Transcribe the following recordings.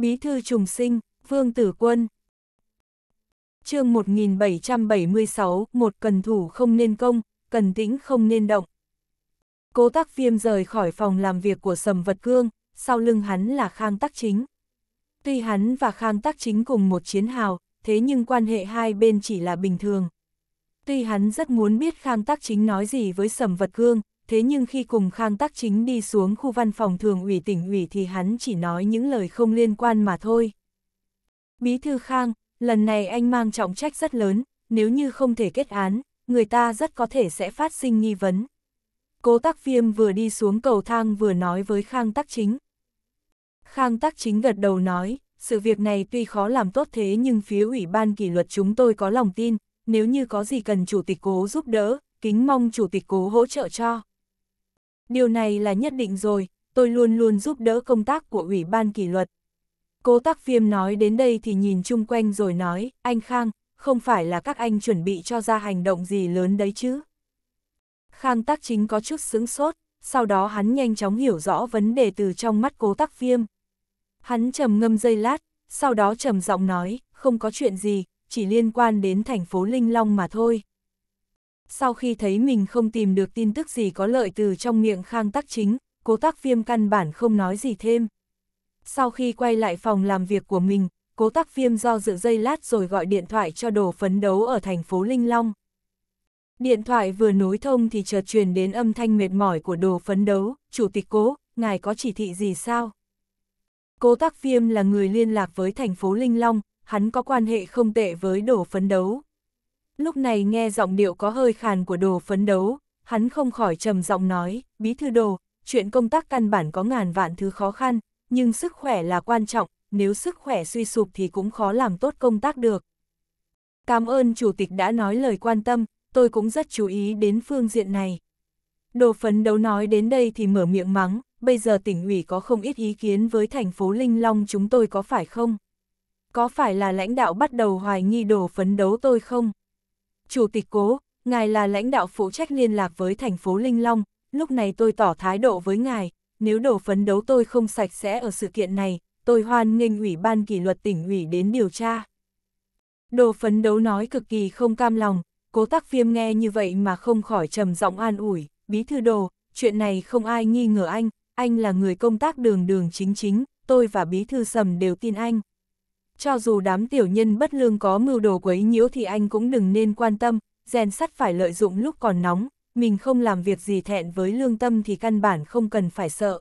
Bí thư trùng sinh, Vương Tử Quân. chương 1776, một cần thủ không nên công, cần tĩnh không nên động. Cố tắc viêm rời khỏi phòng làm việc của Sầm Vật Cương, sau lưng hắn là Khang Tắc Chính. Tuy hắn và Khang Tắc Chính cùng một chiến hào, thế nhưng quan hệ hai bên chỉ là bình thường. Tuy hắn rất muốn biết Khang Tắc Chính nói gì với Sầm Vật Cương, thế nhưng khi cùng Khang Tắc Chính đi xuống khu văn phòng thường ủy tỉnh ủy thì hắn chỉ nói những lời không liên quan mà thôi. Bí thư Khang, lần này anh mang trọng trách rất lớn, nếu như không thể kết án, người ta rất có thể sẽ phát sinh nghi vấn. Cố Tắc Viêm vừa đi xuống cầu thang vừa nói với Khang Tắc Chính. Khang Tắc Chính gật đầu nói, sự việc này tuy khó làm tốt thế nhưng phía ủy ban kỷ luật chúng tôi có lòng tin, nếu như có gì cần chủ tịch cố giúp đỡ, kính mong chủ tịch cố hỗ trợ cho. Điều này là nhất định rồi, tôi luôn luôn giúp đỡ công tác của Ủy ban kỷ luật. Cố tắc viêm nói đến đây thì nhìn chung quanh rồi nói, anh Khang, không phải là các anh chuẩn bị cho ra hành động gì lớn đấy chứ. Khang tác chính có chút sướng sốt, sau đó hắn nhanh chóng hiểu rõ vấn đề từ trong mắt cố tắc viêm. Hắn trầm ngâm dây lát, sau đó trầm giọng nói, không có chuyện gì, chỉ liên quan đến thành phố Linh Long mà thôi sau khi thấy mình không tìm được tin tức gì có lợi từ trong miệng khang tác chính, cố tác viêm căn bản không nói gì thêm. Sau khi quay lại phòng làm việc của mình, cố tác viêm do dự dây lát rồi gọi điện thoại cho đồ phấn đấu ở thành phố Linh Long. Điện thoại vừa nối thông thì chợt truyền đến âm thanh mệt mỏi của đồ phấn đấu, chủ tịch cố, ngài có chỉ thị gì sao? Cố tác viêm là người liên lạc với thành phố Linh Long, hắn có quan hệ không tệ với đồ phấn đấu. Lúc này nghe giọng điệu có hơi khàn của đồ phấn đấu, hắn không khỏi trầm giọng nói, bí thư đồ, chuyện công tác căn bản có ngàn vạn thứ khó khăn, nhưng sức khỏe là quan trọng, nếu sức khỏe suy sụp thì cũng khó làm tốt công tác được. Cảm ơn chủ tịch đã nói lời quan tâm, tôi cũng rất chú ý đến phương diện này. Đồ phấn đấu nói đến đây thì mở miệng mắng, bây giờ tỉnh ủy có không ít ý kiến với thành phố Linh Long chúng tôi có phải không? Có phải là lãnh đạo bắt đầu hoài nghi đồ phấn đấu tôi không? Chủ tịch Cố, ngài là lãnh đạo phụ trách liên lạc với thành phố Linh Long, lúc này tôi tỏ thái độ với ngài, nếu đổ phấn đấu tôi không sạch sẽ ở sự kiện này, tôi hoan nghênh ủy ban kỷ luật tỉnh ủy đến điều tra. Đồ phấn đấu nói cực kỳ không cam lòng, cố tắc viêm nghe như vậy mà không khỏi trầm giọng an ủi, bí thư đồ, chuyện này không ai nghi ngờ anh, anh là người công tác đường đường chính chính, tôi và bí thư sầm đều tin anh cho dù đám tiểu nhân bất lương có mưu đồ quấy nhiễu thì anh cũng đừng nên quan tâm, rèn sắt phải lợi dụng lúc còn nóng, mình không làm việc gì thẹn với lương tâm thì căn bản không cần phải sợ.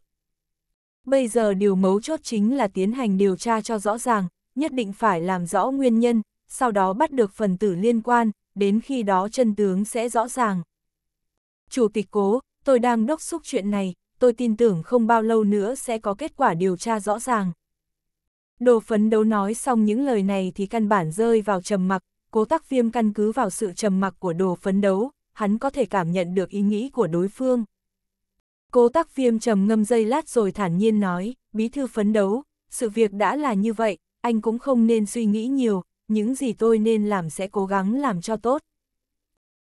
Bây giờ điều mấu chốt chính là tiến hành điều tra cho rõ ràng, nhất định phải làm rõ nguyên nhân, sau đó bắt được phần tử liên quan, đến khi đó chân tướng sẽ rõ ràng. Chủ tịch cố, tôi đang đốc xúc chuyện này, tôi tin tưởng không bao lâu nữa sẽ có kết quả điều tra rõ ràng. Đồ phấn đấu nói xong những lời này thì căn bản rơi vào trầm mặc, cố tắc viêm căn cứ vào sự trầm mặc của đồ phấn đấu, hắn có thể cảm nhận được ý nghĩ của đối phương. Cố tắc viêm trầm ngâm dây lát rồi thản nhiên nói, bí thư phấn đấu, sự việc đã là như vậy, anh cũng không nên suy nghĩ nhiều, những gì tôi nên làm sẽ cố gắng làm cho tốt.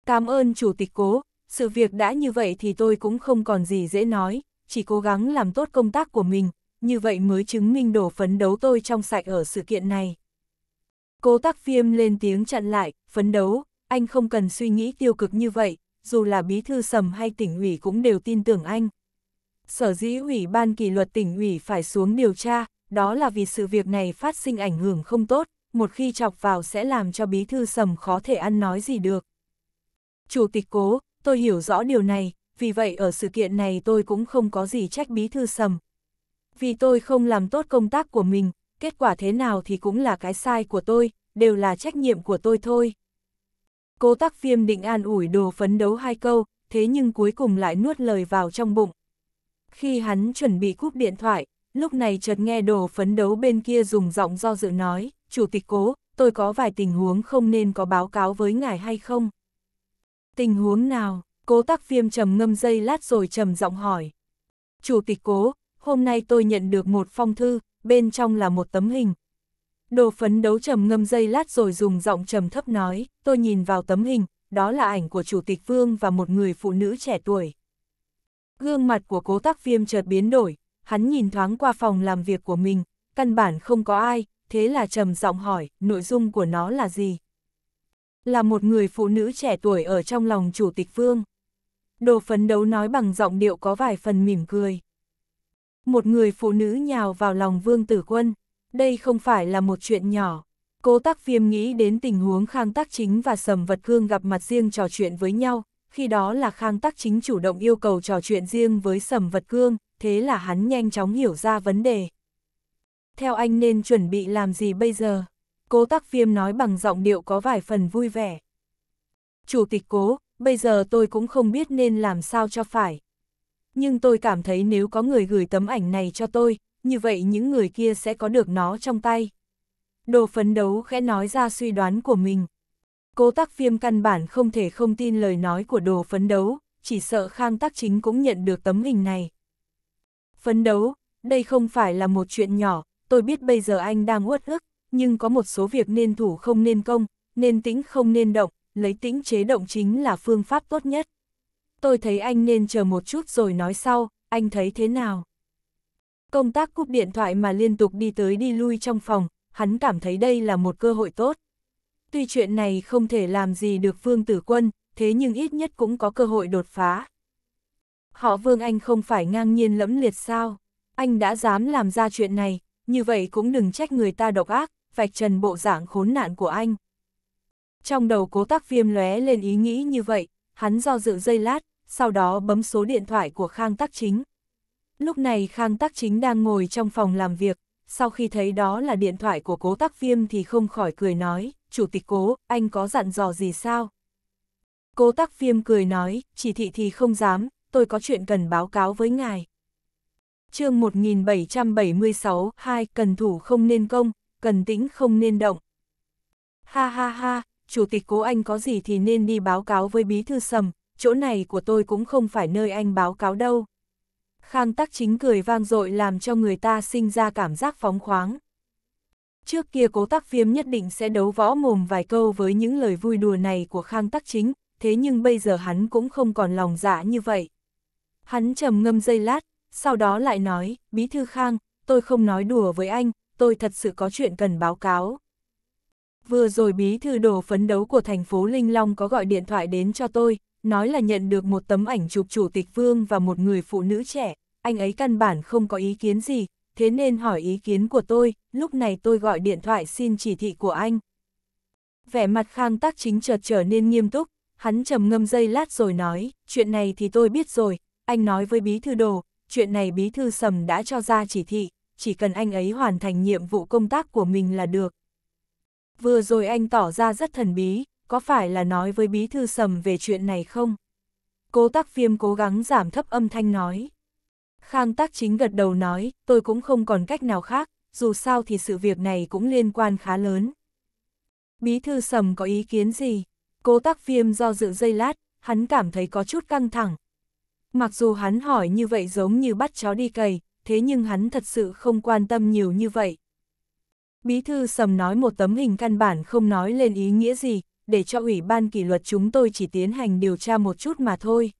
Cảm ơn chủ tịch cố, sự việc đã như vậy thì tôi cũng không còn gì dễ nói, chỉ cố gắng làm tốt công tác của mình, như vậy mới chứng minh đổ phấn đấu tôi trong sạch ở sự kiện này. Cố tác viêm lên tiếng chặn lại, phấn đấu, anh không cần suy nghĩ tiêu cực như vậy, dù là bí thư sầm hay tỉnh ủy cũng đều tin tưởng anh. Sở dĩ ủy ban kỷ luật tỉnh ủy phải xuống điều tra, đó là vì sự việc này phát sinh ảnh hưởng không tốt, một khi chọc vào sẽ làm cho bí thư sầm khó thể ăn nói gì được. Chủ tịch cố, tôi hiểu rõ điều này, vì vậy ở sự kiện này tôi cũng không có gì trách bí thư sầm, vì tôi không làm tốt công tác của mình, kết quả thế nào thì cũng là cái sai của tôi, đều là trách nhiệm của tôi thôi. Cố tác phiêm định an ủi đồ phấn đấu hai câu, thế nhưng cuối cùng lại nuốt lời vào trong bụng. Khi hắn chuẩn bị cúp điện thoại, lúc này chợt nghe đồ phấn đấu bên kia dùng giọng do dự nói, Chủ tịch cố, tôi có vài tình huống không nên có báo cáo với ngài hay không? Tình huống nào? Cố tác phiêm trầm ngâm dây lát rồi trầm giọng hỏi. Chủ tịch cố, hôm nay tôi nhận được một phong thư, bên trong là một tấm hình. Đồ phấn đấu trầm ngâm dây lát rồi dùng giọng trầm thấp nói, tôi nhìn vào tấm hình, đó là ảnh của Chủ tịch Vương và một người phụ nữ trẻ tuổi. Gương mặt của cố tác viêm chợt biến đổi, hắn nhìn thoáng qua phòng làm việc của mình, căn bản không có ai, thế là trầm giọng hỏi, nội dung của nó là gì? Là một người phụ nữ trẻ tuổi ở trong lòng Chủ tịch Vương. Đồ phấn đấu nói bằng giọng điệu có vài phần mỉm cười một người phụ nữ nhào vào lòng Vương Tử Quân. Đây không phải là một chuyện nhỏ. Cố tác viêm nghĩ đến tình huống Khang Tác Chính và Sầm Vật Cương gặp mặt riêng trò chuyện với nhau, khi đó là Khang Tác Chính chủ động yêu cầu trò chuyện riêng với Sầm Vật Cương, thế là hắn nhanh chóng hiểu ra vấn đề. Theo anh nên chuẩn bị làm gì bây giờ? Cố tác viêm nói bằng giọng điệu có vài phần vui vẻ. Chủ tịch cố, bây giờ tôi cũng không biết nên làm sao cho phải, nhưng tôi cảm thấy nếu có người gửi tấm ảnh này cho tôi, như vậy những người kia sẽ có được nó trong tay. Đồ phấn đấu khẽ nói ra suy đoán của mình. Cố tác phim căn bản không thể không tin lời nói của đồ phấn đấu, chỉ sợ khang tác chính cũng nhận được tấm hình này. Phấn đấu, đây không phải là một chuyện nhỏ, tôi biết bây giờ anh đang uất ức, nhưng có một số việc nên thủ không nên công, nên tĩnh không nên động, lấy tĩnh chế động chính là phương pháp tốt nhất tôi thấy anh nên chờ một chút rồi nói sau, anh thấy thế nào? Công tác cúp điện thoại mà liên tục đi tới đi lui trong phòng, hắn cảm thấy đây là một cơ hội tốt. Tuy chuyện này không thể làm gì được Vương Tử Quân, thế nhưng ít nhất cũng có cơ hội đột phá. Họ Vương Anh không phải ngang nhiên lẫm liệt sao? Anh đã dám làm ra chuyện này, như vậy cũng đừng trách người ta độc ác, vạch trần bộ dạng khốn nạn của anh. Trong đầu cố tác viêm lóe lên ý nghĩ như vậy, hắn do dự dây lát, sau đó bấm số điện thoại của Khang Tắc Chính. Lúc này Khang Tắc Chính đang ngồi trong phòng làm việc, sau khi thấy đó là điện thoại của cố tắc viêm thì không khỏi cười nói, Chủ tịch cố, anh có dặn dò gì sao? Cố tắc viêm cười nói, chỉ thị thì không dám, tôi có chuyện cần báo cáo với ngài. chương 1776, 2, cần thủ không nên công, cần tĩnh không nên động. Ha ha ha, chủ tịch cố anh có gì thì nên đi báo cáo với bí thư sầm, chỗ này của tôi cũng không phải nơi anh báo cáo đâu. Khang tắc chính cười vang dội làm cho người ta sinh ra cảm giác phóng khoáng. Trước kia cố tắc phiếm nhất định sẽ đấu võ mồm vài câu với những lời vui đùa này của Khang tắc chính, thế nhưng bây giờ hắn cũng không còn lòng dạ như vậy. Hắn trầm ngâm giây lát, sau đó lại nói, Bí Thư Khang, tôi không nói đùa với anh, tôi thật sự có chuyện cần báo cáo. Vừa rồi Bí Thư Đồ phấn đấu của thành phố Linh Long có gọi điện thoại đến cho tôi, nói là nhận được một tấm ảnh chụp chủ tịch vương và một người phụ nữ trẻ, anh ấy căn bản không có ý kiến gì, thế nên hỏi ý kiến của tôi, lúc này tôi gọi điện thoại xin chỉ thị của anh. Vẻ mặt khang tác chính chợt trở nên nghiêm túc, hắn trầm ngâm dây lát rồi nói, chuyện này thì tôi biết rồi, anh nói với bí thư đồ, chuyện này bí thư sầm đã cho ra chỉ thị, chỉ cần anh ấy hoàn thành nhiệm vụ công tác của mình là được. Vừa rồi anh tỏ ra rất thần bí, có phải là nói với bí thư sầm về chuyện này không? Cố tắc viêm cố gắng giảm thấp âm thanh nói. Khang tắc chính gật đầu nói, tôi cũng không còn cách nào khác, dù sao thì sự việc này cũng liên quan khá lớn. Bí thư sầm có ý kiến gì? Cố tắc viêm do dự dây lát, hắn cảm thấy có chút căng thẳng. Mặc dù hắn hỏi như vậy giống như bắt chó đi cầy, thế nhưng hắn thật sự không quan tâm nhiều như vậy. Bí thư sầm nói một tấm hình căn bản không nói lên ý nghĩa gì, để cho ủy ban kỷ luật chúng tôi chỉ tiến hành điều tra một chút mà thôi.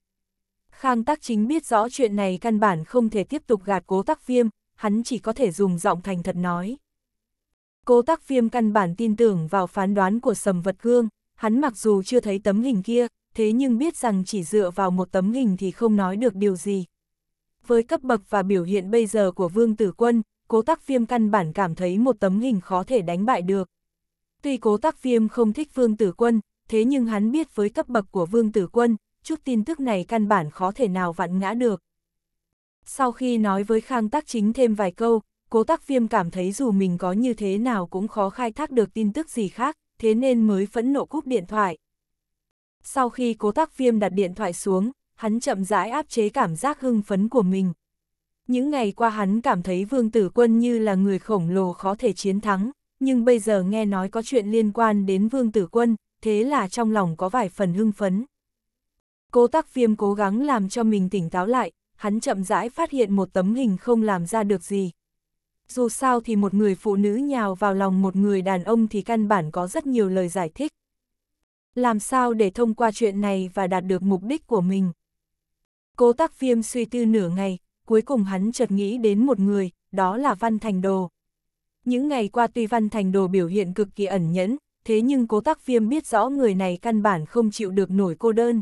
Khang Tác Chính biết rõ chuyện này căn bản không thể tiếp tục gạt cố tắc viêm, hắn chỉ có thể dùng giọng thành thật nói. Cố tắc viêm căn bản tin tưởng vào phán đoán của sầm vật gương, hắn mặc dù chưa thấy tấm hình kia, thế nhưng biết rằng chỉ dựa vào một tấm hình thì không nói được điều gì. Với cấp bậc và biểu hiện bây giờ của Vương Tử Quân, cố tắc viêm căn bản cảm thấy một tấm hình khó thể đánh bại được. Tuy cố tắc viêm không thích vương tử quân, thế nhưng hắn biết với cấp bậc của vương tử quân, chút tin tức này căn bản khó thể nào vặn ngã được. Sau khi nói với Khang Tắc Chính thêm vài câu, Cố Tắc Viêm cảm thấy dù mình có như thế nào cũng khó khai thác được tin tức gì khác, thế nên mới phẫn nộ cúp điện thoại. Sau khi Cố Tắc Viêm đặt điện thoại xuống, hắn chậm rãi áp chế cảm giác hưng phấn của mình. Những ngày qua hắn cảm thấy Vương Tử Quân như là người khổng lồ khó thể chiến thắng nhưng bây giờ nghe nói có chuyện liên quan đến Vương Tử Quân, thế là trong lòng có vài phần hưng phấn. Cố tắc viêm cố gắng làm cho mình tỉnh táo lại, hắn chậm rãi phát hiện một tấm hình không làm ra được gì. Dù sao thì một người phụ nữ nhào vào lòng một người đàn ông thì căn bản có rất nhiều lời giải thích. Làm sao để thông qua chuyện này và đạt được mục đích của mình? Cố tắc viêm suy tư nửa ngày, cuối cùng hắn chợt nghĩ đến một người, đó là Văn Thành Đồ. Những ngày qua tuy Văn Thành Đồ biểu hiện cực kỳ ẩn nhẫn, thế nhưng cố tác viêm biết rõ người này căn bản không chịu được nổi cô đơn.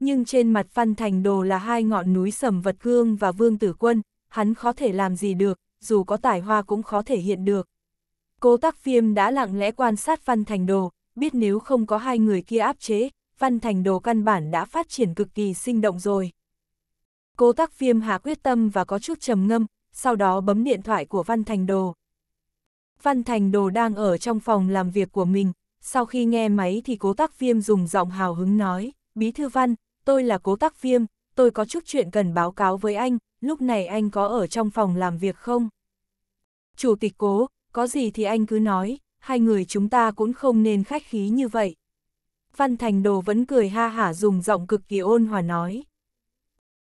Nhưng trên mặt Văn Thành Đồ là hai ngọn núi sầm vật cương và vương tử quân, hắn khó thể làm gì được, dù có tài hoa cũng khó thể hiện được. Cố tác viêm đã lặng lẽ quan sát Văn Thành Đồ, biết nếu không có hai người kia áp chế, Văn Thành Đồ căn bản đã phát triển cực kỳ sinh động rồi. Cố tác viêm hạ quyết tâm và có chút trầm ngâm, sau đó bấm điện thoại của Văn Thành Đồ. Văn Thành Đồ đang ở trong phòng làm việc của mình, sau khi nghe máy thì cố tác viêm dùng giọng hào hứng nói, Bí Thư Văn, tôi là cố tác viêm, tôi có chút chuyện cần báo cáo với anh, lúc này anh có ở trong phòng làm việc không? Chủ tịch cố, có gì thì anh cứ nói, hai người chúng ta cũng không nên khách khí như vậy. Văn Thành Đồ vẫn cười ha hả dùng giọng cực kỳ ôn hòa nói.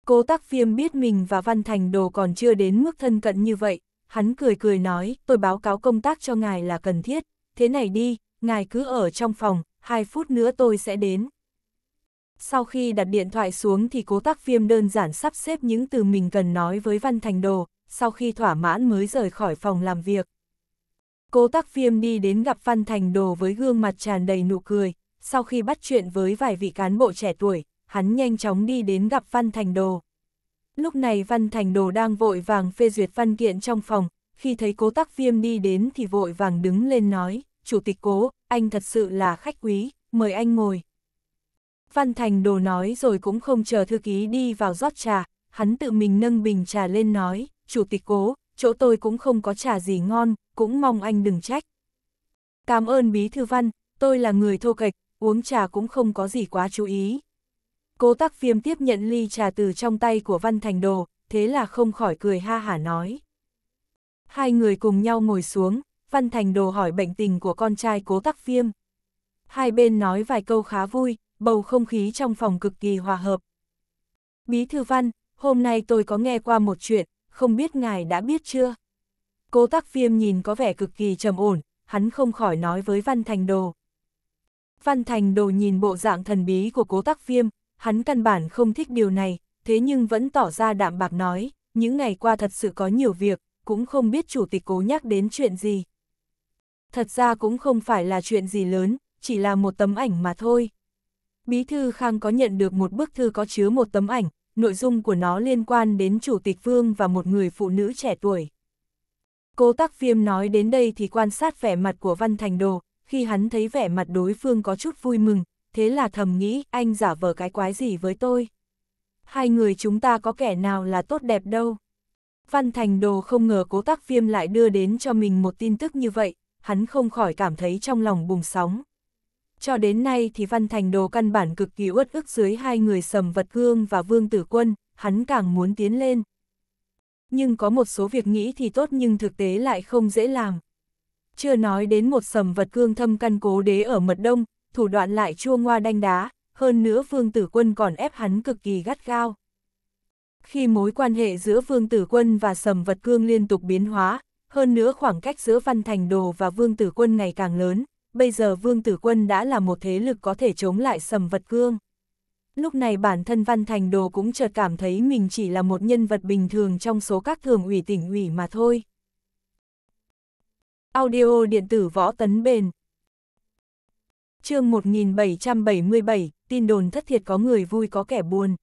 Cố tác viêm biết mình và Văn Thành Đồ còn chưa đến mức thân cận như vậy, Hắn cười cười nói, tôi báo cáo công tác cho ngài là cần thiết, thế này đi, ngài cứ ở trong phòng, hai phút nữa tôi sẽ đến. Sau khi đặt điện thoại xuống thì cố tác viêm đơn giản sắp xếp những từ mình cần nói với Văn Thành Đồ, sau khi thỏa mãn mới rời khỏi phòng làm việc. Cố tác viêm đi đến gặp Văn Thành Đồ với gương mặt tràn đầy nụ cười, sau khi bắt chuyện với vài vị cán bộ trẻ tuổi, hắn nhanh chóng đi đến gặp Văn Thành Đồ. Lúc này Văn Thành Đồ đang vội vàng phê duyệt văn kiện trong phòng, khi thấy cố tắc viêm đi đến thì vội vàng đứng lên nói, Chủ tịch cố, anh thật sự là khách quý, mời anh ngồi. Văn Thành Đồ nói rồi cũng không chờ thư ký đi vào rót trà, hắn tự mình nâng bình trà lên nói, Chủ tịch cố, chỗ tôi cũng không có trà gì ngon, cũng mong anh đừng trách. Cảm ơn Bí Thư Văn, tôi là người thô kệch, uống trà cũng không có gì quá chú ý. Cố tắc Phiêm tiếp nhận ly trà từ trong tay của Văn Thành Đồ, thế là không khỏi cười ha hả nói. Hai người cùng nhau ngồi xuống, Văn Thành Đồ hỏi bệnh tình của con trai cố tắc Phiêm. Hai bên nói vài câu khá vui, bầu không khí trong phòng cực kỳ hòa hợp. Bí thư văn, hôm nay tôi có nghe qua một chuyện, không biết ngài đã biết chưa? Cố tắc Phiêm nhìn có vẻ cực kỳ trầm ổn, hắn không khỏi nói với Văn Thành Đồ. Văn Thành Đồ nhìn bộ dạng thần bí của cố tắc Phiêm hắn căn bản không thích điều này, thế nhưng vẫn tỏ ra đạm bạc nói, những ngày qua thật sự có nhiều việc, cũng không biết chủ tịch cố nhắc đến chuyện gì. Thật ra cũng không phải là chuyện gì lớn, chỉ là một tấm ảnh mà thôi. Bí thư Khang có nhận được một bức thư có chứa một tấm ảnh, nội dung của nó liên quan đến chủ tịch Vương và một người phụ nữ trẻ tuổi. Cô Tắc Viêm nói đến đây thì quan sát vẻ mặt của Văn Thành Đồ, khi hắn thấy vẻ mặt đối phương có chút vui mừng, thế là thầm nghĩ anh giả vờ cái quái gì với tôi. Hai người chúng ta có kẻ nào là tốt đẹp đâu. Văn Thành Đồ không ngờ cố tác viêm lại đưa đến cho mình một tin tức như vậy, hắn không khỏi cảm thấy trong lòng bùng sóng. Cho đến nay thì Văn Thành Đồ căn bản cực kỳ uất ức dưới hai người sầm vật gương và vương tử quân, hắn càng muốn tiến lên. Nhưng có một số việc nghĩ thì tốt nhưng thực tế lại không dễ làm. Chưa nói đến một sầm vật cương thâm căn cố đế ở mật đông, thủ đoạn lại chua ngoa đanh đá, hơn nữa Vương Tử Quân còn ép hắn cực kỳ gắt gao. Khi mối quan hệ giữa Vương Tử Quân và Sầm Vật Cương liên tục biến hóa, hơn nữa khoảng cách giữa Văn Thành Đồ và Vương Tử Quân ngày càng lớn, bây giờ Vương Tử Quân đã là một thế lực có thể chống lại Sầm Vật Cương. Lúc này bản thân Văn Thành Đồ cũng chợt cảm thấy mình chỉ là một nhân vật bình thường trong số các thường ủy tỉnh ủy mà thôi. Audio điện tử võ tấn bền chương 1777, tin đồn thất thiệt có người vui có kẻ buồn.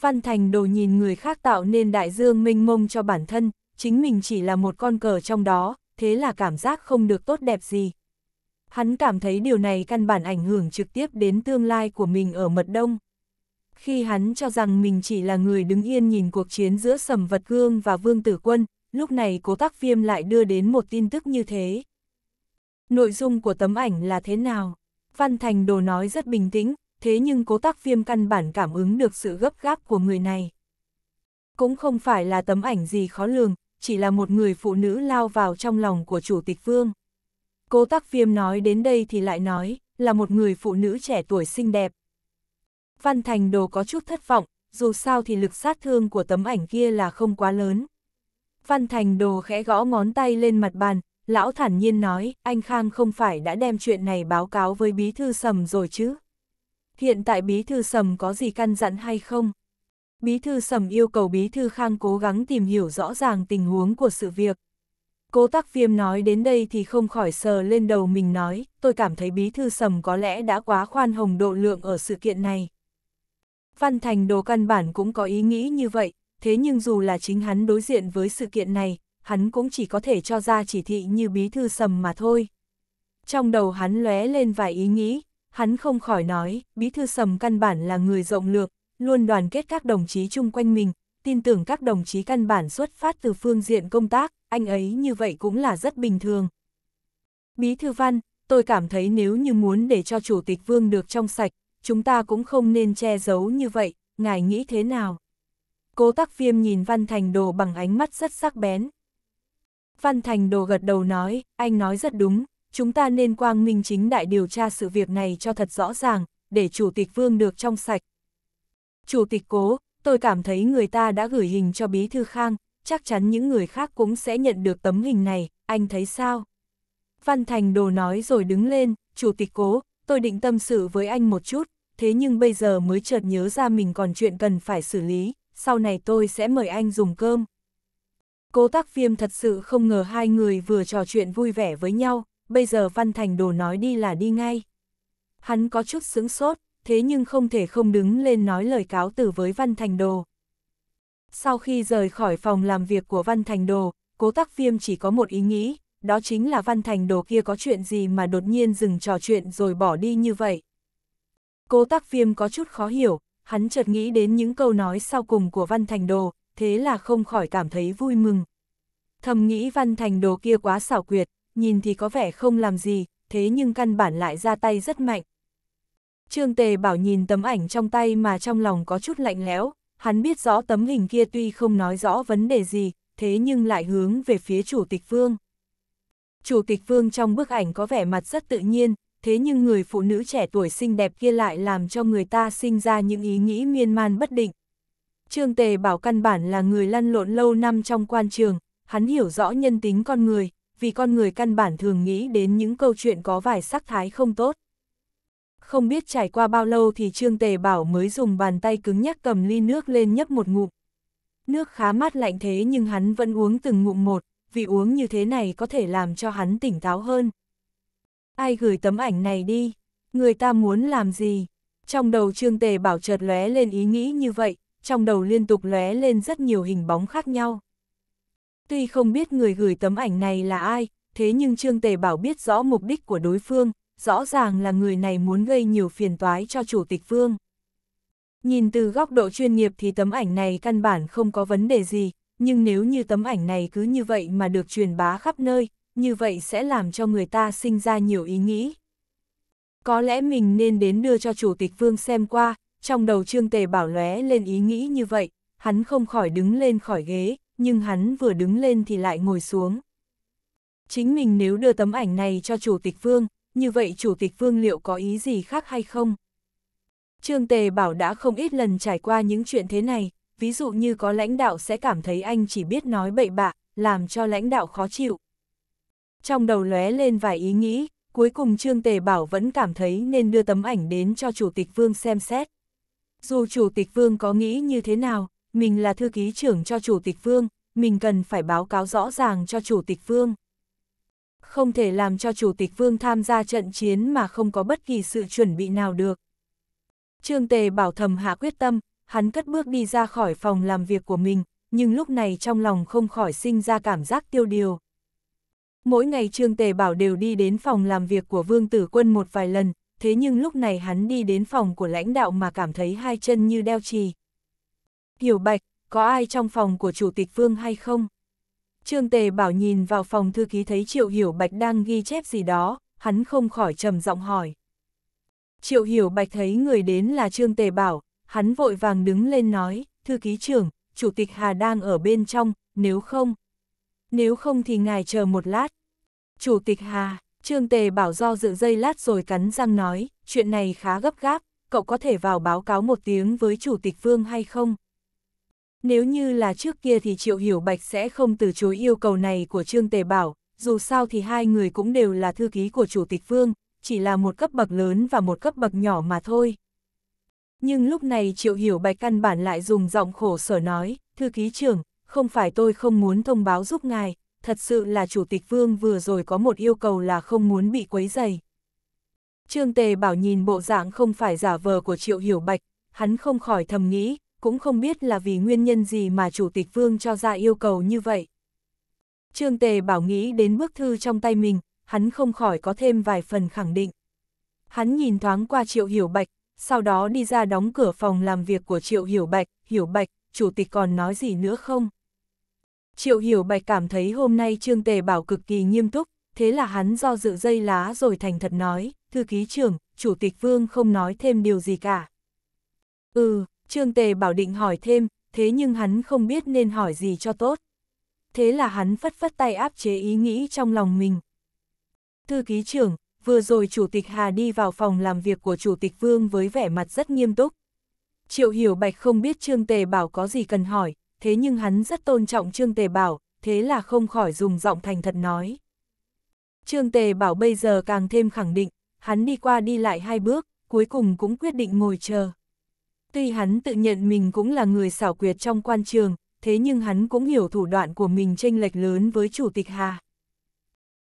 Văn Thành đồ nhìn người khác tạo nên đại dương mênh mông cho bản thân, chính mình chỉ là một con cờ trong đó, thế là cảm giác không được tốt đẹp gì. Hắn cảm thấy điều này căn bản ảnh hưởng trực tiếp đến tương lai của mình ở mật đông. Khi hắn cho rằng mình chỉ là người đứng yên nhìn cuộc chiến giữa sầm vật gương và vương tử quân, lúc này cố tác viêm lại đưa đến một tin tức như thế. Nội dung của tấm ảnh là thế nào? Văn Thành Đồ nói rất bình tĩnh, thế nhưng cố tác viêm căn bản cảm ứng được sự gấp gáp của người này. Cũng không phải là tấm ảnh gì khó lường, chỉ là một người phụ nữ lao vào trong lòng của chủ tịch vương. Cố tác viêm nói đến đây thì lại nói, là một người phụ nữ trẻ tuổi xinh đẹp. Văn Thành Đồ có chút thất vọng, dù sao thì lực sát thương của tấm ảnh kia là không quá lớn. Văn Thành Đồ khẽ gõ ngón tay lên mặt bàn, Lão thản nhiên nói, anh Khang không phải đã đem chuyện này báo cáo với Bí Thư Sầm rồi chứ? Hiện tại Bí Thư Sầm có gì căn dặn hay không? Bí Thư Sầm yêu cầu Bí Thư Khang cố gắng tìm hiểu rõ ràng tình huống của sự việc. Cố tắc viêm nói đến đây thì không khỏi sờ lên đầu mình nói, tôi cảm thấy Bí Thư Sầm có lẽ đã quá khoan hồng độ lượng ở sự kiện này. Văn Thành đồ căn bản cũng có ý nghĩ như vậy, thế nhưng dù là chính hắn đối diện với sự kiện này, hắn cũng chỉ có thể cho ra chỉ thị như bí thư sầm mà thôi. Trong đầu hắn lóe lên vài ý nghĩ, hắn không khỏi nói, bí thư sầm căn bản là người rộng lược, luôn đoàn kết các đồng chí chung quanh mình, tin tưởng các đồng chí căn bản xuất phát từ phương diện công tác, anh ấy như vậy cũng là rất bình thường. Bí thư văn, tôi cảm thấy nếu như muốn để cho Chủ tịch Vương được trong sạch, chúng ta cũng không nên che giấu như vậy, ngài nghĩ thế nào? Cố tắc viêm nhìn Văn Thành Đồ bằng ánh mắt rất sắc bén. Phan Thành Đồ gật đầu nói, anh nói rất đúng, chúng ta nên quang minh chính đại điều tra sự việc này cho thật rõ ràng, để Chủ tịch Vương được trong sạch. Chủ tịch cố, tôi cảm thấy người ta đã gửi hình cho Bí Thư Khang, chắc chắn những người khác cũng sẽ nhận được tấm hình này, anh thấy sao? Phan Thành Đồ nói rồi đứng lên, Chủ tịch cố, tôi định tâm sự với anh một chút, thế nhưng bây giờ mới chợt nhớ ra mình còn chuyện cần phải xử lý, sau này tôi sẽ mời anh dùng cơm. Cố tác viêm thật sự không ngờ hai người vừa trò chuyện vui vẻ với nhau, bây giờ Văn Thành Đồ nói đi là đi ngay. Hắn có chút sững sốt, thế nhưng không thể không đứng lên nói lời cáo từ với Văn Thành Đồ. Sau khi rời khỏi phòng làm việc của Văn Thành Đồ, cố tác viêm chỉ có một ý nghĩ, đó chính là Văn Thành Đồ kia có chuyện gì mà đột nhiên dừng trò chuyện rồi bỏ đi như vậy. Cố tác viêm có chút khó hiểu, hắn chợt nghĩ đến những câu nói sau cùng của Văn Thành Đồ, thế là không khỏi cảm thấy vui mừng. Thầm nghĩ văn thành đồ kia quá xảo quyệt, nhìn thì có vẻ không làm gì, thế nhưng căn bản lại ra tay rất mạnh. Trương Tề bảo nhìn tấm ảnh trong tay mà trong lòng có chút lạnh lẽo, hắn biết rõ tấm hình kia tuy không nói rõ vấn đề gì, thế nhưng lại hướng về phía chủ tịch vương. Chủ tịch vương trong bức ảnh có vẻ mặt rất tự nhiên, thế nhưng người phụ nữ trẻ tuổi xinh đẹp kia lại làm cho người ta sinh ra những ý nghĩ miên man bất định. Trương Tề bảo căn bản là người lăn lộn lâu năm trong quan trường, hắn hiểu rõ nhân tính con người, vì con người căn bản thường nghĩ đến những câu chuyện có vài sắc thái không tốt. Không biết trải qua bao lâu thì Trương Tề Bảo mới dùng bàn tay cứng nhắc cầm ly nước lên nhấp một ngụm. Nước khá mát lạnh thế nhưng hắn vẫn uống từng ngụm một, vì uống như thế này có thể làm cho hắn tỉnh táo hơn. Ai gửi tấm ảnh này đi? Người ta muốn làm gì? Trong đầu Trương Tề Bảo chợt lóe lên ý nghĩ như vậy, trong đầu liên tục lóe lên rất nhiều hình bóng khác nhau. Tuy không biết người gửi tấm ảnh này là ai, thế nhưng Trương Tề Bảo biết rõ mục đích của đối phương, rõ ràng là người này muốn gây nhiều phiền toái cho Chủ tịch Vương. Nhìn từ góc độ chuyên nghiệp thì tấm ảnh này căn bản không có vấn đề gì, nhưng nếu như tấm ảnh này cứ như vậy mà được truyền bá khắp nơi, như vậy sẽ làm cho người ta sinh ra nhiều ý nghĩ. Có lẽ mình nên đến đưa cho Chủ tịch Vương xem qua, trong đầu Trương Tề Bảo lóe lên ý nghĩ như vậy, hắn không khỏi đứng lên khỏi ghế, nhưng hắn vừa đứng lên thì lại ngồi xuống. Chính mình nếu đưa tấm ảnh này cho Chủ tịch Vương, như vậy Chủ tịch Vương liệu có ý gì khác hay không? Trương Tề Bảo đã không ít lần trải qua những chuyện thế này, ví dụ như có lãnh đạo sẽ cảm thấy anh chỉ biết nói bậy bạ, làm cho lãnh đạo khó chịu. Trong đầu lóe lên vài ý nghĩ, cuối cùng Trương Tề Bảo vẫn cảm thấy nên đưa tấm ảnh đến cho Chủ tịch Vương xem xét. Dù Chủ tịch Vương có nghĩ như thế nào, mình là thư ký trưởng cho Chủ tịch Vương, mình cần phải báo cáo rõ ràng cho Chủ tịch Vương. Không thể làm cho Chủ tịch Vương tham gia trận chiến mà không có bất kỳ sự chuẩn bị nào được. Trương Tề bảo thầm hạ quyết tâm, hắn cất bước đi ra khỏi phòng làm việc của mình, nhưng lúc này trong lòng không khỏi sinh ra cảm giác tiêu điều. Mỗi ngày Trương Tề Bảo đều đi đến phòng làm việc của Vương Tử Quân một vài lần, thế nhưng lúc này hắn đi đến phòng của lãnh đạo mà cảm thấy hai chân như đeo trì. Hiểu bạch, có ai trong phòng của Chủ tịch Vương hay không? Trương Tề bảo nhìn vào phòng thư ký thấy Triệu Hiểu Bạch đang ghi chép gì đó, hắn không khỏi trầm giọng hỏi. Triệu Hiểu Bạch thấy người đến là Trương Tề bảo, hắn vội vàng đứng lên nói, thư ký trưởng, Chủ tịch Hà đang ở bên trong, nếu không. Nếu không thì ngài chờ một lát. Chủ tịch Hà, Trương Tề bảo do dự dây lát rồi cắn răng nói, chuyện này khá gấp gáp, cậu có thể vào báo cáo một tiếng với Chủ tịch Vương hay không? Nếu như là trước kia thì Triệu Hiểu Bạch sẽ không từ chối yêu cầu này của Trương Tề Bảo, dù sao thì hai người cũng đều là thư ký của Chủ tịch Vương, chỉ là một cấp bậc lớn và một cấp bậc nhỏ mà thôi. Nhưng lúc này Triệu Hiểu Bạch căn bản lại dùng giọng khổ sở nói, thư ký trưởng, không phải tôi không muốn thông báo giúp ngài, thật sự là Chủ tịch Vương vừa rồi có một yêu cầu là không muốn bị quấy dày. Trương Tề bảo nhìn bộ dạng không phải giả vờ của Triệu Hiểu Bạch, hắn không khỏi thầm nghĩ, cũng không biết là vì nguyên nhân gì mà Chủ tịch Vương cho ra yêu cầu như vậy. Trương Tề bảo nghĩ đến bức thư trong tay mình, hắn không khỏi có thêm vài phần khẳng định. Hắn nhìn thoáng qua Triệu Hiểu Bạch, sau đó đi ra đóng cửa phòng làm việc của Triệu Hiểu Bạch, Hiểu Bạch, Chủ tịch còn nói gì nữa không? Triệu Hiểu Bạch cảm thấy hôm nay Trương Tề Bảo cực kỳ nghiêm túc, thế là hắn do dự dây lá rồi thành thật nói, thư ký trưởng, chủ tịch vương không nói thêm điều gì cả. Ừ, Trương Tề Bảo định hỏi thêm, thế nhưng hắn không biết nên hỏi gì cho tốt. Thế là hắn phất phất tay áp chế ý nghĩ trong lòng mình. Thư ký trưởng, vừa rồi chủ tịch Hà đi vào phòng làm việc của chủ tịch vương với vẻ mặt rất nghiêm túc. Triệu Hiểu Bạch không biết Trương Tề Bảo có gì cần hỏi, thế nhưng hắn rất tôn trọng Trương Tề Bảo, thế là không khỏi dùng giọng thành thật nói. Trương Tề Bảo bây giờ càng thêm khẳng định, hắn đi qua đi lại hai bước, cuối cùng cũng quyết định ngồi chờ. Tuy hắn tự nhận mình cũng là người xảo quyệt trong quan trường, thế nhưng hắn cũng hiểu thủ đoạn của mình chênh lệch lớn với Chủ tịch Hà.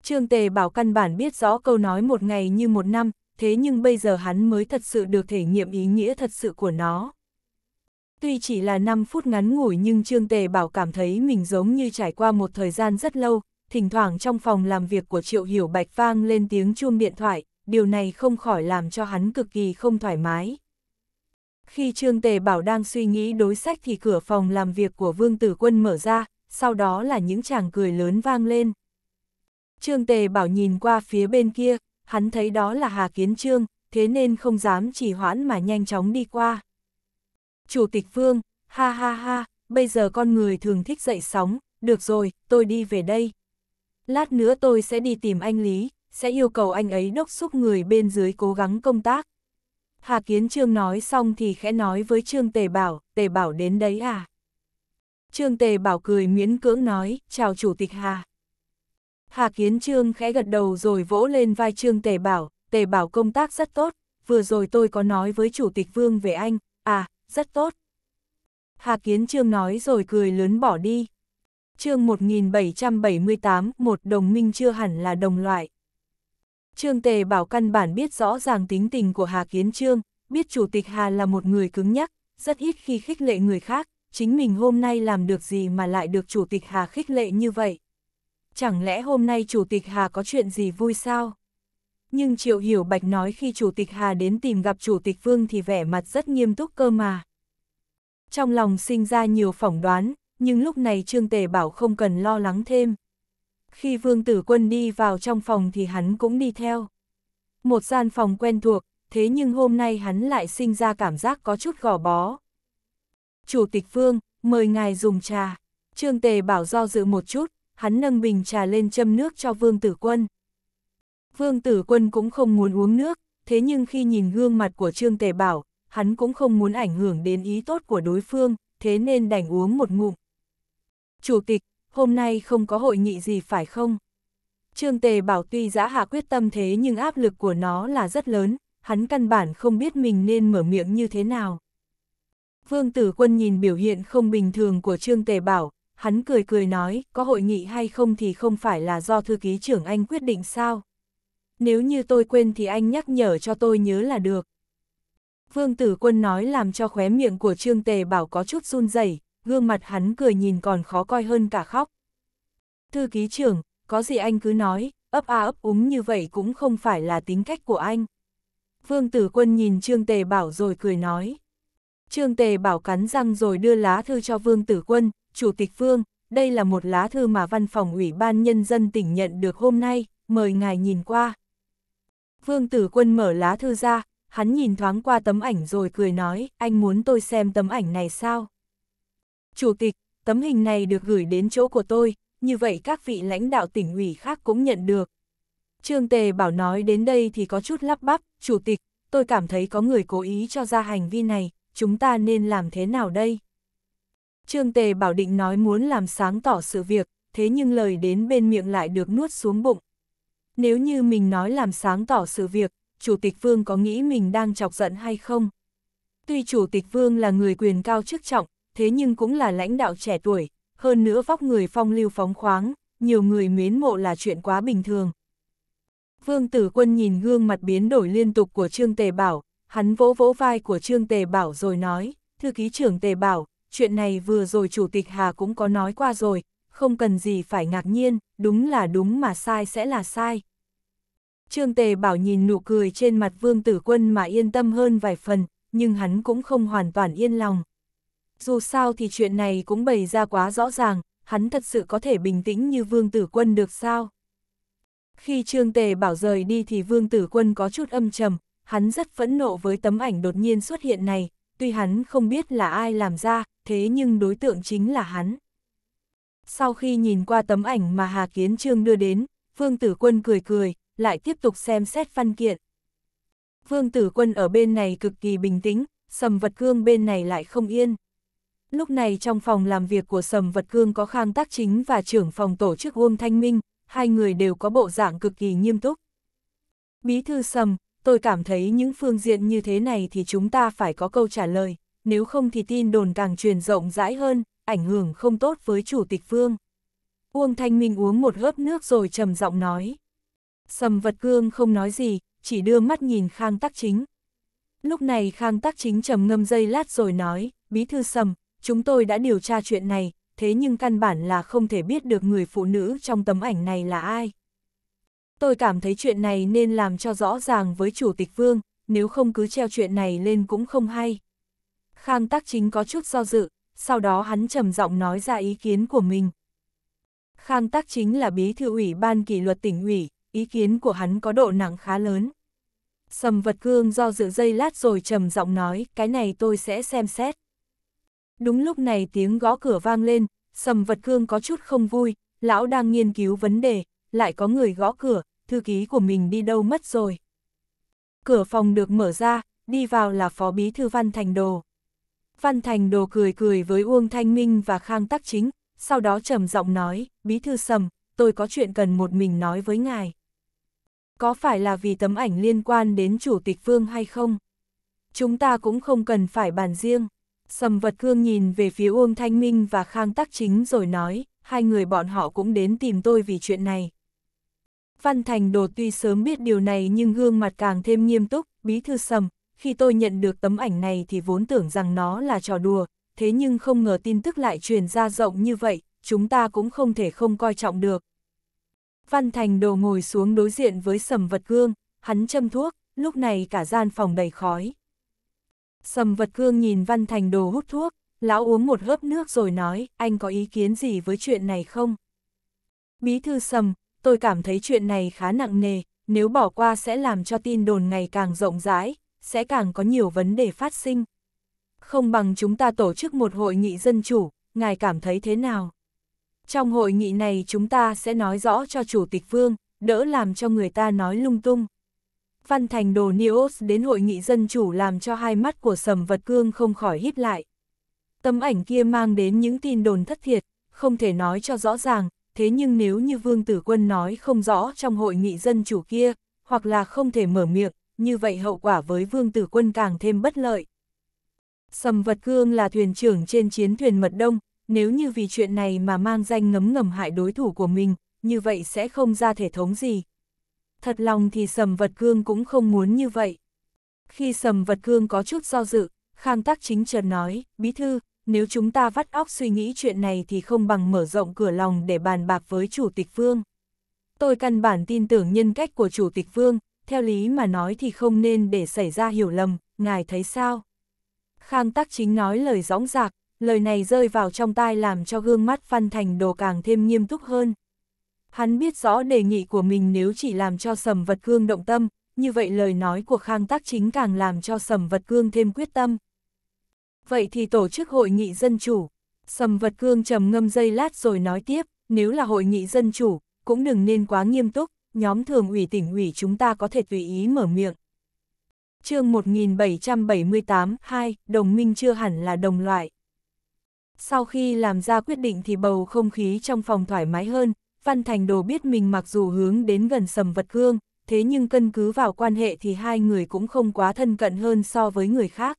Trương Tề Bảo căn bản biết rõ câu nói một ngày như một năm, thế nhưng bây giờ hắn mới thật sự được thể nghiệm ý nghĩa thật sự của nó. Tuy chỉ là 5 phút ngắn ngủi nhưng Trương Tề Bảo cảm thấy mình giống như trải qua một thời gian rất lâu, thỉnh thoảng trong phòng làm việc của Triệu Hiểu Bạch vang lên tiếng chuông điện thoại, điều này không khỏi làm cho hắn cực kỳ không thoải mái. Khi Trương Tề Bảo đang suy nghĩ đối sách thì cửa phòng làm việc của Vương Tử Quân mở ra, sau đó là những chàng cười lớn vang lên. Trương Tề Bảo nhìn qua phía bên kia, hắn thấy đó là Hà Kiến Trương, thế nên không dám trì hoãn mà nhanh chóng đi qua. Chủ tịch Phương, ha ha ha, bây giờ con người thường thích dậy sóng, được rồi, tôi đi về đây. Lát nữa tôi sẽ đi tìm anh Lý, sẽ yêu cầu anh ấy đốc xúc người bên dưới cố gắng công tác. Hà Kiến Trương nói xong thì khẽ nói với Trương Tề Bảo, Tề Bảo đến đấy à? Trương Tề Bảo cười miễn cưỡng nói, chào Chủ tịch Hà. Hà Kiến Trương khẽ gật đầu rồi vỗ lên vai Trương Tề Bảo, Tề Bảo công tác rất tốt, vừa rồi tôi có nói với Chủ tịch Vương về anh, à, rất tốt. Hà Kiến Trương nói rồi cười lớn bỏ đi. chương 1778, một đồng minh chưa hẳn là đồng loại. Trương Tề bảo căn bản biết rõ ràng tính tình của Hà Kiến Trương, biết Chủ tịch Hà là một người cứng nhắc, rất ít khi khích lệ người khác, chính mình hôm nay làm được gì mà lại được Chủ tịch Hà khích lệ như vậy. Chẳng lẽ hôm nay Chủ tịch Hà có chuyện gì vui sao? nhưng Triệu Hiểu Bạch nói khi Chủ tịch Hà đến tìm gặp Chủ tịch Vương thì vẻ mặt rất nghiêm túc cơ mà. Trong lòng sinh ra nhiều phỏng đoán, nhưng lúc này Trương Tề bảo không cần lo lắng thêm. Khi Vương Tử Quân đi vào trong phòng thì hắn cũng đi theo. Một gian phòng quen thuộc, thế nhưng hôm nay hắn lại sinh ra cảm giác có chút gò bó. Chủ tịch Vương, mời ngài dùng trà. Trương Tề bảo do dự một chút, hắn nâng bình trà lên châm nước cho Vương Tử Quân. Vương Tử Quân cũng không muốn uống nước, thế nhưng khi nhìn gương mặt của Trương Tề Bảo, hắn cũng không muốn ảnh hưởng đến ý tốt của đối phương, thế nên đành uống một ngụm. Chủ tịch, hôm nay không có hội nghị gì phải không? Trương Tề Bảo tuy giã hạ quyết tâm thế nhưng áp lực của nó là rất lớn, hắn căn bản không biết mình nên mở miệng như thế nào. Vương Tử Quân nhìn biểu hiện không bình thường của Trương Tề Bảo, hắn cười cười nói, có hội nghị hay không thì không phải là do thư ký trưởng anh quyết định sao? nếu như tôi quên thì anh nhắc nhở cho tôi nhớ là được. Vương Tử Quân nói làm cho khóe miệng của Trương Tề Bảo có chút run rẩy, gương mặt hắn cười nhìn còn khó coi hơn cả khóc. Thư ký trưởng, có gì anh cứ nói, ấp a ấp úng như vậy cũng không phải là tính cách của anh. Vương Tử Quân nhìn Trương Tề Bảo rồi cười nói. Trương Tề Bảo cắn răng rồi đưa lá thư cho Vương Tử Quân, Chủ tịch Vương, đây là một lá thư mà văn phòng Ủy ban Nhân dân tỉnh nhận được hôm nay, mời ngài nhìn qua. Vương Tử Quân mở lá thư ra, hắn nhìn thoáng qua tấm ảnh rồi cười nói, anh muốn tôi xem tấm ảnh này sao? Chủ tịch, tấm hình này được gửi đến chỗ của tôi, như vậy các vị lãnh đạo tỉnh ủy khác cũng nhận được. Trương Tề bảo nói đến đây thì có chút lắp bắp, Chủ tịch, tôi cảm thấy có người cố ý cho ra hành vi này, chúng ta nên làm thế nào đây? Trương Tề bảo định nói muốn làm sáng tỏ sự việc, thế nhưng lời đến bên miệng lại được nuốt xuống bụng, nếu như mình nói làm sáng tỏ sự việc, Chủ tịch Vương có nghĩ mình đang chọc giận hay không? Tuy Chủ tịch Vương là người quyền cao chức trọng, thế nhưng cũng là lãnh đạo trẻ tuổi, hơn nữa vóc người phong lưu phóng khoáng, nhiều người mến mộ là chuyện quá bình thường. Vương Tử Quân nhìn gương mặt biến đổi liên tục của Trương Tề Bảo, hắn vỗ vỗ vai của Trương Tề Bảo rồi nói, thư ký trưởng Tề Bảo, chuyện này vừa rồi Chủ tịch Hà cũng có nói qua rồi, không cần gì phải ngạc nhiên, đúng là đúng mà sai sẽ là sai. Trương Tề Bảo nhìn nụ cười trên mặt Vương Tử Quân mà yên tâm hơn vài phần, nhưng hắn cũng không hoàn toàn yên lòng. Dù sao thì chuyện này cũng bày ra quá rõ ràng, hắn thật sự có thể bình tĩnh như Vương Tử Quân được sao? Khi Trương Tề Bảo rời đi thì Vương Tử Quân có chút âm trầm, hắn rất phẫn nộ với tấm ảnh đột nhiên xuất hiện này, tuy hắn không biết là ai làm ra, thế nhưng đối tượng chính là hắn. Sau khi nhìn qua tấm ảnh mà Hà Kiến Trương đưa đến, Vương Tử Quân cười cười, lại tiếp tục xem xét văn kiện. Vương Tử Quân ở bên này cực kỳ bình tĩnh, Sầm Vật Cương bên này lại không yên. Lúc này trong phòng làm việc của Sầm Vật Cương có Khang Tác Chính và trưởng phòng tổ chức Uông Thanh Minh, hai người đều có bộ dạng cực kỳ nghiêm túc. Bí thư Sầm, tôi cảm thấy những phương diện như thế này thì chúng ta phải có câu trả lời, nếu không thì tin đồn càng truyền rộng rãi hơn, ảnh hưởng không tốt với Chủ tịch Phương. Uông Thanh Minh uống một hớp nước rồi trầm giọng nói. Sầm vật cương không nói gì, chỉ đưa mắt nhìn Khang Tắc Chính. Lúc này Khang Tắc Chính trầm ngâm dây lát rồi nói, Bí Thư Sầm, chúng tôi đã điều tra chuyện này, thế nhưng căn bản là không thể biết được người phụ nữ trong tấm ảnh này là ai. Tôi cảm thấy chuyện này nên làm cho rõ ràng với Chủ tịch Vương, nếu không cứ treo chuyện này lên cũng không hay. Khang Tắc Chính có chút do dự, sau đó hắn trầm giọng nói ra ý kiến của mình. Khang Tắc Chính là bí thư ủy ban kỷ luật tỉnh ủy, ý kiến của hắn có độ nặng khá lớn. Sầm vật cương do dự dây lát rồi trầm giọng nói, cái này tôi sẽ xem xét. Đúng lúc này tiếng gõ cửa vang lên, sầm vật cương có chút không vui, lão đang nghiên cứu vấn đề, lại có người gõ cửa, thư ký của mình đi đâu mất rồi. Cửa phòng được mở ra, đi vào là phó bí thư Văn Thành Đồ. Văn Thành Đồ cười cười với Uông Thanh Minh và Khang Tắc Chính, sau đó trầm giọng nói, bí thư sầm, tôi có chuyện cần một mình nói với ngài. Có phải là vì tấm ảnh liên quan đến chủ tịch Vương hay không? Chúng ta cũng không cần phải bàn riêng. Sầm vật cương nhìn về phía Uông Thanh Minh và Khang Tắc Chính rồi nói, hai người bọn họ cũng đến tìm tôi vì chuyện này. Văn Thành Đồ tuy sớm biết điều này nhưng gương mặt càng thêm nghiêm túc, bí thư sầm, khi tôi nhận được tấm ảnh này thì vốn tưởng rằng nó là trò đùa, thế nhưng không ngờ tin tức lại truyền ra rộng như vậy, chúng ta cũng không thể không coi trọng được. Văn Thành Đồ ngồi xuống đối diện với sầm vật gương, hắn châm thuốc, lúc này cả gian phòng đầy khói. Sầm vật gương nhìn Văn Thành Đồ hút thuốc, lão uống một hớp nước rồi nói, anh có ý kiến gì với chuyện này không? Bí thư sầm, tôi cảm thấy chuyện này khá nặng nề, nếu bỏ qua sẽ làm cho tin đồn ngày càng rộng rãi, sẽ càng có nhiều vấn đề phát sinh. Không bằng chúng ta tổ chức một hội nghị dân chủ, ngài cảm thấy thế nào? Trong hội nghị này chúng ta sẽ nói rõ cho Chủ tịch Vương, đỡ làm cho người ta nói lung tung. Văn Thành Đồ Nios đến hội nghị dân chủ làm cho hai mắt của Sầm Vật Cương không khỏi híp lại. Tấm ảnh kia mang đến những tin đồn thất thiệt, không thể nói cho rõ ràng, thế nhưng nếu như Vương Tử Quân nói không rõ trong hội nghị dân chủ kia, hoặc là không thể mở miệng, như vậy hậu quả với Vương Tử Quân càng thêm bất lợi. Sầm Vật Cương là thuyền trưởng trên chiến thuyền Mật Đông, nếu như vì chuyện này mà mang danh ngấm ngầm hại đối thủ của mình, như vậy sẽ không ra thể thống gì. Thật lòng thì Sầm Vật Cương cũng không muốn như vậy. Khi Sầm Vật Cương có chút do dự, Khang tắc Chính trần nói, Bí Thư, nếu chúng ta vắt óc suy nghĩ chuyện này thì không bằng mở rộng cửa lòng để bàn bạc với Chủ tịch Vương. Tôi căn bản tin tưởng nhân cách của Chủ tịch Vương, theo lý mà nói thì không nên để xảy ra hiểu lầm, ngài thấy sao? Khang tắc Chính nói lời rõng rạc, lời này rơi vào trong tai làm cho gương mắt Phan Thành Đồ càng thêm nghiêm túc hơn. Hắn biết rõ đề nghị của mình nếu chỉ làm cho sầm vật cương động tâm, như vậy lời nói của Khang Tác Chính càng làm cho sầm vật cương thêm quyết tâm. Vậy thì tổ chức hội nghị dân chủ. Sầm vật cương trầm ngâm dây lát rồi nói tiếp, nếu là hội nghị dân chủ, cũng đừng nên quá nghiêm túc, nhóm thường ủy tỉnh ủy chúng ta có thể tùy ý mở miệng. chương 1778-2, đồng minh chưa hẳn là đồng loại. Sau khi làm ra quyết định thì bầu không khí trong phòng thoải mái hơn, Văn Thành Đồ biết mình mặc dù hướng đến gần sầm vật hương, thế nhưng cân cứ vào quan hệ thì hai người cũng không quá thân cận hơn so với người khác.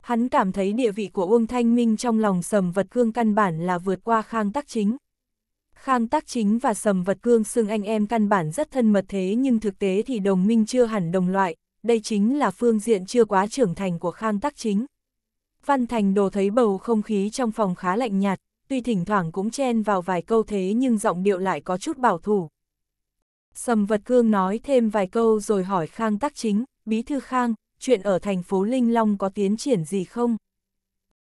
Hắn cảm thấy địa vị của Uông Thanh Minh trong lòng sầm vật cương căn bản là vượt qua khang tắc chính. Khang Tác Chính và Sầm Vật Cương xưng anh em căn bản rất thân mật thế nhưng thực tế thì đồng minh chưa hẳn đồng loại, đây chính là phương diện chưa quá trưởng thành của Khang Tác Chính. Văn Thành Đồ thấy bầu không khí trong phòng khá lạnh nhạt, tuy thỉnh thoảng cũng chen vào vài câu thế nhưng giọng điệu lại có chút bảo thủ. Sầm Vật Cương nói thêm vài câu rồi hỏi Khang Tắc Chính, Bí Thư Khang, chuyện ở thành phố Linh Long có tiến triển gì không?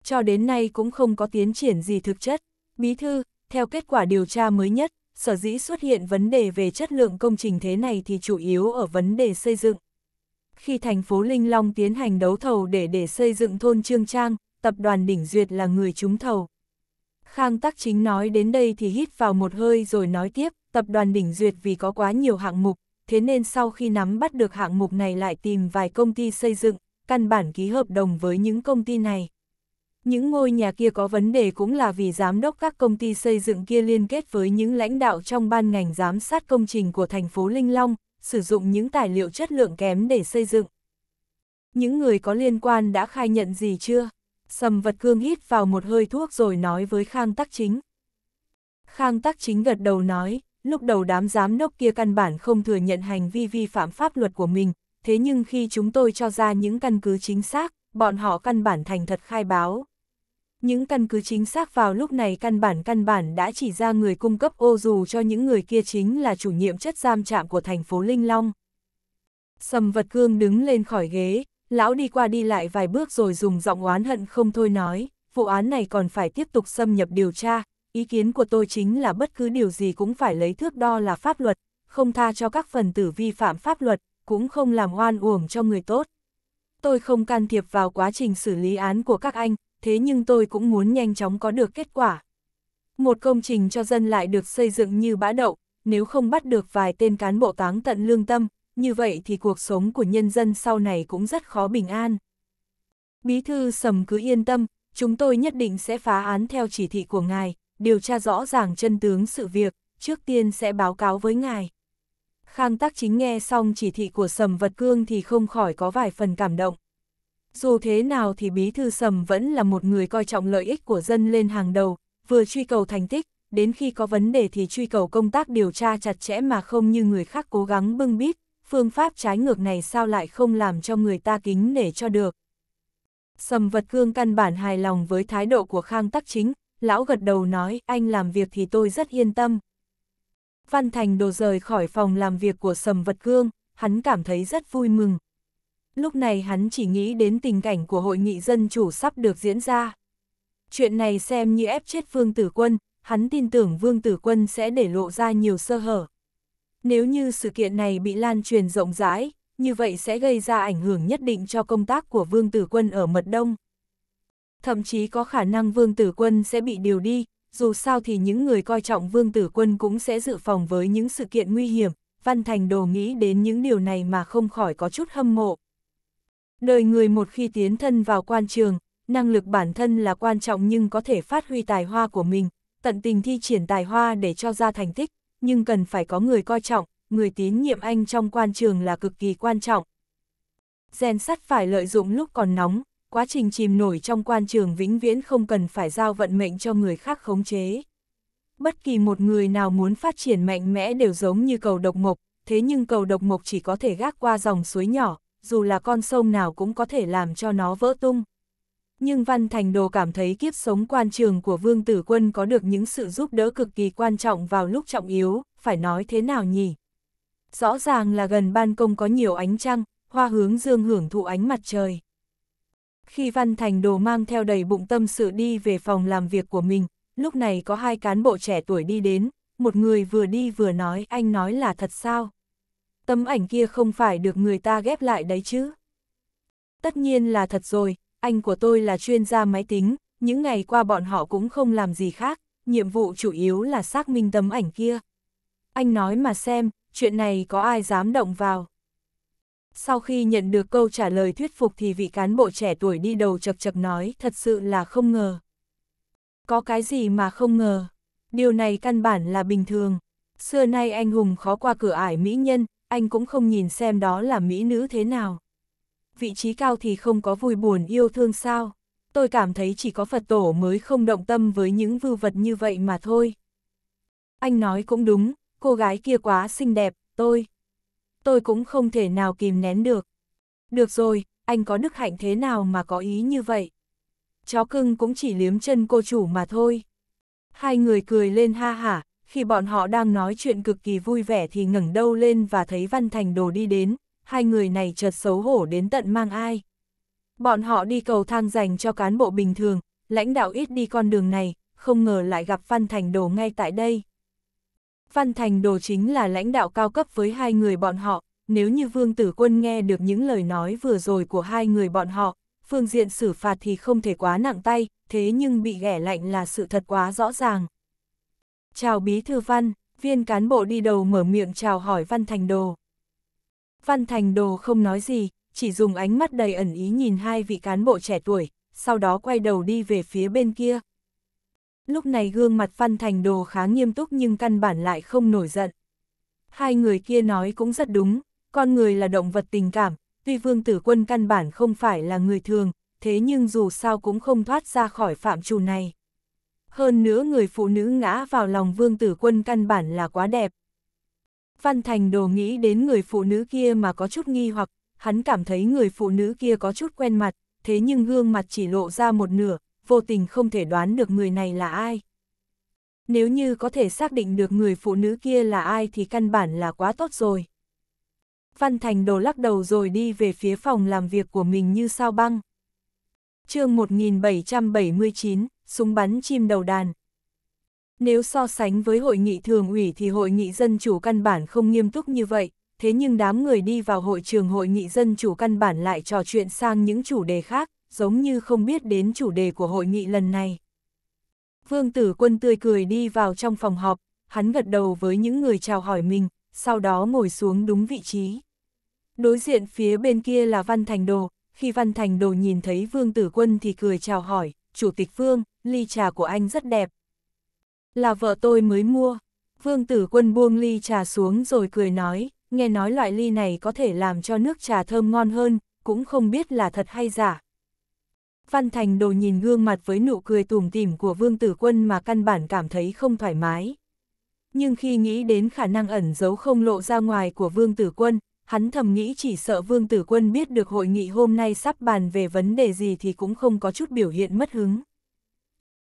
Cho đến nay cũng không có tiến triển gì thực chất. Bí Thư, theo kết quả điều tra mới nhất, sở dĩ xuất hiện vấn đề về chất lượng công trình thế này thì chủ yếu ở vấn đề xây dựng khi thành phố Linh Long tiến hành đấu thầu để để xây dựng thôn Trương Trang, tập đoàn Đỉnh Duyệt là người trúng thầu. Khang Tắc Chính nói đến đây thì hít vào một hơi rồi nói tiếp, tập đoàn Đỉnh Duyệt vì có quá nhiều hạng mục, thế nên sau khi nắm bắt được hạng mục này lại tìm vài công ty xây dựng, căn bản ký hợp đồng với những công ty này. Những ngôi nhà kia có vấn đề cũng là vì giám đốc các công ty xây dựng kia liên kết với những lãnh đạo trong ban ngành giám sát công trình của thành phố Linh Long, sử dụng những tài liệu chất lượng kém để xây dựng. Những người có liên quan đã khai nhận gì chưa? Sầm vật cương hít vào một hơi thuốc rồi nói với Khang Tắc Chính. Khang Tắc Chính gật đầu nói, lúc đầu đám giám đốc kia căn bản không thừa nhận hành vi vi phạm pháp luật của mình, thế nhưng khi chúng tôi cho ra những căn cứ chính xác, bọn họ căn bản thành thật khai báo những căn cứ chính xác vào lúc này căn bản căn bản đã chỉ ra người cung cấp ô dù cho những người kia chính là chủ nhiệm chất giam trạm của thành phố Linh Long. Sầm vật cương đứng lên khỏi ghế, lão đi qua đi lại vài bước rồi dùng giọng oán hận không thôi nói, vụ án này còn phải tiếp tục xâm nhập điều tra, ý kiến của tôi chính là bất cứ điều gì cũng phải lấy thước đo là pháp luật, không tha cho các phần tử vi phạm pháp luật, cũng không làm oan uổng cho người tốt. Tôi không can thiệp vào quá trình xử lý án của các anh, thế nhưng tôi cũng muốn nhanh chóng có được kết quả. Một công trình cho dân lại được xây dựng như bã đậu, nếu không bắt được vài tên cán bộ táng tận lương tâm, như vậy thì cuộc sống của nhân dân sau này cũng rất khó bình an. Bí thư sầm cứ yên tâm, chúng tôi nhất định sẽ phá án theo chỉ thị của ngài, điều tra rõ ràng chân tướng sự việc, trước tiên sẽ báo cáo với ngài. Khang tác chính nghe xong chỉ thị của sầm vật cương thì không khỏi có vài phần cảm động. Dù thế nào thì Bí Thư Sầm vẫn là một người coi trọng lợi ích của dân lên hàng đầu, vừa truy cầu thành tích, đến khi có vấn đề thì truy cầu công tác điều tra chặt chẽ mà không như người khác cố gắng bưng bít, phương pháp trái ngược này sao lại không làm cho người ta kính nể cho được. Sầm vật cương căn bản hài lòng với thái độ của Khang Tắc Chính, lão gật đầu nói anh làm việc thì tôi rất yên tâm. Văn Thành đồ rời khỏi phòng làm việc của Sầm vật cương, hắn cảm thấy rất vui mừng, lúc này hắn chỉ nghĩ đến tình cảnh của hội nghị dân chủ sắp được diễn ra. Chuyện này xem như ép chết Vương Tử Quân, hắn tin tưởng Vương Tử Quân sẽ để lộ ra nhiều sơ hở. Nếu như sự kiện này bị lan truyền rộng rãi, như vậy sẽ gây ra ảnh hưởng nhất định cho công tác của Vương Tử Quân ở Mật Đông. Thậm chí có khả năng Vương Tử Quân sẽ bị điều đi, dù sao thì những người coi trọng Vương Tử Quân cũng sẽ dự phòng với những sự kiện nguy hiểm. Văn Thành Đồ nghĩ đến những điều này mà không khỏi có chút hâm mộ. Đời người một khi tiến thân vào quan trường, năng lực bản thân là quan trọng nhưng có thể phát huy tài hoa của mình, tận tình thi triển tài hoa để cho ra thành tích, nhưng cần phải có người coi trọng, người tín nhiệm anh trong quan trường là cực kỳ quan trọng. Gen sắt phải lợi dụng lúc còn nóng, quá trình chìm nổi trong quan trường vĩnh viễn không cần phải giao vận mệnh cho người khác khống chế. Bất kỳ một người nào muốn phát triển mạnh mẽ đều giống như cầu độc mộc, thế nhưng cầu độc mộc chỉ có thể gác qua dòng suối nhỏ, dù là con sông nào cũng có thể làm cho nó vỡ tung. Nhưng Văn Thành Đồ cảm thấy kiếp sống quan trường của Vương Tử Quân có được những sự giúp đỡ cực kỳ quan trọng vào lúc trọng yếu, phải nói thế nào nhỉ? Rõ ràng là gần ban công có nhiều ánh trăng, hoa hướng dương hưởng thụ ánh mặt trời. Khi Văn Thành Đồ mang theo đầy bụng tâm sự đi về phòng làm việc của mình, lúc này có hai cán bộ trẻ tuổi đi đến, một người vừa đi vừa nói anh nói là thật sao? tấm ảnh kia không phải được người ta ghép lại đấy chứ. Tất nhiên là thật rồi, anh của tôi là chuyên gia máy tính, những ngày qua bọn họ cũng không làm gì khác, nhiệm vụ chủ yếu là xác minh tấm ảnh kia. Anh nói mà xem, chuyện này có ai dám động vào. Sau khi nhận được câu trả lời thuyết phục thì vị cán bộ trẻ tuổi đi đầu chật chật nói thật sự là không ngờ. Có cái gì mà không ngờ, điều này căn bản là bình thường. Xưa nay anh hùng khó qua cửa ải mỹ nhân, anh cũng không nhìn xem đó là mỹ nữ thế nào. Vị trí cao thì không có vui buồn yêu thương sao, tôi cảm thấy chỉ có Phật tổ mới không động tâm với những vư vật như vậy mà thôi. Anh nói cũng đúng, cô gái kia quá xinh đẹp, tôi. Tôi cũng không thể nào kìm nén được. Được rồi, anh có đức hạnh thế nào mà có ý như vậy? Chó cưng cũng chỉ liếm chân cô chủ mà thôi. Hai người cười lên ha hả, khi bọn họ đang nói chuyện cực kỳ vui vẻ thì ngẩng đầu lên và thấy Văn Thành Đồ đi đến, hai người này chợt xấu hổ đến tận mang ai. Bọn họ đi cầu thang dành cho cán bộ bình thường, lãnh đạo ít đi con đường này, không ngờ lại gặp Văn Thành Đồ ngay tại đây. Văn Thành Đồ chính là lãnh đạo cao cấp với hai người bọn họ, nếu như Vương Tử Quân nghe được những lời nói vừa rồi của hai người bọn họ, phương diện xử phạt thì không thể quá nặng tay, thế nhưng bị ghẻ lạnh là sự thật quá rõ ràng. Chào bí thư văn, viên cán bộ đi đầu mở miệng chào hỏi Văn Thành Đồ. Văn Thành Đồ không nói gì, chỉ dùng ánh mắt đầy ẩn ý nhìn hai vị cán bộ trẻ tuổi, sau đó quay đầu đi về phía bên kia. Lúc này gương mặt Văn Thành Đồ khá nghiêm túc nhưng căn bản lại không nổi giận. Hai người kia nói cũng rất đúng, con người là động vật tình cảm, tuy vương tử quân căn bản không phải là người thường, thế nhưng dù sao cũng không thoát ra khỏi phạm trù này hơn nữa người phụ nữ ngã vào lòng vương tử quân căn bản là quá đẹp. Văn Thành đồ nghĩ đến người phụ nữ kia mà có chút nghi hoặc, hắn cảm thấy người phụ nữ kia có chút quen mặt, thế nhưng gương mặt chỉ lộ ra một nửa, vô tình không thể đoán được người này là ai. Nếu như có thể xác định được người phụ nữ kia là ai thì căn bản là quá tốt rồi. Văn Thành đồ lắc đầu rồi đi về phía phòng làm việc của mình như sao băng chương 1779, súng bắn chim đầu đàn. Nếu so sánh với hội nghị thường ủy thì hội nghị dân chủ căn bản không nghiêm túc như vậy, thế nhưng đám người đi vào hội trường hội nghị dân chủ căn bản lại trò chuyện sang những chủ đề khác, giống như không biết đến chủ đề của hội nghị lần này. Vương tử quân tươi cười đi vào trong phòng họp, hắn gật đầu với những người chào hỏi mình, sau đó ngồi xuống đúng vị trí. Đối diện phía bên kia là Văn Thành Đồ, khi Văn Thành Đồ nhìn thấy Vương Tử Quân thì cười chào hỏi, Chủ tịch Vương, ly trà của anh rất đẹp. Là vợ tôi mới mua. Vương Tử Quân buông ly trà xuống rồi cười nói, nghe nói loại ly này có thể làm cho nước trà thơm ngon hơn, cũng không biết là thật hay giả. Văn Thành Đồ nhìn gương mặt với nụ cười tủm tỉm của Vương Tử Quân mà căn bản cảm thấy không thoải mái. Nhưng khi nghĩ đến khả năng ẩn giấu không lộ ra ngoài của Vương Tử Quân, hắn thầm nghĩ chỉ sợ Vương Tử Quân biết được hội nghị hôm nay sắp bàn về vấn đề gì thì cũng không có chút biểu hiện mất hứng.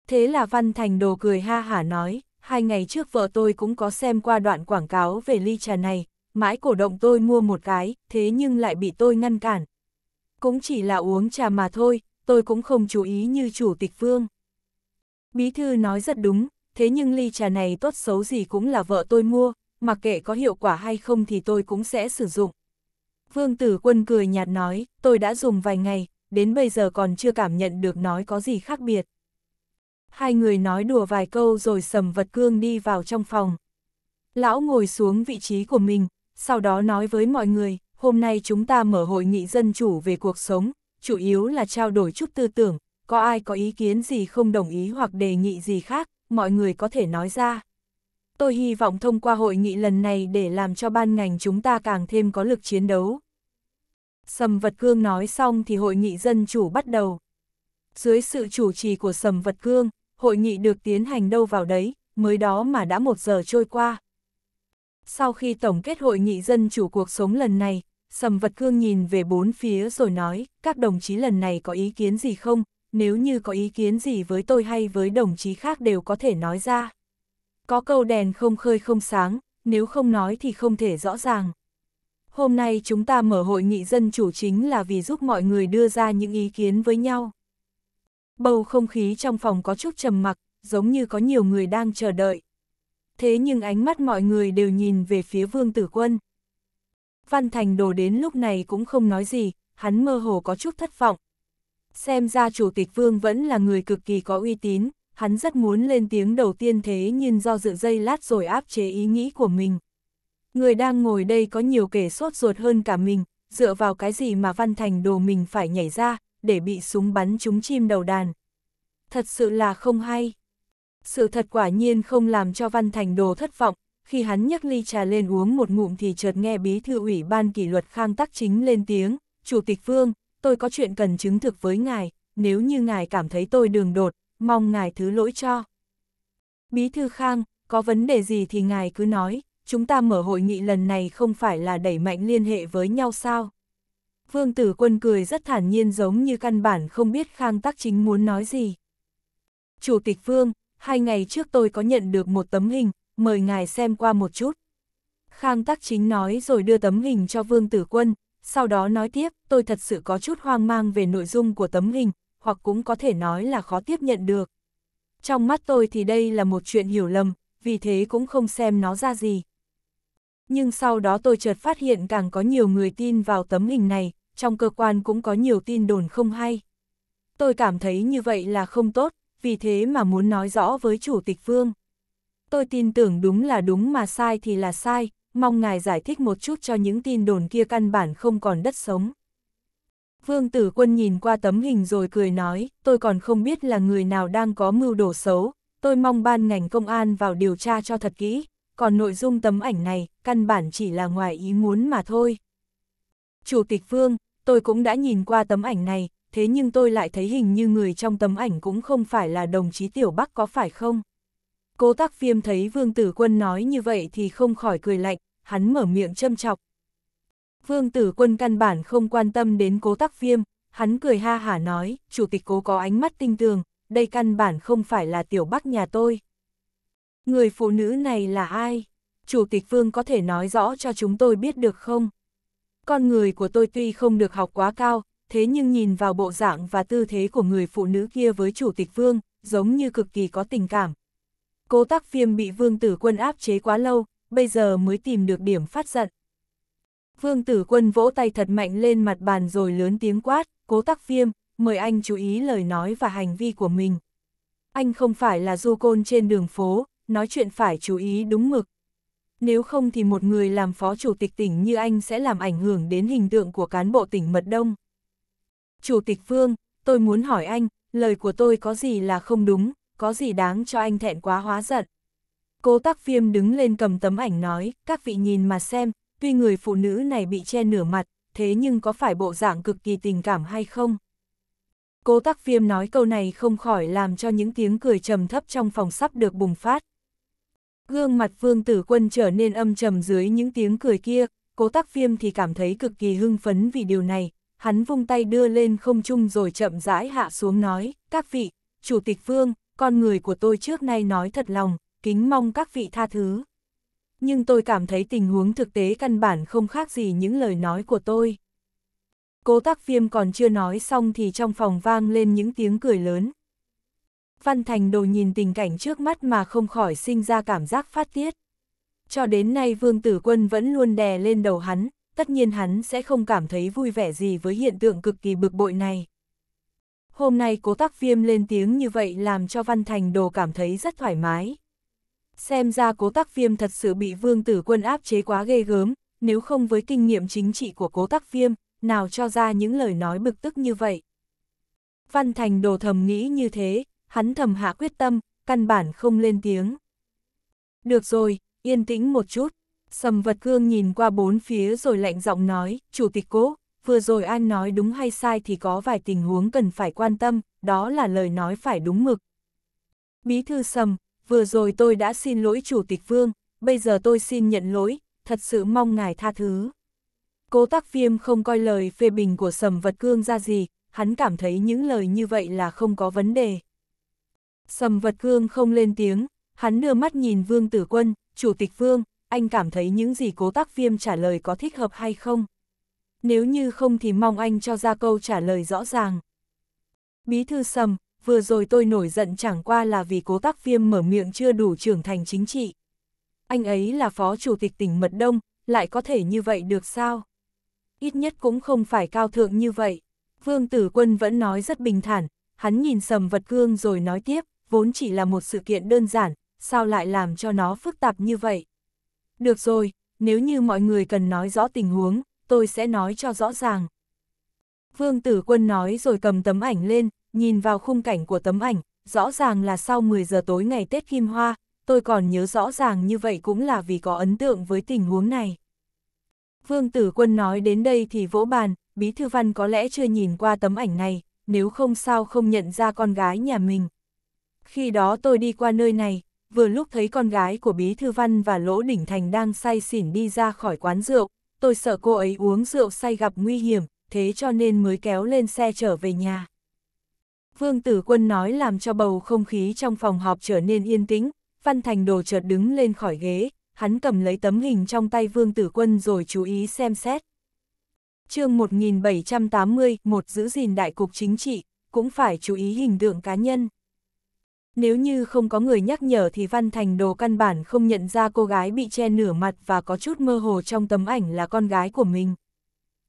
Thế là Văn Thành Đồ cười ha hả nói, hai ngày trước vợ tôi cũng có xem qua đoạn quảng cáo về ly trà này, mãi cổ động tôi mua một cái, thế nhưng lại bị tôi ngăn cản. Cũng chỉ là uống trà mà thôi, tôi cũng không chú ý như chủ tịch Vương. Bí thư nói rất đúng, thế nhưng ly trà này tốt xấu gì cũng là vợ tôi mua, mặc kệ có hiệu quả hay không thì tôi cũng sẽ sử dụng. Vương tử quân cười nhạt nói, tôi đã dùng vài ngày, đến bây giờ còn chưa cảm nhận được nói có gì khác biệt. Hai người nói đùa vài câu rồi sầm vật cương đi vào trong phòng. Lão ngồi xuống vị trí của mình, sau đó nói với mọi người, hôm nay chúng ta mở hội nghị dân chủ về cuộc sống, chủ yếu là trao đổi chút tư tưởng, có ai có ý kiến gì không đồng ý hoặc đề nghị gì khác, mọi người có thể nói ra tôi hy vọng thông qua hội nghị lần này để làm cho ban ngành chúng ta càng thêm có lực chiến đấu. Sầm Vật Cương nói xong thì hội nghị dân chủ bắt đầu. Dưới sự chủ trì của Sầm Vật Cương, hội nghị được tiến hành đâu vào đấy, mới đó mà đã một giờ trôi qua. Sau khi tổng kết hội nghị dân chủ cuộc sống lần này, Sầm Vật Cương nhìn về bốn phía rồi nói, các đồng chí lần này có ý kiến gì không, nếu như có ý kiến gì với tôi hay với đồng chí khác đều có thể nói ra. Có câu đèn không khơi không sáng, nếu không nói thì không thể rõ ràng. Hôm nay chúng ta mở hội nghị dân chủ chính là vì giúp mọi người đưa ra những ý kiến với nhau. Bầu không khí trong phòng có chút trầm mặc, giống như có nhiều người đang chờ đợi. Thế nhưng ánh mắt mọi người đều nhìn về phía Vương Tử Quân. Văn Thành đồ đến lúc này cũng không nói gì, hắn mơ hồ có chút thất vọng. Xem ra Chủ tịch Vương vẫn là người cực kỳ có uy tín, hắn rất muốn lên tiếng đầu tiên thế nhưng do dự dây lát rồi áp chế ý nghĩ của mình. Người đang ngồi đây có nhiều kẻ sốt ruột hơn cả mình, dựa vào cái gì mà Văn Thành đồ mình phải nhảy ra, để bị súng bắn trúng chim đầu đàn. Thật sự là không hay. Sự thật quả nhiên không làm cho Văn Thành đồ thất vọng, khi hắn nhấc ly trà lên uống một ngụm thì chợt nghe bí thư ủy ban kỷ luật khang tắc chính lên tiếng, Chủ tịch Vương, tôi có chuyện cần chứng thực với ngài, nếu như ngài cảm thấy tôi đường đột, mong ngài thứ lỗi cho. Bí thư Khang, có vấn đề gì thì ngài cứ nói, chúng ta mở hội nghị lần này không phải là đẩy mạnh liên hệ với nhau sao? Vương Tử Quân cười rất thản nhiên giống như căn bản không biết Khang Tắc Chính muốn nói gì. Chủ tịch Vương, hai ngày trước tôi có nhận được một tấm hình, mời ngài xem qua một chút. Khang Tắc Chính nói rồi đưa tấm hình cho Vương Tử Quân, sau đó nói tiếp, tôi thật sự có chút hoang mang về nội dung của tấm hình, hoặc cũng có thể nói là khó tiếp nhận được. Trong mắt tôi thì đây là một chuyện hiểu lầm, vì thế cũng không xem nó ra gì. Nhưng sau đó tôi chợt phát hiện càng có nhiều người tin vào tấm hình này, trong cơ quan cũng có nhiều tin đồn không hay. Tôi cảm thấy như vậy là không tốt, vì thế mà muốn nói rõ với Chủ tịch Vương. Tôi tin tưởng đúng là đúng mà sai thì là sai, mong ngài giải thích một chút cho những tin đồn kia căn bản không còn đất sống. Vương tử quân nhìn qua tấm hình rồi cười nói, tôi còn không biết là người nào đang có mưu đồ xấu, tôi mong ban ngành công an vào điều tra cho thật kỹ, còn nội dung tấm ảnh này, căn bản chỉ là ngoài ý muốn mà thôi. Chủ tịch Vương, tôi cũng đã nhìn qua tấm ảnh này, thế nhưng tôi lại thấy hình như người trong tấm ảnh cũng không phải là đồng chí Tiểu Bắc có phải không? Cô tác viêm thấy Vương Tử Quân nói như vậy thì không khỏi cười lạnh, hắn mở miệng châm chọc, Vương tử quân căn bản không quan tâm đến cố tắc viêm, hắn cười ha hả nói, chủ tịch cố có ánh mắt tinh tường, đây căn bản không phải là tiểu bắc nhà tôi. Người phụ nữ này là ai? Chủ tịch vương có thể nói rõ cho chúng tôi biết được không? Con người của tôi tuy không được học quá cao, thế nhưng nhìn vào bộ dạng và tư thế của người phụ nữ kia với chủ tịch vương, giống như cực kỳ có tình cảm. Cố tắc viêm bị vương tử quân áp chế quá lâu, bây giờ mới tìm được điểm phát giận. Vương tử quân vỗ tay thật mạnh lên mặt bàn rồi lớn tiếng quát, cố tắc viêm, mời anh chú ý lời nói và hành vi của mình. Anh không phải là du côn trên đường phố, nói chuyện phải chú ý đúng mực. Nếu không thì một người làm phó chủ tịch tỉnh như anh sẽ làm ảnh hưởng đến hình tượng của cán bộ tỉnh Mật Đông. Chủ tịch Vương, tôi muốn hỏi anh, lời của tôi có gì là không đúng, có gì đáng cho anh thẹn quá hóa giận. Cố tắc viêm đứng lên cầm tấm ảnh nói, các vị nhìn mà xem, tuy người phụ nữ này bị che nửa mặt, thế nhưng có phải bộ dạng cực kỳ tình cảm hay không? Cố tắc phiêm nói câu này không khỏi làm cho những tiếng cười trầm thấp trong phòng sắp được bùng phát. Gương mặt vương tử quân trở nên âm trầm dưới những tiếng cười kia, cố tắc phiêm thì cảm thấy cực kỳ hưng phấn vì điều này, hắn vung tay đưa lên không trung rồi chậm rãi hạ xuống nói, các vị, chủ tịch vương, con người của tôi trước nay nói thật lòng, kính mong các vị tha thứ nhưng tôi cảm thấy tình huống thực tế căn bản không khác gì những lời nói của tôi. Cố tác viêm còn chưa nói xong thì trong phòng vang lên những tiếng cười lớn. Văn Thành đồ nhìn tình cảnh trước mắt mà không khỏi sinh ra cảm giác phát tiết. Cho đến nay Vương Tử Quân vẫn luôn đè lên đầu hắn, tất nhiên hắn sẽ không cảm thấy vui vẻ gì với hiện tượng cực kỳ bực bội này. Hôm nay cố tác viêm lên tiếng như vậy làm cho Văn Thành đồ cảm thấy rất thoải mái. Xem ra cố tắc viêm thật sự bị vương tử quân áp chế quá ghê gớm, nếu không với kinh nghiệm chính trị của cố tắc viêm, nào cho ra những lời nói bực tức như vậy. Văn Thành đồ thầm nghĩ như thế, hắn thầm hạ quyết tâm, căn bản không lên tiếng. Được rồi, yên tĩnh một chút. Sầm vật cương nhìn qua bốn phía rồi lạnh giọng nói, Chủ tịch cố, vừa rồi anh nói đúng hay sai thì có vài tình huống cần phải quan tâm, đó là lời nói phải đúng mực. Bí thư sầm, vừa rồi tôi đã xin lỗi chủ tịch vương, bây giờ tôi xin nhận lỗi, thật sự mong ngài tha thứ. Cố tắc viêm không coi lời phê bình của sầm vật cương ra gì, hắn cảm thấy những lời như vậy là không có vấn đề. Sầm vật cương không lên tiếng, hắn đưa mắt nhìn vương tử quân, chủ tịch vương, anh cảm thấy những gì cố tắc viêm trả lời có thích hợp hay không? Nếu như không thì mong anh cho ra câu trả lời rõ ràng. Bí thư sầm, vừa rồi tôi nổi giận chẳng qua là vì cố tắc viêm mở miệng chưa đủ trưởng thành chính trị. Anh ấy là phó chủ tịch tỉnh Mật Đông, lại có thể như vậy được sao? Ít nhất cũng không phải cao thượng như vậy. Vương Tử Quân vẫn nói rất bình thản, hắn nhìn sầm vật cương rồi nói tiếp, vốn chỉ là một sự kiện đơn giản, sao lại làm cho nó phức tạp như vậy? Được rồi, nếu như mọi người cần nói rõ tình huống, tôi sẽ nói cho rõ ràng. Vương Tử Quân nói rồi cầm tấm ảnh lên, nhìn vào khung cảnh của tấm ảnh, rõ ràng là sau 10 giờ tối ngày Tết Kim Hoa, tôi còn nhớ rõ ràng như vậy cũng là vì có ấn tượng với tình huống này. Vương Tử Quân nói đến đây thì vỗ bàn, Bí Thư Văn có lẽ chưa nhìn qua tấm ảnh này, nếu không sao không nhận ra con gái nhà mình. Khi đó tôi đi qua nơi này, vừa lúc thấy con gái của Bí Thư Văn và Lỗ Đỉnh Thành đang say xỉn đi ra khỏi quán rượu, tôi sợ cô ấy uống rượu say gặp nguy hiểm, thế cho nên mới kéo lên xe trở về nhà. Vương Tử Quân nói làm cho bầu không khí trong phòng họp trở nên yên tĩnh, Văn Thành Đồ chợt đứng lên khỏi ghế, hắn cầm lấy tấm hình trong tay Vương Tử Quân rồi chú ý xem xét. chương 1780, một giữ gìn đại cục chính trị, cũng phải chú ý hình tượng cá nhân. Nếu như không có người nhắc nhở thì Văn Thành Đồ căn bản không nhận ra cô gái bị che nửa mặt và có chút mơ hồ trong tấm ảnh là con gái của mình.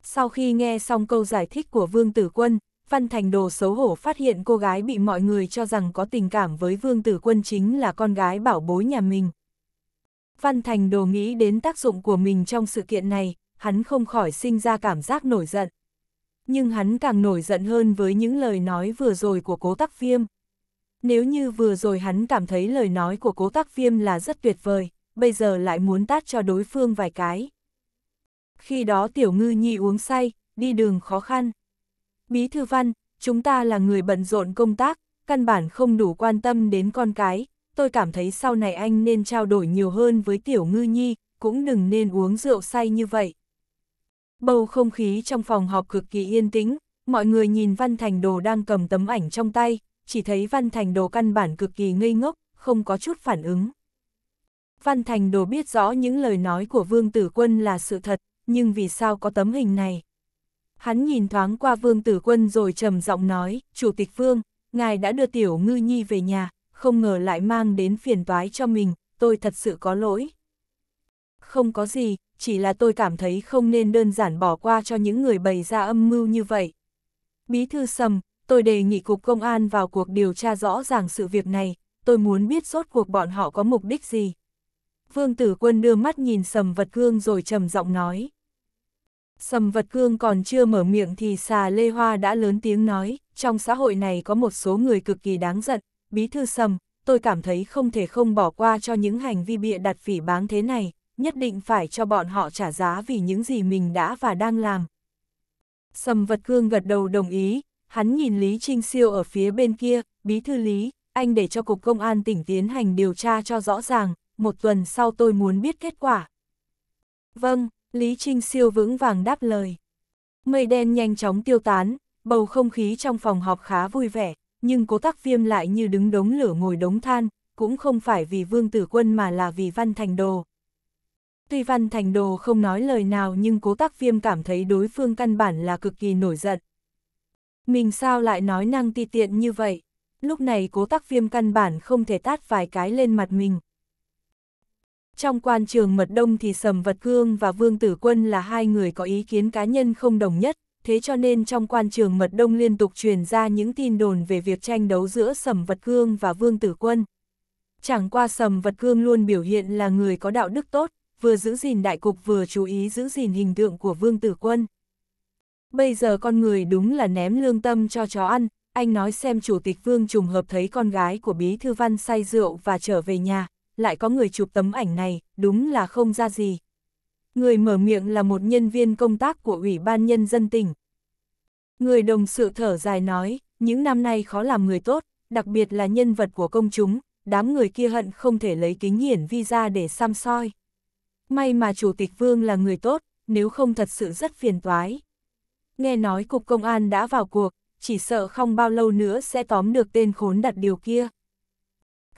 Sau khi nghe xong câu giải thích của Vương Tử Quân, Phan Thành Đồ xấu hổ phát hiện cô gái bị mọi người cho rằng có tình cảm với Vương Tử Quân chính là con gái bảo bối nhà mình. Phan Thành Đồ nghĩ đến tác dụng của mình trong sự kiện này, hắn không khỏi sinh ra cảm giác nổi giận. Nhưng hắn càng nổi giận hơn với những lời nói vừa rồi của cố tắc viêm. Nếu như vừa rồi hắn cảm thấy lời nói của cố tắc viêm là rất tuyệt vời, bây giờ lại muốn tát cho đối phương vài cái. Khi đó tiểu ngư nhi uống say, đi đường khó khăn. Bí thư văn, chúng ta là người bận rộn công tác, căn bản không đủ quan tâm đến con cái, tôi cảm thấy sau này anh nên trao đổi nhiều hơn với tiểu ngư nhi, cũng đừng nên uống rượu say như vậy. Bầu không khí trong phòng họp cực kỳ yên tĩnh, mọi người nhìn Văn Thành Đồ đang cầm tấm ảnh trong tay, chỉ thấy Văn Thành Đồ căn bản cực kỳ ngây ngốc, không có chút phản ứng. Văn Thành Đồ biết rõ những lời nói của Vương Tử Quân là sự thật, nhưng vì sao có tấm hình này? Hắn nhìn thoáng qua Vương Tử Quân rồi trầm giọng nói, Chủ tịch Vương, ngài đã đưa Tiểu Ngư Nhi về nhà, không ngờ lại mang đến phiền toái cho mình, tôi thật sự có lỗi. Không có gì, chỉ là tôi cảm thấy không nên đơn giản bỏ qua cho những người bày ra âm mưu như vậy. Bí thư sầm, tôi đề nghị Cục Công an vào cuộc điều tra rõ ràng sự việc này, tôi muốn biết rốt cuộc bọn họ có mục đích gì. Vương Tử Quân đưa mắt nhìn sầm vật gương rồi trầm giọng nói. Sầm vật cương còn chưa mở miệng thì xà lê hoa đã lớn tiếng nói, trong xã hội này có một số người cực kỳ đáng giận, bí thư sầm, tôi cảm thấy không thể không bỏ qua cho những hành vi bịa đặt phỉ báng thế này, nhất định phải cho bọn họ trả giá vì những gì mình đã và đang làm. Sầm vật cương gật đầu đồng ý, hắn nhìn Lý Trinh Siêu ở phía bên kia, bí thư Lý, anh để cho Cục Công an tỉnh tiến hành điều tra cho rõ ràng, một tuần sau tôi muốn biết kết quả. Vâng. Lý Trinh siêu vững vàng đáp lời. Mây đen nhanh chóng tiêu tán, bầu không khí trong phòng họp khá vui vẻ, nhưng cố tắc viêm lại như đứng đống lửa ngồi đống than, cũng không phải vì vương tử quân mà là vì văn thành đồ. Tuy văn thành đồ không nói lời nào nhưng cố tắc viêm cảm thấy đối phương căn bản là cực kỳ nổi giận. Mình sao lại nói năng ti tiện như vậy? Lúc này cố tắc viêm căn bản không thể tát vài cái lên mặt mình, trong quan trường mật đông thì Sầm Vật Cương và Vương Tử Quân là hai người có ý kiến cá nhân không đồng nhất, thế cho nên trong quan trường mật đông liên tục truyền ra những tin đồn về việc tranh đấu giữa Sầm Vật Cương và Vương Tử Quân. Chẳng qua Sầm Vật Cương luôn biểu hiện là người có đạo đức tốt, vừa giữ gìn đại cục vừa chú ý giữ gìn hình tượng của Vương Tử Quân. Bây giờ con người đúng là ném lương tâm cho chó ăn, anh nói xem chủ tịch Vương trùng hợp thấy con gái của bí thư văn say rượu và trở về nhà, lại có người chụp tấm ảnh này, đúng là không ra gì. Người mở miệng là một nhân viên công tác của Ủy ban Nhân dân tỉnh. Người đồng sự thở dài nói, những năm nay khó làm người tốt, đặc biệt là nhân vật của công chúng, đám người kia hận không thể lấy kính hiển vi ra để xăm soi. May mà Chủ tịch Vương là người tốt, nếu không thật sự rất phiền toái. Nghe nói Cục Công an đã vào cuộc, chỉ sợ không bao lâu nữa sẽ tóm được tên khốn đặt điều kia.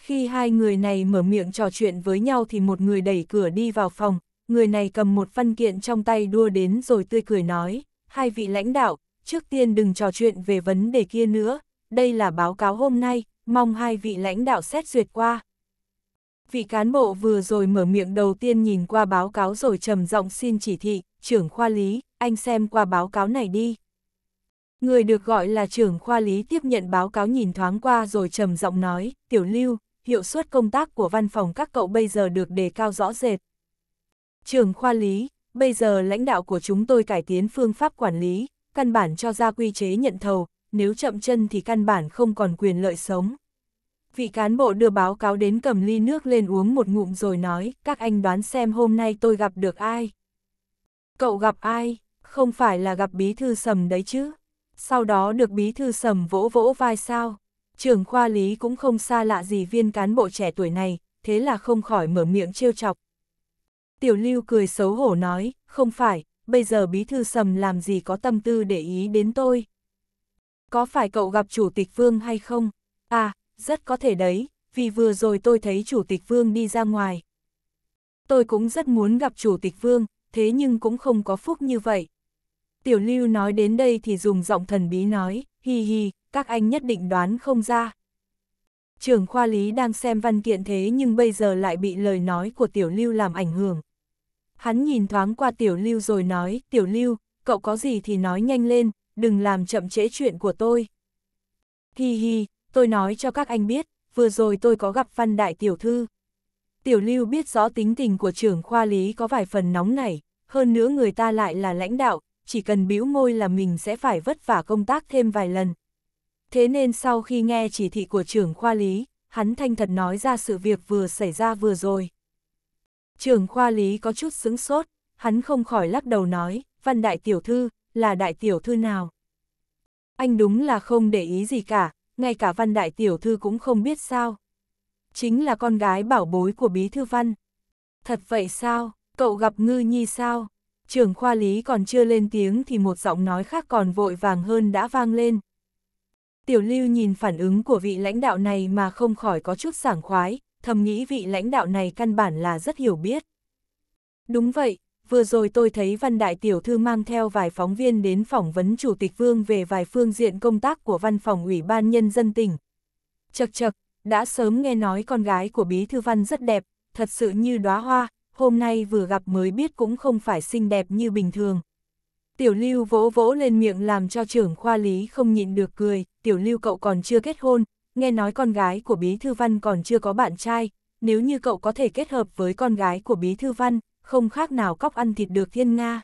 Khi hai người này mở miệng trò chuyện với nhau thì một người đẩy cửa đi vào phòng, người này cầm một văn kiện trong tay đua đến rồi tươi cười nói, hai vị lãnh đạo, trước tiên đừng trò chuyện về vấn đề kia nữa, đây là báo cáo hôm nay, mong hai vị lãnh đạo xét duyệt qua. Vị cán bộ vừa rồi mở miệng đầu tiên nhìn qua báo cáo rồi trầm giọng xin chỉ thị, trưởng khoa lý, anh xem qua báo cáo này đi. Người được gọi là trưởng khoa lý tiếp nhận báo cáo nhìn thoáng qua rồi trầm giọng nói, tiểu lưu, hiệu suất công tác của văn phòng các cậu bây giờ được đề cao rõ rệt. Trường khoa lý, bây giờ lãnh đạo của chúng tôi cải tiến phương pháp quản lý, căn bản cho ra quy chế nhận thầu, nếu chậm chân thì căn bản không còn quyền lợi sống. Vị cán bộ đưa báo cáo đến cầm ly nước lên uống một ngụm rồi nói, các anh đoán xem hôm nay tôi gặp được ai. Cậu gặp ai, không phải là gặp bí thư sầm đấy chứ. Sau đó được bí thư sầm vỗ vỗ vai sao trưởng khoa lý cũng không xa lạ gì viên cán bộ trẻ tuổi này, thế là không khỏi mở miệng trêu chọc. Tiểu lưu cười xấu hổ nói, không phải, bây giờ bí thư sầm làm gì có tâm tư để ý đến tôi. Có phải cậu gặp chủ tịch vương hay không? À, rất có thể đấy, vì vừa rồi tôi thấy chủ tịch vương đi ra ngoài. Tôi cũng rất muốn gặp chủ tịch vương, thế nhưng cũng không có phúc như vậy. Tiểu lưu nói đến đây thì dùng giọng thần bí nói, hi hi, các anh nhất định đoán không ra. trường khoa lý đang xem văn kiện thế nhưng bây giờ lại bị lời nói của tiểu lưu làm ảnh hưởng. Hắn nhìn thoáng qua tiểu lưu rồi nói, tiểu lưu, cậu có gì thì nói nhanh lên, đừng làm chậm trễ chuyện của tôi. Hi hi, tôi nói cho các anh biết, vừa rồi tôi có gặp văn đại tiểu thư. Tiểu lưu biết rõ tính tình của trưởng khoa lý có vài phần nóng nảy, hơn nữa người ta lại là lãnh đạo, chỉ cần bĩu môi là mình sẽ phải vất vả công tác thêm vài lần, thế nên sau khi nghe chỉ thị của trưởng khoa lý, hắn thanh thật nói ra sự việc vừa xảy ra vừa rồi. Trưởng khoa lý có chút sững sốt, hắn không khỏi lắc đầu nói, văn đại tiểu thư, là đại tiểu thư nào? Anh đúng là không để ý gì cả, ngay cả văn đại tiểu thư cũng không biết sao. Chính là con gái bảo bối của bí thư văn. Thật vậy sao, cậu gặp ngư nhi sao? Trưởng khoa lý còn chưa lên tiếng thì một giọng nói khác còn vội vàng hơn đã vang lên, Tiểu lưu nhìn phản ứng của vị lãnh đạo này mà không khỏi có chút sảng khoái, thầm nghĩ vị lãnh đạo này căn bản là rất hiểu biết. Đúng vậy, vừa rồi tôi thấy văn đại tiểu thư mang theo vài phóng viên đến phỏng vấn Chủ tịch Vương về vài phương diện công tác của văn phòng Ủy ban Nhân dân tỉnh. Chật chật, đã sớm nghe nói con gái của bí thư văn rất đẹp, thật sự như đóa hoa, hôm nay vừa gặp mới biết cũng không phải xinh đẹp như bình thường. Tiểu lưu vỗ vỗ lên miệng làm cho trưởng khoa lý không nhịn được cười, tiểu lưu cậu còn chưa kết hôn, nghe nói con gái của bí thư văn còn chưa có bạn trai, nếu như cậu có thể kết hợp với con gái của bí thư văn, không khác nào cóc ăn thịt được thiên Nga.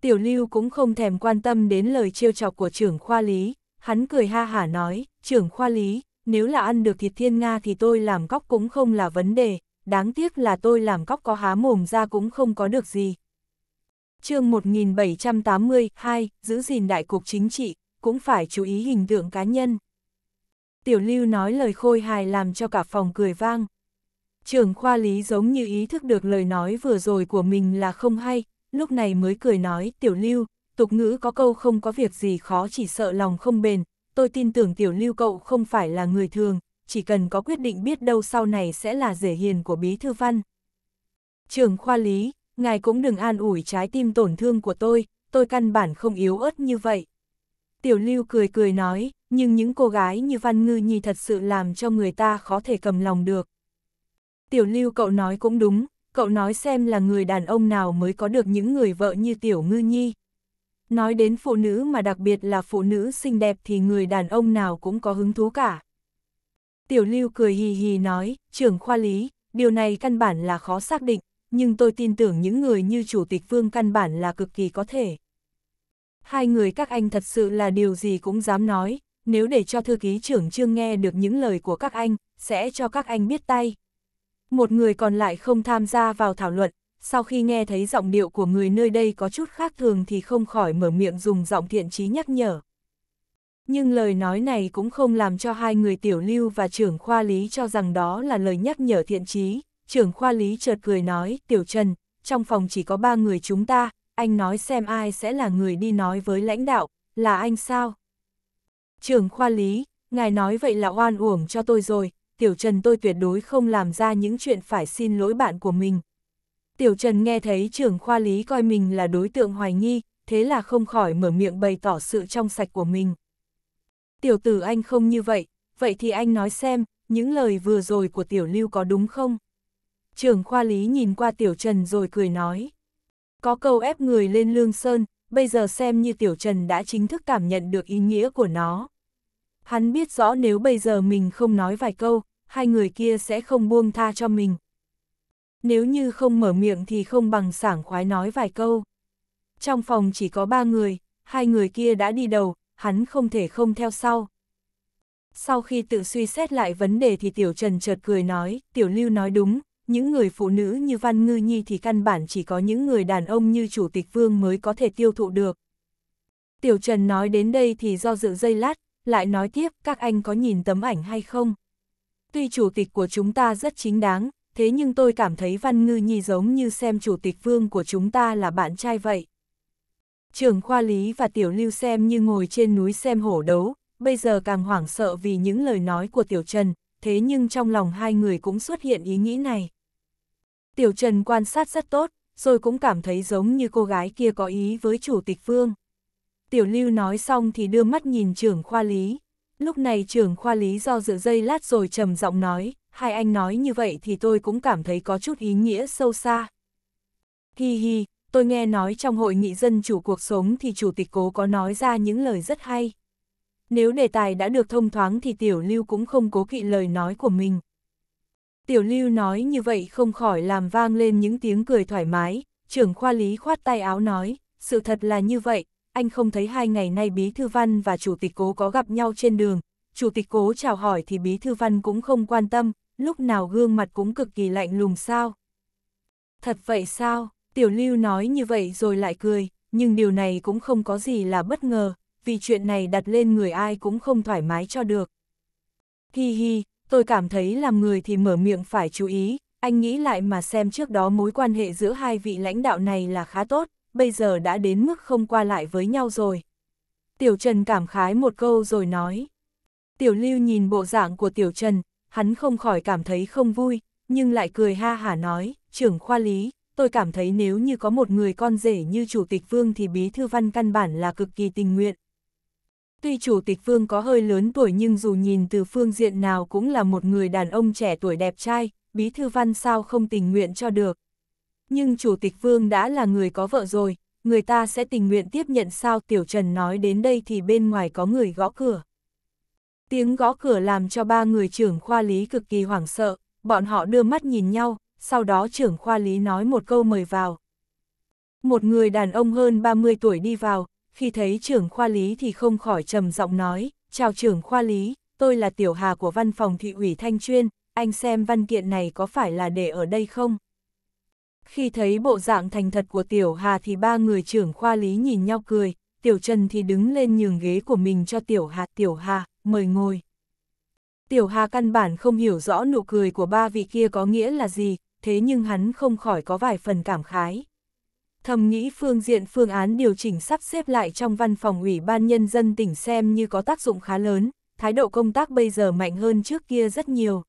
Tiểu lưu cũng không thèm quan tâm đến lời trêu chọc của trưởng khoa lý, hắn cười ha hả nói, trưởng khoa lý, nếu là ăn được thịt thiên Nga thì tôi làm cóc cũng không là vấn đề, đáng tiếc là tôi làm cóc có há mồm ra cũng không có được gì, chương 1782, giữ gìn đại cục chính trị, cũng phải chú ý hình tượng cá nhân. Tiểu lưu nói lời khôi hài làm cho cả phòng cười vang. Trưởng khoa lý giống như ý thức được lời nói vừa rồi của mình là không hay, lúc này mới cười nói, tiểu lưu, tục ngữ có câu không có việc gì khó chỉ sợ lòng không bền, tôi tin tưởng tiểu lưu cậu không phải là người thường, chỉ cần có quyết định biết đâu sau này sẽ là rể hiền của bí thư văn. Trường khoa lý, ngài cũng đừng an ủi trái tim tổn thương của tôi, tôi căn bản không yếu ớt như vậy. Tiểu lưu cười cười nói, nhưng những cô gái như Văn Ngư Nhi thật sự làm cho người ta khó thể cầm lòng được. Tiểu lưu cậu nói cũng đúng, cậu nói xem là người đàn ông nào mới có được những người vợ như Tiểu Ngư Nhi. Nói đến phụ nữ mà đặc biệt là phụ nữ xinh đẹp thì người đàn ông nào cũng có hứng thú cả. Tiểu lưu cười hì hì nói, trưởng khoa lý, điều này căn bản là khó xác định, nhưng tôi tin tưởng những người như Chủ tịch Vương căn bản là cực kỳ có thể. Hai người các anh thật sự là điều gì cũng dám nói, nếu để cho thư ký trưởng trương nghe được những lời của các anh, sẽ cho các anh biết tay. Một người còn lại không tham gia vào thảo luận, sau khi nghe thấy giọng điệu của người nơi đây có chút khác thường thì không khỏi mở miệng dùng giọng thiện trí nhắc nhở. Nhưng lời nói này cũng không làm cho hai người tiểu lưu và trưởng khoa lý cho rằng đó là lời nhắc nhở thiện trí, trưởng khoa lý chợt cười nói, tiểu trần, trong phòng chỉ có ba người chúng ta, anh nói xem ai sẽ là người đi nói với lãnh đạo, là anh sao? Trưởng khoa lý, ngài nói vậy là oan uổng cho tôi rồi, tiểu trần tôi tuyệt đối không làm ra những chuyện phải xin lỗi bạn của mình. Tiểu trần nghe thấy trưởng khoa lý coi mình là đối tượng hoài nghi, thế là không khỏi mở miệng bày tỏ sự trong sạch của mình. Tiểu tử anh không như vậy, vậy thì anh nói xem, những lời vừa rồi của tiểu lưu có đúng không? trưởng khoa lý nhìn qua Tiểu Trần rồi cười nói. Có câu ép người lên lương sơn, bây giờ xem như Tiểu Trần đã chính thức cảm nhận được ý nghĩa của nó. Hắn biết rõ nếu bây giờ mình không nói vài câu, hai người kia sẽ không buông tha cho mình. Nếu như không mở miệng thì không bằng sảng khoái nói vài câu. Trong phòng chỉ có ba người, hai người kia đã đi đầu, hắn không thể không theo sau. Sau khi tự suy xét lại vấn đề thì Tiểu Trần chợt cười nói, Tiểu Lưu nói đúng, những người phụ nữ như Văn Ngư Nhi thì căn bản chỉ có những người đàn ông như Chủ tịch Vương mới có thể tiêu thụ được. Tiểu Trần nói đến đây thì do dự dây lát, lại nói tiếp các anh có nhìn tấm ảnh hay không? Tuy Chủ tịch của chúng ta rất chính đáng, thế nhưng tôi cảm thấy Văn Ngư Nhi giống như xem Chủ tịch Vương của chúng ta là bạn trai vậy. Trưởng khoa lý và Tiểu Lưu xem như ngồi trên núi xem hổ đấu, bây giờ càng hoảng sợ vì những lời nói của Tiểu Trần, thế nhưng trong lòng hai người cũng xuất hiện ý nghĩ này. Tiểu Trần quan sát rất tốt, rồi cũng cảm thấy giống như cô gái kia có ý với chủ tịch vương. Tiểu Lưu nói xong thì đưa mắt nhìn trưởng khoa lý. Lúc này trưởng khoa lý do dự dây lát rồi trầm giọng nói, hai anh nói như vậy thì tôi cũng cảm thấy có chút ý nghĩa sâu xa. Hi hi, tôi nghe nói trong hội nghị dân chủ cuộc sống thì chủ tịch cố có nói ra những lời rất hay. Nếu đề tài đã được thông thoáng thì tiểu lưu cũng không cố kỵ lời nói của mình, Tiểu lưu nói như vậy không khỏi làm vang lên những tiếng cười thoải mái, trưởng khoa lý khoát tay áo nói, sự thật là như vậy, anh không thấy hai ngày nay Bí Thư Văn và Chủ tịch Cố có gặp nhau trên đường, Chủ tịch Cố chào hỏi thì Bí Thư Văn cũng không quan tâm, lúc nào gương mặt cũng cực kỳ lạnh lùng sao. Thật vậy sao, Tiểu lưu nói như vậy rồi lại cười, nhưng điều này cũng không có gì là bất ngờ, vì chuyện này đặt lên người ai cũng không thoải mái cho được. Hi hi, tôi cảm thấy làm người thì mở miệng phải chú ý, anh nghĩ lại mà xem trước đó mối quan hệ giữa hai vị lãnh đạo này là khá tốt, bây giờ đã đến mức không qua lại với nhau rồi. Tiểu Trần cảm khái một câu rồi nói. Tiểu Lưu nhìn bộ dạng của Tiểu Trần, hắn không khỏi cảm thấy không vui, nhưng lại cười ha hả nói, trưởng khoa lý, tôi cảm thấy nếu như có một người con rể như Chủ tịch Vương thì Bí Thư Văn căn bản là cực kỳ tình nguyện, Tuy chủ tịch Vương có hơi lớn tuổi nhưng dù nhìn từ phương diện nào cũng là một người đàn ông trẻ tuổi đẹp trai, bí thư văn sao không tình nguyện cho được. Nhưng chủ tịch Vương đã là người có vợ rồi, người ta sẽ tình nguyện tiếp nhận sao Tiểu Trần nói đến đây thì bên ngoài có người gõ cửa. Tiếng gõ cửa làm cho ba người trưởng khoa lý cực kỳ hoảng sợ, bọn họ đưa mắt nhìn nhau, sau đó trưởng khoa lý nói một câu mời vào. Một người đàn ông hơn 30 tuổi đi vào, khi thấy trưởng khoa lý thì không khỏi trầm giọng nói, chào trưởng khoa lý, tôi là tiểu hà của văn phòng thị ủy Thanh Chuyên, anh xem văn kiện này có phải là để ở đây không? Khi thấy bộ dạng thành thật của tiểu hà thì ba người trưởng khoa lý nhìn nhau cười, tiểu trần thì đứng lên nhường ghế của mình cho tiểu hà, tiểu hà, mời ngồi. Tiểu hà căn bản không hiểu rõ nụ cười của ba vị kia có nghĩa là gì, thế nhưng hắn không khỏi có vài phần cảm khái thầm nghĩ phương diện phương án điều chỉnh sắp xếp lại trong văn phòng ủy ban nhân dân tỉnh xem như có tác dụng khá lớn, thái độ công tác bây giờ mạnh hơn trước kia rất nhiều.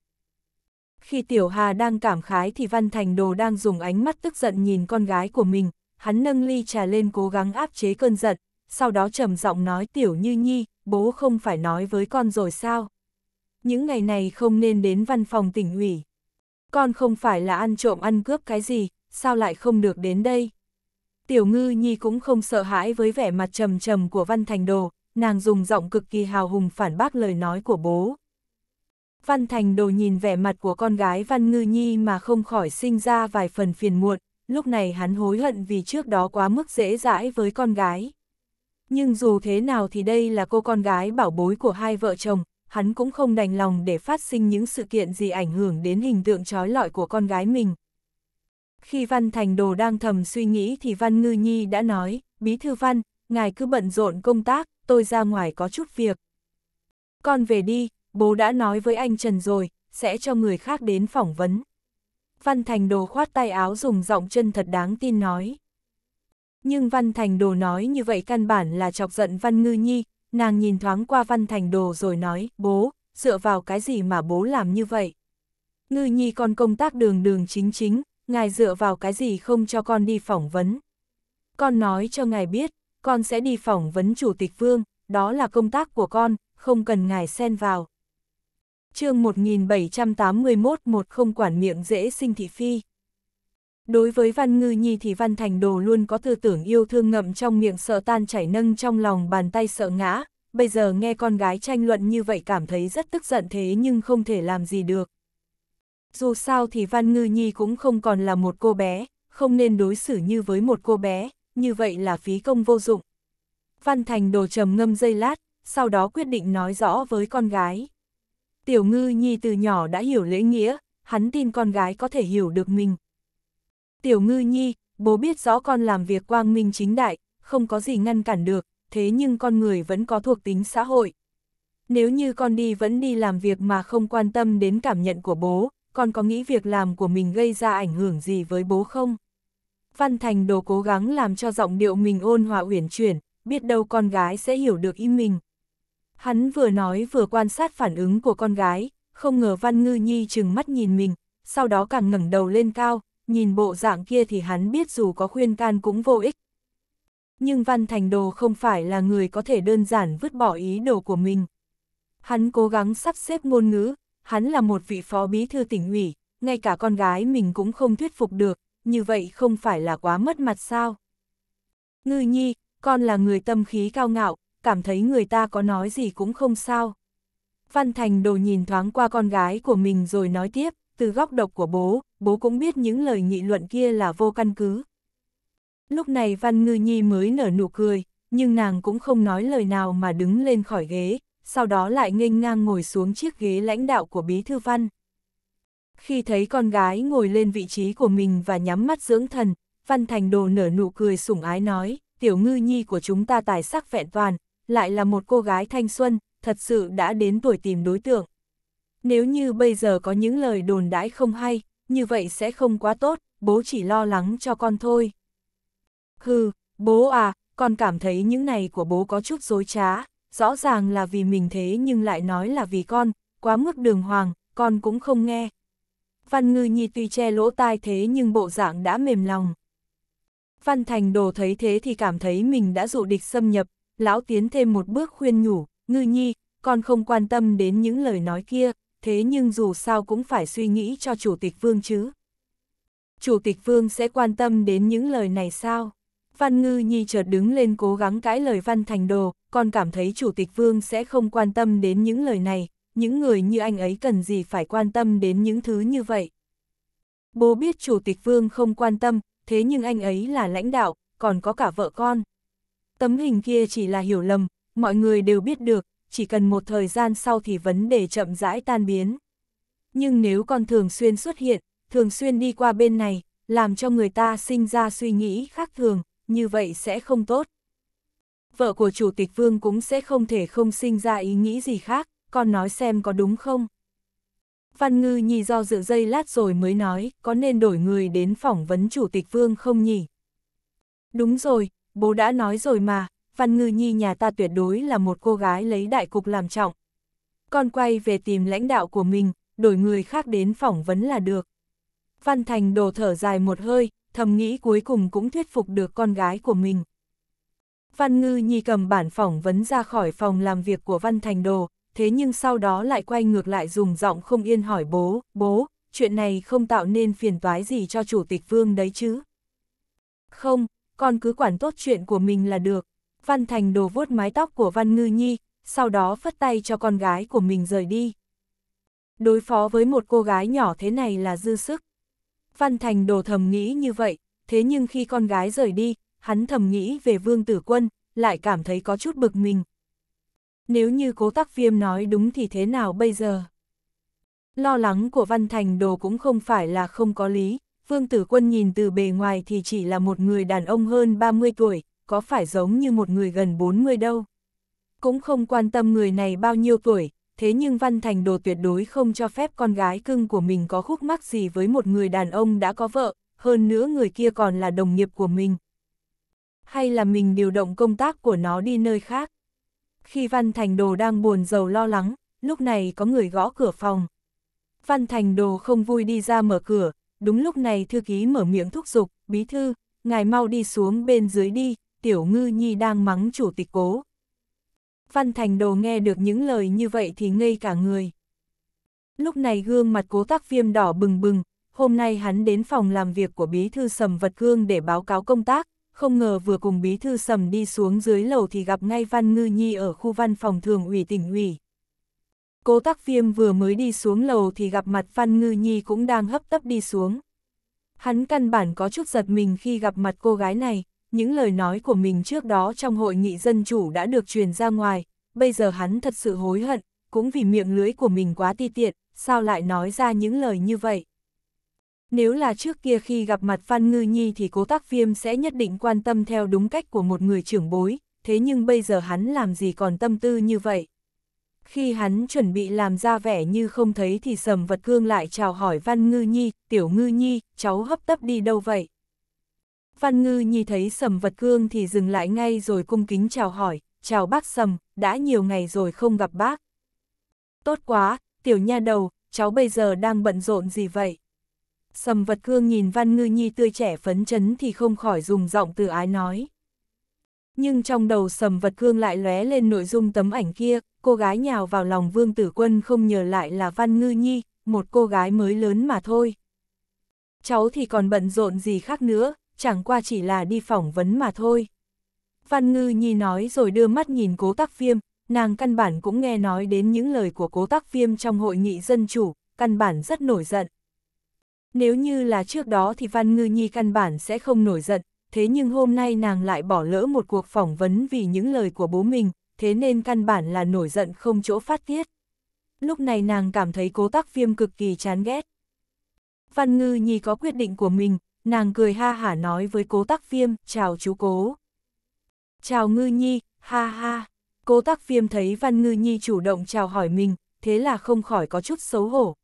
Khi Tiểu Hà đang cảm khái thì Văn Thành Đồ đang dùng ánh mắt tức giận nhìn con gái của mình, hắn nâng ly trà lên cố gắng áp chế cơn giận, sau đó trầm giọng nói Tiểu Như Nhi, bố không phải nói với con rồi sao? Những ngày này không nên đến văn phòng tỉnh ủy. Con không phải là ăn trộm ăn cướp cái gì, sao lại không được đến đây? Tiểu ngư nhi cũng không sợ hãi với vẻ mặt trầm trầm của Văn Thành Đồ, nàng dùng giọng cực kỳ hào hùng phản bác lời nói của bố. Văn Thành Đồ nhìn vẻ mặt của con gái Văn Ngư Nhi mà không khỏi sinh ra vài phần phiền muộn, lúc này hắn hối hận vì trước đó quá mức dễ dãi với con gái. Nhưng dù thế nào thì đây là cô con gái bảo bối của hai vợ chồng, hắn cũng không đành lòng để phát sinh những sự kiện gì ảnh hưởng đến hình tượng trói lọi của con gái mình, khi Văn Thành Đồ đang thầm suy nghĩ thì Văn Ngư Nhi đã nói, Bí Thư Văn, ngài cứ bận rộn công tác, tôi ra ngoài có chút việc. Con về đi, bố đã nói với anh Trần rồi, sẽ cho người khác đến phỏng vấn. Văn Thành Đồ khoát tay áo dùng giọng chân thật đáng tin nói. Nhưng Văn Thành Đồ nói như vậy căn bản là chọc giận Văn Ngư Nhi, nàng nhìn thoáng qua Văn Thành Đồ rồi nói, bố, dựa vào cái gì mà bố làm như vậy? Ngư Nhi còn công tác đường đường chính chính, ngài dựa vào cái gì không cho con đi phỏng vấn. Con nói cho ngài biết, con sẽ đi phỏng vấn chủ tịch vương, đó là công tác của con, không cần ngài xen vào. chương 1781 một không quản miệng dễ sinh thị phi. Đối với Văn Ngư Nhi thì Văn Thành Đồ luôn có tư tưởng yêu thương ngậm trong miệng sợ tan chảy nâng trong lòng bàn tay sợ ngã, bây giờ nghe con gái tranh luận như vậy cảm thấy rất tức giận thế nhưng không thể làm gì được. Dù sao thì Văn Ngư Nhi cũng không còn là một cô bé, không nên đối xử như với một cô bé, như vậy là phí công vô dụng. Văn Thành đồ trầm ngâm dây lát, sau đó quyết định nói rõ với con gái. Tiểu Ngư Nhi từ nhỏ đã hiểu lễ nghĩa, hắn tin con gái có thể hiểu được mình. Tiểu Ngư Nhi, bố biết rõ con làm việc quang minh chính đại, không có gì ngăn cản được, thế nhưng con người vẫn có thuộc tính xã hội. Nếu như con đi vẫn đi làm việc mà không quan tâm đến cảm nhận của bố, còn có nghĩ việc làm của mình gây ra ảnh hưởng gì với bố không? Văn Thành đồ cố gắng làm cho giọng điệu mình ôn hòa uyển chuyển, biết đâu con gái sẽ hiểu được ý mình. Hắn vừa nói vừa quan sát phản ứng của con gái, không ngờ Văn Ngư Nhi chừng mắt nhìn mình, sau đó càng ngẩng đầu lên cao, nhìn bộ dạng kia thì hắn biết dù có khuyên can cũng vô ích. Nhưng Văn Thành Đồ không phải là người có thể đơn giản vứt bỏ ý đồ của mình. Hắn cố gắng sắp xếp ngôn ngữ, hắn là một vị phó bí thư tỉnh ủy, ngay cả con gái mình cũng không thuyết phục được, như vậy không phải là quá mất mặt sao? Ngư nhi, con là người tâm khí cao ngạo, cảm thấy người ta có nói gì cũng không sao. Văn Thành đồ nhìn thoáng qua con gái của mình rồi nói tiếp, từ góc độc của bố, bố cũng biết những lời nghị luận kia là vô căn cứ. Lúc này Văn Ngư Nhi mới nở nụ cười, nhưng nàng cũng không nói lời nào mà đứng lên khỏi ghế, sau đó lại nghênh ngang ngồi xuống chiếc ghế lãnh đạo của Bí Thư Văn. Khi thấy con gái ngồi lên vị trí của mình và nhắm mắt dưỡng thần, Văn Thành Đồ nở nụ cười sủng ái nói, tiểu ngư nhi của chúng ta tài sắc vẹn toàn, lại là một cô gái thanh xuân, thật sự đã đến tuổi tìm đối tượng. Nếu như bây giờ có những lời đồn đãi không hay, như vậy sẽ không quá tốt, bố chỉ lo lắng cho con thôi. Hừ, bố à, con cảm thấy những này của bố có chút dối trá, rõ ràng là vì mình thế nhưng lại nói là vì con, quá mức đường hoàng, con cũng không nghe. Văn ngư nhi tuy che lỗ tai thế nhưng bộ dạng đã mềm lòng. Văn thành đồ thấy thế thì cảm thấy mình đã dụ địch xâm nhập, lão tiến thêm một bước khuyên nhủ, ngư nhi, con không quan tâm đến những lời nói kia, thế nhưng dù sao cũng phải suy nghĩ cho chủ tịch vương chứ. Chủ tịch vương sẽ quan tâm đến những lời này sao? Văn ngư nhi chợt đứng lên cố gắng cãi lời văn thành đồ, con cảm thấy Chủ tịch Vương sẽ không quan tâm đến những lời này, những người như anh ấy cần gì phải quan tâm đến những thứ như vậy. Bố biết Chủ tịch Vương không quan tâm, thế nhưng anh ấy là lãnh đạo, còn có cả vợ con. Tấm hình kia chỉ là hiểu lầm, mọi người đều biết được, chỉ cần một thời gian sau thì vấn đề chậm rãi tan biến. Nhưng nếu con thường xuyên xuất hiện, thường xuyên đi qua bên này, làm cho người ta sinh ra suy nghĩ khác thường, như vậy sẽ không tốt vợ của chủ tịch vương cũng sẽ không thể không sinh ra ý nghĩ gì khác, con nói xem có đúng không? Văn Ngư Nhi do dự dây lát rồi mới nói, có nên đổi người đến phỏng vấn chủ tịch vương không nhỉ? Đúng rồi, bố đã nói rồi mà, Văn Ngư Nhi nhà ta tuyệt đối là một cô gái lấy đại cục làm trọng. Con quay về tìm lãnh đạo của mình, đổi người khác đến phỏng vấn là được. Văn Thành đồ thở dài một hơi, thầm nghĩ cuối cùng cũng thuyết phục được con gái của mình. Văn Ngư Nhi cầm bản phỏng vấn ra khỏi phòng làm việc của Văn Thành Đồ, thế nhưng sau đó lại quay ngược lại dùng giọng không yên hỏi bố, bố, chuyện này không tạo nên phiền toái gì cho Chủ tịch Vương đấy chứ. Không, con cứ quản tốt chuyện của mình là được. Văn Thành Đồ vuốt mái tóc của Văn Ngư Nhi, sau đó phất tay cho con gái của mình rời đi. Đối phó với một cô gái nhỏ thế này là dư sức. Văn Thành Đồ thầm nghĩ như vậy, thế nhưng khi con gái rời đi, hắn thầm nghĩ về vương tử quân, lại cảm thấy có chút bực mình. Nếu như cố tắc viêm nói đúng thì thế nào bây giờ? Lo lắng của Văn Thành Đồ cũng không phải là không có lý, vương tử quân nhìn từ bề ngoài thì chỉ là một người đàn ông hơn 30 tuổi, có phải giống như một người gần 40 đâu. Cũng không quan tâm người này bao nhiêu tuổi, thế nhưng Văn Thành Đồ tuyệt đối không cho phép con gái cưng của mình có khúc mắc gì với một người đàn ông đã có vợ, hơn nữa người kia còn là đồng nghiệp của mình hay là mình điều động công tác của nó đi nơi khác. Khi Văn Thành Đồ đang buồn giàu lo lắng, lúc này có người gõ cửa phòng. Văn Thành Đồ không vui đi ra mở cửa, đúng lúc này thư ký mở miệng thúc giục, bí thư, ngài mau đi xuống bên dưới đi, tiểu ngư nhi đang mắng chủ tịch cố. Văn Thành Đồ nghe được những lời như vậy thì ngây cả người. Lúc này gương mặt cố tác viêm đỏ bừng bừng, hôm nay hắn đến phòng làm việc của bí thư sầm vật gương để báo cáo công tác, không ngờ vừa cùng bí thư sầm đi xuống dưới lầu thì gặp ngay Văn Ngư Nhi ở khu văn phòng thường ủy tỉnh ủy. Cô tắc viêm vừa mới đi xuống lầu thì gặp mặt Văn Ngư Nhi cũng đang hấp tấp đi xuống. Hắn căn bản có chút giật mình khi gặp mặt cô gái này, những lời nói của mình trước đó trong hội nghị dân chủ đã được truyền ra ngoài, bây giờ hắn thật sự hối hận, cũng vì miệng lưới của mình quá ti tiện, sao lại nói ra những lời như vậy. Nếu là trước kia khi gặp mặt Phan Ngư Nhi thì cố tác viêm sẽ nhất định quan tâm theo đúng cách của một người trưởng bối, thế nhưng bây giờ hắn làm gì còn tâm tư như vậy. Khi hắn chuẩn bị làm ra vẻ như không thấy thì sầm vật cương lại chào hỏi Văn Ngư Nhi, tiểu Ngư Nhi, cháu hấp tấp đi đâu vậy? Văn Ngư Nhi thấy sầm vật cương thì dừng lại ngay rồi cung kính chào hỏi, chào bác sầm, đã nhiều ngày rồi không gặp bác. Tốt quá, tiểu nha đầu, cháu bây giờ đang bận rộn gì vậy? sầm vật cương nhìn Văn Ngư Nhi tươi trẻ phấn chấn thì không khỏi dùng giọng từ ái nói. Nhưng trong đầu sầm vật cương lại lóe lên nội dung tấm ảnh kia, cô gái nhào vào lòng vương tử quân không nhờ lại là Văn Ngư Nhi, một cô gái mới lớn mà thôi. Cháu thì còn bận rộn gì khác nữa, chẳng qua chỉ là đi phỏng vấn mà thôi. Văn Ngư Nhi nói rồi đưa mắt nhìn cố tắc viêm, nàng căn bản cũng nghe nói đến những lời của cố tắc viêm trong hội nghị dân chủ, căn bản rất nổi giận. Nếu như là trước đó thì Văn Ngư Nhi căn bản sẽ không nổi giận, thế nhưng hôm nay nàng lại bỏ lỡ một cuộc phỏng vấn vì những lời của bố mình, thế nên căn bản là nổi giận không chỗ phát tiết. Lúc này nàng cảm thấy cố tắc viêm cực kỳ chán ghét. Văn Ngư Nhi có quyết định của mình, nàng cười ha hả nói với cố tắc viêm, chào chú cố. Chào Ngư Nhi, ha ha. Cố tắc viêm thấy Văn Ngư Nhi chủ động chào hỏi mình, thế là không khỏi có chút xấu hổ,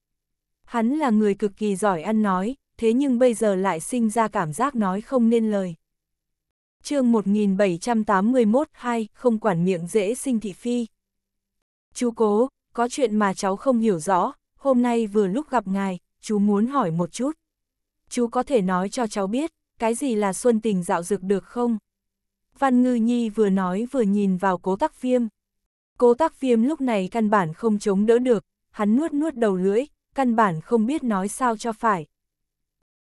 Hắn là người cực kỳ giỏi ăn nói, thế nhưng bây giờ lại sinh ra cảm giác nói không nên lời. chương 1781 hai không quản miệng dễ sinh thị phi. Chú cố, có chuyện mà cháu không hiểu rõ, hôm nay vừa lúc gặp ngài, chú muốn hỏi một chút. Chú có thể nói cho cháu biết, cái gì là xuân tình dạo dực được không? Văn Ngư Nhi vừa nói vừa nhìn vào cố tắc viêm. Cố tắc viêm lúc này căn bản không chống đỡ được, hắn nuốt nuốt đầu lưỡi, căn bản không biết nói sao cho phải.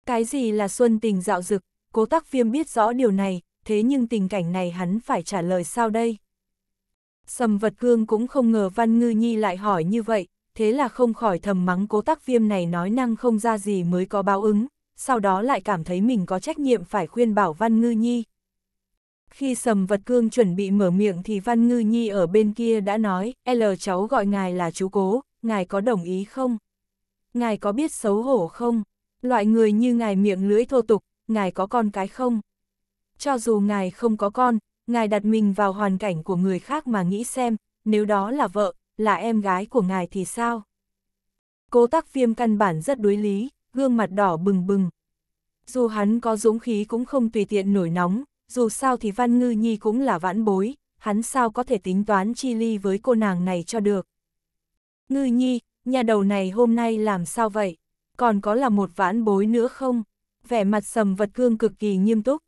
Cái gì là xuân tình dạo dực, cố tắc viêm biết rõ điều này, thế nhưng tình cảnh này hắn phải trả lời sao đây? Sầm vật cương cũng không ngờ Văn Ngư Nhi lại hỏi như vậy, thế là không khỏi thầm mắng cố tắc viêm này nói năng không ra gì mới có báo ứng, sau đó lại cảm thấy mình có trách nhiệm phải khuyên bảo Văn Ngư Nhi. Khi sầm vật cương chuẩn bị mở miệng thì Văn Ngư Nhi ở bên kia đã nói, L cháu gọi ngài là chú cố, ngài có đồng ý không? ngài có biết xấu hổ không? Loại người như ngài miệng lưỡi thô tục, ngài có con cái không? Cho dù ngài không có con, ngài đặt mình vào hoàn cảnh của người khác mà nghĩ xem, nếu đó là vợ, là em gái của ngài thì sao? Cố tắc viêm căn bản rất đối lý, gương mặt đỏ bừng bừng. Dù hắn có dũng khí cũng không tùy tiện nổi nóng, dù sao thì Văn Ngư Nhi cũng là vãn bối, hắn sao có thể tính toán chi ly với cô nàng này cho được. Ngư Nhi, nhà đầu này hôm nay làm sao vậy, còn có là một vãn bối nữa không? Vẻ mặt sầm vật cương cực kỳ nghiêm túc.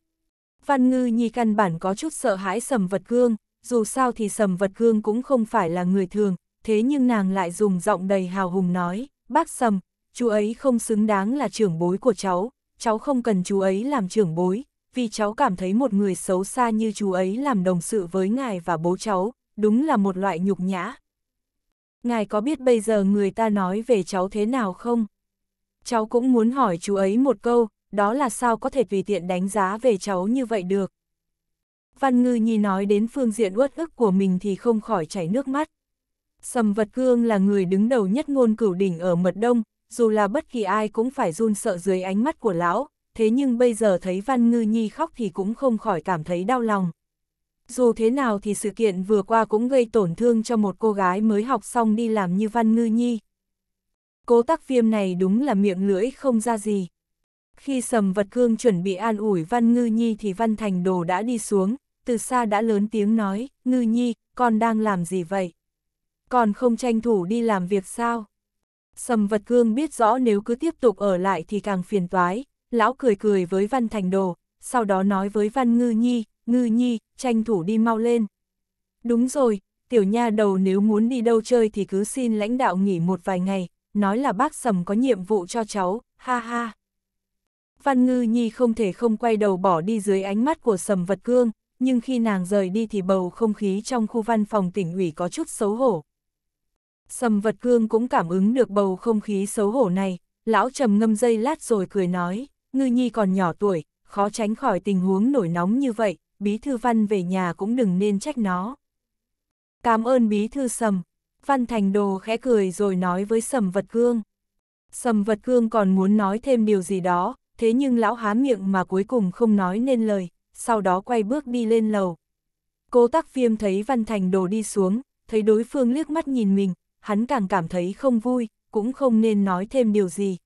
Văn ngư nhi căn bản có chút sợ hãi sầm vật cương, dù sao thì sầm vật cương cũng không phải là người thường, thế nhưng nàng lại dùng giọng đầy hào hùng nói, bác sầm, chú ấy không xứng đáng là trưởng bối của cháu, cháu không cần chú ấy làm trưởng bối, vì cháu cảm thấy một người xấu xa như chú ấy làm đồng sự với ngài và bố cháu, đúng là một loại nhục nhã, Ngài có biết bây giờ người ta nói về cháu thế nào không? Cháu cũng muốn hỏi chú ấy một câu, đó là sao có thể tùy tiện đánh giá về cháu như vậy được? Văn Ngư Nhi nói đến phương diện uất ức của mình thì không khỏi chảy nước mắt. Sầm Vật Cương là người đứng đầu nhất ngôn cửu đỉnh ở Mật Đông, dù là bất kỳ ai cũng phải run sợ dưới ánh mắt của lão, thế nhưng bây giờ thấy Văn Ngư Nhi khóc thì cũng không khỏi cảm thấy đau lòng. Dù thế nào thì sự kiện vừa qua cũng gây tổn thương cho một cô gái mới học xong đi làm như Văn Ngư Nhi. Cố tắc viêm này đúng là miệng lưỡi không ra gì. Khi sầm vật cương chuẩn bị an ủi Văn Ngư Nhi thì Văn Thành Đồ đã đi xuống, từ xa đã lớn tiếng nói, Ngư Nhi, con đang làm gì vậy? con không tranh thủ đi làm việc sao? Sầm vật cương biết rõ nếu cứ tiếp tục ở lại thì càng phiền toái, lão cười cười với Văn Thành Đồ, sau đó nói với Văn Ngư Nhi, ngư nhi, tranh thủ đi mau lên. Đúng rồi, tiểu nha đầu nếu muốn đi đâu chơi thì cứ xin lãnh đạo nghỉ một vài ngày, nói là bác sầm có nhiệm vụ cho cháu, ha ha. Văn ngư nhi không thể không quay đầu bỏ đi dưới ánh mắt của sầm vật cương, nhưng khi nàng rời đi thì bầu không khí trong khu văn phòng tỉnh ủy có chút xấu hổ. Sầm vật cương cũng cảm ứng được bầu không khí xấu hổ này, lão trầm ngâm dây lát rồi cười nói, ngư nhi còn nhỏ tuổi, khó tránh khỏi tình huống nổi nóng như vậy, bí thư văn về nhà cũng đừng nên trách nó. Cảm ơn bí thư sầm, văn thành đồ khẽ cười rồi nói với sầm vật cương. Sầm vật cương còn muốn nói thêm điều gì đó, thế nhưng lão há miệng mà cuối cùng không nói nên lời, sau đó quay bước đi lên lầu. Cô tắc viêm thấy văn thành đồ đi xuống, thấy đối phương liếc mắt nhìn mình, hắn càng cảm thấy không vui, cũng không nên nói thêm điều gì.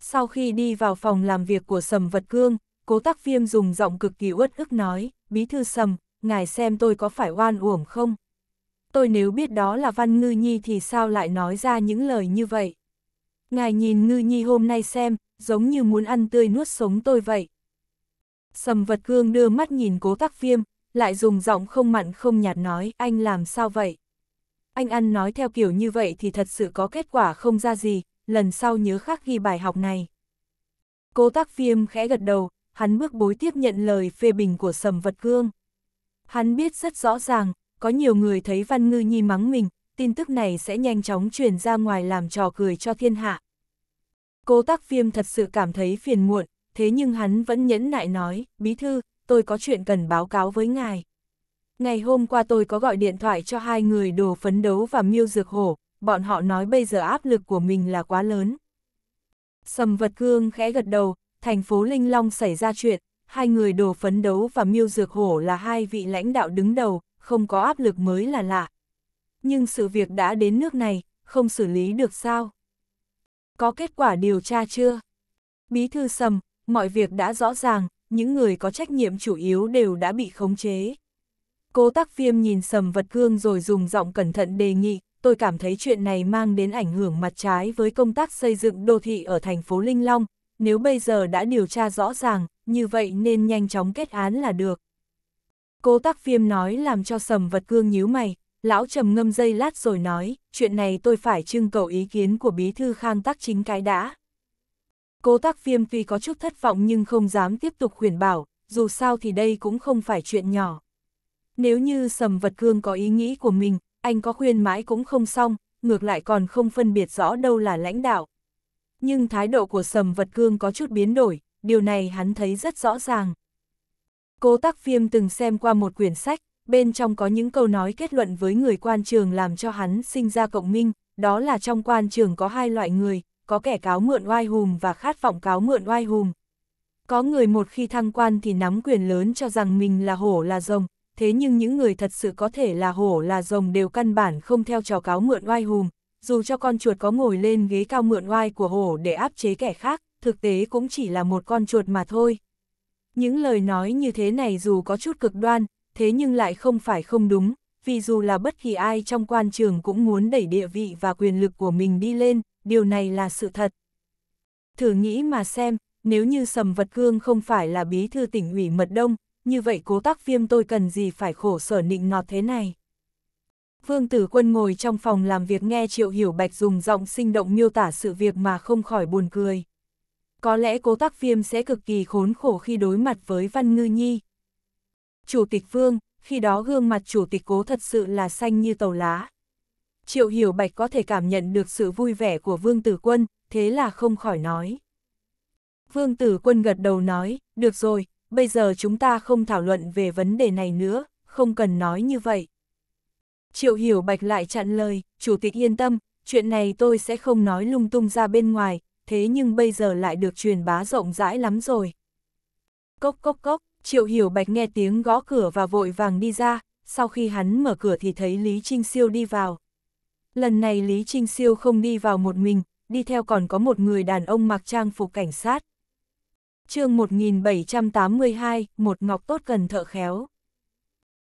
Sau khi đi vào phòng làm việc của Sầm Vật Cương, cố tắc viêm dùng giọng cực kỳ uất ức nói, bí thư sầm, ngài xem tôi có phải oan uổng không? Tôi nếu biết đó là Văn Ngư Nhi thì sao lại nói ra những lời như vậy? Ngài nhìn Ngư Nhi hôm nay xem, giống như muốn ăn tươi nuốt sống tôi vậy. Sầm vật cương đưa mắt nhìn cố tắc viêm, lại dùng giọng không mặn không nhạt nói, anh làm sao vậy? Anh ăn nói theo kiểu như vậy thì thật sự có kết quả không ra gì, lần sau nhớ khắc ghi bài học này. Cố tắc viêm khẽ gật đầu, hắn bước bối tiếp nhận lời phê bình của Sầm Vật Cương. Hắn biết rất rõ ràng, có nhiều người thấy Văn Ngư Nhi mắng mình, tin tức này sẽ nhanh chóng truyền ra ngoài làm trò cười cho thiên hạ. Cố tác viêm thật sự cảm thấy phiền muộn, thế nhưng hắn vẫn nhẫn nại nói, bí thư, tôi có chuyện cần báo cáo với ngài. Ngày hôm qua tôi có gọi điện thoại cho hai người đồ phấn đấu và miêu dược hổ, bọn họ nói bây giờ áp lực của mình là quá lớn. Sầm vật cương khẽ gật đầu, thành phố Linh Long xảy ra chuyện, hai người đồ phấn đấu và miêu dược hổ là hai vị lãnh đạo đứng đầu, không có áp lực mới là lạ. Nhưng sự việc đã đến nước này, không xử lý được sao? Có kết quả điều tra chưa? Bí thư sầm, mọi việc đã rõ ràng, những người có trách nhiệm chủ yếu đều đã bị khống chế. Cô tắc viêm nhìn sầm vật cương rồi dùng giọng cẩn thận đề nghị, tôi cảm thấy chuyện này mang đến ảnh hưởng mặt trái với công tác xây dựng đô thị ở thành phố Linh Long, nếu bây giờ đã điều tra rõ ràng, như vậy nên nhanh chóng kết án là được. Cố tắc viêm nói làm cho sầm vật cương nhíu mày, lão trầm ngâm dây lát rồi nói, chuyện này tôi phải trưng cầu ý kiến của bí thư khang tắc chính cái đã. Cố tắc viêm tuy có chút thất vọng nhưng không dám tiếp tục khuyển bảo, dù sao thì đây cũng không phải chuyện nhỏ. Nếu như sầm vật cương có ý nghĩ của mình, anh có khuyên mãi cũng không xong, ngược lại còn không phân biệt rõ đâu là lãnh đạo nhưng thái độ của Sầm Vật Cương có chút biến đổi, điều này hắn thấy rất rõ ràng. Cố Tắc Viêm từng xem qua một quyển sách, bên trong có những câu nói kết luận với người quan trường làm cho hắn sinh ra cộng minh, đó là trong quan trường có hai loại người, có kẻ cáo mượn oai hùm và khát vọng cáo mượn oai hùm. Có người một khi thăng quan thì nắm quyền lớn cho rằng mình là hổ là rồng, thế nhưng những người thật sự có thể là hổ là rồng đều căn bản không theo trò cáo mượn oai hùm, dù cho con chuột có ngồi lên ghế cao mượn oai của hổ để áp chế kẻ khác, thực tế cũng chỉ là một con chuột mà thôi. Những lời nói như thế này dù có chút cực đoan, thế nhưng lại không phải không đúng, vì dù là bất kỳ ai trong quan trường cũng muốn đẩy địa vị và quyền lực của mình đi lên, điều này là sự thật. Thử nghĩ mà xem, nếu như Sầm Vật Cương không phải là bí thư tỉnh ủy Mật Đông, như vậy cố tác viêm tôi cần gì phải khổ sở nịnh nọt thế này. Vương Tử Quân ngồi trong phòng làm việc nghe Triệu Hiểu Bạch dùng giọng sinh động miêu tả sự việc mà không khỏi buồn cười. Có lẽ cố tác viêm sẽ cực kỳ khốn khổ khi đối mặt với Văn Ngư Nhi. Chủ tịch Vương, khi đó gương mặt chủ tịch cố thật sự là xanh như tàu lá. Triệu Hiểu Bạch có thể cảm nhận được sự vui vẻ của Vương Tử Quân, thế là không khỏi nói. Vương Tử Quân gật đầu nói, được rồi, bây giờ chúng ta không thảo luận về vấn đề này nữa, không cần nói như vậy. Triệu Hiểu Bạch lại chặn lời, Chủ tịch yên tâm, chuyện này tôi sẽ không nói lung tung ra bên ngoài, thế nhưng bây giờ lại được truyền bá rộng rãi lắm rồi. Cốc cốc cốc, Triệu Hiểu Bạch nghe tiếng gõ cửa và vội vàng đi ra, sau khi hắn mở cửa thì thấy Lý Trinh Siêu đi vào. Lần này Lý Trinh Siêu không đi vào một mình, đi theo còn có một người đàn ông mặc trang phục cảnh sát. chương 1782, một ngọc tốt cần thợ khéo.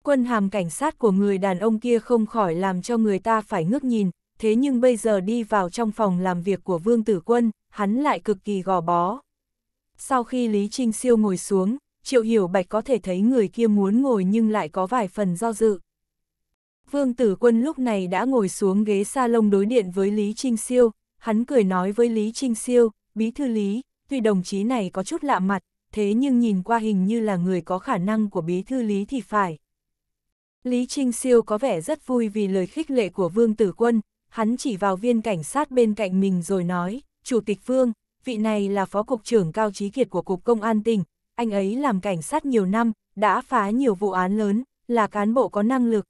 Quân hàm cảnh sát của người đàn ông kia không khỏi làm cho người ta phải ngước nhìn, thế nhưng bây giờ đi vào trong phòng làm việc của Vương Tử Quân, hắn lại cực kỳ gò bó. Sau khi Lý Trinh Siêu ngồi xuống, Triệu Hiểu Bạch có thể thấy người kia muốn ngồi nhưng lại có vài phần do dự. Vương Tử Quân lúc này đã ngồi xuống ghế salon đối điện với Lý Trinh Siêu, hắn cười nói với Lý Trinh Siêu, bí thư Lý, tuy đồng chí này có chút lạ mặt, thế nhưng nhìn qua hình như là người có khả năng của bí thư Lý thì phải. Lý Trinh Siêu có vẻ rất vui vì lời khích lệ của Vương Tử Quân, hắn chỉ vào viên cảnh sát bên cạnh mình rồi nói, Chủ tịch Vương, vị này là Phó Cục trưởng Cao Trí Kiệt của Cục Công an tỉnh, anh ấy làm cảnh sát nhiều năm, đã phá nhiều vụ án lớn, là cán bộ có năng lực.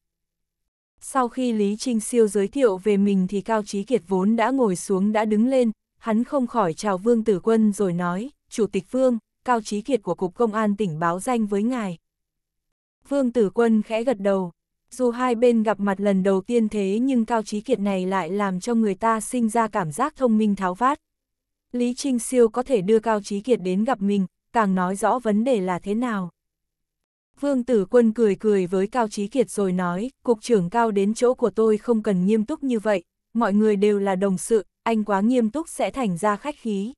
Sau khi Lý Trinh Siêu giới thiệu về mình thì Cao Trí Kiệt vốn đã ngồi xuống đã đứng lên, hắn không khỏi chào Vương Tử Quân rồi nói, Chủ tịch Vương, Cao Trí Kiệt của Cục Công an tỉnh báo danh với ngài. Vương Tử Quân khẽ gật đầu. Dù hai bên gặp mặt lần đầu tiên thế nhưng Cao Trí Kiệt này lại làm cho người ta sinh ra cảm giác thông minh tháo vát. Lý Trinh Siêu có thể đưa Cao Trí Kiệt đến gặp mình, càng nói rõ vấn đề là thế nào. Vương Tử Quân cười cười với Cao Trí Kiệt rồi nói, Cục trưởng Cao đến chỗ của tôi không cần nghiêm túc như vậy, mọi người đều là đồng sự, anh quá nghiêm túc sẽ thành ra khách khí.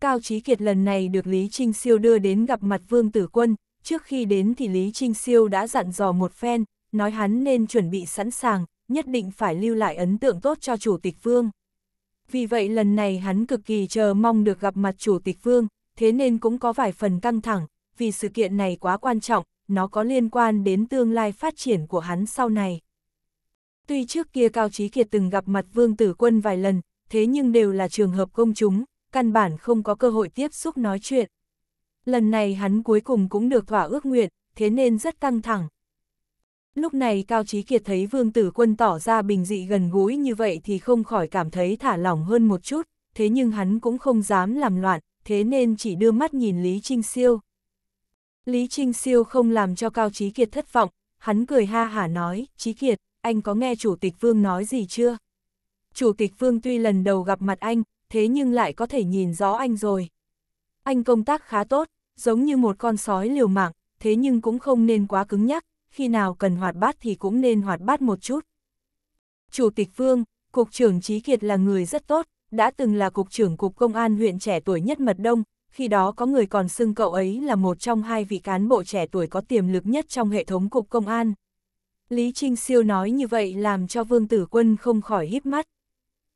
Cao Trí Kiệt lần này được Lý Trinh Siêu đưa đến gặp mặt Vương Tử Quân, Trước khi đến thì Lý Trinh Siêu đã dặn dò một phen, nói hắn nên chuẩn bị sẵn sàng, nhất định phải lưu lại ấn tượng tốt cho Chủ tịch Vương. Vì vậy lần này hắn cực kỳ chờ mong được gặp mặt Chủ tịch Vương, thế nên cũng có vài phần căng thẳng, vì sự kiện này quá quan trọng, nó có liên quan đến tương lai phát triển của hắn sau này. Tuy trước kia Cao Trí Kiệt từng gặp mặt Vương Tử Quân vài lần, thế nhưng đều là trường hợp công chúng, căn bản không có cơ hội tiếp xúc nói chuyện. Lần này hắn cuối cùng cũng được thỏa ước nguyện, thế nên rất căng thẳng. Lúc này Cao trí Kiệt thấy Vương Tử Quân tỏ ra bình dị gần gũi như vậy thì không khỏi cảm thấy thả lỏng hơn một chút, thế nhưng hắn cũng không dám làm loạn, thế nên chỉ đưa mắt nhìn Lý Trinh Siêu. Lý Trinh Siêu không làm cho Cao trí Kiệt thất vọng, hắn cười ha hả nói, trí Kiệt, anh có nghe Chủ tịch Vương nói gì chưa? Chủ tịch Vương tuy lần đầu gặp mặt anh, thế nhưng lại có thể nhìn rõ anh rồi. Anh công tác khá tốt, giống như một con sói liều mạng, thế nhưng cũng không nên quá cứng nhắc, khi nào cần hoạt bát thì cũng nên hoạt bát một chút. Chủ tịch Vương, Cục trưởng Trí Kiệt là người rất tốt, đã từng là Cục trưởng Cục Công an huyện trẻ tuổi nhất Mật Đông, khi đó có người còn xưng cậu ấy là một trong hai vị cán bộ trẻ tuổi có tiềm lực nhất trong hệ thống Cục Công an. Lý Trinh Siêu nói như vậy làm cho Vương Tử Quân không khỏi híp mắt.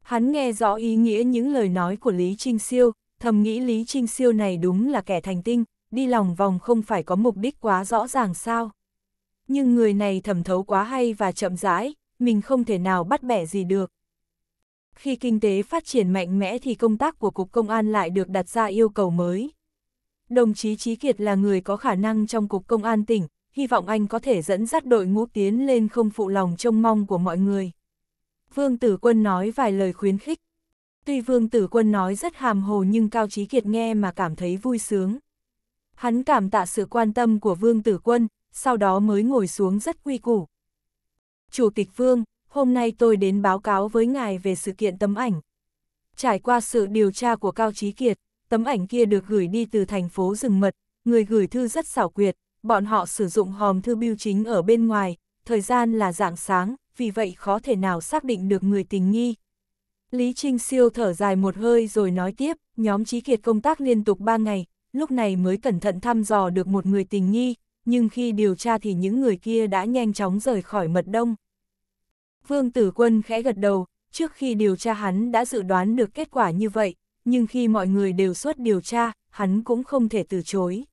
Hắn nghe rõ ý nghĩa những lời nói của Lý Trinh Siêu, thầm nghĩ Lý Trinh Siêu này đúng là kẻ thành tinh, đi lòng vòng không phải có mục đích quá rõ ràng sao. Nhưng người này thẩm thấu quá hay và chậm rãi, mình không thể nào bắt bẻ gì được. Khi kinh tế phát triển mạnh mẽ thì công tác của Cục Công an lại được đặt ra yêu cầu mới. Đồng chí Trí Kiệt là người có khả năng trong Cục Công an tỉnh, hy vọng anh có thể dẫn dắt đội ngũ tiến lên không phụ lòng trông mong của mọi người. Vương Tử Quân nói vài lời khuyến khích, Tuy Vương Tử Quân nói rất hàm hồ nhưng Cao Trí Kiệt nghe mà cảm thấy vui sướng. Hắn cảm tạ sự quan tâm của Vương Tử Quân, sau đó mới ngồi xuống rất quy củ. Chủ tịch Vương, hôm nay tôi đến báo cáo với ngài về sự kiện tấm ảnh. Trải qua sự điều tra của Cao Trí Kiệt, tấm ảnh kia được gửi đi từ thành phố rừng mật, người gửi thư rất xảo quyệt, bọn họ sử dụng hòm thư biêu chính ở bên ngoài, thời gian là dạng sáng, vì vậy khó thể nào xác định được người tình nghi, Lý Trinh siêu thở dài một hơi rồi nói tiếp, nhóm trí kiệt công tác liên tục 3 ngày, lúc này mới cẩn thận thăm dò được một người tình nghi, nhưng khi điều tra thì những người kia đã nhanh chóng rời khỏi mật đông. Vương Tử Quân khẽ gật đầu, trước khi điều tra hắn đã dự đoán được kết quả như vậy, nhưng khi mọi người đều xuất điều tra, hắn cũng không thể từ chối.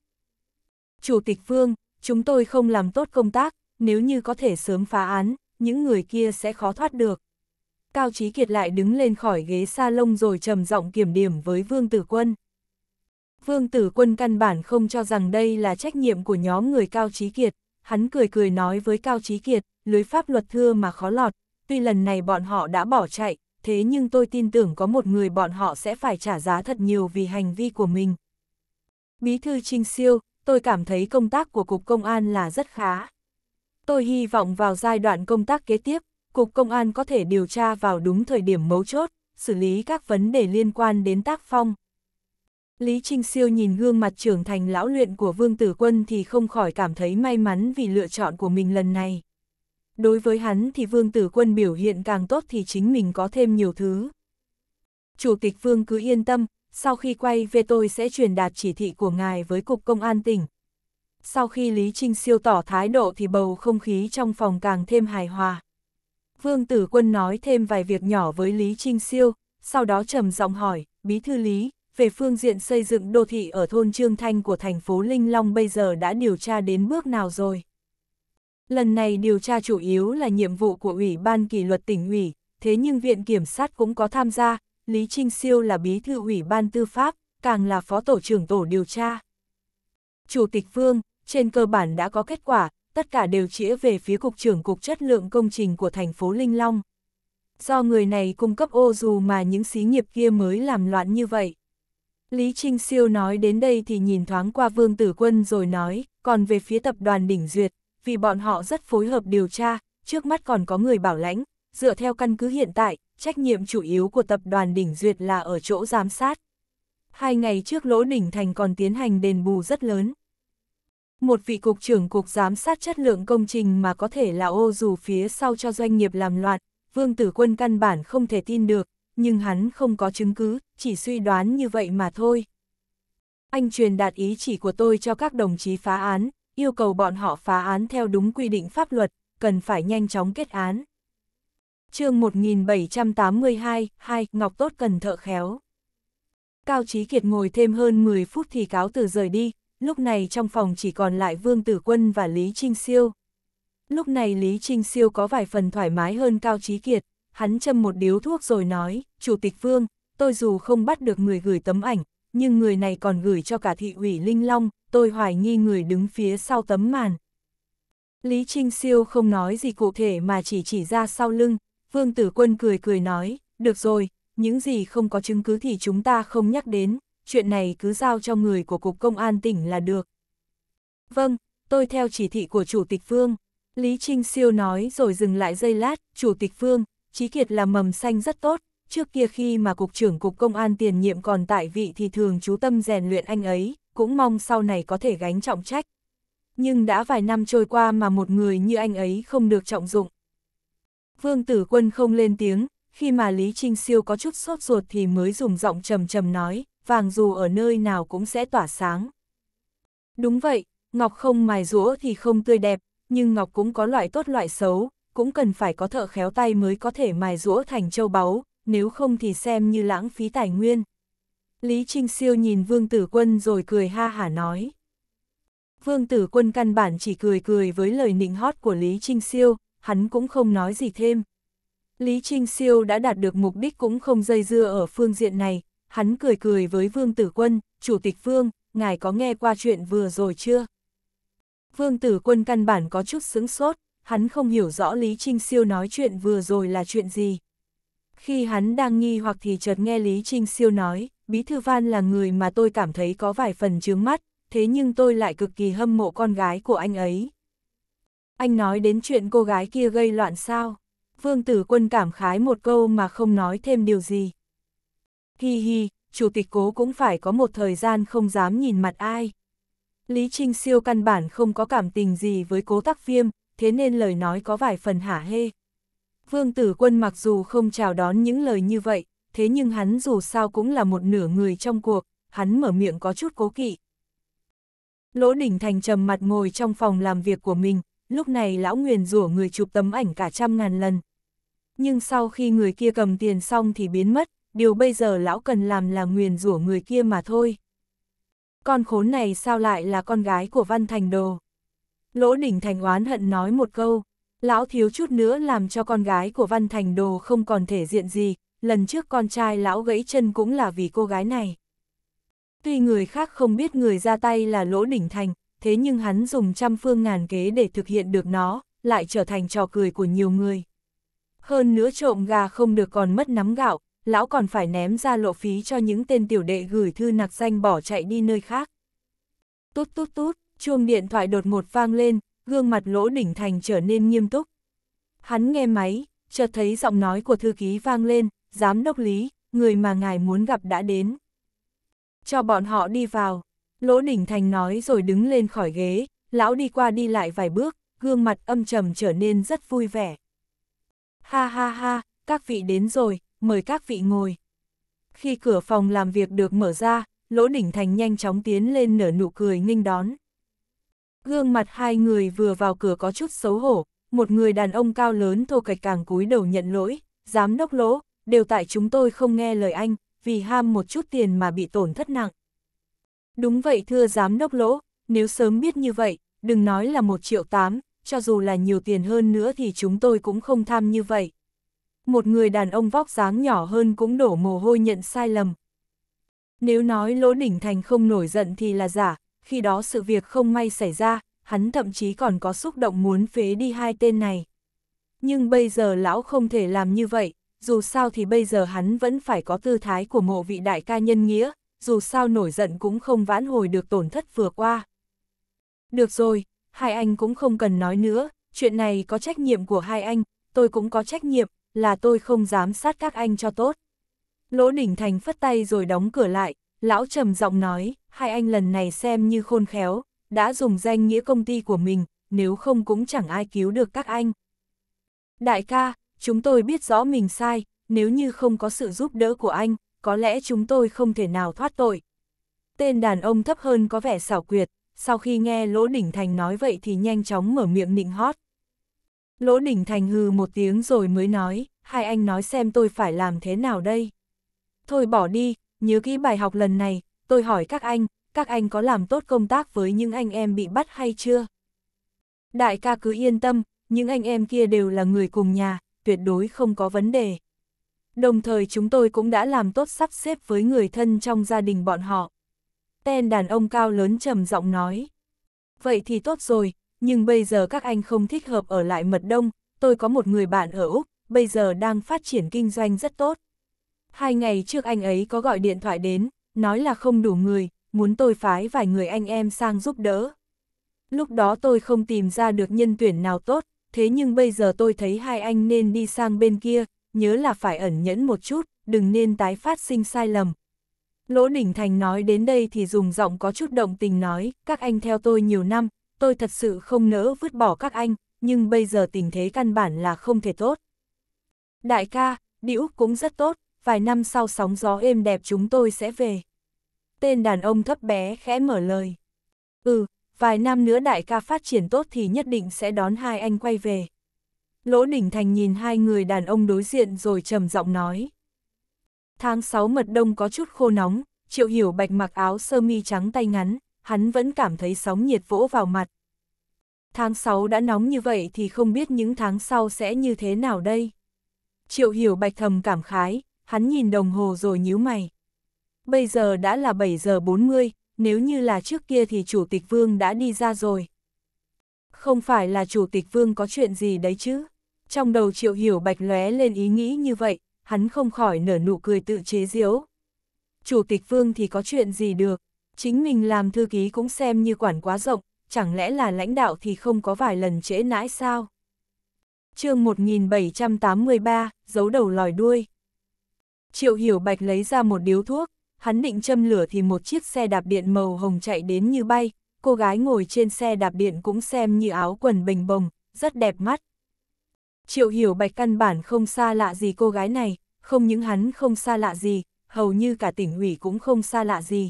Chủ tịch Vương, chúng tôi không làm tốt công tác, nếu như có thể sớm phá án, những người kia sẽ khó thoát được. Cao Chí Kiệt lại đứng lên khỏi ghế sa lông rồi trầm giọng kiểm điểm với Vương Tử Quân. Vương Tử Quân căn bản không cho rằng đây là trách nhiệm của nhóm người Cao Chí Kiệt, hắn cười cười nói với Cao Chí Kiệt, lưới pháp luật thưa mà khó lọt, tuy lần này bọn họ đã bỏ chạy, thế nhưng tôi tin tưởng có một người bọn họ sẽ phải trả giá thật nhiều vì hành vi của mình. Bí thư Trinh Siêu, tôi cảm thấy công tác của Cục Công an là rất khá. Tôi hy vọng vào giai đoạn công tác kế tiếp, Cục Công an có thể điều tra vào đúng thời điểm mấu chốt, xử lý các vấn đề liên quan đến tác phong. Lý Trinh Siêu nhìn gương mặt trưởng thành lão luyện của Vương Tử Quân thì không khỏi cảm thấy may mắn vì lựa chọn của mình lần này. Đối với hắn thì Vương Tử Quân biểu hiện càng tốt thì chính mình có thêm nhiều thứ. Chủ tịch Vương cứ yên tâm, sau khi quay về tôi sẽ truyền đạt chỉ thị của ngài với Cục Công an tỉnh. Sau khi Lý Trinh Siêu tỏ thái độ thì bầu không khí trong phòng càng thêm hài hòa. Vương Tử Quân nói thêm vài việc nhỏ với Lý Trinh Siêu, sau đó trầm giọng hỏi, Bí Thư Lý, về phương diện xây dựng đô thị ở thôn Trương Thanh của thành phố Linh Long bây giờ đã điều tra đến bước nào rồi? Lần này điều tra chủ yếu là nhiệm vụ của Ủy ban kỷ luật tỉnh ủy, thế nhưng Viện Kiểm sát cũng có tham gia, Lý Trinh Siêu là Bí Thư Ủy ban Tư pháp, càng là Phó Tổ trưởng Tổ điều tra. Chủ tịch Vương, trên cơ bản đã có kết quả, tất cả đều chĩa về phía Cục trưởng Cục Chất lượng Công trình của thành phố Linh Long. Do người này cung cấp ô dù mà những xí nghiệp kia mới làm loạn như vậy. Lý Trinh Siêu nói đến đây thì nhìn thoáng qua Vương Tử Quân rồi nói, còn về phía tập đoàn Đỉnh Duyệt, vì bọn họ rất phối hợp điều tra, trước mắt còn có người bảo lãnh, dựa theo căn cứ hiện tại, trách nhiệm chủ yếu của tập đoàn Đỉnh Duyệt là ở chỗ giám sát. Hai ngày trước lỗ đỉnh thành còn tiến hành đền bù rất lớn một vị cục trưởng cục giám sát chất lượng công trình mà có thể là ô dù phía sau cho doanh nghiệp làm loạn, Vương Tử Quân căn bản không thể tin được, nhưng hắn không có chứng cứ, chỉ suy đoán như vậy mà thôi. Anh truyền đạt ý chỉ của tôi cho các đồng chí phá án, yêu cầu bọn họ phá án theo đúng quy định pháp luật, cần phải nhanh chóng kết án. chương 1782, 2, Ngọc Tốt cần thợ khéo. Cao Chí Kiệt ngồi thêm hơn 10 phút thì cáo từ rời đi, lúc này trong phòng chỉ còn lại Vương Tử Quân và Lý Trinh Siêu. Lúc này Lý Trinh Siêu có vài phần thoải mái hơn Cao Trí Kiệt, hắn châm một điếu thuốc rồi nói, Chủ tịch Vương, tôi dù không bắt được người gửi tấm ảnh, nhưng người này còn gửi cho cả thị ủy Linh Long, tôi hoài nghi người đứng phía sau tấm màn. Lý Trinh Siêu không nói gì cụ thể mà chỉ chỉ ra sau lưng, Vương Tử Quân cười cười nói, được rồi, những gì không có chứng cứ thì chúng ta không nhắc đến, chuyện này cứ giao cho người của Cục Công an tỉnh là được. Vâng, tôi theo chỉ thị của Chủ tịch Phương. Lý Trinh Siêu nói rồi dừng lại giây lát, Chủ tịch Phương, trí Kiệt là mầm xanh rất tốt, trước kia khi mà Cục trưởng Cục Công an tiền nhiệm còn tại vị thì thường chú tâm rèn luyện anh ấy, cũng mong sau này có thể gánh trọng trách. Nhưng đã vài năm trôi qua mà một người như anh ấy không được trọng dụng. Vương Tử Quân không lên tiếng, khi mà Lý Trinh Siêu có chút sốt ruột thì mới dùng giọng trầm trầm nói, vàng dù ở nơi nào cũng sẽ tỏa sáng. Đúng vậy, ngọc không mài rũa thì không tươi đẹp, nhưng ngọc cũng có loại tốt loại xấu, cũng cần phải có thợ khéo tay mới có thể mài rũa thành châu báu, nếu không thì xem như lãng phí tài nguyên. Lý Trinh Siêu nhìn Vương Tử Quân rồi cười ha hả nói. Vương Tử Quân căn bản chỉ cười cười với lời nịnh hót của Lý Trinh Siêu, hắn cũng không nói gì thêm. Lý Trinh Siêu đã đạt được mục đích cũng không dây dưa ở phương diện này, hắn cười cười với Vương Tử Quân, Chủ tịch Vương, ngài có nghe qua chuyện vừa rồi chưa? Vương Tử Quân căn bản có chút sững sốt, hắn không hiểu rõ Lý Trinh Siêu nói chuyện vừa rồi là chuyện gì. Khi hắn đang nghi hoặc thì chợt nghe Lý Trinh Siêu nói, Bí Thư Van là người mà tôi cảm thấy có vài phần chướng mắt, thế nhưng tôi lại cực kỳ hâm mộ con gái của anh ấy. Anh nói đến chuyện cô gái kia gây loạn sao? Vương Tử Quân cảm khái một câu mà không nói thêm điều gì. Hi hi, chủ tịch cố cũng phải có một thời gian không dám nhìn mặt ai. Lý Trinh Siêu căn bản không có cảm tình gì với cố tắc viêm, thế nên lời nói có vài phần hả hê. Vương tử quân mặc dù không chào đón những lời như vậy, thế nhưng hắn dù sao cũng là một nửa người trong cuộc, hắn mở miệng có chút cố kỵ. Lỗ Đình Thành trầm mặt ngồi trong phòng làm việc của mình, lúc này lão nguyền rủa người chụp tấm ảnh cả trăm ngàn lần. Nhưng sau khi người kia cầm tiền xong thì biến mất, điều bây giờ lão cần làm là nguyền rủa người kia mà thôi. Con khốn này sao lại là con gái của Văn Thành Đồ? Lỗ Đình Thành oán hận nói một câu, lão thiếu chút nữa làm cho con gái của Văn Thành Đồ không còn thể diện gì, lần trước con trai lão gãy chân cũng là vì cô gái này. Tuy người khác không biết người ra tay là Lỗ Đình Thành, thế nhưng hắn dùng trăm phương ngàn kế để thực hiện được nó, lại trở thành trò cười của nhiều người. Hơn nữa trộm gà không được còn mất nắm gạo, lão còn phải ném ra lộ phí cho những tên tiểu đệ gửi thư nặc danh bỏ chạy đi nơi khác. Tút tút tút, chuông điện thoại đột ngột vang lên, gương mặt lỗ đỉnh thành trở nên nghiêm túc. Hắn nghe máy, chợt thấy giọng nói của thư ký vang lên, giám đốc lý, người mà ngài muốn gặp đã đến. Cho bọn họ đi vào, lỗ đỉnh thành nói rồi đứng lên khỏi ghế, lão đi qua đi lại vài bước, gương mặt âm trầm trở nên rất vui vẻ. Ha ha ha, các vị đến rồi, mời các vị ngồi. Khi cửa phòng làm việc được mở ra, Lỗ Đỉnh Thành nhanh chóng tiến lên nở nụ cười nghênh đón. Gương mặt hai người vừa vào cửa có chút xấu hổ, một người đàn ông cao lớn thô cạch càng cúi đầu nhận lỗi, giám đốc lỗ, đều tại chúng tôi không nghe lời anh, vì ham một chút tiền mà bị tổn thất nặng. Đúng vậy thưa giám đốc lỗ, nếu sớm biết như vậy, đừng nói là một triệu tám, cho dù là nhiều tiền hơn nữa thì chúng tôi cũng không tham như vậy một người đàn ông vóc dáng nhỏ hơn cũng đổ mồ hôi nhận sai lầm. Nếu nói Lỗ Đỉnh Thành không nổi giận thì là giả, khi đó sự việc không may xảy ra, hắn thậm chí còn có xúc động muốn phế đi hai tên này. Nhưng bây giờ lão không thể làm như vậy, dù sao thì bây giờ hắn vẫn phải có tư thái của mộ vị đại ca nhân nghĩa, dù sao nổi giận cũng không vãn hồi được tổn thất vừa qua. Được rồi, hai anh cũng không cần nói nữa, chuyện này có trách nhiệm của hai anh, tôi cũng có trách nhiệm, là tôi không dám sát các anh cho tốt. Lỗ Đình Thành phất tay rồi đóng cửa lại, lão trầm giọng nói, hai anh lần này xem như khôn khéo, đã dùng danh nghĩa công ty của mình, nếu không cũng chẳng ai cứu được các anh. Đại ca, chúng tôi biết rõ mình sai, nếu như không có sự giúp đỡ của anh, có lẽ chúng tôi không thể nào thoát tội. Tên đàn ông thấp hơn có vẻ xảo quyệt, sau khi nghe Lỗ Đỉnh Thành nói vậy thì nhanh chóng mở miệng nịnh hót. Lỗ Đình Thành hừ một tiếng rồi mới nói, hai anh nói xem tôi phải làm thế nào đây. Thôi bỏ đi, nhớ kỹ bài học lần này, tôi hỏi các anh, các anh có làm tốt công tác với những anh em bị bắt hay chưa? Đại ca cứ yên tâm, những anh em kia đều là người cùng nhà, tuyệt đối không có vấn đề. Đồng thời chúng tôi cũng đã làm tốt sắp xếp với người thân trong gia đình bọn họ. Tên đàn ông cao lớn trầm giọng nói. Vậy thì tốt rồi, nhưng bây giờ các anh không thích hợp ở lại mật đông, tôi có một người bạn ở Úc, bây giờ đang phát triển kinh doanh rất tốt. Hai ngày trước anh ấy có gọi điện thoại đến, nói là không đủ người, muốn tôi phái vài người anh em sang giúp đỡ. Lúc đó tôi không tìm ra được nhân tuyển nào tốt, thế nhưng bây giờ tôi thấy hai anh nên đi sang bên kia, nhớ là phải ẩn nhẫn một chút, đừng nên tái phát sinh sai lầm. Lỗ Đình Thành nói đến đây thì dùng giọng có chút động tình nói, các anh theo tôi nhiều năm, tôi thật sự không nỡ vứt bỏ các anh, nhưng bây giờ tình thế căn bản là không thể tốt. Đại ca, đĩu cũng rất tốt, vài năm sau sóng gió êm đẹp chúng tôi sẽ về. Tên đàn ông thấp bé khẽ mở lời. Ừ, vài năm nữa đại ca phát triển tốt thì nhất định sẽ đón hai anh quay về. Lỗ đỉnh Thành nhìn hai người đàn ông đối diện rồi trầm giọng nói. Tháng 6 mật đông có chút khô nóng, Triệu Hiểu Bạch mặc áo sơ mi trắng tay ngắn, hắn vẫn cảm thấy sóng nhiệt vỗ vào mặt. Tháng 6 đã nóng như vậy thì không biết những tháng sau sẽ như thế nào đây. Triệu hiểu bạch thầm cảm khái, hắn nhìn đồng hồ rồi nhíu mày. Bây giờ đã là 7 giờ 40, nếu như là trước kia thì chủ tịch vương đã đi ra rồi. Không phải là chủ tịch vương có chuyện gì đấy chứ. Trong đầu triệu hiểu bạch lóe lên ý nghĩ như vậy, hắn không khỏi nở nụ cười tự chế giễu. Chủ tịch vương thì có chuyện gì được, Chính mình làm thư ký cũng xem như quản quá rộng, chẳng lẽ là lãnh đạo thì không có vài lần trễ nãi sao? chương 1783, giấu đầu lòi đuôi. Triệu Hiểu Bạch lấy ra một điếu thuốc, hắn định châm lửa thì một chiếc xe đạp điện màu hồng chạy đến như bay, cô gái ngồi trên xe đạp điện cũng xem như áo quần bình bồng, rất đẹp mắt. Triệu Hiểu Bạch căn bản không xa lạ gì cô gái này, không những hắn không xa lạ gì, hầu như cả tỉnh ủy cũng không xa lạ gì.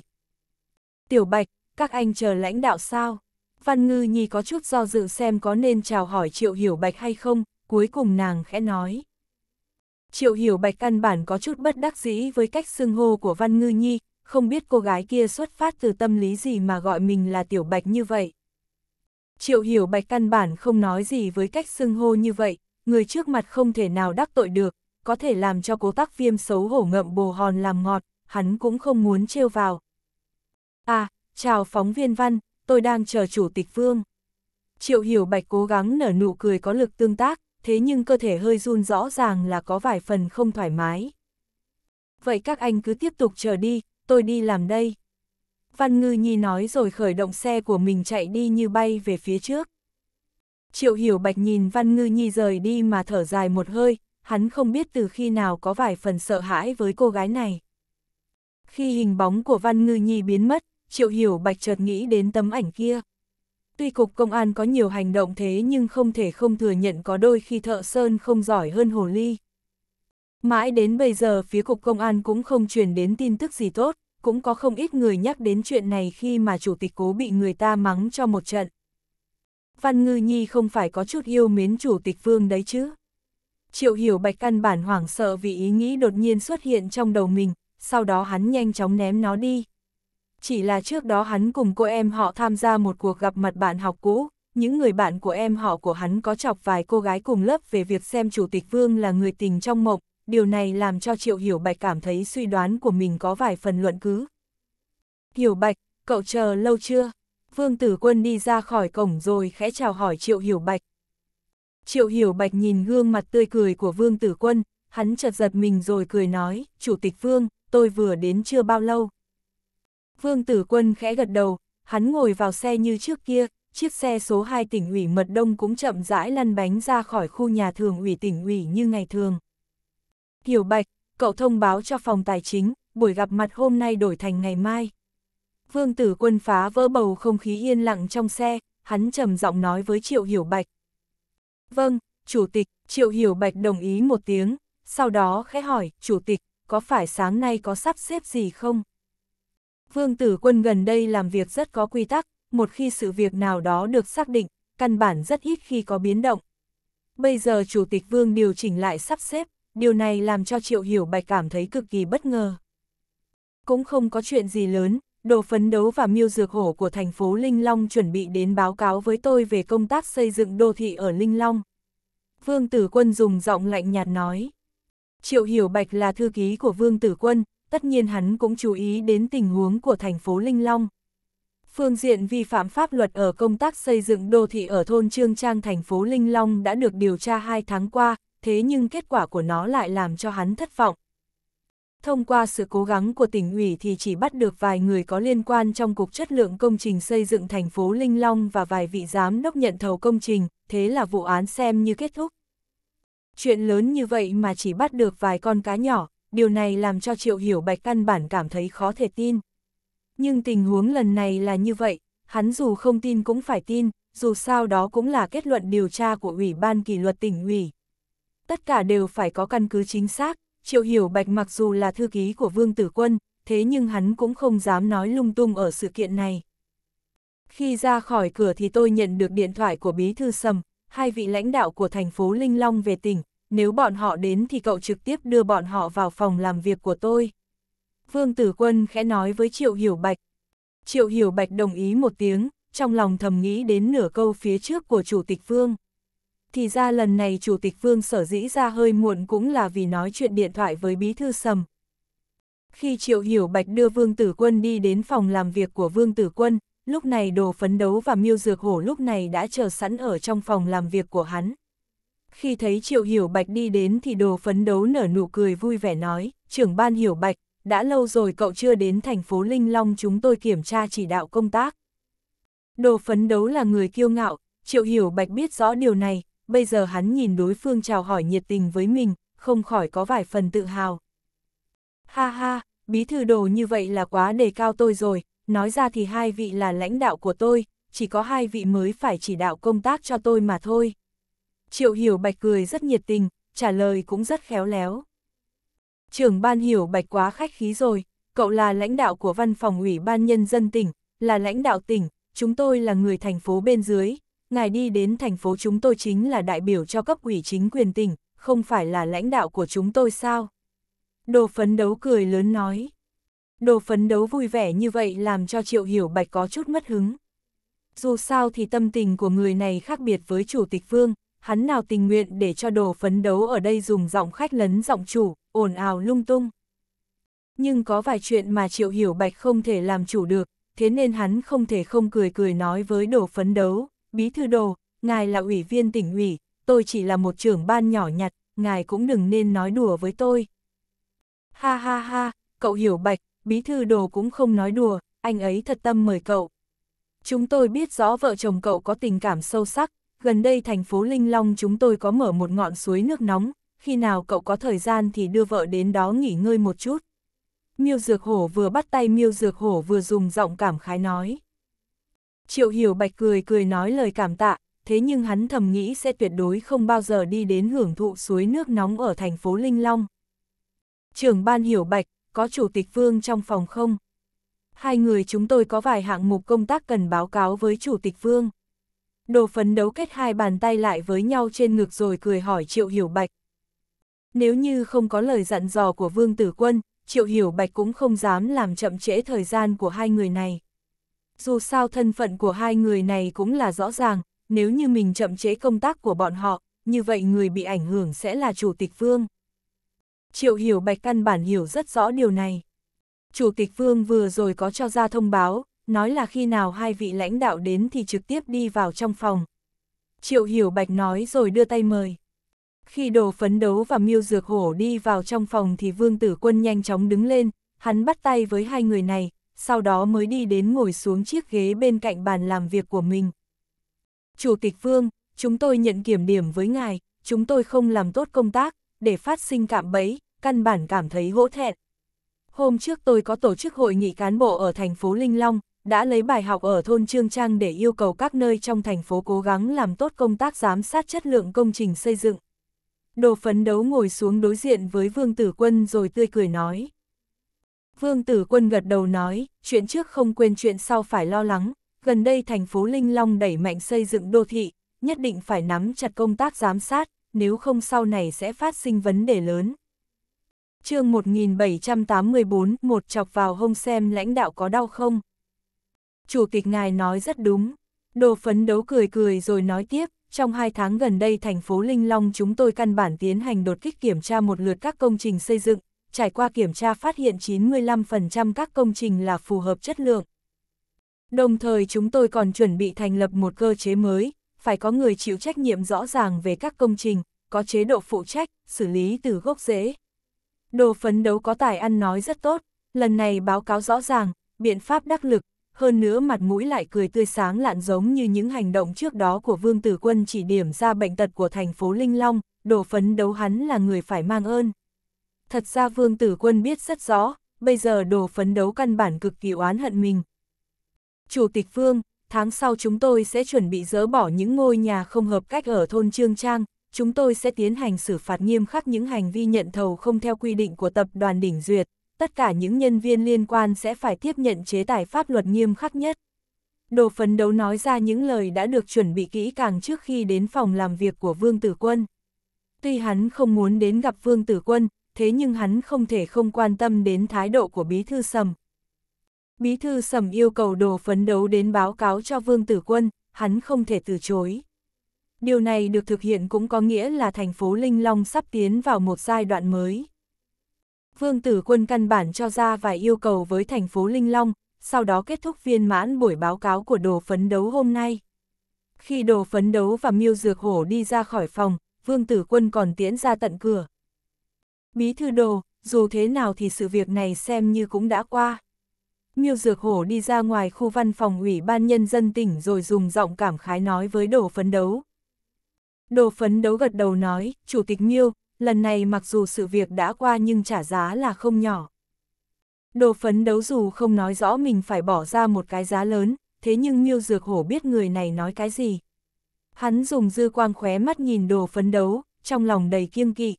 Tiểu Bạch, các anh chờ lãnh đạo sao? Văn Ngư Nhi có chút do dự xem có nên chào hỏi Triệu Hiểu Bạch hay không, cuối cùng nàng khẽ nói. Triệu Hiểu Bạch căn bản có chút bất đắc dĩ với cách xưng hô của Văn Ngư Nhi, không biết cô gái kia xuất phát từ tâm lý gì mà gọi mình là Tiểu Bạch như vậy. Triệu Hiểu Bạch căn bản không nói gì với cách xưng hô như vậy, người trước mặt không thể nào đắc tội được, có thể làm cho cố tác viêm xấu hổ ngậm bồ hòn làm ngọt, hắn cũng không muốn trêu vào, À, chào phóng viên văn, tôi đang chờ chủ tịch vương. Triệu hiểu bạch cố gắng nở nụ cười có lực tương tác, thế nhưng cơ thể hơi run rõ ràng là có vài phần không thoải mái. Vậy các anh cứ tiếp tục chờ đi, tôi đi làm đây. Văn Ngư Nhi nói rồi khởi động xe của mình chạy đi như bay về phía trước. Triệu Hiểu Bạch nhìn Văn Ngư Nhi rời đi mà thở dài một hơi, hắn không biết từ khi nào có vài phần sợ hãi với cô gái này. Khi hình bóng của Văn Ngư Nhi biến mất, Triệu Hiểu Bạch chợt nghĩ đến tấm ảnh kia. Tuy Cục Công an có nhiều hành động thế nhưng không thể không thừa nhận có đôi khi thợ sơn không giỏi hơn hồ ly. Mãi đến bây giờ phía Cục Công an cũng không truyền đến tin tức gì tốt, cũng có không ít người nhắc đến chuyện này khi mà Chủ tịch cố bị người ta mắng cho một trận. Văn Ngư Nhi không phải có chút yêu mến Chủ tịch Vương đấy chứ. Triệu Hiểu Bạch căn bản hoảng sợ vì ý nghĩ đột nhiên xuất hiện trong đầu mình, sau đó hắn nhanh chóng ném nó đi chỉ là trước đó hắn cùng cô em họ tham gia một cuộc gặp mặt bạn học cũ, những người bạn của em họ của hắn có chọc vài cô gái cùng lớp về việc xem Chủ tịch Vương là người tình trong mộng điều này làm cho Triệu Hiểu Bạch cảm thấy suy đoán của mình có vài phần luận cứ. Hiểu Bạch, cậu chờ lâu chưa? Vương Tử Quân đi ra khỏi cổng rồi khẽ chào hỏi Triệu Hiểu Bạch. Triệu Hiểu Bạch nhìn gương mặt tươi cười của Vương Tử Quân, hắn chợt giật mình rồi cười nói, Chủ tịch Vương, tôi vừa đến chưa bao lâu, Vương Tử Quân khẽ gật đầu, hắn ngồi vào xe như trước kia, chiếc xe số 2 tỉnh ủy Mật Đông cũng chậm rãi lăn bánh ra khỏi khu nhà thường ủy tỉnh ủy như ngày thường. Hiểu Bạch, cậu thông báo cho phòng tài chính, buổi gặp mặt hôm nay đổi thành ngày mai. Vương Tử Quân phá vỡ bầu không khí yên lặng trong xe, hắn trầm giọng nói với Triệu Hiểu Bạch. Vâng, Chủ tịch, Triệu Hiểu Bạch đồng ý một tiếng, sau đó khẽ hỏi, Chủ tịch, có phải sáng nay có sắp xếp gì không? Vương Tử Quân gần đây làm việc rất có quy tắc, một khi sự việc nào đó được xác định, căn bản rất ít khi có biến động. Bây giờ Chủ tịch Vương điều chỉnh lại sắp xếp, điều này làm cho Triệu Hiểu Bạch cảm thấy cực kỳ bất ngờ. Cũng không có chuyện gì lớn, đồ phấn đấu và miêu dược hổ của thành phố Linh Long chuẩn bị đến báo cáo với tôi về công tác xây dựng đô thị ở Linh Long. Vương Tử Quân dùng giọng lạnh nhạt nói. Triệu Hiểu Bạch là thư ký của Vương Tử Quân, tất nhiên hắn cũng chú ý đến tình huống của thành phố Linh Long. Phương diện vi phạm pháp luật ở công tác xây dựng đô thị ở thôn Trương Trang thành phố Linh Long đã được điều tra 2 tháng qua, thế nhưng kết quả của nó lại làm cho hắn thất vọng. Thông qua sự cố gắng của tỉnh ủy thì chỉ bắt được vài người có liên quan trong Cục Chất lượng Công trình xây dựng thành phố Linh Long và vài vị giám đốc nhận thầu công trình, thế là vụ án xem như kết thúc. Chuyện lớn như vậy mà chỉ bắt được vài con cá nhỏ, điều này làm cho Triệu Hiểu Bạch căn bản cảm thấy khó thể tin. Nhưng tình huống lần này là như vậy, hắn dù không tin cũng phải tin, dù sao đó cũng là kết luận điều tra của Ủy ban kỷ luật tỉnh ủy. Tất cả đều phải có căn cứ chính xác, Triệu Hiểu Bạch mặc dù là thư ký của Vương Tử Quân, thế nhưng hắn cũng không dám nói lung tung ở sự kiện này. Khi ra khỏi cửa thì tôi nhận được điện thoại của Bí Thư Sầm, hai vị lãnh đạo của thành phố Linh Long về tỉnh, nếu bọn họ đến thì cậu trực tiếp đưa bọn họ vào phòng làm việc của tôi. Vương Tử Quân khẽ nói với Triệu Hiểu Bạch. Triệu Hiểu Bạch đồng ý một tiếng, trong lòng thầm nghĩ đến nửa câu phía trước của Chủ tịch Vương. Thì ra lần này Chủ tịch Vương sở dĩ ra hơi muộn cũng là vì nói chuyện điện thoại với Bí Thư Sầm. Khi Triệu Hiểu Bạch đưa Vương Tử Quân đi đến phòng làm việc của Vương Tử Quân, lúc này đồ phấn đấu và miêu dược hổ lúc này đã chờ sẵn ở trong phòng làm việc của hắn. Khi thấy Triệu Hiểu Bạch đi đến thì đồ phấn đấu nở nụ cười vui vẻ nói, trưởng ban Hiểu Bạch, đã lâu rồi cậu chưa đến thành phố Linh Long chúng tôi kiểm tra chỉ đạo công tác. Đồ phấn đấu là người kiêu ngạo, Triệu Hiểu Bạch biết rõ điều này, bây giờ hắn nhìn đối phương chào hỏi nhiệt tình với mình, không khỏi có vài phần tự hào. Ha ha, bí thư đồ như vậy là quá đề cao tôi rồi, nói ra thì hai vị là lãnh đạo của tôi, chỉ có hai vị mới phải chỉ đạo công tác cho tôi mà thôi. Triệu Hiểu Bạch cười rất nhiệt tình, trả lời cũng rất khéo léo. Trưởng ban Hiểu Bạch quá khách khí rồi, cậu là lãnh đạo của văn phòng ủy ban nhân dân tỉnh, là lãnh đạo tỉnh, chúng tôi là người thành phố bên dưới, ngài đi đến thành phố chúng tôi chính là đại biểu cho cấp ủy chính quyền tỉnh, không phải là lãnh đạo của chúng tôi sao? Đồ phấn đấu cười lớn nói. Đồ phấn đấu vui vẻ như vậy làm cho Triệu Hiểu Bạch có chút mất hứng. Dù sao thì tâm tình của người này khác biệt với Chủ tịch Vương, hắn nào tình nguyện để cho đồ phấn đấu ở đây dùng giọng khách lấn giọng chủ, ồn ào lung tung. Nhưng có vài chuyện mà Triệu Hiểu Bạch không thể làm chủ được, thế nên hắn không thể không cười cười nói với đồ phấn đấu, bí thư đồ, ngài là ủy viên tỉnh ủy, tôi chỉ là một trưởng ban nhỏ nhặt, ngài cũng đừng nên nói đùa với tôi. Ha ha ha, cậu Hiểu Bạch, bí thư đồ cũng không nói đùa, anh ấy thật tâm mời cậu. Chúng tôi biết rõ vợ chồng cậu có tình cảm sâu sắc, gần đây thành phố Linh Long chúng tôi có mở một ngọn suối nước nóng, khi nào cậu có thời gian thì đưa vợ đến đó nghỉ ngơi một chút. Miêu Dược Hổ vừa bắt tay Miêu Dược Hổ vừa dùng giọng cảm khái nói. Triệu Hiểu Bạch cười cười nói lời cảm tạ, thế nhưng hắn thầm nghĩ sẽ tuyệt đối không bao giờ đi đến hưởng thụ suối nước nóng ở thành phố Linh Long. Trưởng ban Hiểu Bạch, có Chủ tịch Vương trong phòng không? Hai người chúng tôi có vài hạng mục công tác cần báo cáo với Chủ tịch Vương. Đồ phấn đấu kết hai bàn tay lại với nhau trên ngực rồi cười hỏi Triệu Hiểu Bạch. Nếu như không có lời dặn dò của Vương Tử Quân, Triệu Hiểu Bạch cũng không dám làm chậm trễ thời gian của hai người này. Dù sao thân phận của hai người này cũng là rõ ràng, nếu như mình chậm trễ công tác của bọn họ, như vậy người bị ảnh hưởng sẽ là Chủ tịch Vương. Triệu Hiểu Bạch căn bản hiểu rất rõ điều này. Chủ tịch Vương vừa rồi có cho ra thông báo, nói là khi nào hai vị lãnh đạo đến thì trực tiếp đi vào trong phòng. Triệu Hiểu Bạch nói rồi đưa tay mời. Khi đồ phấn đấu và miêu dược hổ đi vào trong phòng thì vương tử quân nhanh chóng đứng lên, hắn bắt tay với hai người này, sau đó mới đi đến ngồi xuống chiếc ghế bên cạnh bàn làm việc của mình. Chủ tịch vương, chúng tôi nhận kiểm điểm với ngài, chúng tôi không làm tốt công tác, để phát sinh cạm bẫy, căn bản cảm thấy hỗ thẹn. Hôm trước tôi có tổ chức hội nghị cán bộ ở thành phố Linh Long, đã lấy bài học ở thôn Trương Trang để yêu cầu các nơi trong thành phố cố gắng làm tốt công tác giám sát chất lượng công trình xây dựng. Đồ phấn đấu ngồi xuống đối diện với Vương Tử Quân rồi tươi cười nói. Vương Tử Quân gật đầu nói, chuyện trước không quên chuyện sau phải lo lắng, gần đây thành phố Linh Long đẩy mạnh xây dựng đô thị, nhất định phải nắm chặt công tác giám sát, nếu không sau này sẽ phát sinh vấn đề lớn. chương 1784, một chọc vào hông xem lãnh đạo có đau không? chủ tịch ngài nói rất đúng. Đồ phấn đấu cười cười rồi nói tiếp, trong hai tháng gần đây thành phố Linh Long chúng tôi căn bản tiến hành đột kích kiểm tra một lượt các công trình xây dựng, trải qua kiểm tra phát hiện 95% các công trình là phù hợp chất lượng. Đồng thời chúng tôi còn chuẩn bị thành lập một cơ chế mới, phải có người chịu trách nhiệm rõ ràng về các công trình, có chế độ phụ trách, xử lý từ gốc rễ. Đồ phấn đấu có tài ăn nói rất tốt, lần này báo cáo rõ ràng, biện pháp đắc lực, hơn nữa mặt mũi lại cười tươi sáng lạn giống như những hành động trước đó của Vương Tử Quân chỉ điểm ra bệnh tật của thành phố Linh Long, đổ phấn đấu hắn là người phải mang ơn. Thật ra Vương Tử Quân biết rất rõ, bây giờ đồ phấn đấu căn bản cực kỳ oán hận mình. Chủ tịch Vương, tháng sau chúng tôi sẽ chuẩn bị dỡ bỏ những ngôi nhà không hợp cách ở thôn Trương Trang, chúng tôi sẽ tiến hành xử phạt nghiêm khắc những hành vi nhận thầu không theo quy định của tập đoàn đỉnh duyệt, tất cả những nhân viên liên quan sẽ phải tiếp nhận chế tài pháp luật nghiêm khắc nhất. Đồ phấn đấu nói ra những lời đã được chuẩn bị kỹ càng trước khi đến phòng làm việc của Vương Tử Quân. Tuy hắn không muốn đến gặp Vương Tử Quân, thế nhưng hắn không thể không quan tâm đến thái độ của Bí Thư Sầm. Bí Thư Sầm yêu cầu đồ phấn đấu đến báo cáo cho Vương Tử Quân, hắn không thể từ chối. Điều này được thực hiện cũng có nghĩa là thành phố Linh Long sắp tiến vào một giai đoạn mới. Vương Tử Quân căn bản cho ra vài yêu cầu với thành phố Linh Long, sau đó kết thúc viên mãn buổi báo cáo của đồ phấn đấu hôm nay. Khi đồ phấn đấu và miêu dược hổ đi ra khỏi phòng, Vương Tử Quân còn tiễn ra tận cửa. Bí thư đồ, dù thế nào thì sự việc này xem như cũng đã qua. Miêu Dược Hổ đi ra ngoài khu văn phòng ủy ban nhân dân tỉnh rồi dùng giọng cảm khái nói với đồ phấn đấu. Đồ phấn đấu gật đầu nói, Chủ tịch Miêu, lần này mặc dù sự việc đã qua nhưng trả giá là không nhỏ. Đồ phấn đấu dù không nói rõ mình phải bỏ ra một cái giá lớn, thế nhưng miêu dược hổ biết người này nói cái gì. Hắn dùng dư quang khóe mắt nhìn đồ phấn đấu, trong lòng đầy kiêng kỵ.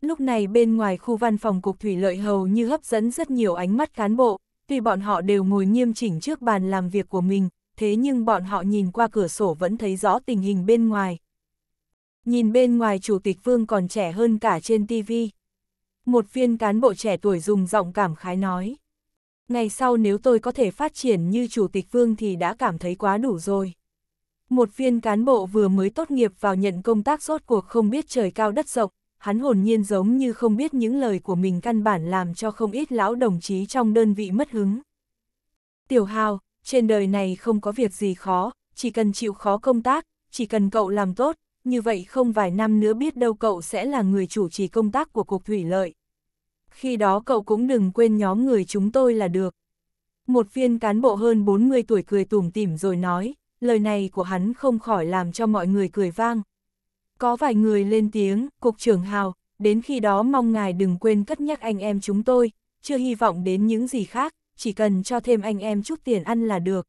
Lúc này bên ngoài khu văn phòng cục thủy lợi hầu như hấp dẫn rất nhiều ánh mắt cán bộ, tuy bọn họ đều ngồi nghiêm chỉnh trước bàn làm việc của mình, thế nhưng bọn họ nhìn qua cửa sổ vẫn thấy rõ tình hình bên ngoài nhìn bên ngoài Chủ tịch Vương còn trẻ hơn cả trên tivi Một viên cán bộ trẻ tuổi dùng giọng cảm khái nói. Ngày sau nếu tôi có thể phát triển như Chủ tịch Vương thì đã cảm thấy quá đủ rồi. Một viên cán bộ vừa mới tốt nghiệp vào nhận công tác rốt cuộc không biết trời cao đất rộng, hắn hồn nhiên giống như không biết những lời của mình căn bản làm cho không ít lão đồng chí trong đơn vị mất hứng. Tiểu Hào, trên đời này không có việc gì khó, chỉ cần chịu khó công tác, chỉ cần cậu làm tốt, như vậy không vài năm nữa biết đâu cậu sẽ là người chủ trì công tác của Cục Thủy Lợi. Khi đó cậu cũng đừng quên nhóm người chúng tôi là được. Một viên cán bộ hơn 40 tuổi cười tủm tỉm rồi nói, lời này của hắn không khỏi làm cho mọi người cười vang. Có vài người lên tiếng, Cục trưởng Hào, đến khi đó mong ngài đừng quên cất nhắc anh em chúng tôi, chưa hy vọng đến những gì khác, chỉ cần cho thêm anh em chút tiền ăn là được.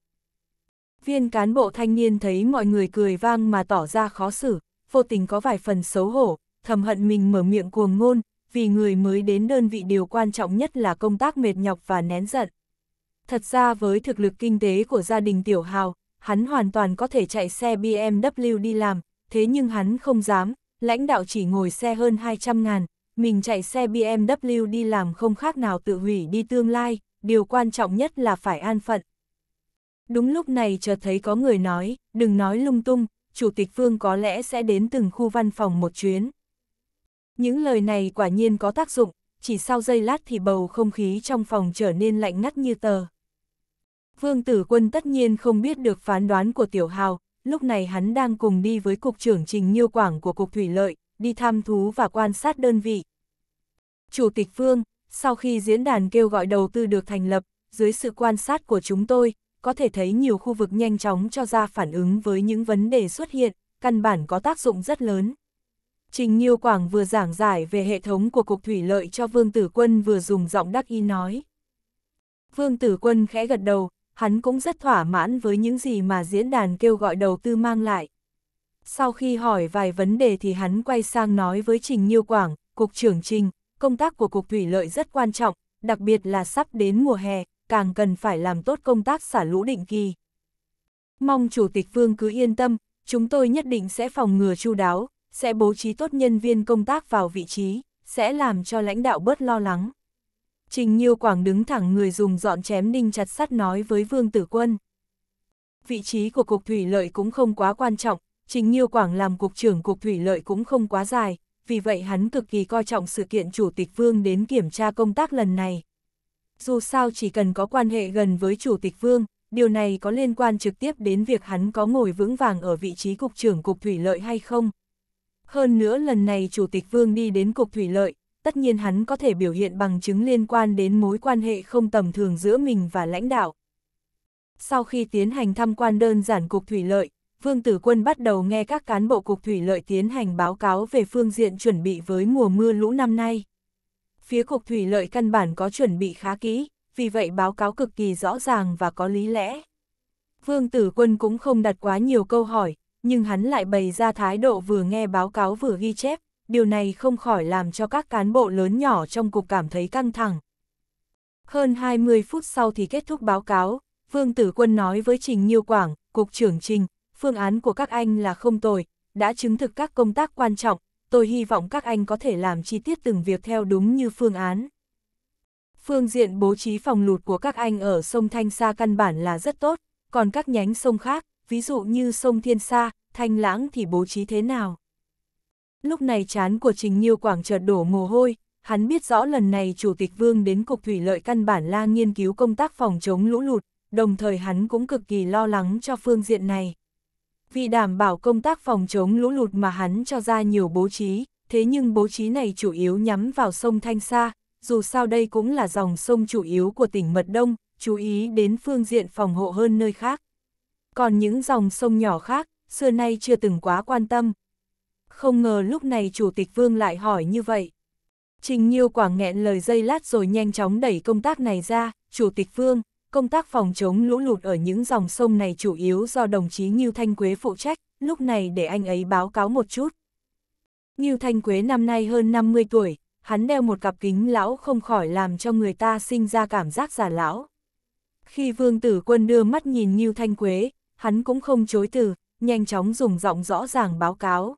Viên cán bộ thanh niên thấy mọi người cười vang mà tỏ ra khó xử, vô tình có vài phần xấu hổ, thầm hận mình mở miệng cuồng ngôn, vì người mới đến đơn vị điều quan trọng nhất là công tác mệt nhọc và nén giận. Thật ra với thực lực kinh tế của gia đình Tiểu Hào, hắn hoàn toàn có thể chạy xe BMW đi làm, thế nhưng hắn không dám, lãnh đạo chỉ ngồi xe hơn 200 ngàn, mình chạy xe BMW đi làm không khác nào tự hủy đi tương lai, điều quan trọng nhất là phải an phận. Đúng lúc này chợt thấy có người nói, đừng nói lung tung, Chủ tịch Phương có lẽ sẽ đến từng khu văn phòng một chuyến. Những lời này quả nhiên có tác dụng, chỉ sau giây lát thì bầu không khí trong phòng trở nên lạnh ngắt như tờ. Vương Tử Quân tất nhiên không biết được phán đoán của Tiểu Hào, lúc này hắn đang cùng đi với Cục trưởng Trình Nhiêu Quảng của Cục Thủy Lợi, đi thăm thú và quan sát đơn vị. Chủ tịch Phương, sau khi diễn đàn kêu gọi đầu tư được thành lập, dưới sự quan sát của chúng tôi, có thể thấy nhiều khu vực nhanh chóng cho ra phản ứng với những vấn đề xuất hiện, căn bản có tác dụng rất lớn. Trình Nhiêu Quảng vừa giảng giải về hệ thống của Cục Thủy Lợi cho Vương Tử Quân vừa dùng giọng đắc y nói. Vương Tử Quân khẽ gật đầu, hắn cũng rất thỏa mãn với những gì mà diễn đàn kêu gọi đầu tư mang lại. Sau khi hỏi vài vấn đề thì hắn quay sang nói với Trình Nhiêu Quảng, Cục trưởng Trình, công tác của Cục Thủy Lợi rất quan trọng, đặc biệt là sắp đến mùa hè, càng cần phải làm tốt công tác xả lũ định kỳ. Mong Chủ tịch Vương cứ yên tâm, chúng tôi nhất định sẽ phòng ngừa chu đáo, sẽ bố trí tốt nhân viên công tác vào vị trí, sẽ làm cho lãnh đạo bớt lo lắng. Trình Nhiêu Quảng đứng thẳng người dùng dọn chém đinh chặt sắt nói với Vương Tử Quân. Vị trí của Cục Thủy Lợi cũng không quá quan trọng, Trình Nhiêu Quảng làm Cục trưởng Cục Thủy Lợi cũng không quá dài, vì vậy hắn cực kỳ coi trọng sự kiện Chủ tịch Vương đến kiểm tra công tác lần này, dù sao chỉ cần có quan hệ gần với Chủ tịch Vương, điều này có liên quan trực tiếp đến việc hắn có ngồi vững vàng ở vị trí Cục trưởng Cục Thủy Lợi hay không. Hơn nữa lần này Chủ tịch Vương đi đến Cục Thủy Lợi, tất nhiên hắn có thể biểu hiện bằng chứng liên quan đến mối quan hệ không tầm thường giữa mình và lãnh đạo. Sau khi tiến hành thăm quan đơn giản Cục Thủy Lợi, Vương Tử Quân bắt đầu nghe các cán bộ Cục Thủy Lợi tiến hành báo cáo về phương diện chuẩn bị với mùa mưa lũ năm nay phía cục thủy lợi căn bản có chuẩn bị khá kỹ, vì vậy báo cáo cực kỳ rõ ràng và có lý lẽ. Vương Tử Quân cũng không đặt quá nhiều câu hỏi, nhưng hắn lại bày ra thái độ vừa nghe báo cáo vừa ghi chép, điều này không khỏi làm cho các cán bộ lớn nhỏ trong cục cảm thấy căng thẳng. Hơn 20 phút sau thì kết thúc báo cáo, Vương Tử Quân nói với Trình Nhiêu Quảng, Cục trưởng Trình, phương án của các anh là không tồi, đã chứng thực các công tác quan trọng, tôi hy vọng các anh có thể làm chi tiết từng việc theo đúng như phương án. Phương diện bố trí phòng lụt của các anh ở sông Thanh Sa căn bản là rất tốt, còn các nhánh sông khác, ví dụ như sông Thiên Sa, Thanh Lãng thì bố trí thế nào? Lúc này chán của Trình Nhiêu Quảng chợt đổ mồ hôi, hắn biết rõ lần này Chủ tịch Vương đến Cục Thủy Lợi căn bản là nghiên cứu công tác phòng chống lũ lụt, đồng thời hắn cũng cực kỳ lo lắng cho phương diện này. Vì đảm bảo công tác phòng chống lũ lụt mà hắn cho ra nhiều bố trí, thế nhưng bố trí này chủ yếu nhắm vào sông Thanh Sa, dù sao đây cũng là dòng sông chủ yếu của tỉnh Mật Đông, chú ý đến phương diện phòng hộ hơn nơi khác. Còn những dòng sông nhỏ khác, xưa nay chưa từng quá quan tâm. Không ngờ lúc này Chủ tịch Vương lại hỏi như vậy. Trình Nhiêu quả nghẹn lời dây lát rồi nhanh chóng đẩy công tác này ra, Chủ tịch Vương, Công tác phòng chống lũ lụt ở những dòng sông này chủ yếu do đồng chí Ngưu Thanh Quế phụ trách, lúc này để anh ấy báo cáo một chút. Ngưu Thanh Quế năm nay hơn 50 tuổi, hắn đeo một cặp kính lão không khỏi làm cho người ta sinh ra cảm giác già lão. Khi Vương Tử Quân đưa mắt nhìn Ngưu Thanh Quế, hắn cũng không chối từ, nhanh chóng dùng giọng rõ ràng báo cáo.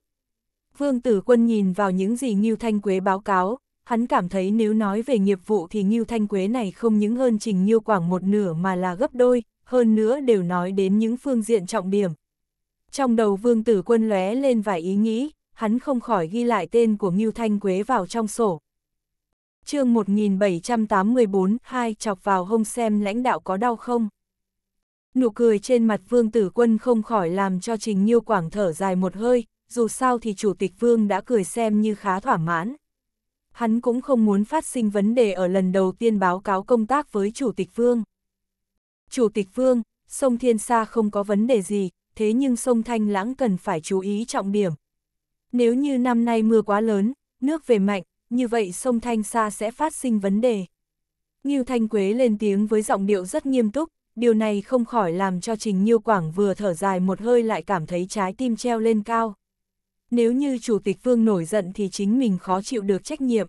Vương Tử Quân nhìn vào những gì Ngưu Thanh Quế báo cáo, hắn cảm thấy nếu nói về nghiệp vụ thì Ngưu Thanh Quế này không những hơn Trình nhiêu Quảng một nửa mà là gấp đôi, hơn nữa đều nói đến những phương diện trọng điểm. Trong đầu Vương Tử Quân lóe lên vài ý nghĩ, hắn không khỏi ghi lại tên của Ngưu Thanh Quế vào trong sổ. chương 1784, hai chọc vào hông xem lãnh đạo có đau không? Nụ cười trên mặt Vương Tử Quân không khỏi làm cho Trình Nhiêu Quảng thở dài một hơi, dù sao thì Chủ tịch Vương đã cười xem như khá thỏa mãn hắn cũng không muốn phát sinh vấn đề ở lần đầu tiên báo cáo công tác với Chủ tịch Vương. Chủ tịch Vương, sông Thiên Sa không có vấn đề gì, thế nhưng sông Thanh Lãng cần phải chú ý trọng điểm. Nếu như năm nay mưa quá lớn, nước về mạnh, như vậy sông Thanh Sa sẽ phát sinh vấn đề. Ngưu Thanh Quế lên tiếng với giọng điệu rất nghiêm túc, điều này không khỏi làm cho Trình Nhiêu Quảng vừa thở dài một hơi lại cảm thấy trái tim treo lên cao nếu như chủ tịch vương nổi giận thì chính mình khó chịu được trách nhiệm.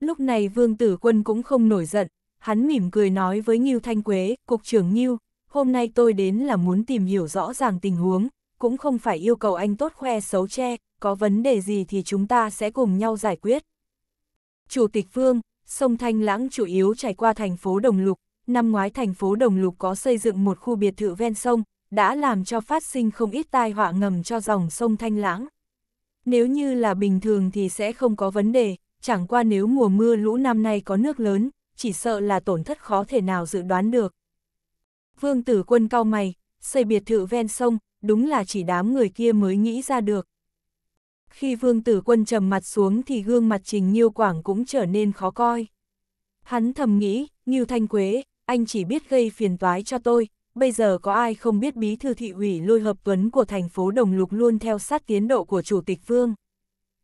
Lúc này vương tử quân cũng không nổi giận, hắn mỉm cười nói với Ngưu Thanh Quế, cục trưởng Ngưu, hôm nay tôi đến là muốn tìm hiểu rõ ràng tình huống, cũng không phải yêu cầu anh tốt khoe xấu che, có vấn đề gì thì chúng ta sẽ cùng nhau giải quyết. Chủ tịch Vương, sông Thanh Lãng chủ yếu chảy qua thành phố Đồng Lục, năm ngoái thành phố Đồng Lục có xây dựng một khu biệt thự ven sông, đã làm cho phát sinh không ít tai họa ngầm cho dòng sông Thanh Lãng. Nếu như là bình thường thì sẽ không có vấn đề, chẳng qua nếu mùa mưa lũ năm nay có nước lớn, chỉ sợ là tổn thất khó thể nào dự đoán được. Vương tử quân cao mày, xây biệt thự ven sông, đúng là chỉ đám người kia mới nghĩ ra được. Khi vương tử quân trầm mặt xuống thì gương mặt trình Nhiêu Quảng cũng trở nên khó coi. Hắn thầm nghĩ, Nhiêu Thanh Quế, anh chỉ biết gây phiền toái cho tôi, bây giờ có ai không biết bí thư thị ủy lôi hợp vấn của thành phố Đồng Lục luôn theo sát tiến độ của Chủ tịch Vương.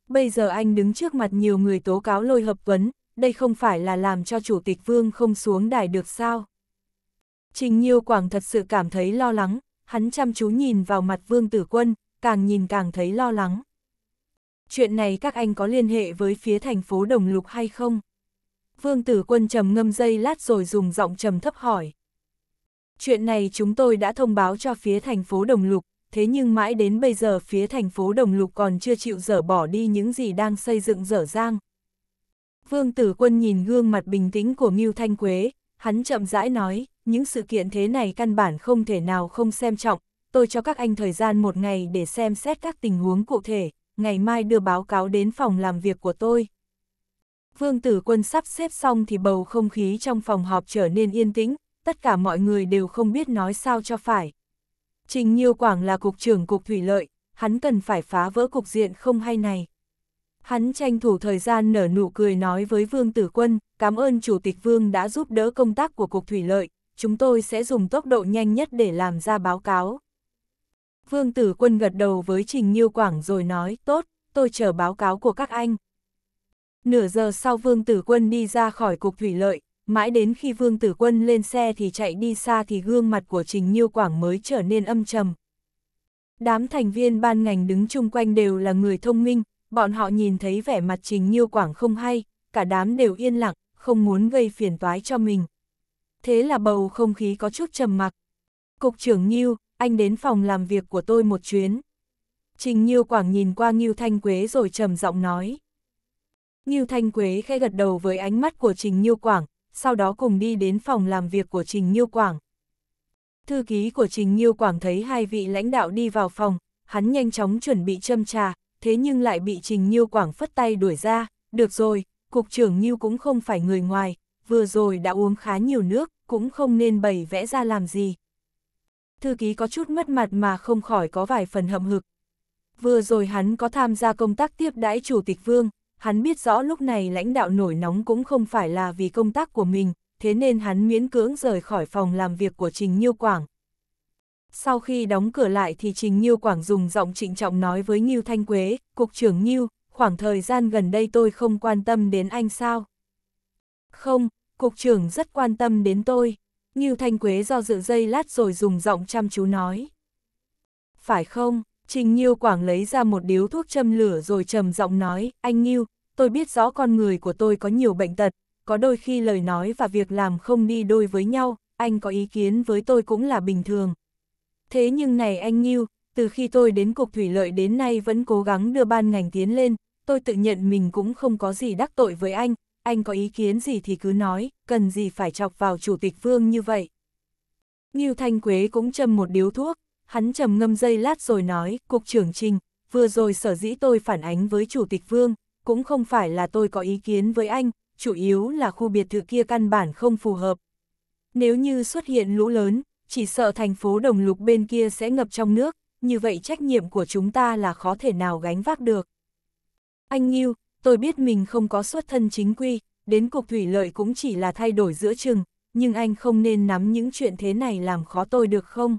Bây giờ anh đứng trước mặt nhiều người tố cáo lôi hợp vấn đây không phải là làm cho Chủ tịch Vương không xuống đài được sao. Trình Nhiêu Quảng thật sự cảm thấy lo lắng, hắn chăm chú nhìn vào mặt Vương Tử Quân, càng nhìn càng thấy lo lắng. Chuyện này các anh có liên hệ với phía thành phố Đồng Lục hay không? Vương Tử Quân trầm ngâm dây lát rồi dùng giọng trầm thấp hỏi. Chuyện này chúng tôi đã thông báo cho phía thành phố Đồng Lục, thế nhưng mãi đến bây giờ phía thành phố Đồng Lục còn chưa chịu dở bỏ đi những gì đang xây dựng dở dang. Vương Tử Quân nhìn gương mặt bình tĩnh của Ngưu Thanh Quế, hắn chậm rãi nói, những sự kiện thế này căn bản không thể nào không xem trọng, tôi cho các anh thời gian một ngày để xem xét các tình huống cụ thể, ngày mai đưa báo cáo đến phòng làm việc của tôi. Vương Tử Quân sắp xếp xong thì bầu không khí trong phòng họp trở nên yên tĩnh, tất cả mọi người đều không biết nói sao cho phải. Trình Nhiêu Quảng là cục trưởng cục thủy lợi, hắn cần phải phá vỡ cục diện không hay này. Hắn tranh thủ thời gian nở nụ cười nói với Vương Tử Quân, cảm ơn Chủ tịch Vương đã giúp đỡ công tác của Cục Thủy Lợi, chúng tôi sẽ dùng tốc độ nhanh nhất để làm ra báo cáo. Vương Tử Quân gật đầu với Trình Nhiêu Quảng rồi nói, tốt, tôi chờ báo cáo của các anh. Nửa giờ sau Vương Tử Quân đi ra khỏi Cục Thủy Lợi, mãi đến khi Vương Tử Quân lên xe thì chạy đi xa thì gương mặt của Trình Nhiêu Quảng mới trở nên âm trầm. Đám thành viên ban ngành đứng chung quanh đều là người thông minh, bọn họ nhìn thấy vẻ mặt Trình Nhiêu Quảng không hay, cả đám đều yên lặng, không muốn gây phiền toái cho mình. Thế là bầu không khí có chút trầm mặc. Cục trưởng Nhiêu, anh đến phòng làm việc của tôi một chuyến. Trình Nhiêu Quảng nhìn qua Nhiêu Thanh Quế rồi trầm giọng nói. Nhiêu Thanh Quế khẽ gật đầu với ánh mắt của Trình Nhiêu Quảng, sau đó cùng đi đến phòng làm việc của Trình Nhiêu Quảng. Thư ký của Trình Nhiêu Quảng thấy hai vị lãnh đạo đi vào phòng, hắn nhanh chóng chuẩn bị châm trà, thế nhưng lại bị Trình Nhiêu Quảng phất tay đuổi ra, được rồi, Cục trưởng Nhiêu cũng không phải người ngoài, vừa rồi đã uống khá nhiều nước, cũng không nên bày vẽ ra làm gì. Thư ký có chút mất mặt mà không khỏi có vài phần hậm hực. Vừa rồi hắn có tham gia công tác tiếp đãi Chủ tịch Vương, hắn biết rõ lúc này lãnh đạo nổi nóng cũng không phải là vì công tác của mình, thế nên hắn miễn cưỡng rời khỏi phòng làm việc của Trình Nhiêu Quảng. Sau khi đóng cửa lại thì Trình Nhiêu Quảng dùng giọng trịnh trọng nói với Nhiêu Thanh Quế, Cục trưởng Nhiêu, khoảng thời gian gần đây tôi không quan tâm đến anh sao? Không, Cục trưởng rất quan tâm đến tôi. Nhiêu Thanh Quế do dự dây lát rồi dùng giọng chăm chú nói. Phải không? Trình Nhiêu Quảng lấy ra một điếu thuốc châm lửa rồi trầm giọng nói, anh Nhiêu, tôi biết rõ con người của tôi có nhiều bệnh tật, có đôi khi lời nói và việc làm không đi đôi với nhau, anh có ý kiến với tôi cũng là bình thường. Thế nhưng này anh Nhiêu, từ khi tôi đến Cục Thủy Lợi đến nay vẫn cố gắng đưa ban ngành tiến lên, tôi tự nhận mình cũng không có gì đắc tội với anh, anh có ý kiến gì thì cứ nói, cần gì phải chọc vào Chủ tịch Vương như vậy. Nhiêu Thanh Quế cũng châm một điếu thuốc, Hắn trầm ngâm giây lát rồi nói, Cục trưởng Trình, vừa rồi sở dĩ tôi phản ánh với Chủ tịch Vương, cũng không phải là tôi có ý kiến với anh, chủ yếu là khu biệt thự kia căn bản không phù hợp. Nếu như xuất hiện lũ lớn, chỉ sợ thành phố Đồng Lục bên kia sẽ ngập trong nước, như vậy trách nhiệm của chúng ta là khó thể nào gánh vác được. Anh Nghiêu, tôi biết mình không có xuất thân chính quy, đến cục thủy lợi cũng chỉ là thay đổi giữa chừng, nhưng anh không nên nắm những chuyện thế này làm khó tôi được không?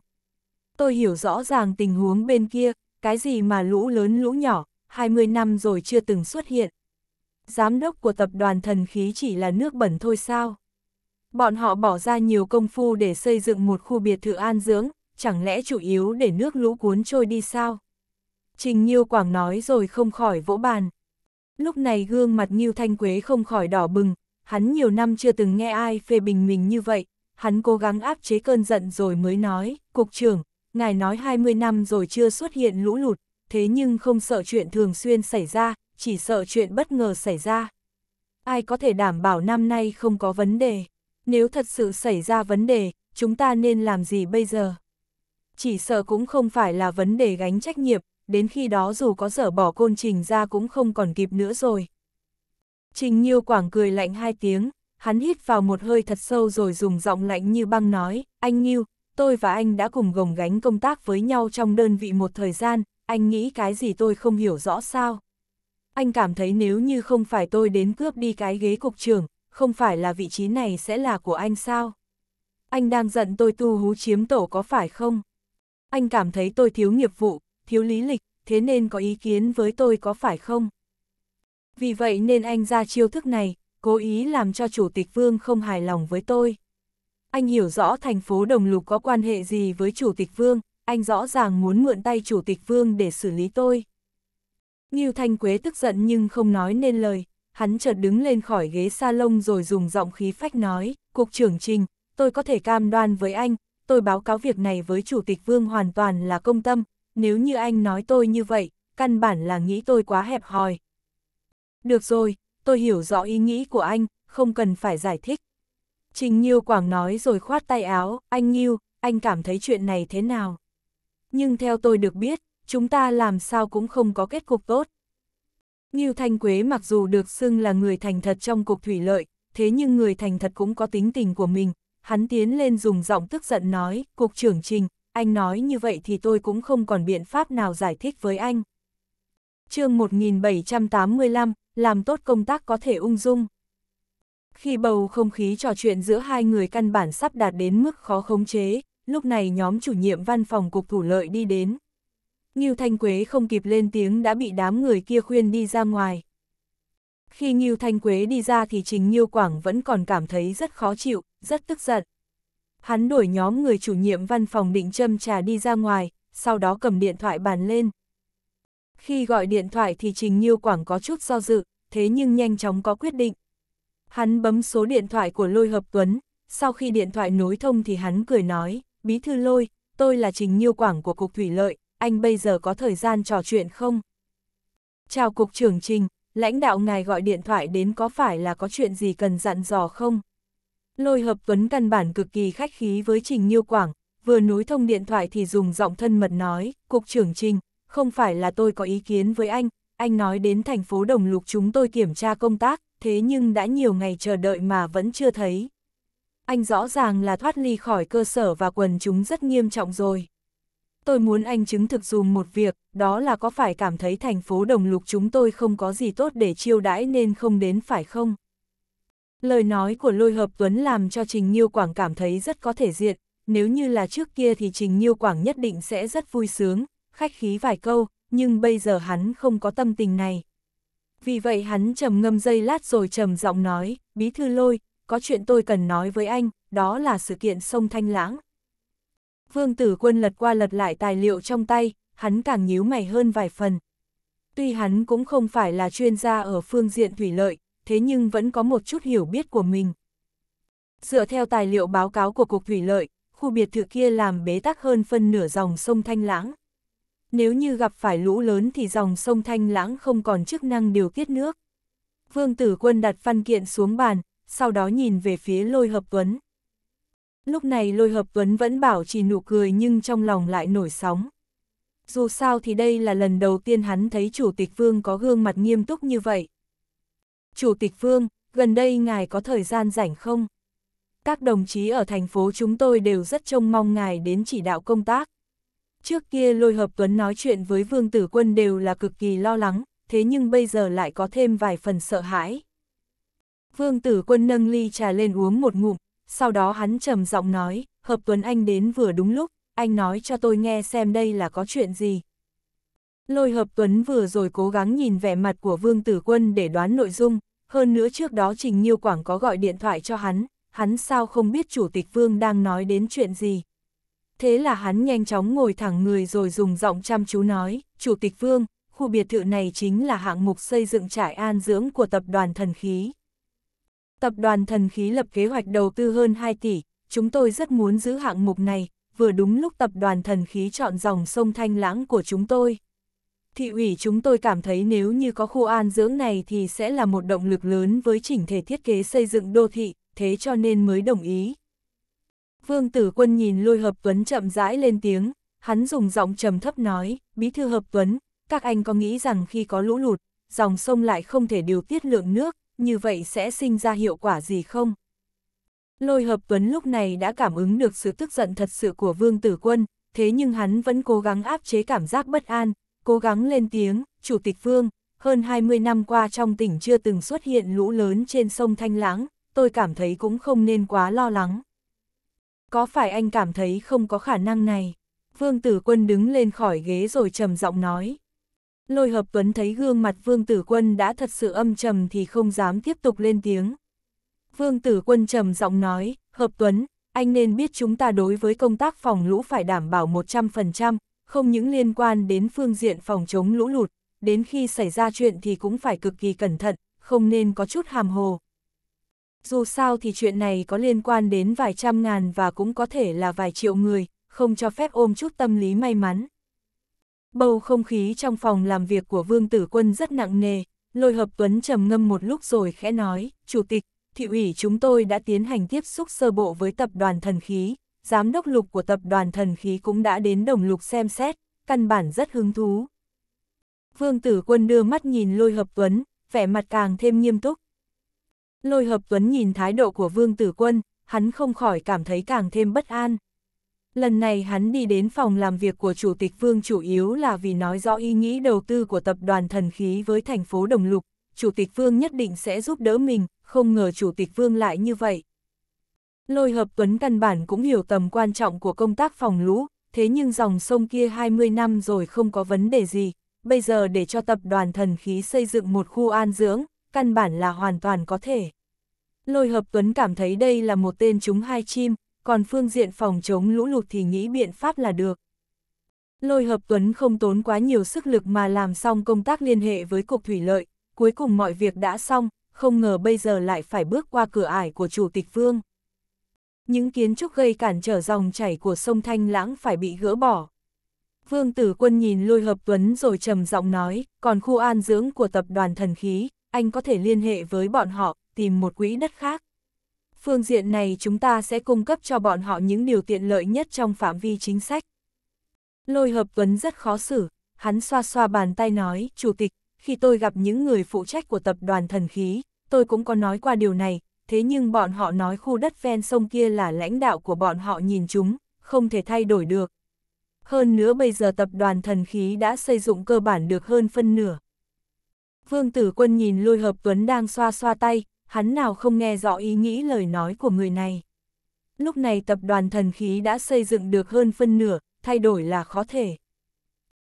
tôi hiểu rõ ràng tình huống bên kia, cái gì mà lũ lớn lũ nhỏ, 20 năm rồi chưa từng xuất hiện. Giám đốc của tập đoàn thần khí chỉ là nước bẩn thôi sao? Bọn họ bỏ ra nhiều công phu để xây dựng một khu biệt thự an dưỡng, chẳng lẽ chủ yếu để nước lũ cuốn trôi đi sao? Trình Nhiêu Quảng nói rồi không khỏi vỗ bàn. Lúc này gương mặt Nhiêu Thanh Quế không khỏi đỏ bừng, hắn nhiều năm chưa từng nghe ai phê bình mình như vậy, hắn cố gắng áp chế cơn giận rồi mới nói, Cục trưởng, ngài nói 20 năm rồi chưa xuất hiện lũ lụt, thế nhưng không sợ chuyện thường xuyên xảy ra, chỉ sợ chuyện bất ngờ xảy ra. Ai có thể đảm bảo năm nay không có vấn đề? Nếu thật sự xảy ra vấn đề, chúng ta nên làm gì bây giờ? Chỉ sợ cũng không phải là vấn đề gánh trách nhiệm, đến khi đó dù có dở bỏ côn trình ra cũng không còn kịp nữa rồi. Trình Nhiêu Quảng cười lạnh hai tiếng, hắn hít vào một hơi thật sâu rồi dùng giọng lạnh như băng nói, anh Nhiêu, tôi và anh đã cùng gồng gánh công tác với nhau trong đơn vị một thời gian, anh nghĩ cái gì tôi không hiểu rõ sao. Anh cảm thấy nếu như không phải tôi đến cướp đi cái ghế cục trưởng, không phải là vị trí này sẽ là của anh sao? Anh đang giận tôi tu hú chiếm tổ có phải không? Anh cảm thấy tôi thiếu nghiệp vụ, thiếu lý lịch, thế nên có ý kiến với tôi có phải không? Vì vậy nên anh ra chiêu thức này, cố ý làm cho Chủ tịch Vương không hài lòng với tôi anh hiểu rõ thành phố Đồng Lục có quan hệ gì với Chủ tịch Vương, anh rõ ràng muốn mượn tay Chủ tịch Vương để xử lý tôi. Ngưu Thanh Quế tức giận nhưng không nói nên lời, hắn chợt đứng lên khỏi ghế salon rồi dùng giọng khí phách nói, Cục trưởng Trình, tôi có thể cam đoan với anh, tôi báo cáo việc này với Chủ tịch Vương hoàn toàn là công tâm, nếu như anh nói tôi như vậy, căn bản là nghĩ tôi quá hẹp hòi. Được rồi, tôi hiểu rõ ý nghĩ của anh, không cần phải giải thích. Trình Nhiêu Quảng nói rồi khoát tay áo, anh Nhiêu, anh cảm thấy chuyện này thế nào? Nhưng theo tôi được biết, chúng ta làm sao cũng không có kết cục tốt. Nhiêu Thanh Quế mặc dù được xưng là người thành thật trong cục thủy lợi, thế nhưng người thành thật cũng có tính tình của mình. Hắn tiến lên dùng giọng tức giận nói, Cục trưởng Trình, anh nói như vậy thì tôi cũng không còn biện pháp nào giải thích với anh. chương 1785, làm tốt công tác có thể ung dung. Khi bầu không khí trò chuyện giữa hai người căn bản sắp đạt đến mức khó khống chế, lúc này nhóm chủ nhiệm văn phòng cục thủ lợi đi đến. Ngưu Thanh Quế không kịp lên tiếng đã bị đám người kia khuyên đi ra ngoài. Khi Ngưu Thanh Quế đi ra thì Trình Ngưu Quảng vẫn còn cảm thấy rất khó chịu, rất tức giận. Hắn đuổi nhóm người chủ nhiệm văn phòng định châm trà đi ra ngoài, sau đó cầm điện thoại bàn lên. Khi gọi điện thoại thì Trình Nhiêu Quảng có chút do dự, thế nhưng nhanh chóng có quyết định. Hắn bấm số điện thoại của Lôi Hợp Tuấn, sau khi điện thoại nối thông thì hắn cười nói, Bí thư Lôi, tôi là Trình Nhiêu Quảng của Cục Thủy Lợi, anh bây giờ có thời gian trò chuyện không? Chào Cục trưởng Trình, lãnh đạo ngài gọi điện thoại đến có phải là có chuyện gì cần dặn dò không? Lôi Hợp Tuấn căn bản cực kỳ khách khí với Trình Nhiêu Quảng, vừa nối thông điện thoại thì dùng giọng thân mật nói, Cục trưởng Trình, không phải là tôi có ý kiến với anh, anh nói đến thành phố Đồng Lục chúng tôi kiểm tra công tác, thế nhưng đã nhiều ngày chờ đợi mà vẫn chưa thấy. Anh rõ ràng là thoát ly khỏi cơ sở và quần chúng rất nghiêm trọng rồi. Tôi muốn anh chứng thực dùm một việc, đó là có phải cảm thấy thành phố Đồng Lục chúng tôi không có gì tốt để chiêu đãi nên không đến phải không? Lời nói của Lôi Hợp Tuấn làm cho Trình Nhiêu Quảng cảm thấy rất có thể diện, nếu như là trước kia thì Trình Nhiêu Quảng nhất định sẽ rất vui sướng, khách khí vài câu, nhưng bây giờ hắn không có tâm tình này. Vì vậy hắn trầm ngâm giây lát rồi trầm giọng nói, bí thư lôi, có chuyện tôi cần nói với anh, đó là sự kiện sông Thanh Lãng. Vương tử quân lật qua lật lại tài liệu trong tay, hắn càng nhíu mày hơn vài phần. Tuy hắn cũng không phải là chuyên gia ở phương diện thủy lợi, thế nhưng vẫn có một chút hiểu biết của mình. Dựa theo tài liệu báo cáo của Cục Thủy Lợi, khu biệt thự kia làm bế tắc hơn phân nửa dòng sông Thanh Lãng nếu như gặp phải lũ lớn thì dòng sông Thanh Lãng không còn chức năng điều tiết nước. Vương Tử Quân đặt văn kiện xuống bàn, sau đó nhìn về phía Lôi Hợp Tuấn. Lúc này Lôi Hợp Tuấn vẫn bảo chỉ nụ cười nhưng trong lòng lại nổi sóng. Dù sao thì đây là lần đầu tiên hắn thấy Chủ tịch Vương có gương mặt nghiêm túc như vậy. Chủ tịch Vương, gần đây ngài có thời gian rảnh không? Các đồng chí ở thành phố chúng tôi đều rất trông mong ngài đến chỉ đạo công tác. Trước kia lôi hợp tuấn nói chuyện với vương tử quân đều là cực kỳ lo lắng, thế nhưng bây giờ lại có thêm vài phần sợ hãi. Vương tử quân nâng ly trà lên uống một ngụm, sau đó hắn trầm giọng nói, hợp tuấn anh đến vừa đúng lúc, anh nói cho tôi nghe xem đây là có chuyện gì. Lôi hợp tuấn vừa rồi cố gắng nhìn vẻ mặt của vương tử quân để đoán nội dung, hơn nữa trước đó Trình Nhiêu Quảng có gọi điện thoại cho hắn, hắn sao không biết chủ tịch vương đang nói đến chuyện gì thế là hắn nhanh chóng ngồi thẳng người rồi dùng giọng chăm chú nói, Chủ tịch Vương, khu biệt thự này chính là hạng mục xây dựng trại an dưỡng của tập đoàn thần khí. Tập đoàn thần khí lập kế hoạch đầu tư hơn 2 tỷ, chúng tôi rất muốn giữ hạng mục này, vừa đúng lúc tập đoàn thần khí chọn dòng sông Thanh Lãng của chúng tôi. Thị ủy chúng tôi cảm thấy nếu như có khu an dưỡng này thì sẽ là một động lực lớn với chỉnh thể thiết kế xây dựng đô thị, thế cho nên mới đồng ý. Vương Tử Quân nhìn Lôi Hợp Tuấn chậm rãi lên tiếng, hắn dùng giọng trầm thấp nói, Bí thư Hợp Tuấn, các anh có nghĩ rằng khi có lũ lụt, dòng sông lại không thể điều tiết lượng nước, như vậy sẽ sinh ra hiệu quả gì không? Lôi Hợp Tuấn lúc này đã cảm ứng được sự tức giận thật sự của Vương Tử Quân, thế nhưng hắn vẫn cố gắng áp chế cảm giác bất an, cố gắng lên tiếng, Chủ tịch Vương, hơn 20 năm qua trong tỉnh chưa từng xuất hiện lũ lớn trên sông Thanh Lãng, tôi cảm thấy cũng không nên quá lo lắng. Có phải anh cảm thấy không có khả năng này? Vương Tử Quân đứng lên khỏi ghế rồi trầm giọng nói. Lôi hợp tuấn thấy gương mặt Vương Tử Quân đã thật sự âm trầm thì không dám tiếp tục lên tiếng. Vương Tử Quân trầm giọng nói, hợp tuấn, anh nên biết chúng ta đối với công tác phòng lũ phải đảm bảo 100%, không những liên quan đến phương diện phòng chống lũ lụt, đến khi xảy ra chuyện thì cũng phải cực kỳ cẩn thận, không nên có chút hàm hồ, dù sao thì chuyện này có liên quan đến vài trăm ngàn và cũng có thể là vài triệu người, không cho phép ôm chút tâm lý may mắn. Bầu không khí trong phòng làm việc của Vương Tử Quân rất nặng nề, Lôi Hợp Tuấn trầm ngâm một lúc rồi khẽ nói, Chủ tịch, thị ủy chúng tôi đã tiến hành tiếp xúc sơ bộ với tập đoàn thần khí, giám đốc lục của tập đoàn thần khí cũng đã đến đồng lục xem xét, căn bản rất hứng thú. Vương Tử Quân đưa mắt nhìn Lôi Hợp Tuấn, vẻ mặt càng thêm nghiêm túc, Lôi hợp tuấn nhìn thái độ của vương tử quân, hắn không khỏi cảm thấy càng thêm bất an. Lần này hắn đi đến phòng làm việc của Chủ tịch Vương chủ yếu là vì nói rõ ý nghĩ đầu tư của tập đoàn thần khí với thành phố Đồng Lục, Chủ tịch Vương nhất định sẽ giúp đỡ mình, không ngờ Chủ tịch Vương lại như vậy. Lôi hợp Tuấn căn bản cũng hiểu tầm quan trọng của công tác phòng lũ, thế nhưng dòng sông kia 20 năm rồi không có vấn đề gì, bây giờ để cho tập đoàn thần khí xây dựng một khu an dưỡng, căn bản là hoàn toàn có thể. Lôi hợp Tuấn cảm thấy đây là một tên chúng hai chim, còn phương diện phòng chống lũ lụt thì nghĩ biện pháp là được. Lôi hợp Tuấn không tốn quá nhiều sức lực mà làm xong công tác liên hệ với Cục Thủy Lợi, cuối cùng mọi việc đã xong, không ngờ bây giờ lại phải bước qua cửa ải của Chủ tịch Phương. Những kiến trúc gây cản trở dòng chảy của sông Thanh Lãng phải bị gỡ bỏ. Vương Tử Quân nhìn Lôi Hợp Tuấn rồi trầm giọng nói, còn khu an dưỡng của tập đoàn thần khí, anh có thể liên hệ với bọn họ, tìm một quỹ đất khác. Phương diện này chúng ta sẽ cung cấp cho bọn họ những điều tiện lợi nhất trong phạm vi chính sách. Lôi hợp tuấn rất khó xử, hắn xoa xoa bàn tay nói, Chủ tịch, khi tôi gặp những người phụ trách của tập đoàn thần khí, tôi cũng có nói qua điều này, thế nhưng bọn họ nói khu đất ven sông kia là lãnh đạo của bọn họ nhìn chúng, không thể thay đổi được. Hơn nữa bây giờ tập đoàn thần khí đã xây dựng cơ bản được hơn phân nửa. Vương Tử Quân nhìn Lôi Hợp Tuấn đang xoa xoa tay, hắn nào không nghe rõ ý nghĩ lời nói của người này. Lúc này tập đoàn thần khí đã xây dựng được hơn phân nửa, thay đổi là khó thể.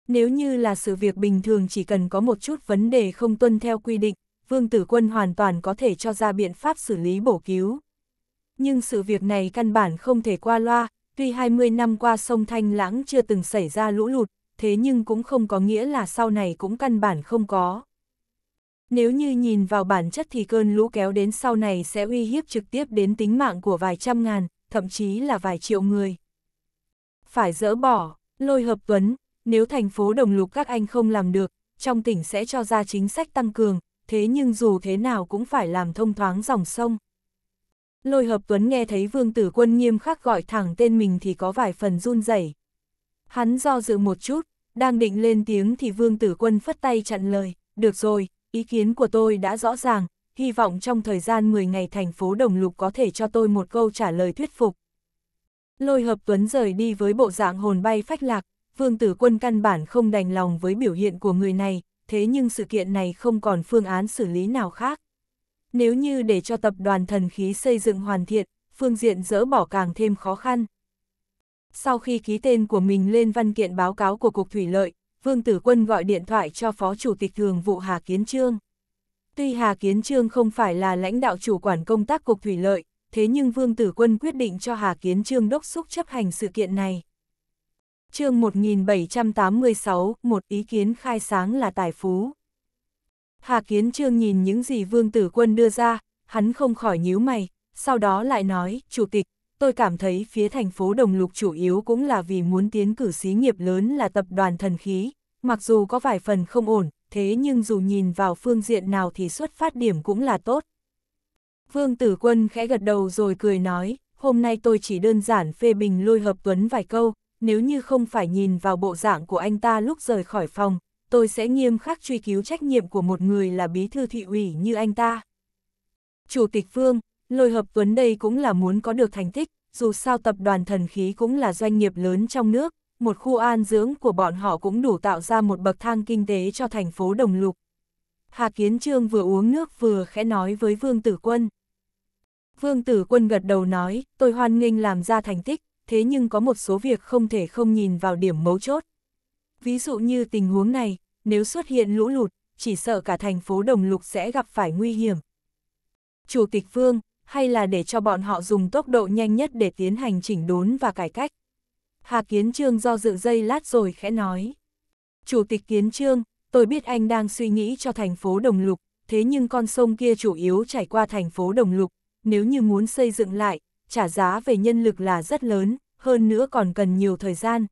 Nếu như là sự việc bình thường chỉ cần có một chút vấn đề không tuân theo quy định, Vương Tử Quân hoàn toàn có thể cho ra biện pháp xử lý bổ cứu. Nhưng sự việc này căn bản không thể qua loa, tuy 20 năm qua sông Thanh Lãng chưa từng xảy ra lũ lụt, thế nhưng cũng không có nghĩa là sau này cũng căn bản không có. Nếu như nhìn vào bản chất thì cơn lũ kéo đến sau này sẽ uy hiếp trực tiếp đến tính mạng của vài trăm ngàn, thậm chí là vài triệu người. Phải dỡ bỏ, lôi hợp tuấn, nếu thành phố Đồng Lục các anh không làm được, trong tỉnh sẽ cho ra chính sách tăng cường, thế nhưng dù thế nào cũng phải làm thông thoáng dòng sông. Lôi hợp tuấn nghe thấy vương tử quân nghiêm khắc gọi thẳng tên mình thì có vài phần run rẩy. Hắn do dự một chút, đang định lên tiếng thì vương tử quân phất tay chặn lời, được rồi, Ý kiến của tôi đã rõ ràng, hy vọng trong thời gian 10 ngày thành phố Đồng Lục có thể cho tôi một câu trả lời thuyết phục. Lôi hợp tuấn rời đi với bộ dạng hồn bay phách lạc, vương tử quân căn bản không đành lòng với biểu hiện của người này, thế nhưng sự kiện này không còn phương án xử lý nào khác. Nếu như để cho tập đoàn thần khí xây dựng hoàn thiện, phương diện dỡ bỏ càng thêm khó khăn. Sau khi ký tên của mình lên văn kiện báo cáo của Cục Thủy Lợi, Vương Tử Quân gọi điện thoại cho Phó Chủ tịch Thường vụ Hà Kiến Trương. Tuy Hà Kiến Trương không phải là lãnh đạo chủ quản công tác Cục Thủy Lợi, thế nhưng Vương Tử Quân quyết định cho Hà Kiến Trương đốc xúc chấp hành sự kiện này. chương 1786, một ý kiến khai sáng là tài phú. Hà Kiến Trương nhìn những gì Vương Tử Quân đưa ra, hắn không khỏi nhíu mày, sau đó lại nói, Chủ tịch, Tôi cảm thấy phía thành phố Đồng Lục chủ yếu cũng là vì muốn tiến cử xí nghiệp lớn là tập đoàn thần khí, mặc dù có vài phần không ổn, thế nhưng dù nhìn vào phương diện nào thì xuất phát điểm cũng là tốt. Vương Tử Quân khẽ gật đầu rồi cười nói, hôm nay tôi chỉ đơn giản phê bình lôi hợp tuấn vài câu, nếu như không phải nhìn vào bộ dạng của anh ta lúc rời khỏi phòng, tôi sẽ nghiêm khắc truy cứu trách nhiệm của một người là bí thư thị ủy như anh ta. Chủ tịch Vương, Lôi hợp tuấn đây cũng là muốn có được thành tích, dù sao tập đoàn thần khí cũng là doanh nghiệp lớn trong nước, một khu an dưỡng của bọn họ cũng đủ tạo ra một bậc thang kinh tế cho thành phố Đồng Lục. Hà Kiến Trương vừa uống nước vừa khẽ nói với Vương Tử Quân. Vương Tử Quân gật đầu nói, tôi hoan nghênh làm ra thành tích, thế nhưng có một số việc không thể không nhìn vào điểm mấu chốt. Ví dụ như tình huống này, nếu xuất hiện lũ lụt, chỉ sợ cả thành phố Đồng Lục sẽ gặp phải nguy hiểm. Chủ tịch Vương, hay là để cho bọn họ dùng tốc độ nhanh nhất để tiến hành chỉnh đốn và cải cách. Hà Kiến Trương do dự dây lát rồi khẽ nói. Chủ tịch Kiến Trương, tôi biết anh đang suy nghĩ cho thành phố Đồng Lục, thế nhưng con sông kia chủ yếu chảy qua thành phố Đồng Lục, nếu như muốn xây dựng lại, trả giá về nhân lực là rất lớn, hơn nữa còn cần nhiều thời gian.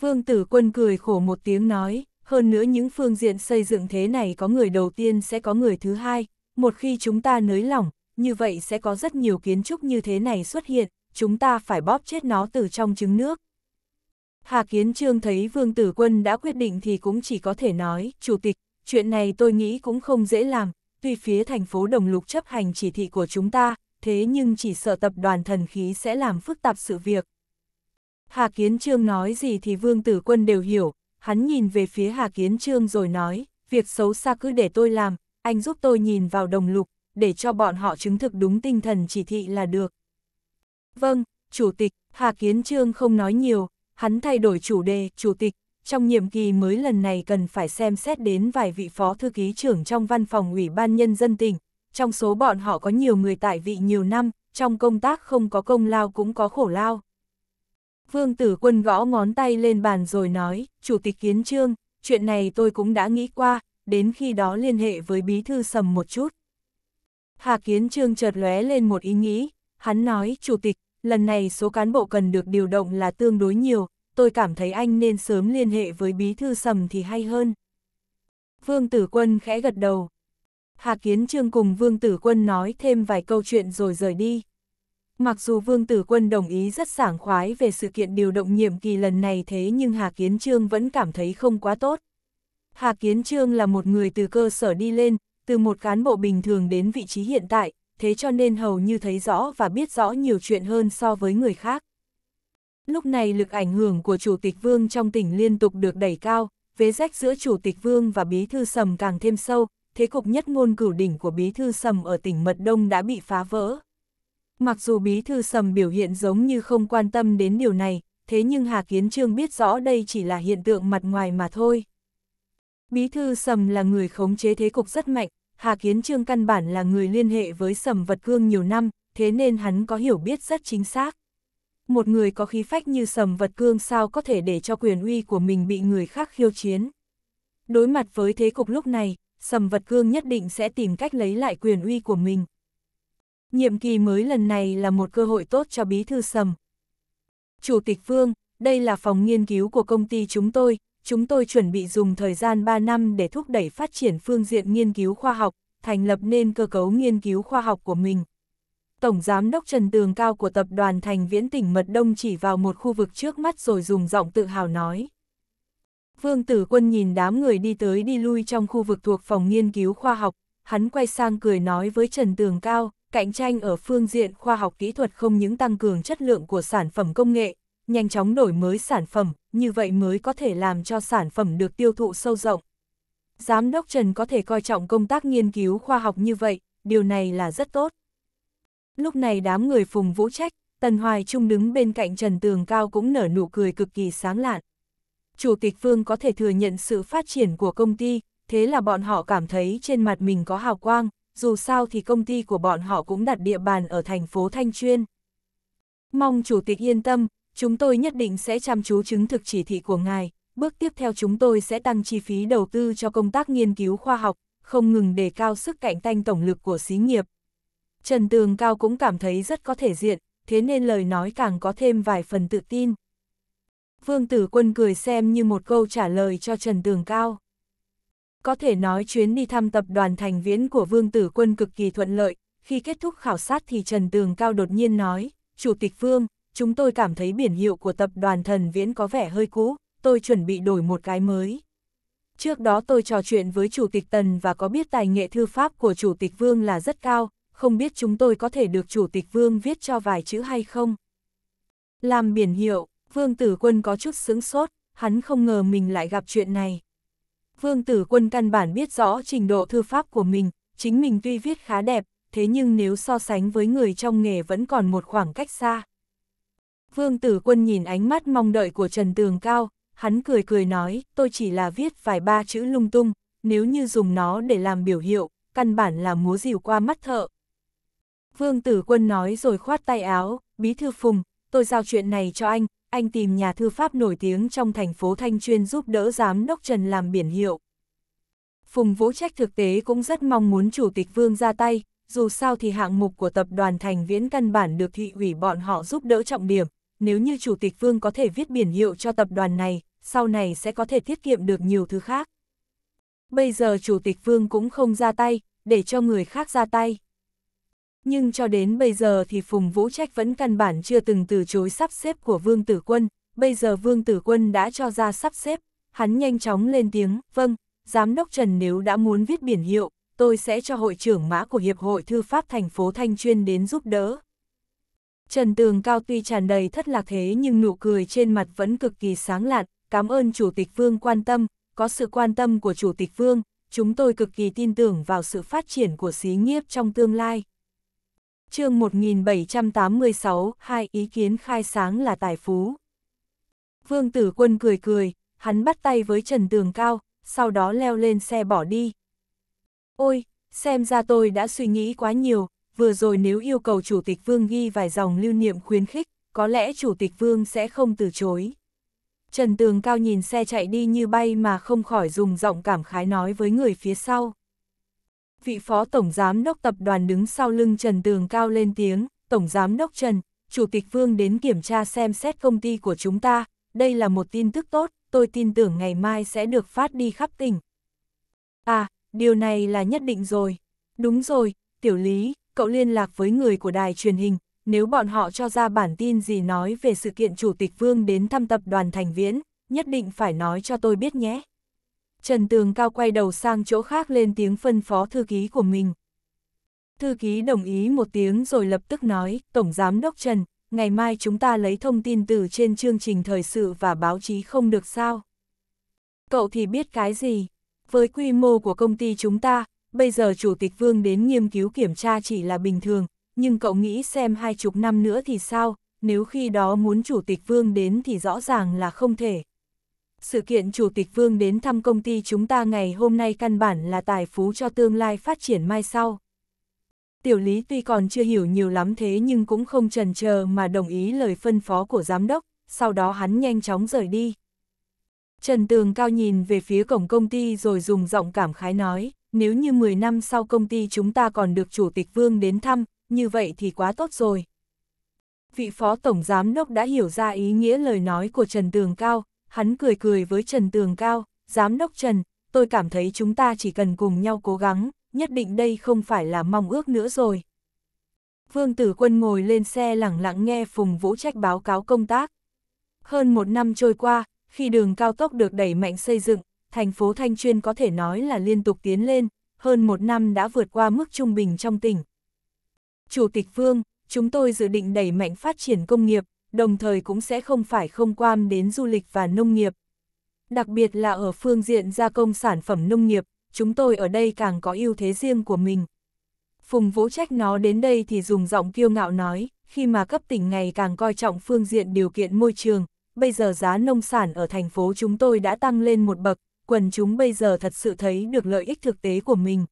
Vương Tử Quân cười khổ một tiếng nói, hơn nữa những phương diện xây dựng thế này có người đầu tiên sẽ có người thứ hai, một khi chúng ta nới lỏng, như vậy sẽ có rất nhiều kiến trúc như thế này xuất hiện, chúng ta phải bóp chết nó từ trong trứng nước. Hà Kiến Trương thấy Vương Tử Quân đã quyết định thì cũng chỉ có thể nói, Chủ tịch, chuyện này tôi nghĩ cũng không dễ làm, tuy phía thành phố Đồng Lục chấp hành chỉ thị của chúng ta, thế nhưng chỉ sợ tập đoàn thần khí sẽ làm phức tạp sự việc. Hà Kiến Trương nói gì thì Vương Tử Quân đều hiểu, hắn nhìn về phía Hà Kiến Trương rồi nói, việc xấu xa cứ để tôi làm, anh giúp tôi nhìn vào Đồng Lục, để cho bọn họ chứng thực đúng tinh thần chỉ thị là được. Vâng, Chủ tịch, Hà Kiến Trương không nói nhiều, hắn thay đổi chủ đề, Chủ tịch, trong nhiệm kỳ mới lần này cần phải xem xét đến vài vị phó thư ký trưởng trong văn phòng Ủy ban Nhân dân tỉnh, trong số bọn họ có nhiều người tại vị nhiều năm, trong công tác không có công lao cũng có khổ lao. Vương Tử Quân gõ ngón tay lên bàn rồi nói, Chủ tịch Kiến Trương, chuyện này tôi cũng đã nghĩ qua, đến khi đó liên hệ với Bí Thư Sầm một chút. Hà Kiến Trương chợt lóe lên một ý nghĩ, hắn nói, Chủ tịch, lần này số cán bộ cần được điều động là tương đối nhiều, tôi cảm thấy anh nên sớm liên hệ với bí thư sầm thì hay hơn. Vương Tử Quân khẽ gật đầu. Hà Kiến Trương cùng Vương Tử Quân nói thêm vài câu chuyện rồi rời đi. Mặc dù Vương Tử Quân đồng ý rất sảng khoái về sự kiện điều động nhiệm kỳ lần này thế nhưng Hà Kiến Trương vẫn cảm thấy không quá tốt. Hà Kiến Trương là một người từ cơ sở đi lên, từ một cán bộ bình thường đến vị trí hiện tại, thế cho nên hầu như thấy rõ và biết rõ nhiều chuyện hơn so với người khác. Lúc này lực ảnh hưởng của Chủ tịch Vương trong tỉnh liên tục được đẩy cao, vế rách giữa Chủ tịch Vương và Bí Thư Sầm càng thêm sâu, thế cục nhất ngôn cửu đỉnh của Bí Thư Sầm ở tỉnh Mật Đông đã bị phá vỡ. Mặc dù Bí Thư Sầm biểu hiện giống như không quan tâm đến điều này, thế nhưng Hà Kiến Trương biết rõ đây chỉ là hiện tượng mặt ngoài mà thôi. Bí Thư Sầm là người khống chế thế cục rất mạnh, Hà Kiến Trương căn bản là người liên hệ với Sầm Vật Cương nhiều năm, thế nên hắn có hiểu biết rất chính xác. Một người có khí phách như Sầm Vật Cương sao có thể để cho quyền uy của mình bị người khác khiêu chiến. Đối mặt với thế cục lúc này, Sầm Vật Cương nhất định sẽ tìm cách lấy lại quyền uy của mình. Nhiệm kỳ mới lần này là một cơ hội tốt cho bí thư Sầm. Chủ tịch Vương, đây là phòng nghiên cứu của công ty chúng tôi, chúng tôi chuẩn bị dùng thời gian 3 năm để thúc đẩy phát triển phương diện nghiên cứu khoa học, thành lập nên cơ cấu nghiên cứu khoa học của mình. Tổng Giám đốc Trần Tường Cao của tập đoàn Thành Viễn tỉnh Mật Đông chỉ vào một khu vực trước mắt rồi dùng giọng tự hào nói. Vương Tử Quân nhìn đám người đi tới đi lui trong khu vực thuộc phòng nghiên cứu khoa học, hắn quay sang cười nói với Trần Tường Cao, cạnh tranh ở phương diện khoa học kỹ thuật không những tăng cường chất lượng của sản phẩm công nghệ, nhanh chóng đổi mới sản phẩm, như vậy mới có thể làm cho sản phẩm được tiêu thụ sâu rộng. Giám đốc Trần có thể coi trọng công tác nghiên cứu khoa học như vậy, điều này là rất tốt. Lúc này đám người phùng vũ trách, Tần Hoài Trung đứng bên cạnh Trần Tường Cao cũng nở nụ cười cực kỳ sáng lạn. Chủ tịch Phương có thể thừa nhận sự phát triển của công ty, thế là bọn họ cảm thấy trên mặt mình có hào quang, dù sao thì công ty của bọn họ cũng đặt địa bàn ở thành phố Thanh Chuyên. Mong Chủ tịch yên tâm, chúng tôi nhất định sẽ chăm chú chứng thực chỉ thị của ngài, bước tiếp theo chúng tôi sẽ tăng chi phí đầu tư cho công tác nghiên cứu khoa học, không ngừng đề cao sức cạnh tranh tổng lực của xí nghiệp. Trần Tường Cao cũng cảm thấy rất có thể diện, thế nên lời nói càng có thêm vài phần tự tin. Vương Tử Quân cười xem như một câu trả lời cho Trần Tường Cao. Có thể nói chuyến đi thăm tập đoàn thành viễn của Vương Tử Quân cực kỳ thuận lợi, khi kết thúc khảo sát thì Trần Tường Cao đột nhiên nói, Chủ tịch Vương, chúng tôi cảm thấy biển hiệu của tập đoàn thần viễn có vẻ hơi cũ, tôi chuẩn bị đổi một cái mới. Trước đó tôi trò chuyện với Chủ tịch Tần và có biết tài nghệ thư pháp của Chủ tịch Vương là rất cao, không biết chúng tôi có thể được Chủ tịch Vương viết cho vài chữ hay không. Làm biển hiệu, Vương Tử Quân có chút sướng sốt, hắn không ngờ mình lại gặp chuyện này. Vương Tử Quân căn bản biết rõ trình độ thư pháp của mình, chính mình tuy viết khá đẹp, thế nhưng nếu so sánh với người trong nghề vẫn còn một khoảng cách xa. Vương Tử Quân nhìn ánh mắt mong đợi của Trần Tường Cao, hắn cười cười nói, tôi chỉ là viết vài ba chữ lung tung, nếu như dùng nó để làm biểu hiệu, căn bản là múa dìu qua mắt thợ. Vương Tử Quân nói rồi khoát tay áo, bí thư phùng, tôi giao chuyện này cho anh, anh tìm nhà thư pháp nổi tiếng trong thành phố Thanh Chuyên giúp đỡ giám đốc Trần làm biển hiệu. Phùng Vũ Trách thực tế cũng rất mong muốn Chủ tịch Vương ra tay, dù sao thì hạng mục của tập đoàn Thành Viễn căn bản được thị ủy bọn họ giúp đỡ trọng điểm, nếu như Chủ tịch Vương có thể viết biển hiệu cho tập đoàn này, sau này sẽ có thể tiết kiệm được nhiều thứ khác. Bây giờ Chủ tịch Vương cũng không ra tay, để cho người khác ra tay. Nhưng cho đến bây giờ thì Phùng Vũ Trách vẫn căn bản chưa từng từ chối sắp xếp của Vương Tử Quân, bây giờ Vương Tử Quân đã cho ra sắp xếp, hắn nhanh chóng lên tiếng, vâng, Giám đốc Trần nếu đã muốn viết biển hiệu, tôi sẽ cho hội trưởng mã của Hiệp hội Thư pháp thành phố Thanh Chuyên đến giúp đỡ. Trần Tường Cao tuy tràn đầy thất lạc thế nhưng nụ cười trên mặt vẫn cực kỳ sáng lạn, cảm ơn Chủ tịch Vương quan tâm, có sự quan tâm của Chủ tịch Vương, chúng tôi cực kỳ tin tưởng vào sự phát triển của xí nghiệp trong tương lai. chương 1786, hai ý kiến khai sáng là tài phú. Vương Tử Quân cười cười, hắn bắt tay với Trần Tường Cao, sau đó leo lên xe bỏ đi. Ôi, xem ra tôi đã suy nghĩ quá nhiều, vừa rồi nếu yêu cầu Chủ tịch Vương ghi vài dòng lưu niệm khuyến khích, có lẽ Chủ tịch Vương sẽ không từ chối. Trần Tường Cao nhìn xe chạy đi như bay mà không khỏi dùng giọng cảm khái nói với người phía sau. Vị phó tổng giám đốc tập đoàn đứng sau lưng Trần Tường Cao lên tiếng, Tổng giám đốc Trần, Chủ tịch Vương đến kiểm tra xem xét công ty của chúng ta, đây là một tin tức tốt, tôi tin tưởng ngày mai sẽ được phát đi khắp tỉnh. À, điều này là nhất định rồi. Đúng rồi, tiểu lý, cậu liên lạc với người của đài truyền hình, nếu bọn họ cho ra bản tin gì nói về sự kiện Chủ tịch Vương đến thăm tập đoàn Thành Viễn, nhất định phải nói cho tôi biết nhé. Trần Tường Cao quay đầu sang chỗ khác lên tiếng phân phó thư ký của mình. Thư ký đồng ý một tiếng rồi lập tức nói, Tổng Giám Đốc Trần, ngày mai chúng ta lấy thông tin từ trên chương trình thời sự và báo chí không được sao. Cậu thì biết cái gì? Với quy mô của công ty chúng ta, bây giờ Chủ tịch Vương đến nghiên cứu kiểm tra chỉ là bình thường, nhưng cậu nghĩ xem hai chục năm nữa thì sao, nếu khi đó muốn Chủ tịch Vương đến thì rõ ràng là không thể. Sự kiện Chủ tịch Vương đến thăm công ty chúng ta ngày hôm nay căn bản là tài phú cho tương lai phát triển mai sau. Tiểu lý tuy còn chưa hiểu nhiều lắm thế nhưng cũng không trần chờ mà đồng ý lời phân phó của giám đốc, sau đó hắn nhanh chóng rời đi. Trần Tường Cao nhìn về phía cổng công ty rồi dùng giọng cảm khái nói nếu như 10 năm sau công ty chúng ta còn được Chủ tịch Vương đến thăm, như vậy thì quá tốt rồi. Vị Phó Tổng Giám Đốc đã hiểu ra ý nghĩa lời nói của Trần Tường Cao, hắn cười cười với Trần Tường Cao, Giám Đốc Trần, tôi cảm thấy chúng ta chỉ cần cùng nhau cố gắng, nhất định đây không phải là mong ước nữa rồi. Vương Tử Quân ngồi lên xe lẳng lặng nghe Phùng Vũ Trách báo cáo công tác. Hơn một năm trôi qua, khi đường cao tốc được đẩy mạnh xây dựng, thành phố Thanh Chuyên có thể nói là liên tục tiến lên, hơn một năm đã vượt qua mức trung bình trong tỉnh. Chủ tịch Vương, chúng tôi dự định đẩy mạnh phát triển công nghiệp, đồng thời cũng sẽ không phải không quan đến du lịch và nông nghiệp. Đặc biệt là ở phương diện gia công sản phẩm nông nghiệp, chúng tôi ở đây càng có ưu thế riêng của mình. Phùng Vũ trách nó đến đây thì dùng giọng kiêu ngạo nói, khi mà cấp tỉnh ngày càng coi trọng phương diện điều kiện môi trường, bây giờ giá nông sản ở thành phố chúng tôi đã tăng lên một bậc, quần chúng bây giờ thật sự thấy được lợi ích thực tế của mình.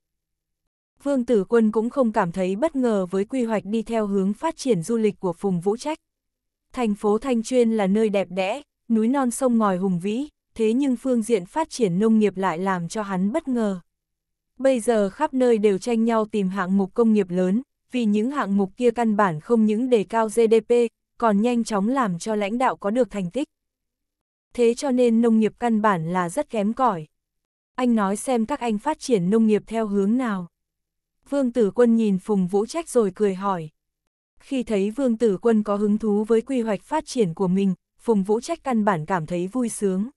Vương Tử Quân cũng không cảm thấy bất ngờ với quy hoạch đi theo hướng phát triển du lịch của Phùng Vũ Trách. Thành phố Thanh Chuyên là nơi đẹp đẽ, núi non sông ngòi hùng vĩ, thế nhưng phương diện phát triển nông nghiệp lại làm cho hắn bất ngờ. Bây giờ khắp nơi đều tranh nhau tìm hạng mục công nghiệp lớn, vì những hạng mục kia căn bản không những đề cao GDP, còn nhanh chóng làm cho lãnh đạo có được thành tích thế cho nên nông nghiệp căn bản là rất kém cỏi. Anh nói xem các anh phát triển nông nghiệp theo hướng nào. Vương Tử Quân nhìn Phùng Vũ Trách rồi cười hỏi. Khi thấy Vương Tử Quân có hứng thú với quy hoạch phát triển của mình, Phùng Vũ Trách căn bản cảm thấy vui sướng.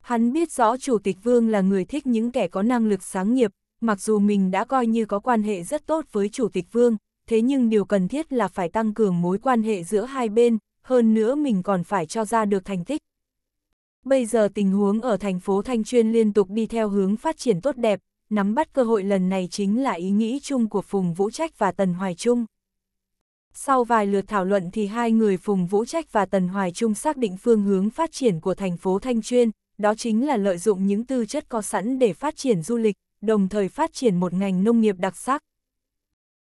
Hắn biết rõ Chủ tịch Vương là người thích những kẻ có năng lực sáng nghiệp, mặc dù mình đã coi như có quan hệ rất tốt với Chủ tịch Vương, thế nhưng điều cần thiết là phải tăng cường mối quan hệ giữa hai bên, hơn nữa mình còn phải cho ra được thành tích, Bây giờ tình huống ở thành phố Thanh Chuyên liên tục đi theo hướng phát triển tốt đẹp, nắm bắt cơ hội lần này chính là ý nghĩ chung của Phùng Vũ Trách và Tần Hoài Trung. Sau vài lượt thảo luận thì hai người Phùng Vũ Trách và Tần Hoài Trung xác định phương hướng phát triển của thành phố Thanh Chuyên, đó chính là lợi dụng những tư chất có sẵn để phát triển du lịch, đồng thời phát triển một ngành nông nghiệp đặc sắc.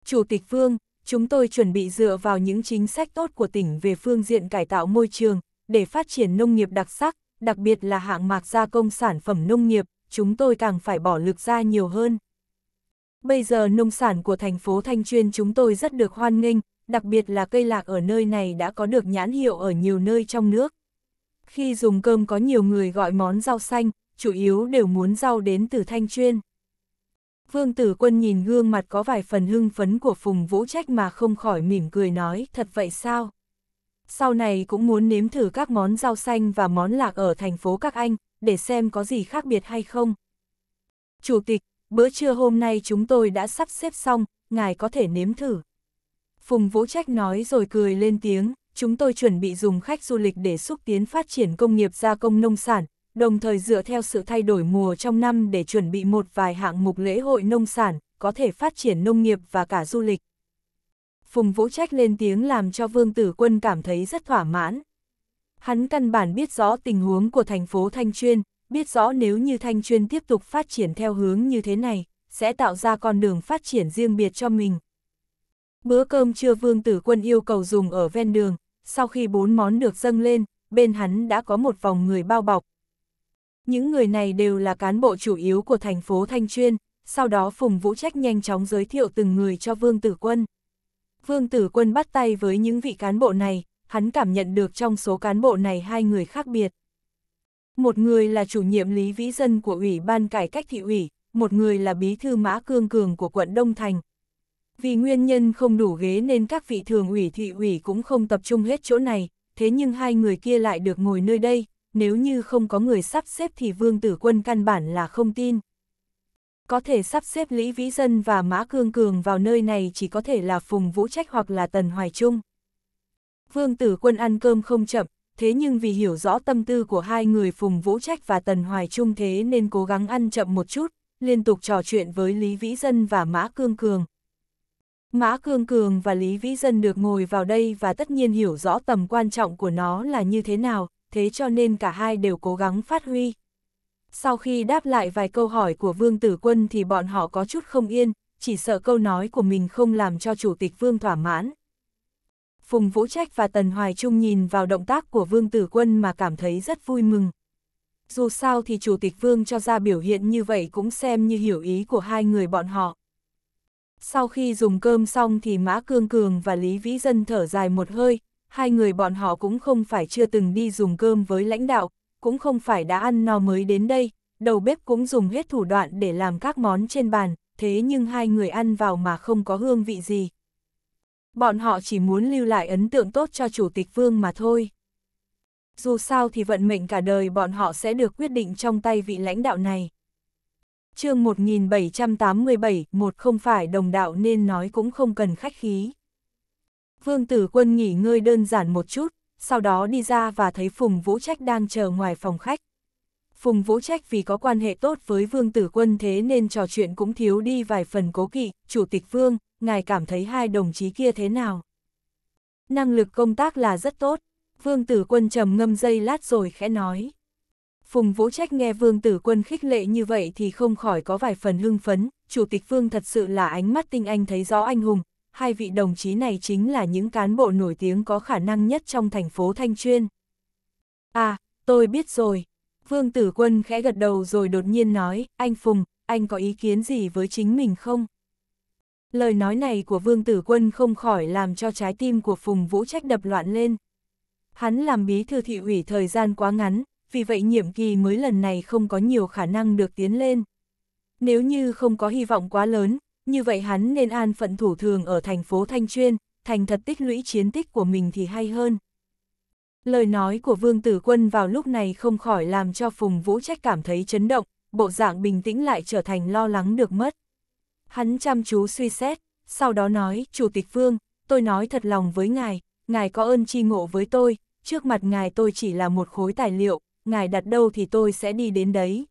Chủ tịch Phương, chúng tôi chuẩn bị dựa vào những chính sách tốt của tỉnh về phương diện cải tạo môi trường, để phát triển nông nghiệp đặc sắc, đặc biệt là hạng mạc gia công sản phẩm nông nghiệp, chúng tôi càng phải bỏ lực ra nhiều hơn. Bây giờ nông sản của thành phố Thanh Chuyên chúng tôi rất được hoan nghênh, đặc biệt là cây lạc ở nơi này đã có được nhãn hiệu ở nhiều nơi trong nước. Khi dùng cơm có nhiều người gọi món rau xanh, chủ yếu đều muốn rau đến từ Thanh Chuyên. Vương Tử Quân nhìn gương mặt có vài phần hưng phấn của Phùng Vũ Trách mà không khỏi mỉm cười nói, thật vậy sao? sau này cũng muốn nếm thử các món rau xanh và món lạc ở thành phố các anh, để xem có gì khác biệt hay không. Chủ tịch, bữa trưa hôm nay chúng tôi đã sắp xếp xong, ngài có thể nếm thử. Phùng Vũ Trách nói rồi cười lên tiếng, chúng tôi chuẩn bị dùng khách du lịch để xúc tiến phát triển công nghiệp gia công nông sản, đồng thời dựa theo sự thay đổi mùa trong năm để chuẩn bị một vài hạng mục lễ hội nông sản, có thể phát triển nông nghiệp và cả du lịch. Phùng Vũ Trách lên tiếng làm cho Vương Tử Quân cảm thấy rất thỏa mãn. Hắn căn bản biết rõ tình huống của thành phố Thanh Chuyên, biết rõ nếu như Thanh Chuyên tiếp tục phát triển theo hướng như thế này, sẽ tạo ra con đường phát triển riêng biệt cho mình. Bữa cơm trưa Vương Tử Quân yêu cầu dùng ở ven đường, sau khi bốn món được dâng lên, bên hắn đã có một vòng người bao bọc. Những người này đều là cán bộ chủ yếu của thành phố Thanh Chuyên, sau đó Phùng Vũ Trách nhanh chóng giới thiệu từng người cho Vương Tử Quân. Vương Tử Quân bắt tay với những vị cán bộ này, hắn cảm nhận được trong số cán bộ này hai người khác biệt. Một người là chủ nhiệm Lý Vĩ Dân của Ủy ban Cải cách Thị ủy, một người là bí thư Mã Cương Cường của quận Đông Thành. Vì nguyên nhân không đủ ghế nên các vị thường ủy thị ủy cũng không tập trung hết chỗ này, thế nhưng hai người kia lại được ngồi nơi đây, nếu như không có người sắp xếp thì Vương Tử Quân căn bản là không tin có thể sắp xếp Lý Vĩ Dân và Mã Cương Cường vào nơi này chỉ có thể là Phùng Vũ Trách hoặc là Tần Hoài Trung. Vương Tử Quân ăn cơm không chậm, thế nhưng vì hiểu rõ tâm tư của hai người Phùng Vũ Trách và Tần Hoài Trung thế nên cố gắng ăn chậm một chút, liên tục trò chuyện với Lý Vĩ Dân và Mã Cương Cường. Mã Cương Cường và Lý Vĩ Dân được ngồi vào đây và tất nhiên hiểu rõ tầm quan trọng của nó là như thế nào, thế cho nên cả hai đều cố gắng phát huy. Sau khi đáp lại vài câu hỏi của Vương Tử Quân thì bọn họ có chút không yên, chỉ sợ câu nói của mình không làm cho Chủ tịch Vương thỏa mãn. Phùng Vũ Trách và Tần Hoài Trung nhìn vào động tác của Vương Tử Quân mà cảm thấy rất vui mừng. Dù sao thì Chủ tịch Vương cho ra biểu hiện như vậy cũng xem như hiểu ý của hai người bọn họ. Sau khi dùng cơm xong thì Mã Cương Cường và Lý Vĩ Dân thở dài một hơi, hai người bọn họ cũng không phải chưa từng đi dùng cơm với lãnh đạo, cũng không phải đã ăn no mới đến đây, đầu bếp cũng dùng hết thủ đoạn để làm các món trên bàn, thế nhưng hai người ăn vào mà không có hương vị gì. Bọn họ chỉ muốn lưu lại ấn tượng tốt cho chủ tịch vương mà thôi. Dù sao thì vận mệnh cả đời bọn họ sẽ được quyết định trong tay vị lãnh đạo này. chương 1787, một không phải đồng đạo nên nói cũng không cần khách khí. Vương tử quân nghỉ ngơi đơn giản một chút, sau đó đi ra và thấy Phùng Vũ Trách đang chờ ngoài phòng khách. Phùng Vũ Trách vì có quan hệ tốt với Vương Tử Quân thế nên trò chuyện cũng thiếu đi vài phần cố kỵ, Chủ tịch Vương, ngài cảm thấy hai đồng chí kia thế nào? Năng lực công tác là rất tốt, Vương Tử Quân trầm ngâm dây lát rồi khẽ nói. Phùng Vũ Trách nghe Vương Tử Quân khích lệ như vậy thì không khỏi có vài phần hưng phấn, Chủ tịch Vương thật sự là ánh mắt tinh anh thấy rõ anh hùng, hai vị đồng chí này chính là những cán bộ nổi tiếng có khả năng nhất trong thành phố Thanh Chuyên. À, tôi biết rồi. Vương Tử Quân khẽ gật đầu rồi đột nhiên nói, anh Phùng, anh có ý kiến gì với chính mình không? Lời nói này của Vương Tử Quân không khỏi làm cho trái tim của Phùng Vũ Trách đập loạn lên. Hắn làm bí thư thị ủy thời gian quá ngắn, vì vậy nhiệm kỳ mới lần này không có nhiều khả năng được tiến lên. Nếu như không có hy vọng quá lớn, như vậy hắn nên an phận thủ thường ở thành phố Thanh Chuyên, thành thật tích lũy chiến tích của mình thì hay hơn. Lời nói của Vương Tử Quân vào lúc này không khỏi làm cho Phùng Vũ Trách cảm thấy chấn động, bộ dạng bình tĩnh lại trở thành lo lắng được mất. Hắn chăm chú suy xét, sau đó nói, Chủ tịch Vương, tôi nói thật lòng với ngài, ngài có ơn chi ngộ với tôi, trước mặt ngài tôi chỉ là một khối tài liệu, ngài đặt đâu thì tôi sẽ đi đến đấy.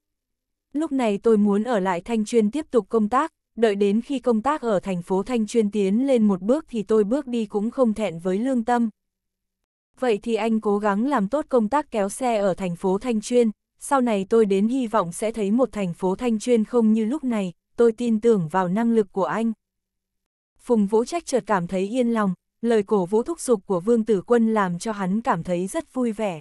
Lúc này tôi muốn ở lại Thanh Chuyên tiếp tục công tác, đợi đến khi công tác ở thành phố Thanh chuyên tiến lên một bước thì tôi bước đi cũng không thẹn với lương tâm. Vậy thì anh cố gắng làm tốt công tác kéo xe ở thành phố Thanh chuyên, sau này tôi đến hy vọng sẽ thấy một thành phố Thanh chuyên không như lúc này, tôi tin tưởng vào năng lực của anh. Phùng Vũ Trách chợt cảm thấy yên lòng, lời cổ vũ thúc giục của Vương Tử Quân làm cho hắn cảm thấy rất vui vẻ.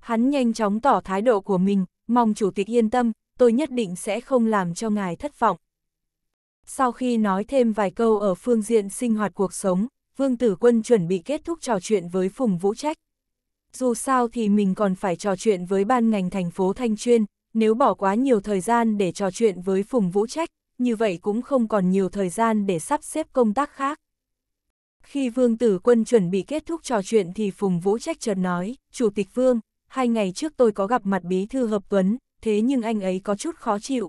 Hắn nhanh chóng tỏ thái độ của mình, mong chủ tịch yên tâm, tôi nhất định sẽ không làm cho ngài thất vọng. Sau khi nói thêm vài câu ở phương diện sinh hoạt cuộc sống, Vương Tử Quân chuẩn bị kết thúc trò chuyện với Phùng Vũ Trách. Dù sao thì mình còn phải trò chuyện với ban ngành thành phố Thanh Chuyên, nếu bỏ quá nhiều thời gian để trò chuyện với Phùng Vũ Trách, như vậy cũng không còn nhiều thời gian để sắp xếp công tác khác. Khi Vương Tử Quân chuẩn bị kết thúc trò chuyện thì Phùng Vũ Trách chợt nói, Chủ tịch Vương, hai ngày trước tôi có gặp mặt Bí Thư Hợp Tuấn, thế nhưng anh ấy có chút khó chịu,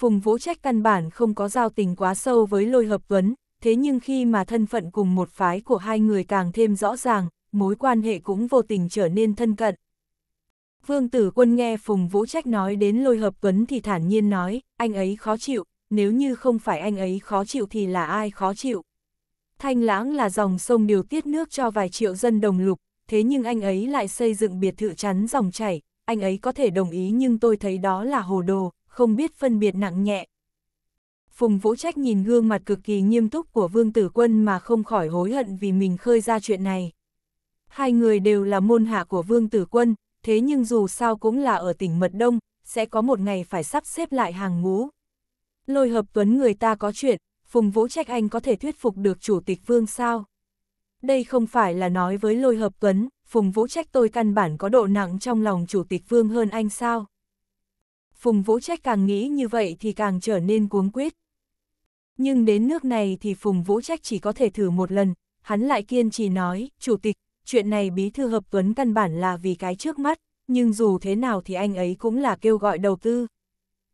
Phùng Vũ Trách căn bản không có giao tình quá sâu với Lôi Hợp Tuấn, thế nhưng khi mà thân phận cùng một phái của hai người càng thêm rõ ràng, mối quan hệ cũng vô tình trở nên thân cận. Vương Tử Quân nghe Phùng Vũ Trách nói đến Lôi Hợp Tuấn thì thản nhiên nói, anh ấy khó chịu, nếu như không phải anh ấy khó chịu thì là ai khó chịu. Thanh Lãng là dòng sông điều tiết nước cho vài triệu dân đồng lục, thế nhưng anh ấy lại xây dựng biệt thự chắn dòng chảy, anh ấy có thể đồng ý nhưng tôi thấy đó là hồ đồ, không biết phân biệt nặng nhẹ. Phùng Vũ Trách nhìn gương mặt cực kỳ nghiêm túc của Vương Tử Quân mà không khỏi hối hận vì mình khơi ra chuyện này. Hai người đều là môn hạ của Vương Tử Quân, thế nhưng dù sao cũng là ở tỉnh Mật Đông, sẽ có một ngày phải sắp xếp lại hàng ngũ. Lôi hợp tuấn người ta có chuyện, Phùng Vũ Trách Anh có thể thuyết phục được Chủ tịch Vương sao? Đây không phải là nói với lôi hợp tuấn, Phùng Vũ Trách tôi căn bản có độ nặng trong lòng Chủ tịch Vương hơn anh sao? Phùng Vũ Trách càng nghĩ như vậy thì càng trở nên cuống quyết. Nhưng đến nước này thì Phùng Vũ Trách chỉ có thể thử một lần, hắn lại kiên trì nói, Chủ tịch, chuyện này Bí Thư Hợp Tuấn căn bản là vì cái trước mắt, nhưng dù thế nào thì anh ấy cũng là kêu gọi đầu tư.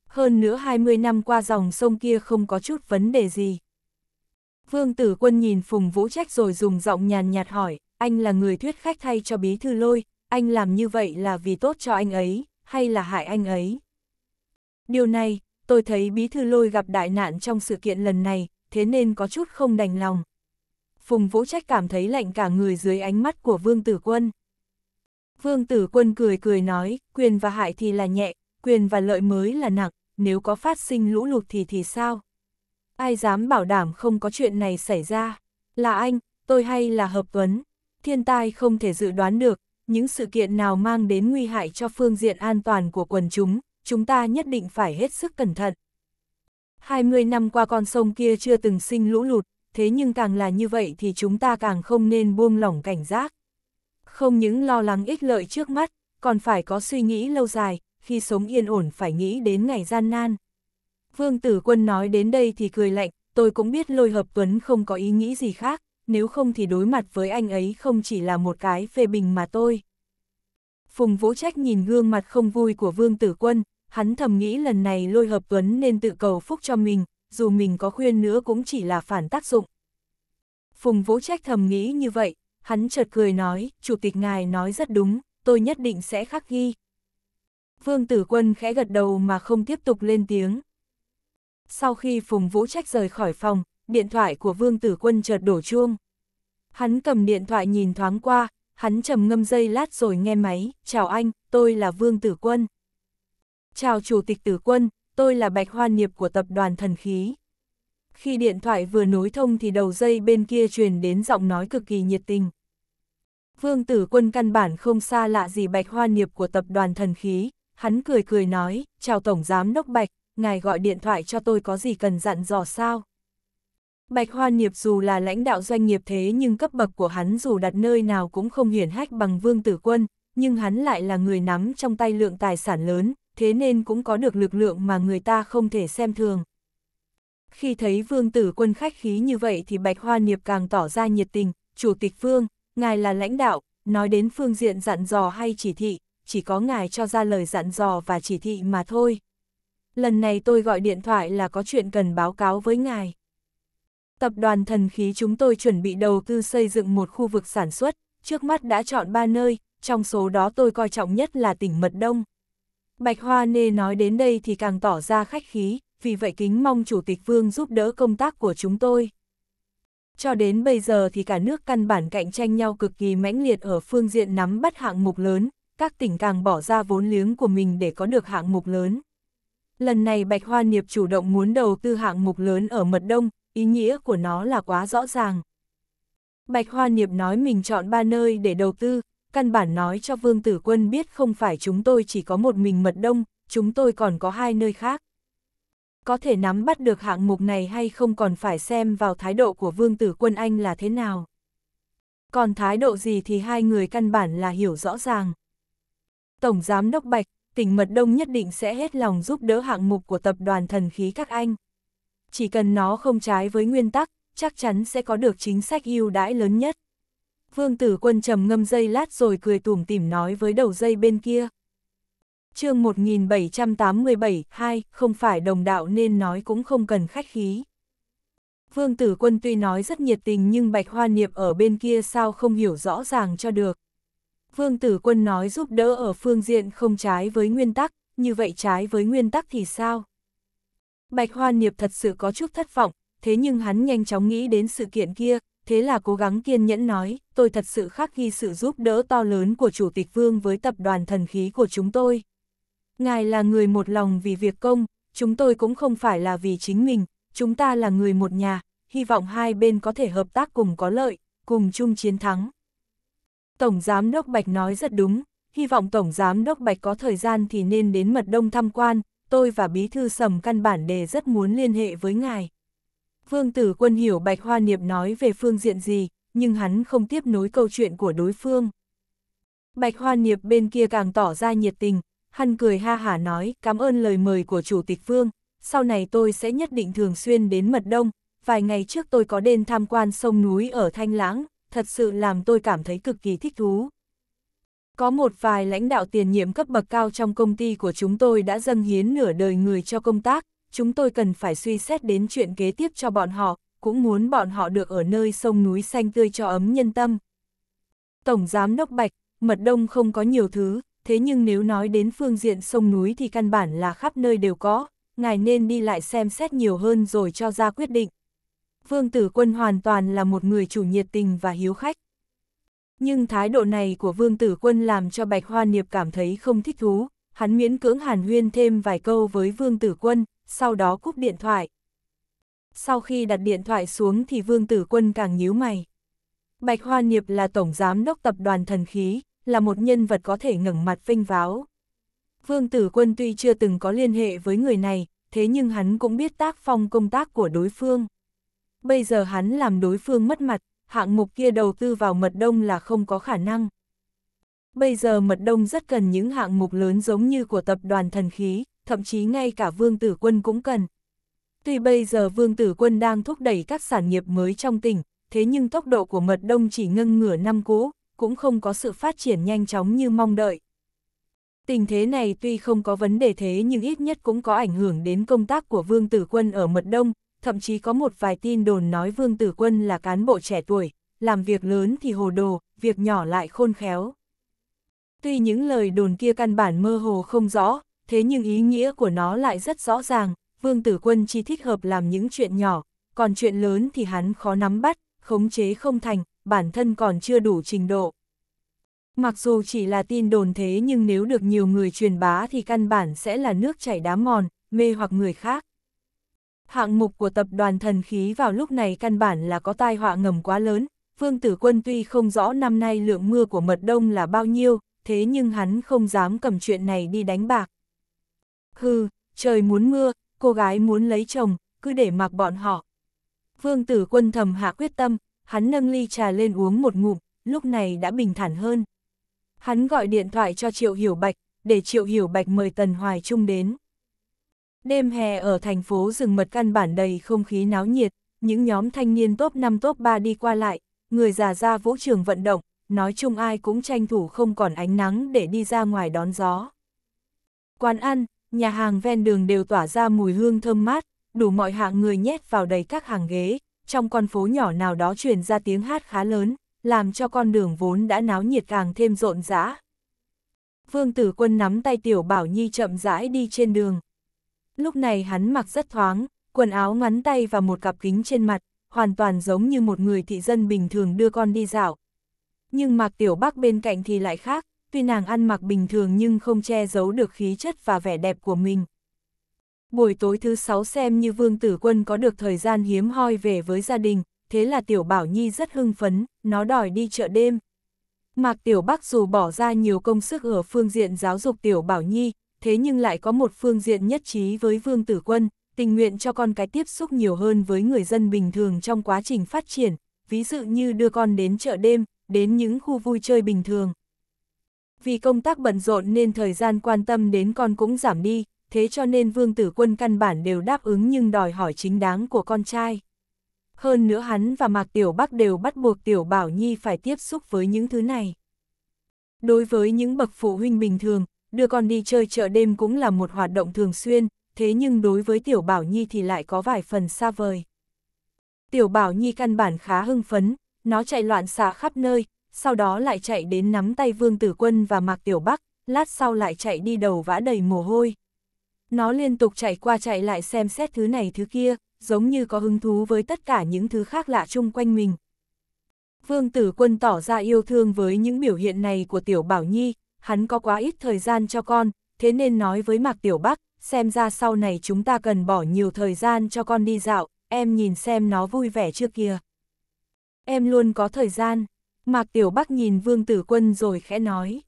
Hơn nữa 20 năm qua dòng sông kia không có chút vấn đề gì. Vương Tử Quân nhìn Phùng Vũ Trách rồi dùng giọng nhàn nhạt hỏi, anh là người thuyết khách thay cho Bí Thư Lôi, anh làm như vậy là vì tốt cho anh ấy, hay là hại anh ấy? Điều này, tôi thấy Bí Thư Lôi gặp đại nạn trong sự kiện lần này, thế nên có chút không đành lòng. Phùng Vũ Trách cảm thấy lạnh cả người dưới ánh mắt của Vương Tử Quân. Vương Tử Quân cười cười nói, quyền và hại thì là nhẹ, quyền và lợi mới là nặng, nếu có phát sinh lũ lụt thì thì sao? Ai dám bảo đảm không có chuyện này xảy ra? Là anh, tôi hay là Hợp Tuấn? Thiên tai không thể dự đoán được, những sự kiện nào mang đến nguy hại cho phương diện an toàn của quần chúng, chúng ta nhất định phải hết sức cẩn thận. 20 năm qua con sông kia chưa từng sinh lũ lụt, thế nhưng càng là như vậy thì chúng ta càng không nên buông lỏng cảnh giác. Không những lo lắng ích lợi trước mắt, còn phải có suy nghĩ lâu dài, khi sống yên ổn phải nghĩ đến ngày gian nan. Vương Tử Quân nói đến đây thì cười lạnh, tôi cũng biết Lôi Hợp Tuấn không có ý nghĩ gì khác, nếu không thì đối mặt với anh ấy không chỉ là một cái phê bình mà tôi. Phùng Vũ Trách nhìn gương mặt không vui của Vương Tử Quân, hắn thầm nghĩ lần này lôi hợp vấn nên tự cầu phúc cho mình, dù mình có khuyên nữa cũng chỉ là phản tác dụng. Phùng Vũ Trách thầm nghĩ như vậy, hắn chợt cười nói, Chủ tịch ngài nói rất đúng, tôi nhất định sẽ khắc ghi. Vương Tử Quân khẽ gật đầu mà không tiếp tục lên tiếng. Sau khi Phùng Vũ Trách rời khỏi phòng, điện thoại của Vương Tử Quân chợt đổ chuông. Hắn cầm điện thoại nhìn thoáng qua, hắn trầm ngâm dây lát rồi nghe máy, chào anh, tôi là Vương Tử Quân. Chào Chủ tịch Tử Quân, tôi là Bạch Hoa Niệp của Tập đoàn Thần Khí. Khi điện thoại vừa nối thông thì đầu dây bên kia truyền đến giọng nói cực kỳ nhiệt tình. Vương Tử Quân căn bản không xa lạ gì Bạch Hoa Niệp của Tập đoàn Thần Khí, hắn cười cười nói, chào Tổng Giám Đốc Bạch, ngài gọi điện thoại cho tôi có gì cần dặn dò sao? Bạch Hoa Niệp dù là lãnh đạo doanh nghiệp thế nhưng cấp bậc của hắn dù đặt nơi nào cũng không hiển hách bằng Vương Tử Quân, nhưng hắn lại là người nắm trong tay lượng tài sản lớn, thế nên cũng có được lực lượng mà người ta không thể xem thường. Khi thấy vương tử quân khách khí như vậy thì Bạch Hoa Niệp càng tỏ ra nhiệt tình, chủ tịch vương, ngài là lãnh đạo, nói đến phương diện dặn dò hay chỉ thị, chỉ có ngài cho ra lời dặn dò và chỉ thị mà thôi. Lần này tôi gọi điện thoại là có chuyện cần báo cáo với ngài. Tập đoàn thần khí chúng tôi chuẩn bị đầu tư xây dựng một khu vực sản xuất, trước mắt đã chọn ba nơi, trong số đó tôi coi trọng nhất là tỉnh Mật Đông. Bạch Hoa Nê nói đến đây thì càng tỏ ra khách khí, vì vậy kính mong Chủ tịch Vương giúp đỡ công tác của chúng tôi. Cho đến bây giờ thì cả nước căn bản cạnh tranh nhau cực kỳ mãnh liệt ở phương diện nắm bắt hạng mục lớn, các tỉnh càng bỏ ra vốn liếng của mình để có được hạng mục lớn. Lần này Bạch Hoa Niệp chủ động muốn đầu tư hạng mục lớn ở Mật Đông, ý nghĩa của nó là quá rõ ràng. Bạch Hoa Niệp nói mình chọn ba nơi để đầu tư, căn bản nói cho Vương Tử Quân biết không phải chúng tôi chỉ có một mình mật đông, chúng tôi còn có hai nơi khác. Có thể nắm bắt được hạng mục này hay không còn phải xem vào thái độ của Vương Tử Quân Anh là thế nào. Còn thái độ gì thì hai người căn bản là hiểu rõ ràng. Tổng Giám Đốc Bạch, tỉnh Mật Đông nhất định sẽ hết lòng giúp đỡ hạng mục của tập đoàn thần khí các anh. Chỉ cần nó không trái với nguyên tắc, chắc chắn sẽ có được chính sách ưu đãi lớn nhất. Vương Tử Quân trầm ngâm dây lát rồi cười tủm tỉm nói với đầu dây bên kia. chương 1787, 2, không phải đồng đạo nên nói cũng không cần khách khí. Vương Tử Quân tuy nói rất nhiệt tình nhưng Bạch Hoa Niệm ở bên kia sao không hiểu rõ ràng cho được. Vương Tử Quân nói giúp đỡ ở phương diện không trái với nguyên tắc, như vậy trái với nguyên tắc thì sao? Bạch Hoa Niệm thật sự có chút thất vọng, thế nhưng hắn nhanh chóng nghĩ đến sự kiện kia, thế là cố gắng kiên nhẫn nói, tôi thật sự khắc ghi sự giúp đỡ to lớn của Chủ tịch Vương với tập đoàn thần khí của chúng tôi. Ngài là người một lòng vì việc công, chúng tôi cũng không phải là vì chính mình, chúng ta là người một nhà, hy vọng hai bên có thể hợp tác cùng có lợi, cùng chung chiến thắng. Tổng Giám Đốc Bạch nói rất đúng, hy vọng Tổng Giám Đốc Bạch có thời gian thì nên đến Mật Đông tham quan, tôi và Bí Thư Sầm căn bản đề rất muốn liên hệ với ngài. Vương tử quân hiểu Bạch Hoa Niệm nói về phương diện gì, nhưng hắn không tiếp nối câu chuyện của đối phương. Bạch Hoa Niệm bên kia càng tỏ ra nhiệt tình, hắn cười ha hả nói cảm ơn lời mời của Chủ tịch Phương. sau này tôi sẽ nhất định thường xuyên đến Mật Đông, vài ngày trước tôi có đến tham quan sông núi ở Thanh Lãng, thật sự làm tôi cảm thấy cực kỳ thích thú. Có một vài lãnh đạo tiền nhiệm cấp bậc cao trong công ty của chúng tôi đã dâng hiến nửa đời người cho công tác, chúng tôi cần phải suy xét đến chuyện kế tiếp cho bọn họ, cũng muốn bọn họ được ở nơi sông núi xanh tươi cho ấm nhân tâm. Tổng Giám Đốc Bạch, Mật Đông không có nhiều thứ, thế nhưng nếu nói đến phương diện sông núi thì căn bản là khắp nơi đều có, ngài nên đi lại xem xét nhiều hơn rồi cho ra quyết định. Vương Tử Quân hoàn toàn là một người chủ nhiệt tình và hiếu khách. Nhưng thái độ này của Vương Tử Quân làm cho Bạch Hoa Niệp cảm thấy không thích thú, hắn miễn cưỡng hàn huyên thêm vài câu với Vương Tử Quân, sau đó cúp điện thoại. Sau khi đặt điện thoại xuống thì Vương Tử Quân càng nhíu mày. Bạch Hoa Niệp là tổng giám đốc tập đoàn thần khí, là một nhân vật có thể ngẩng mặt vinh váo. Vương Tử Quân tuy chưa từng có liên hệ với người này, thế nhưng hắn cũng biết tác phong công tác của đối phương. Bây giờ hắn làm đối phương mất mặt, hạng mục kia đầu tư vào mật đông là không có khả năng. Bây giờ mật đông rất cần những hạng mục lớn giống như của tập đoàn thần khí, thậm chí ngay cả vương tử quân cũng cần. Tuy bây giờ vương tử quân đang thúc đẩy các sản nghiệp mới trong tỉnh, thế nhưng tốc độ của mật đông chỉ ngưng ngửa năm cũ, cũng không có sự phát triển nhanh chóng như mong đợi. Tình thế này tuy không có vấn đề thế nhưng ít nhất cũng có ảnh hưởng đến công tác của Vương Tử Quân ở Mật Đông, thậm chí có một vài tin đồn nói Vương Tử Quân là cán bộ trẻ tuổi, làm việc lớn thì hồ đồ, việc nhỏ lại khôn khéo. Tuy những lời đồn kia căn bản mơ hồ không rõ, thế nhưng ý nghĩa của nó lại rất rõ ràng, Vương Tử Quân chỉ thích hợp làm những chuyện nhỏ, còn chuyện lớn thì hắn khó nắm bắt, khống chế không thành, bản thân còn chưa đủ trình độ. Mặc dù chỉ là tin đồn thế nhưng nếu được nhiều người truyền bá thì căn bản sẽ là nước chảy đá mòn, mê hoặc người khác. Hạng mục của tập đoàn thần khí vào lúc này căn bản là có tai họa ngầm quá lớn, Vương Tử Quân tuy không rõ năm nay lượng mưa của mật đông là bao nhiêu, thế nhưng hắn không dám cầm chuyện này đi đánh bạc. Hừ, trời muốn mưa, cô gái muốn lấy chồng, cứ để mặc bọn họ. Vương tử quân thầm hạ quyết tâm, hắn nâng ly trà lên uống một ngụm, lúc này đã bình thản hơn. Hắn gọi điện thoại cho Triệu Hiểu Bạch, để Triệu Hiểu Bạch mời Tần Hoài Trung đến. Đêm hè ở thành phố rừng mật căn bản đầy không khí náo nhiệt, những nhóm thanh niên top 5 top 3 đi qua lại, người già ra vũ trường vận động, nói chung ai cũng tranh thủ không còn ánh nắng để đi ra ngoài đón gió. Quán ăn, nhà hàng ven đường đều tỏa ra mùi hương thơm mát, đủ mọi hạng người nhét vào đầy các hàng ghế, trong con phố nhỏ nào đó truyền ra tiếng hát khá lớn, làm cho con đường vốn đã náo nhiệt càng thêm rộn rã. Vương Tử Quân nắm tay Tiểu Bảo Nhi chậm rãi đi trên đường. Lúc này hắn mặc rất thoáng, quần áo ngắn tay và một cặp kính trên mặt, hoàn toàn giống như một người thị dân bình thường đưa con đi dạo. Nhưng Mạc Tiểu Bắc bên cạnh thì lại khác, tuy nàng ăn mặc bình thường nhưng không che giấu được khí chất và vẻ đẹp của mình. Buổi tối thứ sáu xem như Vương Tử Quân có được thời gian hiếm hoi về với gia đình, thế là Tiểu Bảo Nhi rất hưng phấn, nó đòi đi chợ đêm. Mạc Tiểu Bắc dù bỏ ra nhiều công sức ở phương diện giáo dục Tiểu Bảo Nhi, thế nhưng lại có một phương diện nhất trí với Vương Tử Quân, tình nguyện cho con cái tiếp xúc nhiều hơn với người dân bình thường trong quá trình phát triển, ví dụ như đưa con đến chợ đêm, đến những khu vui chơi bình thường vì công tác bận rộn nên thời gian quan tâm đến con cũng giảm đi, thế cho nên vương tử quân căn bản đều đáp ứng nhưng đòi hỏi chính đáng của con trai. Hơn nữa hắn và Mạc Tiểu Bắc đều bắt buộc Tiểu Bảo Nhi phải tiếp xúc với những thứ này. Đối với những bậc phụ huynh bình thường, đưa con đi chơi chợ đêm cũng là một hoạt động thường xuyên, thế nhưng đối với Tiểu Bảo Nhi thì lại có vài phần xa vời. Tiểu Bảo Nhi căn bản khá hưng phấn, nó chạy loạn xạ khắp nơi, sau đó lại chạy đến nắm tay Vương Tử Quân và Mạc Tiểu Bắc, lát sau lại chạy đi đầu vã đầy mồ hôi. Nó liên tục chạy qua chạy lại xem xét thứ này thứ kia, giống như có hứng thú với tất cả những thứ khác lạ chung quanh mình. Vương Tử Quân tỏ ra yêu thương với những biểu hiện này của Tiểu Bảo Nhi, hắn có quá ít thời gian cho con, thế nên nói với Mạc Tiểu Bắc, xem ra sau này chúng ta cần bỏ nhiều thời gian cho con đi dạo, em nhìn xem nó vui vẻ chưa kia? Em luôn có thời gian. Mạc Tiểu Bắc nhìn Vương Tử Quân rồi khẽ nói.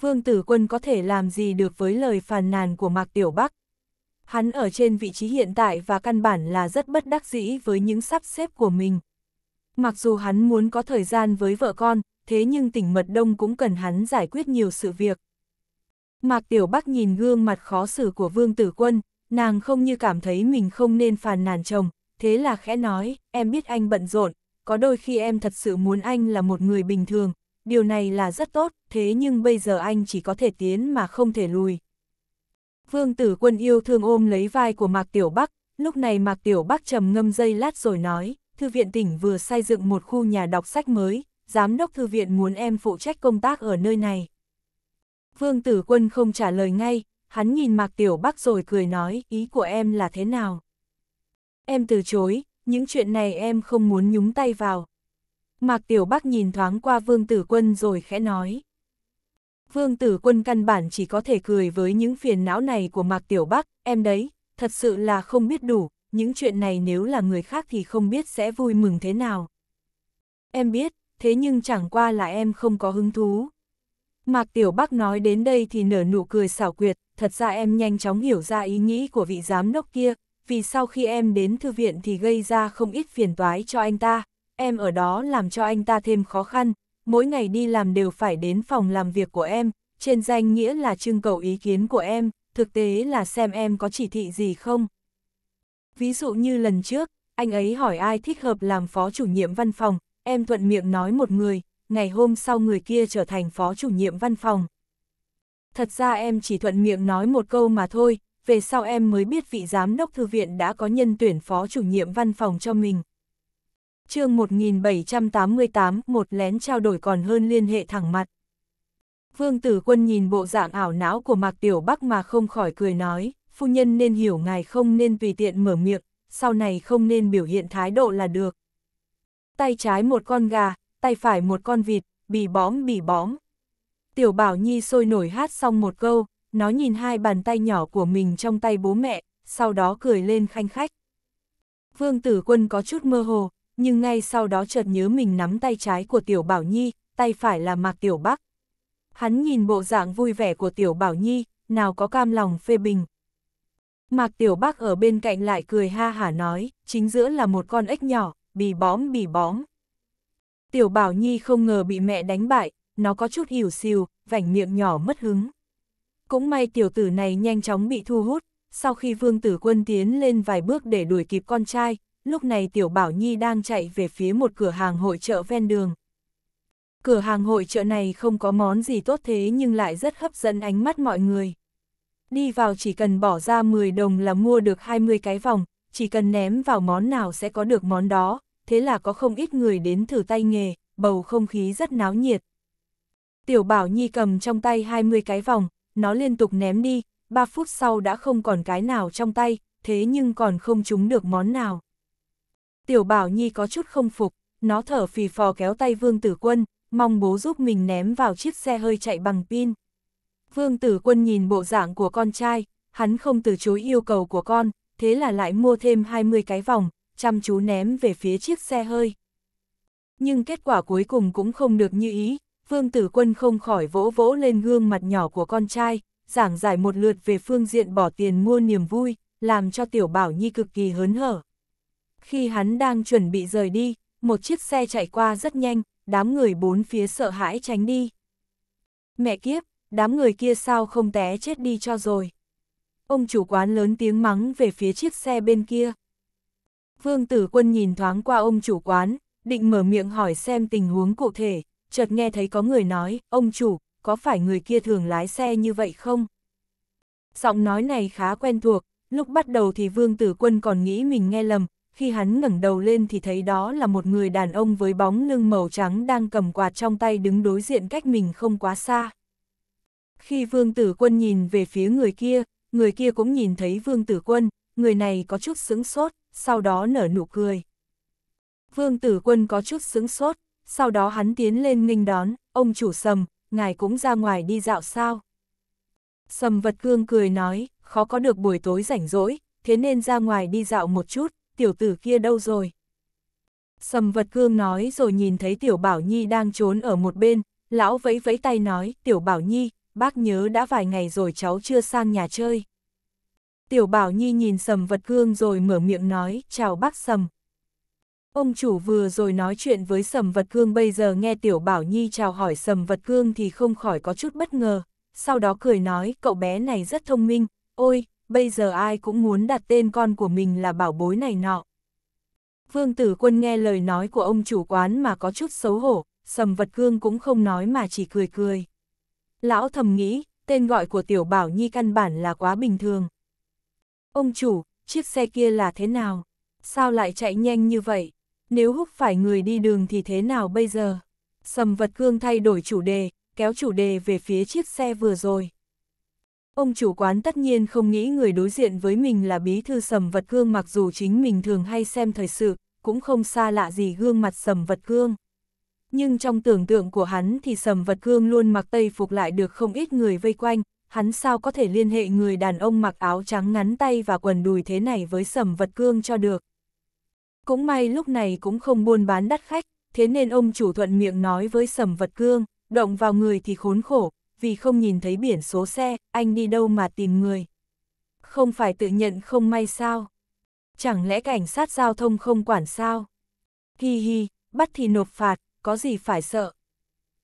Vương Tử Quân có thể làm gì được với lời phàn nàn của Mạc Tiểu Bắc? Hắn ở trên vị trí hiện tại và căn bản là rất bất đắc dĩ với những sắp xếp của mình. Mặc dù hắn muốn có thời gian với vợ con, thế nhưng tỉnh Mật Đông cũng cần hắn giải quyết nhiều sự việc. Mạc Tiểu Bắc nhìn gương mặt khó xử của Vương Tử Quân, nàng không như cảm thấy mình không nên phàn nàn chồng, thế là khẽ nói, em biết anh bận rộn, có đôi khi em thật sự muốn anh là một người bình thường, điều này là rất tốt, thế nhưng bây giờ anh chỉ có thể tiến mà không thể lùi. Vương tử quân yêu thương ôm lấy vai của Mạc Tiểu Bắc, lúc này Mạc Tiểu Bắc trầm ngâm dây lát rồi nói, Thư viện tỉnh vừa xây dựng một khu nhà đọc sách mới, Giám đốc Thư viện muốn em phụ trách công tác ở nơi này. Vương tử quân không trả lời ngay, hắn nhìn Mạc Tiểu Bắc rồi cười nói, ý của em là thế nào? Em từ chối, những chuyện này em không muốn nhúng tay vào. Mạc Tiểu Bắc nhìn thoáng qua Vương Tử Quân rồi khẽ nói. Vương Tử Quân căn bản chỉ có thể cười với những phiền não này của Mạc Tiểu Bắc, em đấy, thật sự là không biết đủ, những chuyện này nếu là người khác thì không biết sẽ vui mừng thế nào. Em biết, thế nhưng chẳng qua là em không có hứng thú. Mạc Tiểu Bắc nói đến đây thì nở nụ cười xảo quyệt, thật ra em nhanh chóng hiểu ra ý nghĩ của vị giám đốc kia, vì sau khi em đến thư viện thì gây ra không ít phiền toái cho anh ta, em ở đó làm cho anh ta thêm khó khăn, mỗi ngày đi làm đều phải đến phòng làm việc của em, trên danh nghĩa là trưng cầu ý kiến của em, thực tế là xem em có chỉ thị gì không. Ví dụ như lần trước, anh ấy hỏi ai thích hợp làm phó chủ nhiệm văn phòng, em thuận miệng nói một người, ngày hôm sau người kia trở thành phó chủ nhiệm văn phòng. Thật ra em chỉ thuận miệng nói một câu mà thôi, về sau em mới biết vị giám đốc thư viện đã có nhân tuyển phó chủ nhiệm văn phòng cho mình. chương 1788, một lén trao đổi còn hơn liên hệ thẳng mặt. Vương Tử Quân nhìn bộ dạng ảo não của Mạc Tiểu Bắc mà không khỏi cười nói, phu nhân nên hiểu ngài không nên tùy tiện mở miệng, sau này không nên biểu hiện thái độ là được. Tay trái một con gà, tay phải một con vịt, bì bóm bì bóm. Tiểu Bảo Nhi sôi nổi hát xong một câu, nó nhìn hai bàn tay nhỏ của mình trong tay bố mẹ, sau đó cười lên khanh khách. Vương tử quân có chút mơ hồ, nhưng ngay sau đó chợt nhớ mình nắm tay trái của tiểu bảo nhi, tay phải là mạc tiểu bắc. Hắn nhìn bộ dạng vui vẻ của tiểu bảo nhi, nào có cam lòng phê bình. Mạc tiểu bắc ở bên cạnh lại cười ha hả nói, chính giữa là một con ếch nhỏ, bì bóm bì bóm. Tiểu bảo nhi không ngờ bị mẹ đánh bại, nó có chút hiểu xìu, vảnh miệng nhỏ mất hứng. Cũng may tiểu tử này nhanh chóng bị thu hút, sau khi vương tử quân tiến lên vài bước để đuổi kịp con trai, lúc này tiểu bảo nhi đang chạy về phía một cửa hàng hội trợ ven đường. Cửa hàng hội trợ này không có món gì tốt thế nhưng lại rất hấp dẫn ánh mắt mọi người. Đi vào chỉ cần bỏ ra 10 đồng là mua được 20 cái vòng, chỉ cần ném vào món nào sẽ có được món đó, thế là có không ít người đến thử tay nghề, bầu không khí rất náo nhiệt. Tiểu Bảo Nhi cầm trong tay 20 cái vòng, nó liên tục ném đi, 3 phút sau đã không còn cái nào trong tay, thế nhưng còn không trúng được món nào. Tiểu Bảo Nhi có chút không phục, nó thở phì phò kéo tay Vương Tử Quân, mong bố giúp mình ném vào chiếc xe hơi chạy bằng pin. Vương Tử Quân nhìn bộ dạng của con trai, hắn không từ chối yêu cầu của con, thế là lại mua thêm 20 cái vòng, chăm chú ném về phía chiếc xe hơi. Nhưng kết quả cuối cùng cũng không được như ý, Vương Tử Quân không khỏi vỗ vỗ lên gương mặt nhỏ của con trai, giảng giải một lượt về phương diện bỏ tiền mua niềm vui, làm cho Tiểu Bảo Nhi cực kỳ hớn hở. Khi hắn đang chuẩn bị rời đi, một chiếc xe chạy qua rất nhanh, đám người bốn phía sợ hãi tránh đi. Mẹ kiếp, đám người kia sao không té chết đi cho rồi. Ông chủ quán lớn tiếng mắng về phía chiếc xe bên kia. Vương Tử Quân nhìn thoáng qua ông chủ quán, định mở miệng hỏi xem tình huống cụ thể, chợt nghe thấy có người nói, ông chủ, có phải người kia thường lái xe như vậy không? Giọng nói này khá quen thuộc, lúc bắt đầu thì Vương Tử Quân còn nghĩ mình nghe lầm, khi hắn ngẩng đầu lên thì thấy đó là một người đàn ông với bóng lưng màu trắng đang cầm quạt trong tay đứng đối diện cách mình không quá xa. Khi Vương Tử Quân nhìn về phía người kia, người kia cũng nhìn thấy Vương Tử Quân, người này có chút sững sốt, sau đó nở nụ cười. Vương Tử Quân có chút sững sốt, sau đó hắn tiến lên nghênh đón, ông chủ sầm, ngài cũng ra ngoài đi dạo sao. Sầm vật cương cười nói, khó có được buổi tối rảnh rỗi, thế nên ra ngoài đi dạo một chút, tiểu tử kia đâu rồi. Sầm vật cương nói rồi nhìn thấy tiểu bảo nhi đang trốn ở một bên, lão vẫy vẫy tay nói, tiểu bảo nhi, bác nhớ đã vài ngày rồi cháu chưa sang nhà chơi. Tiểu bảo nhi nhìn sầm vật cương rồi mở miệng nói, chào bác sầm, Ông chủ vừa rồi nói chuyện với Sầm Vật Cương bây giờ nghe Tiểu Bảo Nhi chào hỏi Sầm Vật Cương thì không khỏi có chút bất ngờ, sau đó cười nói cậu bé này rất thông minh, ôi, bây giờ ai cũng muốn đặt tên con của mình là bảo bối này nọ. Vương Tử Quân nghe lời nói của ông chủ quán mà có chút xấu hổ, Sầm Vật Cương cũng không nói mà chỉ cười cười. Lão thầm nghĩ, tên gọi của Tiểu Bảo Nhi căn bản là quá bình thường. Ông chủ, chiếc xe kia là thế nào? Sao lại chạy nhanh như vậy? nếu húc phải người đi đường thì thế nào bây giờ? Sầm vật cương thay đổi chủ đề, kéo chủ đề về phía chiếc xe vừa rồi. Ông chủ quán tất nhiên không nghĩ người đối diện với mình là bí thư sầm vật cương mặc dù chính mình thường hay xem thời sự, cũng không xa lạ gì gương mặt sầm vật cương. Nhưng trong tưởng tượng của hắn thì sầm vật cương luôn mặc tây phục lại được không ít người vây quanh, hắn sao có thể liên hệ người đàn ông mặc áo trắng ngắn tay và quần đùi thế này với sầm vật cương cho được. Cũng may lúc này cũng không buôn bán đắt khách, thế nên ông chủ thuận miệng nói với sầm vật cương, động vào người thì khốn khổ, vì không nhìn thấy biển số xe, anh đi đâu mà tìm người. Không phải tự nhận không may sao? Chẳng lẽ cảnh sát giao thông không quản sao? Hi hi, bắt thì nộp phạt, có gì phải sợ.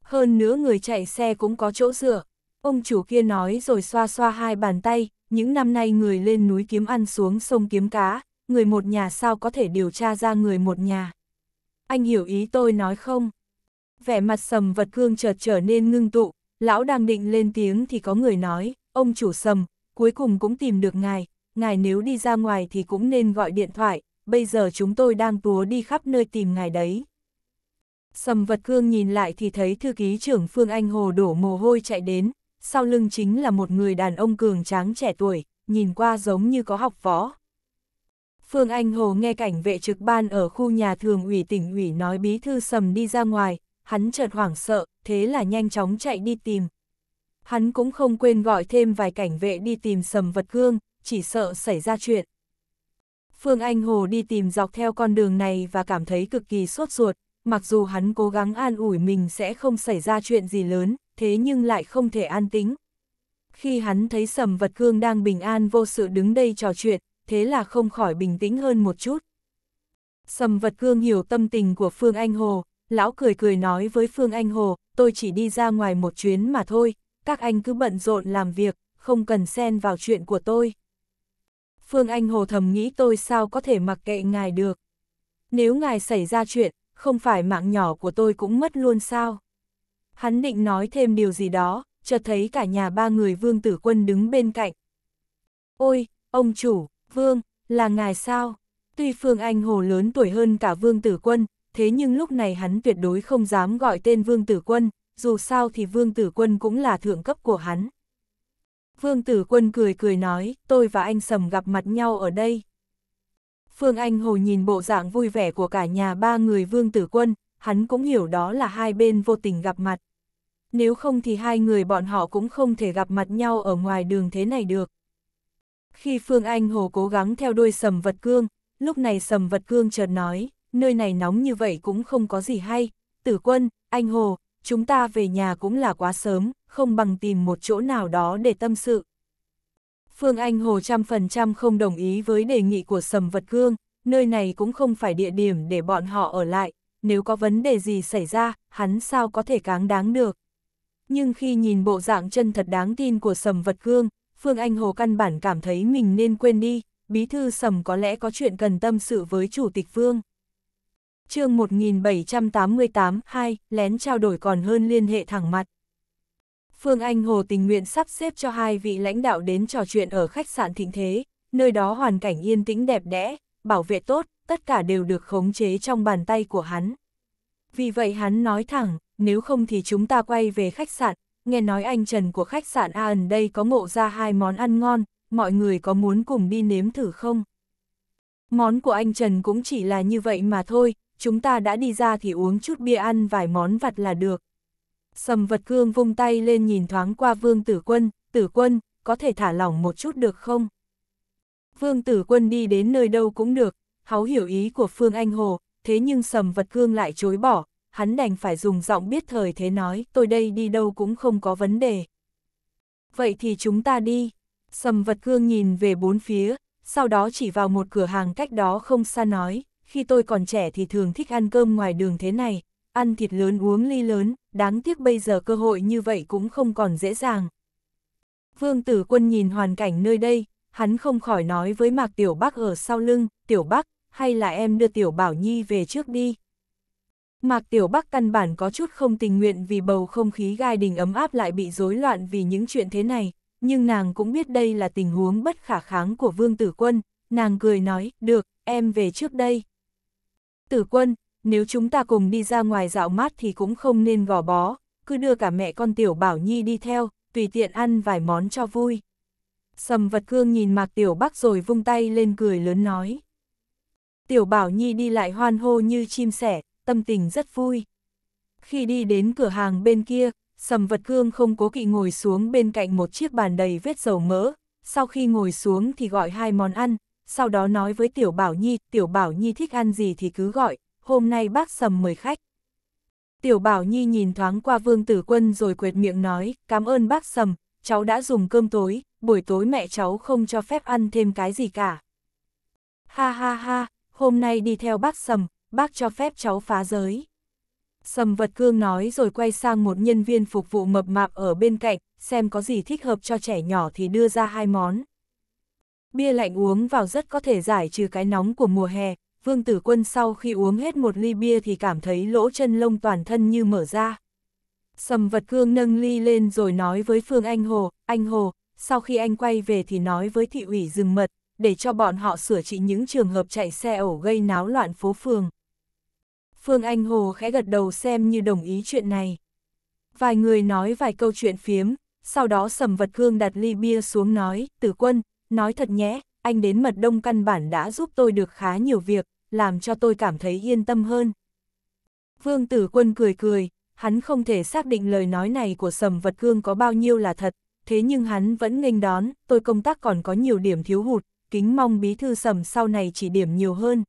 Hơn nữa người chạy xe cũng có chỗ dựa. Ông chủ kia nói rồi xoa xoa hai bàn tay, những năm nay người lên núi kiếm ăn xuống sông kiếm cá, người một nhà sao có thể điều tra ra người một nhà. Anh hiểu ý tôi nói không? Vẻ mặt sầm vật cương chợt trở nên ngưng tụ, lão đang định lên tiếng thì có người nói, ông chủ sầm, cuối cùng cũng tìm được ngài, ngài nếu đi ra ngoài thì cũng nên gọi điện thoại, bây giờ chúng tôi đang túa đi khắp nơi tìm ngài đấy. Sầm vật cương nhìn lại thì thấy thư ký trưởng Phương Anh Hồ đổ mồ hôi chạy đến, sau lưng chính là một người đàn ông cường tráng trẻ tuổi, nhìn qua giống như có học võ, Phương Anh Hồ nghe cảnh vệ trực ban ở khu nhà thường ủy tỉnh ủy nói bí thư sầm đi ra ngoài, hắn chợt hoảng sợ, thế là nhanh chóng chạy đi tìm. Hắn cũng không quên gọi thêm vài cảnh vệ đi tìm sầm vật gương, chỉ sợ xảy ra chuyện. Phương Anh Hồ đi tìm dọc theo con đường này và cảm thấy cực kỳ sốt ruột, mặc dù hắn cố gắng an ủi mình sẽ không xảy ra chuyện gì lớn, thế nhưng lại không thể an tính. Khi hắn thấy sầm vật gương đang bình an vô sự đứng đây trò chuyện, thế là không khỏi bình tĩnh hơn một chút. Sầm vật cương hiểu tâm tình của Phương Anh Hồ, lão cười cười nói với Phương Anh Hồ, tôi chỉ đi ra ngoài một chuyến mà thôi, các anh cứ bận rộn làm việc, không cần xen vào chuyện của tôi. Phương Anh Hồ thầm nghĩ tôi sao có thể mặc kệ ngài được. Nếu ngài xảy ra chuyện, không phải mạng nhỏ của tôi cũng mất luôn sao. Hắn định nói thêm điều gì đó, chợt thấy cả nhà ba người vương tử quân đứng bên cạnh. Ôi, ông chủ, Vương, là ngài sao? Tuy Phương Anh Hồ lớn tuổi hơn cả Vương Tử Quân, thế nhưng lúc này hắn tuyệt đối không dám gọi tên Vương Tử Quân, dù sao thì Vương Tử Quân cũng là thượng cấp của hắn. Vương Tử Quân cười cười nói, tôi và anh Sầm gặp mặt nhau ở đây. Phương Anh Hồ nhìn bộ dạng vui vẻ của cả nhà ba người Vương Tử Quân, hắn cũng hiểu đó là hai bên vô tình gặp mặt. Nếu không thì hai người bọn họ cũng không thể gặp mặt nhau ở ngoài đường thế này được. Khi Phương Anh Hồ cố gắng theo đuôi sầm vật cương, lúc này sầm vật cương chợt nói, nơi này nóng như vậy cũng không có gì hay, tử quân, anh Hồ, chúng ta về nhà cũng là quá sớm, không bằng tìm một chỗ nào đó để tâm sự. Phương Anh Hồ trăm phần trăm không đồng ý với đề nghị của sầm vật cương, nơi này cũng không phải địa điểm để bọn họ ở lại, nếu có vấn đề gì xảy ra, hắn sao có thể cáng đáng được. Nhưng khi nhìn bộ dạng chân thật đáng tin của sầm vật cương, Phương Anh Hồ căn bản cảm thấy mình nên quên đi, bí thư sầm có lẽ có chuyện cần tâm sự với Chủ tịch Phương. chương 1788-2, lén trao đổi còn hơn liên hệ thẳng mặt. Phương Anh Hồ tình nguyện sắp xếp cho hai vị lãnh đạo đến trò chuyện ở khách sạn Thịnh Thế, nơi đó hoàn cảnh yên tĩnh đẹp đẽ, bảo vệ tốt, tất cả đều được khống chế trong bàn tay của hắn. Vì vậy hắn nói thẳng, nếu không thì chúng ta quay về khách sạn, nghe nói anh Trần của khách sạn A ẩn đây có ngộ ra hai món ăn ngon, mọi người có muốn cùng đi nếm thử không? Món của anh Trần cũng chỉ là như vậy mà thôi, chúng ta đã đi ra thì uống chút bia ăn vài món vặt là được. Sầm vật cương vung tay lên nhìn thoáng qua vương tử quân, tử quân, có thể thả lỏng một chút được không? Vương tử quân đi đến nơi đâu cũng được, háo hiểu ý của Phương Anh Hồ, thế nhưng sầm vật cương lại chối bỏ, hắn đành phải dùng giọng biết thời thế nói, tôi đây đi đâu cũng không có vấn đề. Vậy thì chúng ta đi. Sầm vật cương nhìn về bốn phía, sau đó chỉ vào một cửa hàng cách đó không xa nói, khi tôi còn trẻ thì thường thích ăn cơm ngoài đường thế này, ăn thịt lớn uống ly lớn, đáng tiếc bây giờ cơ hội như vậy cũng không còn dễ dàng. Vương tử quân nhìn hoàn cảnh nơi đây, hắn không khỏi nói với Mạc Tiểu Bắc ở sau lưng, Tiểu Bắc, hay là em đưa Tiểu Bảo Nhi về trước đi. Mạc Tiểu Bắc căn bản có chút không tình nguyện vì bầu không khí gai đình ấm áp lại bị rối loạn vì những chuyện thế này, nhưng nàng cũng biết đây là tình huống bất khả kháng của Vương Tử Quân, nàng cười nói, được, em về trước đây. Tử Quân, nếu chúng ta cùng đi ra ngoài dạo mát thì cũng không nên gò bó, cứ đưa cả mẹ con Tiểu Bảo Nhi đi theo, tùy tiện ăn vài món cho vui. Sầm vật cương nhìn Mạc Tiểu Bắc rồi vung tay lên cười lớn nói. Tiểu Bảo Nhi đi lại hoan hô như chim sẻ, tâm tình rất vui. Khi đi đến cửa hàng bên kia, Sầm Vật Cương không cố kỵ ngồi xuống bên cạnh một chiếc bàn đầy vết dầu mỡ, sau khi ngồi xuống thì gọi hai món ăn, sau đó nói với Tiểu Bảo Nhi, Tiểu Bảo Nhi thích ăn gì thì cứ gọi, hôm nay bác Sầm mời khách. Tiểu Bảo Nhi nhìn thoáng qua Vương Tử Quân rồi quệt miệng nói, cảm ơn bác Sầm, cháu đã dùng cơm tối, buổi tối mẹ cháu không cho phép ăn thêm cái gì cả. Ha ha ha, hôm nay đi theo bác Sầm, bác cho phép cháu phá giới. Sầm vật cương nói rồi quay sang một nhân viên phục vụ mập mạp ở bên cạnh, xem có gì thích hợp cho trẻ nhỏ thì đưa ra hai món. Bia lạnh uống vào rất có thể giải trừ cái nóng của mùa hè, Vương Tử Quân sau khi uống hết một ly bia thì cảm thấy lỗ chân lông toàn thân như mở ra. Sầm vật cương nâng ly lên rồi nói với Phương Anh Hồ, anh Hồ, sau khi anh quay về thì nói với thị ủy rừng mật, để cho bọn họ sửa trị những trường hợp chạy xe ẩu gây náo loạn phố phường. Phương Anh Hồ khẽ gật đầu xem như đồng ý chuyện này. Vài người nói vài câu chuyện phiếm, sau đó sầm vật hương đặt ly bia xuống nói, tử quân, nói thật nhé, anh đến mật đông căn bản đã giúp tôi được khá nhiều việc, làm cho tôi cảm thấy yên tâm hơn. Vương tử quân cười cười, hắn không thể xác định lời nói này của sầm vật hương có bao nhiêu là thật, thế nhưng hắn vẫn nghênh đón, tôi công tác còn có nhiều điểm thiếu hụt, kính mong bí thư sầm sau này chỉ điểm nhiều hơn.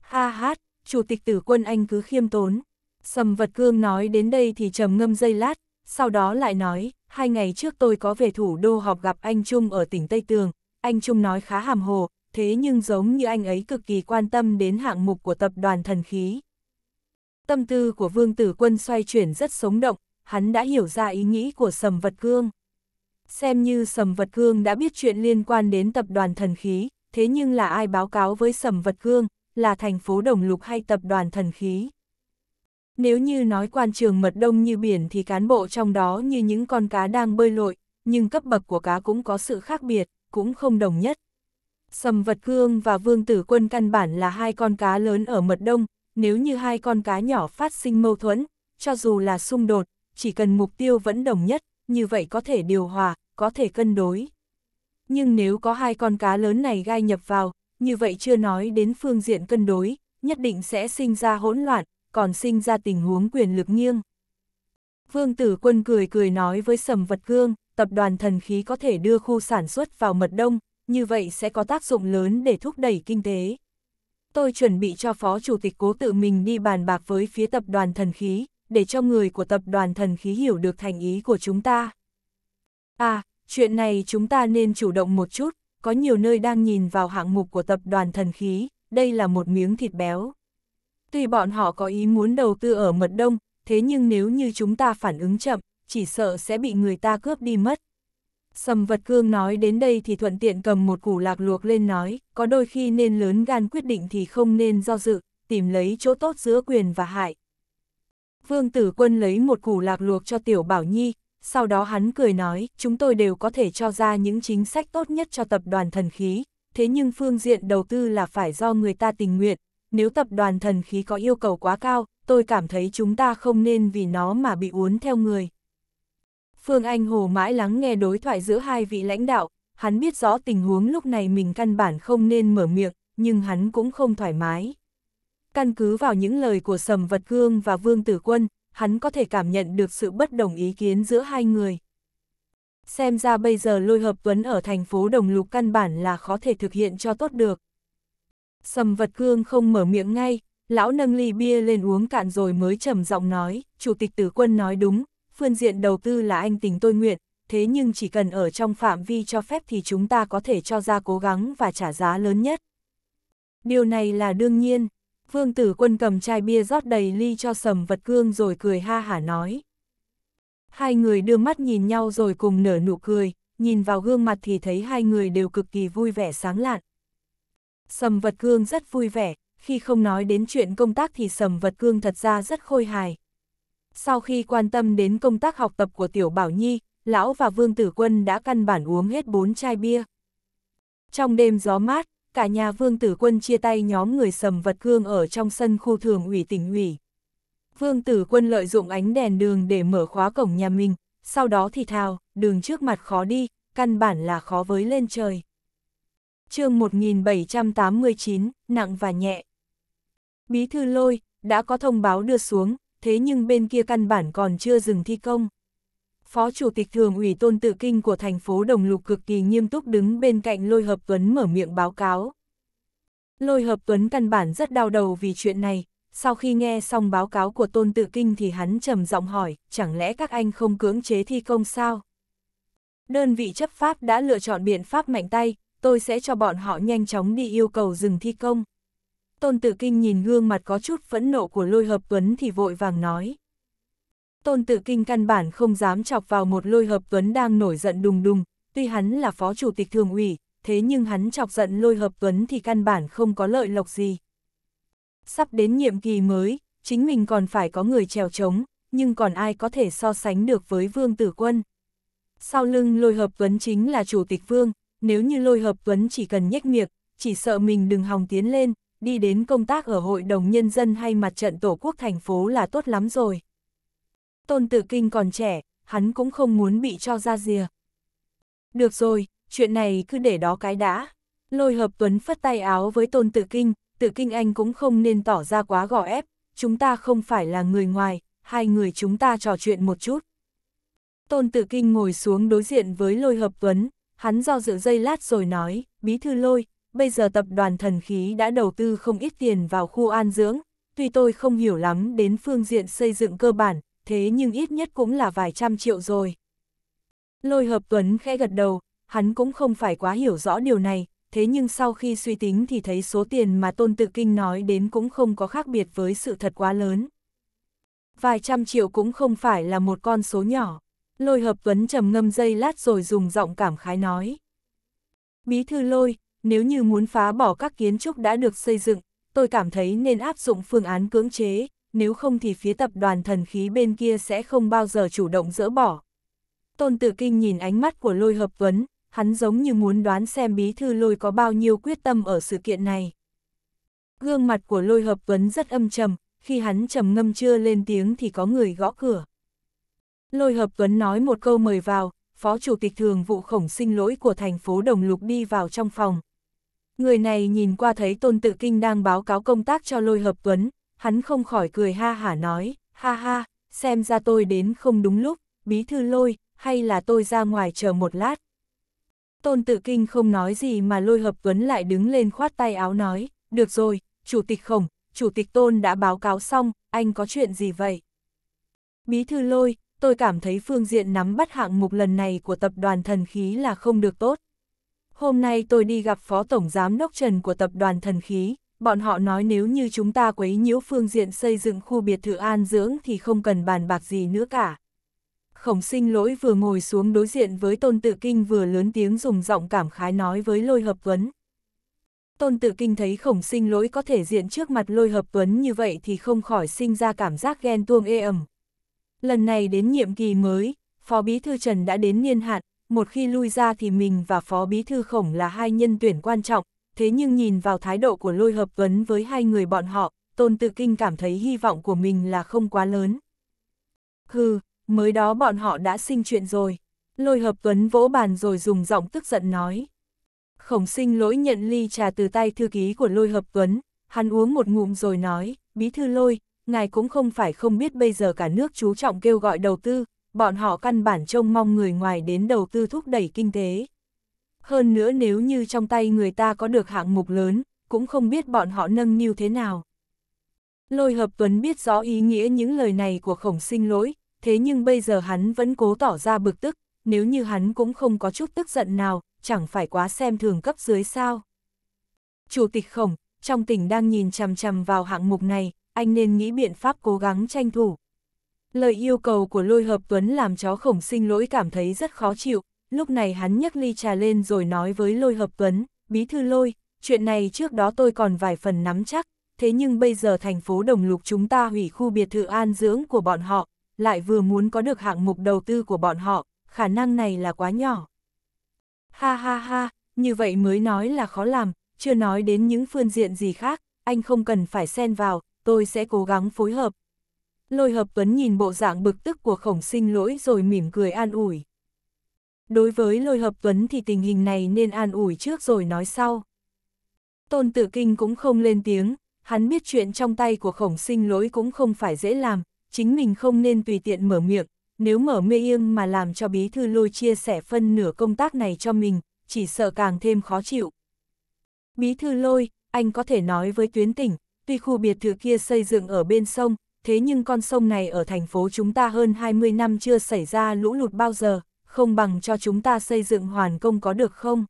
Ha hát, chủ tịch tử quân anh cứ khiêm tốn. Sầm vật cương nói đến đây thì trầm ngâm dây lát, sau đó lại nói, hai ngày trước tôi có về thủ đô họp gặp anh Trung ở tỉnh Tây Tường, anh Trung nói khá hàm hồ, thế nhưng giống như anh ấy cực kỳ quan tâm đến hạng mục của tập đoàn thần khí. Tâm tư của Vương Tử Quân xoay chuyển rất sống động, hắn đã hiểu ra ý nghĩ của Sầm Vật Cương. Xem như Sầm Vật Cương đã biết chuyện liên quan đến tập đoàn thần khí, thế nhưng là ai báo cáo với Sầm Vật Cương, là thành phố Đồng Lục hay tập đoàn thần khí. Nếu như nói quan trường mật đông như biển thì cán bộ trong đó như những con cá đang bơi lội, nhưng cấp bậc của cá cũng có sự khác biệt, cũng không đồng nhất. Sầm Vật Cương và Vương Tử Quân căn bản là hai con cá lớn ở mật đông, nếu như hai con cá nhỏ phát sinh mâu thuẫn, cho dù là xung đột, chỉ cần mục tiêu vẫn đồng nhất, như vậy có thể điều hòa, có thể cân đối. Nhưng nếu có hai con cá lớn này gai nhập vào, như vậy chưa nói đến phương diện cân đối, nhất định sẽ sinh ra hỗn loạn, còn sinh ra tình huống quyền lực nghiêng. Vương Tử Quân cười cười nói với Sầm Vật gương tập đoàn thần khí có thể đưa khu sản xuất vào mật đông, như vậy sẽ có tác dụng lớn để thúc đẩy kinh tế. Tôi chuẩn bị cho Phó Chủ tịch Cố tự mình đi bàn bạc với phía tập đoàn thần khí, để cho người của tập đoàn thần khí hiểu được thành ý của chúng ta. À, chuyện này chúng ta nên chủ động một chút, có nhiều nơi đang nhìn vào hạng mục của tập đoàn thần khí, đây là một miếng thịt béo. Tuy bọn họ có ý muốn đầu tư ở mật đông, thế nhưng nếu như chúng ta phản ứng chậm, chỉ sợ sẽ bị người ta cướp đi mất. Sầm vật cương nói đến đây thì thuận tiện cầm một củ lạc luộc lên nói, có đôi khi nên lớn gan quyết định thì không nên do dự, tìm lấy chỗ tốt giữa quyền và hại. Vương tử quân lấy một củ lạc luộc cho tiểu bảo nhi, sau đó hắn cười nói, chúng tôi đều có thể cho ra những chính sách tốt nhất cho tập đoàn thần khí, thế nhưng phương diện đầu tư là phải do người ta tình nguyện, nếu tập đoàn thần khí có yêu cầu quá cao, tôi cảm thấy chúng ta không nên vì nó mà bị uốn theo người. Phương Anh Hồ mãi lắng nghe đối thoại giữa hai vị lãnh đạo, hắn biết rõ tình huống lúc này mình căn bản không nên mở miệng, nhưng hắn cũng không thoải mái. Căn cứ vào những lời của Sầm Vật Cương và Vương Tử Quân, hắn có thể cảm nhận được sự bất đồng ý kiến giữa hai người. Xem ra bây giờ lôi hợp tuấn ở thành phố Đồng Lục căn bản là khó thể thực hiện cho tốt được. Sầm vật cương không mở miệng ngay, lão nâng ly bia lên uống cạn rồi mới trầm giọng nói, chủ tịch tử quân nói đúng, phương diện đầu tư là anh tình tôi nguyện, thế nhưng chỉ cần ở trong phạm vi cho phép thì chúng ta có thể cho ra cố gắng và trả giá lớn nhất. Điều này là đương nhiên, Vương tử quân cầm chai bia rót đầy ly cho sầm vật cương rồi cười ha hả nói. Hai người đưa mắt nhìn nhau rồi cùng nở nụ cười, nhìn vào gương mặt thì thấy hai người đều cực kỳ vui vẻ sáng lạn. Sầm vật cương rất vui vẻ, khi không nói đến chuyện công tác thì sầm vật cương thật ra rất khôi hài. Sau khi quan tâm đến công tác học tập của Tiểu Bảo Nhi, lão và Vương Tử Quân đã căn bản uống hết bốn chai bia. Trong đêm gió mát, cả nhà Vương Tử Quân chia tay nhóm người sầm vật cương ở trong sân khu thường ủy tỉnh ủy. Vương Tử Quân lợi dụng ánh đèn đường để mở khóa cổng nhà mình, sau đó thì thào, đường trước mặt khó đi, căn bản là khó với lên trời. chương 1789, nặng và nhẹ. Bí thư lôi, đã có thông báo đưa xuống, thế nhưng bên kia căn bản còn chưa dừng thi công. Phó Chủ tịch Thường ủy Tôn Tự Kinh của thành phố Đồng Lục cực kỳ nghiêm túc đứng bên cạnh Lôi Hợp Tuấn mở miệng báo cáo. Lôi Hợp Tuấn căn bản rất đau đầu vì chuyện này, sau khi nghe xong báo cáo của Tôn Tự Kinh thì hắn trầm giọng hỏi, chẳng lẽ các anh không cưỡng chế thi công sao? Đơn vị chấp pháp đã lựa chọn biện pháp mạnh tay, tôi sẽ cho bọn họ nhanh chóng đi yêu cầu dừng thi công. Tôn Tử Kinh nhìn gương mặt có chút phẫn nộ của Lôi Hợp Tuấn thì vội vàng nói. Tôn Tử Kinh căn bản không dám chọc vào một lôi hợp tuấn đang nổi giận đùng đùng, tuy hắn là phó chủ tịch thường ủy, thế nhưng hắn chọc giận lôi hợp tuấn thì căn bản không có lợi lộc gì. Sắp đến nhiệm kỳ mới, chính mình còn phải có người trèo trống, nhưng còn ai có thể so sánh được với Vương Tử Quân. Sau lưng lôi hợp tuấn chính là chủ tịch Vương, nếu như lôi hợp tuấn chỉ cần nhếch miệng, chỉ sợ mình đừng hòng tiến lên, đi đến công tác ở hội đồng nhân dân hay mặt trận tổ quốc thành phố là tốt lắm rồi. Tôn Tử Kinh còn trẻ, hắn cũng không muốn bị cho ra rìa. Được rồi, chuyện này cứ để đó cái đã. Lôi hợp Tuấn phất tay áo với Tôn Tử Kinh, Tử Kinh anh cũng không nên tỏ ra quá gò ép, chúng ta không phải là người ngoài, hai người chúng ta trò chuyện một chút. Tôn Tử Kinh ngồi xuống đối diện với Lôi Hợp Tuấn, hắn do dự dây lát rồi nói, Bí Thư Lôi, bây giờ tập đoàn thần khí đã đầu tư không ít tiền vào khu an dưỡng, tuy tôi không hiểu lắm đến phương diện xây dựng cơ bản, thế nhưng ít nhất cũng là vài trăm triệu rồi. Lôi hợp Tuấn khẽ gật đầu, hắn cũng không phải quá hiểu rõ điều này, thế nhưng sau khi suy tính thì thấy số tiền mà Tôn Tự Kinh nói đến cũng không có khác biệt với sự thật quá lớn. Vài trăm triệu cũng không phải là một con số nhỏ. Lôi hợp Tuấn trầm ngâm dây lát rồi dùng giọng cảm khái nói. Bí thư lôi, nếu như muốn phá bỏ các kiến trúc đã được xây dựng, tôi cảm thấy nên áp dụng phương án cưỡng chế, nếu không thì phía tập đoàn thần khí bên kia sẽ không bao giờ chủ động dỡ bỏ. Tôn Tử Kinh nhìn ánh mắt của Lôi Hợp Vấn, hắn giống như muốn đoán xem bí thư Lôi có bao nhiêu quyết tâm ở sự kiện này. Gương mặt của Lôi Hợp Vấn rất âm trầm, khi hắn trầm ngâm chưa lên tiếng thì có người gõ cửa. Lôi Hợp Vấn nói một câu mời vào, Phó Chủ tịch Thường vụ khổng sinh lỗi của thành phố Đồng Lục đi vào trong phòng. Người này nhìn qua thấy Tôn Tự Kinh đang báo cáo công tác cho Lôi Hợp Tuấn, hắn không khỏi cười ha hả nói, ha ha, xem ra tôi đến không đúng lúc, bí thư lôi, hay là tôi ra ngoài chờ một lát. Tôn tự kinh không nói gì mà lôi hợp vấn lại đứng lên khoát tay áo nói, được rồi, chủ tịch khổng, chủ tịch tôn đã báo cáo xong, anh có chuyện gì vậy? Bí thư lôi, tôi cảm thấy phương diện nắm bắt hạng mục lần này của tập đoàn thần khí là không được tốt. Hôm nay tôi đi gặp Phó Tổng Giám Đốc Trần của tập đoàn thần khí, bọn họ nói nếu như chúng ta quấy nhiễu phương diện xây dựng khu biệt thự an dưỡng thì không cần bàn bạc gì nữa cả. Khổng sinh lỗi vừa ngồi xuống đối diện với Tôn Tự Kinh vừa lớn tiếng dùng giọng cảm khái nói với Lôi Hợp Tuấn. Tôn Tự Kinh thấy khổng sinh lỗi có thể diện trước mặt Lôi Hợp Tuấn như vậy thì không khỏi sinh ra cảm giác ghen tuông ê ẩm. Lần này đến nhiệm kỳ mới, Phó Bí Thư Trần đã đến niên hạn, một khi lui ra thì mình và Phó Bí Thư Khổng là hai nhân tuyển quan trọng, thế nhưng nhìn vào thái độ của lôi hợp vấn với hai người bọn họ, Tôn Tự Kinh cảm thấy hy vọng của mình là không quá lớn. Hừ, mới đó bọn họ đã sinh chuyện rồi. Lôi hợp vấn vỗ bàn rồi dùng giọng tức giận nói. Khổng sinh lỗi nhận ly trà từ tay thư ký của lôi hợp vấn, hắn uống một ngụm rồi nói, bí thư lôi, ngài cũng không phải không biết bây giờ cả nước chú trọng kêu gọi đầu tư, bọn họ căn bản trông mong người ngoài đến đầu tư thúc đẩy kinh tế. Hơn nữa nếu như trong tay người ta có được hạng mục lớn, cũng không biết bọn họ nâng niu thế nào. Lôi hợp tuấn biết rõ ý nghĩa những lời này của khổng sinh lỗi, thế nhưng bây giờ hắn vẫn cố tỏ ra bực tức, nếu như hắn cũng không có chút tức giận nào, chẳng phải quá xem thường cấp dưới sao. Chủ tịch khổng, trong tỉnh đang nhìn chằm chằm vào hạng mục này, anh nên nghĩ biện pháp cố gắng tranh thủ. Lời yêu cầu của lôi hợp tuấn làm chó khổng sinh lỗi cảm thấy rất khó chịu, lúc này hắn nhấc ly trà lên rồi nói với lôi hợp tuấn bí thư lôi, chuyện này trước đó tôi còn vài phần nắm chắc, thế nhưng bây giờ thành phố Đồng Lục chúng ta hủy khu biệt thự an dưỡng của bọn họ, lại vừa muốn có được hạng mục đầu tư của bọn họ, khả năng này là quá nhỏ. Ha ha ha, như vậy mới nói là khó làm, chưa nói đến những phương diện gì khác, anh không cần phải xen vào, tôi sẽ cố gắng phối hợp. Lôi hợp tuấn nhìn bộ dạng bực tức của khổng sinh lỗi rồi mỉm cười an ủi đối với lôi hợp tuấn thì tình hình này nên an ủi trước rồi nói sau. Tôn tự Kinh cũng không lên tiếng, hắn biết chuyện trong tay của khổng sinh lỗi cũng không phải dễ làm, chính mình không nên tùy tiện mở miệng, nếu mở mê yên mà làm cho bí thư lôi chia sẻ phân nửa công tác này cho mình, chỉ sợ càng thêm khó chịu. Bí thư lôi, anh có thể nói với tuyến tỉnh, tuy khu biệt thự kia xây dựng ở bên sông, thế nhưng con sông này ở thành phố chúng ta hơn 20 năm chưa xảy ra lũ lụt bao giờ, không bằng cho chúng ta xây dựng hoàn công có được không?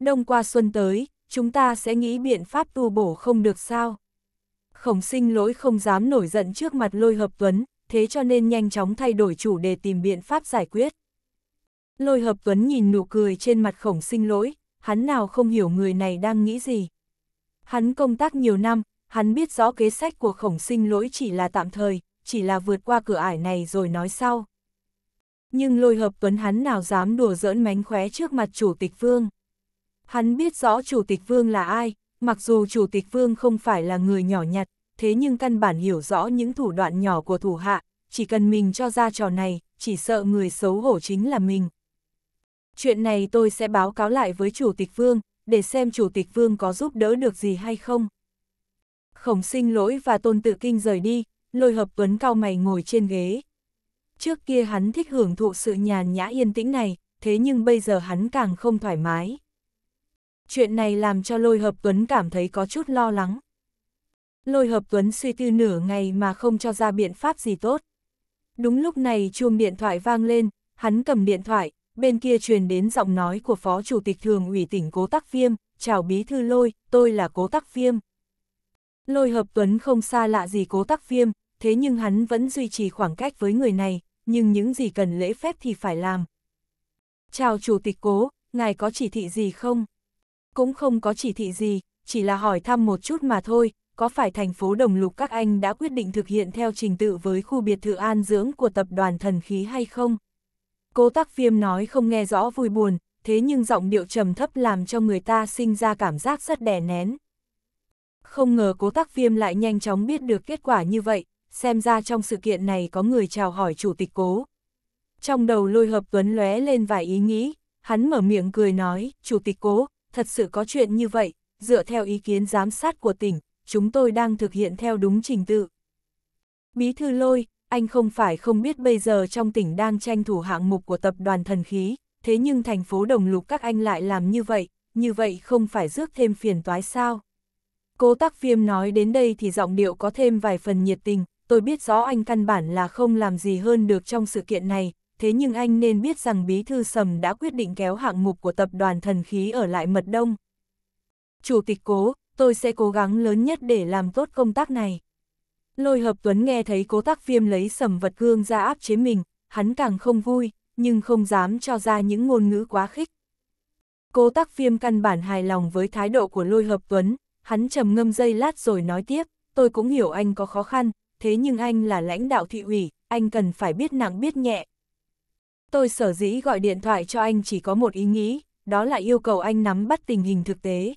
Đông qua xuân tới, chúng ta sẽ nghĩ biện pháp tu bổ không được sao? Khổng sinh lỗi không dám nổi giận trước mặt lôi hợp tuấn, thế cho nên nhanh chóng thay đổi chủ đề tìm biện pháp giải quyết. Lôi hợp tuấn nhìn nụ cười trên mặt khổng sinh lỗi, hắn nào không hiểu người này đang nghĩ gì. Hắn công tác nhiều năm, hắn biết rõ kế sách của khổng sinh lỗi chỉ là tạm thời, chỉ là vượt qua cửa ải này rồi nói sau nhưng lôi hợp tuấn hắn nào dám đùa giỡn mánh khóe trước mặt chủ tịch vương. Hắn biết rõ chủ tịch vương là ai, mặc dù chủ tịch vương không phải là người nhỏ nhặt, thế nhưng căn bản hiểu rõ những thủ đoạn nhỏ của thủ hạ, chỉ cần mình cho ra trò này, chỉ sợ người xấu hổ chính là mình. Chuyện này tôi sẽ báo cáo lại với chủ tịch vương, để xem chủ tịch vương có giúp đỡ được gì hay không. Khổng sinh lỗi và tôn tự kinh rời đi, lôi hợp tuấn cao mày ngồi trên ghế, Trước kia hắn thích hưởng thụ sự nhàn nhã yên tĩnh này, thế nhưng bây giờ hắn càng không thoải mái. Chuyện này làm cho Lôi Hợp Tuấn cảm thấy có chút lo lắng. Lôi Hợp Tuấn suy tư nửa ngày mà không cho ra biện pháp gì tốt. Đúng lúc này chuông điện thoại vang lên, hắn cầm điện thoại, bên kia truyền đến giọng nói của Phó Chủ tịch Thường ủy tỉnh Cố Tắc Viêm, chào Bí Thư Lôi, tôi là Cố Tắc Viêm. Lôi Hợp Tuấn không xa lạ gì Cố Tắc Viêm, thế nhưng hắn vẫn duy trì khoảng cách với người này, nhưng những gì cần lễ phép thì phải làm. Chào Chủ tịch Cố, ngài có chỉ thị gì không? Cũng không có chỉ thị gì, chỉ là hỏi thăm một chút mà thôi, có phải thành phố Đồng Lục các anh đã quyết định thực hiện theo trình tự với khu biệt thự an dưỡng của tập đoàn thần khí hay không? Cố tắc viêm nói không nghe rõ vui buồn, thế nhưng giọng điệu trầm thấp làm cho người ta sinh ra cảm giác rất đè nén. Không ngờ cố tắc viêm lại nhanh chóng biết được kết quả như vậy, xem ra trong sự kiện này có người chào hỏi chủ tịch cố. Trong đầu lôi hợp tuấn lóe lên vài ý nghĩ, hắn mở miệng cười nói, chủ tịch cố, thật sự có chuyện như vậy, dựa theo ý kiến giám sát của tỉnh, chúng tôi đang thực hiện theo đúng trình tự. Bí thư lôi, anh không phải không biết bây giờ trong tỉnh đang tranh thủ hạng mục của tập đoàn thần khí, thế nhưng thành phố Đồng Lục các anh lại làm như vậy, như vậy không phải rước thêm phiền toái sao? cô tắc viêm nói đến đây thì giọng điệu có thêm vài phần nhiệt tình, tôi biết rõ anh căn bản là không làm gì hơn được trong sự kiện này, thế nhưng anh nên biết rằng Bí Thư Sầm đã quyết định kéo hạng mục của tập đoàn thần khí ở lại Mật Đông. Chủ tịch cố, tôi sẽ cố gắng lớn nhất để làm tốt công tác này. Lôi hợp Tuấn nghe thấy cố tác viêm lấy sầm vật gương ra áp chế mình, hắn càng không vui, nhưng không dám cho ra những ngôn ngữ quá khích. Cố tác viêm căn bản hài lòng với thái độ của lôi hợp Tuấn, hắn trầm ngâm dây lát rồi nói tiếp, tôi cũng hiểu anh có khó khăn, thế nhưng anh là lãnh đạo thị ủy, anh cần phải biết nặng biết nhẹ. Tôi sở dĩ gọi điện thoại cho anh chỉ có một ý nghĩ, đó là yêu cầu anh nắm bắt tình hình thực tế.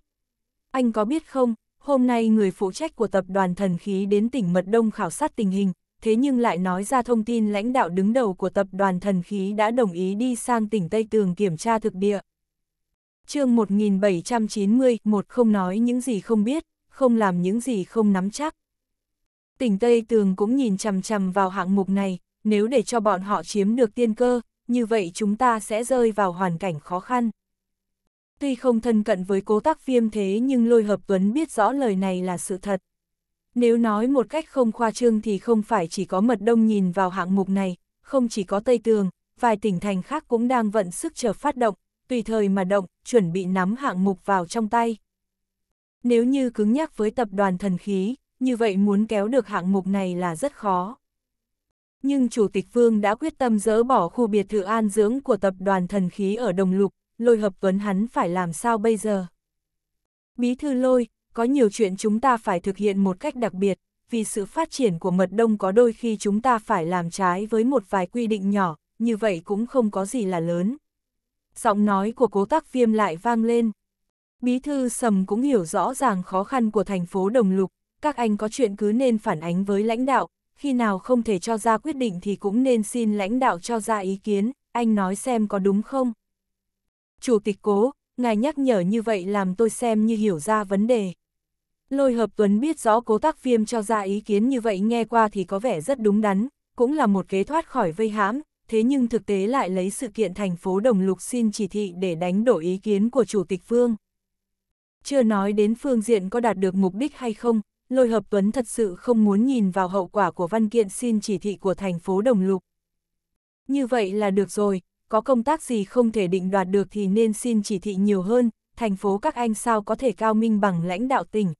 Anh có biết không, hôm nay người phụ trách của tập đoàn thần khí đến tỉnh Mật Đông khảo sát tình hình, thế nhưng lại nói ra thông tin lãnh đạo đứng đầu của tập đoàn thần khí đã đồng ý đi sang tỉnh Tây Tường kiểm tra thực địa. chương 1790, một không nói những gì không biết, không làm những gì không nắm chắc. Tỉnh Tây Tường cũng nhìn chằm chằm vào hạng mục này, nếu để cho bọn họ chiếm được tiên cơ, như vậy chúng ta sẽ rơi vào hoàn cảnh khó khăn. Tuy không thân cận với cố tác viêm thế nhưng lôi hợp tuấn biết rõ lời này là sự thật. Nếu nói một cách không khoa trương thì không phải chỉ có mật đông nhìn vào hạng mục này, không chỉ có Tây Tường, vài tỉnh thành khác cũng đang vận sức chờ phát động, tùy thời mà động, chuẩn bị nắm hạng mục vào trong tay. Nếu như cứng nhắc với tập đoàn thần khí, như vậy muốn kéo được hạng mục này là rất khó. Nhưng Chủ tịch Vương đã quyết tâm dỡ bỏ khu biệt thự an dưỡng của tập đoàn thần khí ở Đồng Lục, lôi hợp tuấn hắn phải làm sao bây giờ? Bí thư lôi, có nhiều chuyện chúng ta phải thực hiện một cách đặc biệt, vì sự phát triển của mật đông có đôi khi chúng ta phải làm trái với một vài quy định nhỏ, như vậy cũng không có gì là lớn. Giọng nói của cố tác viêm lại vang lên. Bí thư sầm cũng hiểu rõ ràng khó khăn của thành phố Đồng Lục, các anh có chuyện cứ nên phản ánh với lãnh đạo, khi nào không thể cho ra quyết định thì cũng nên xin lãnh đạo cho ra ý kiến, anh nói xem có đúng không? Chủ tịch cố, ngài nhắc nhở như vậy làm tôi xem như hiểu ra vấn đề. Lôi hợp Tuấn biết rõ cố tác viêm cho ra ý kiến như vậy nghe qua thì có vẻ rất đúng đắn, cũng là một kế thoát khỏi vây hãm, thế nhưng thực tế lại lấy sự kiện thành phố Đồng Lục xin chỉ thị để đánh đổi ý kiến của Chủ tịch Phương. Chưa nói đến phương diện có đạt được mục đích hay không, Lôi Hợp Tuấn thật sự không muốn nhìn vào hậu quả của văn kiện xin chỉ thị của thành phố Đồng Lục. Như vậy là được rồi, có công tác gì không thể định đoạt được thì nên xin chỉ thị nhiều hơn, thành phố các anh sao có thể cao minh bằng lãnh đạo tỉnh.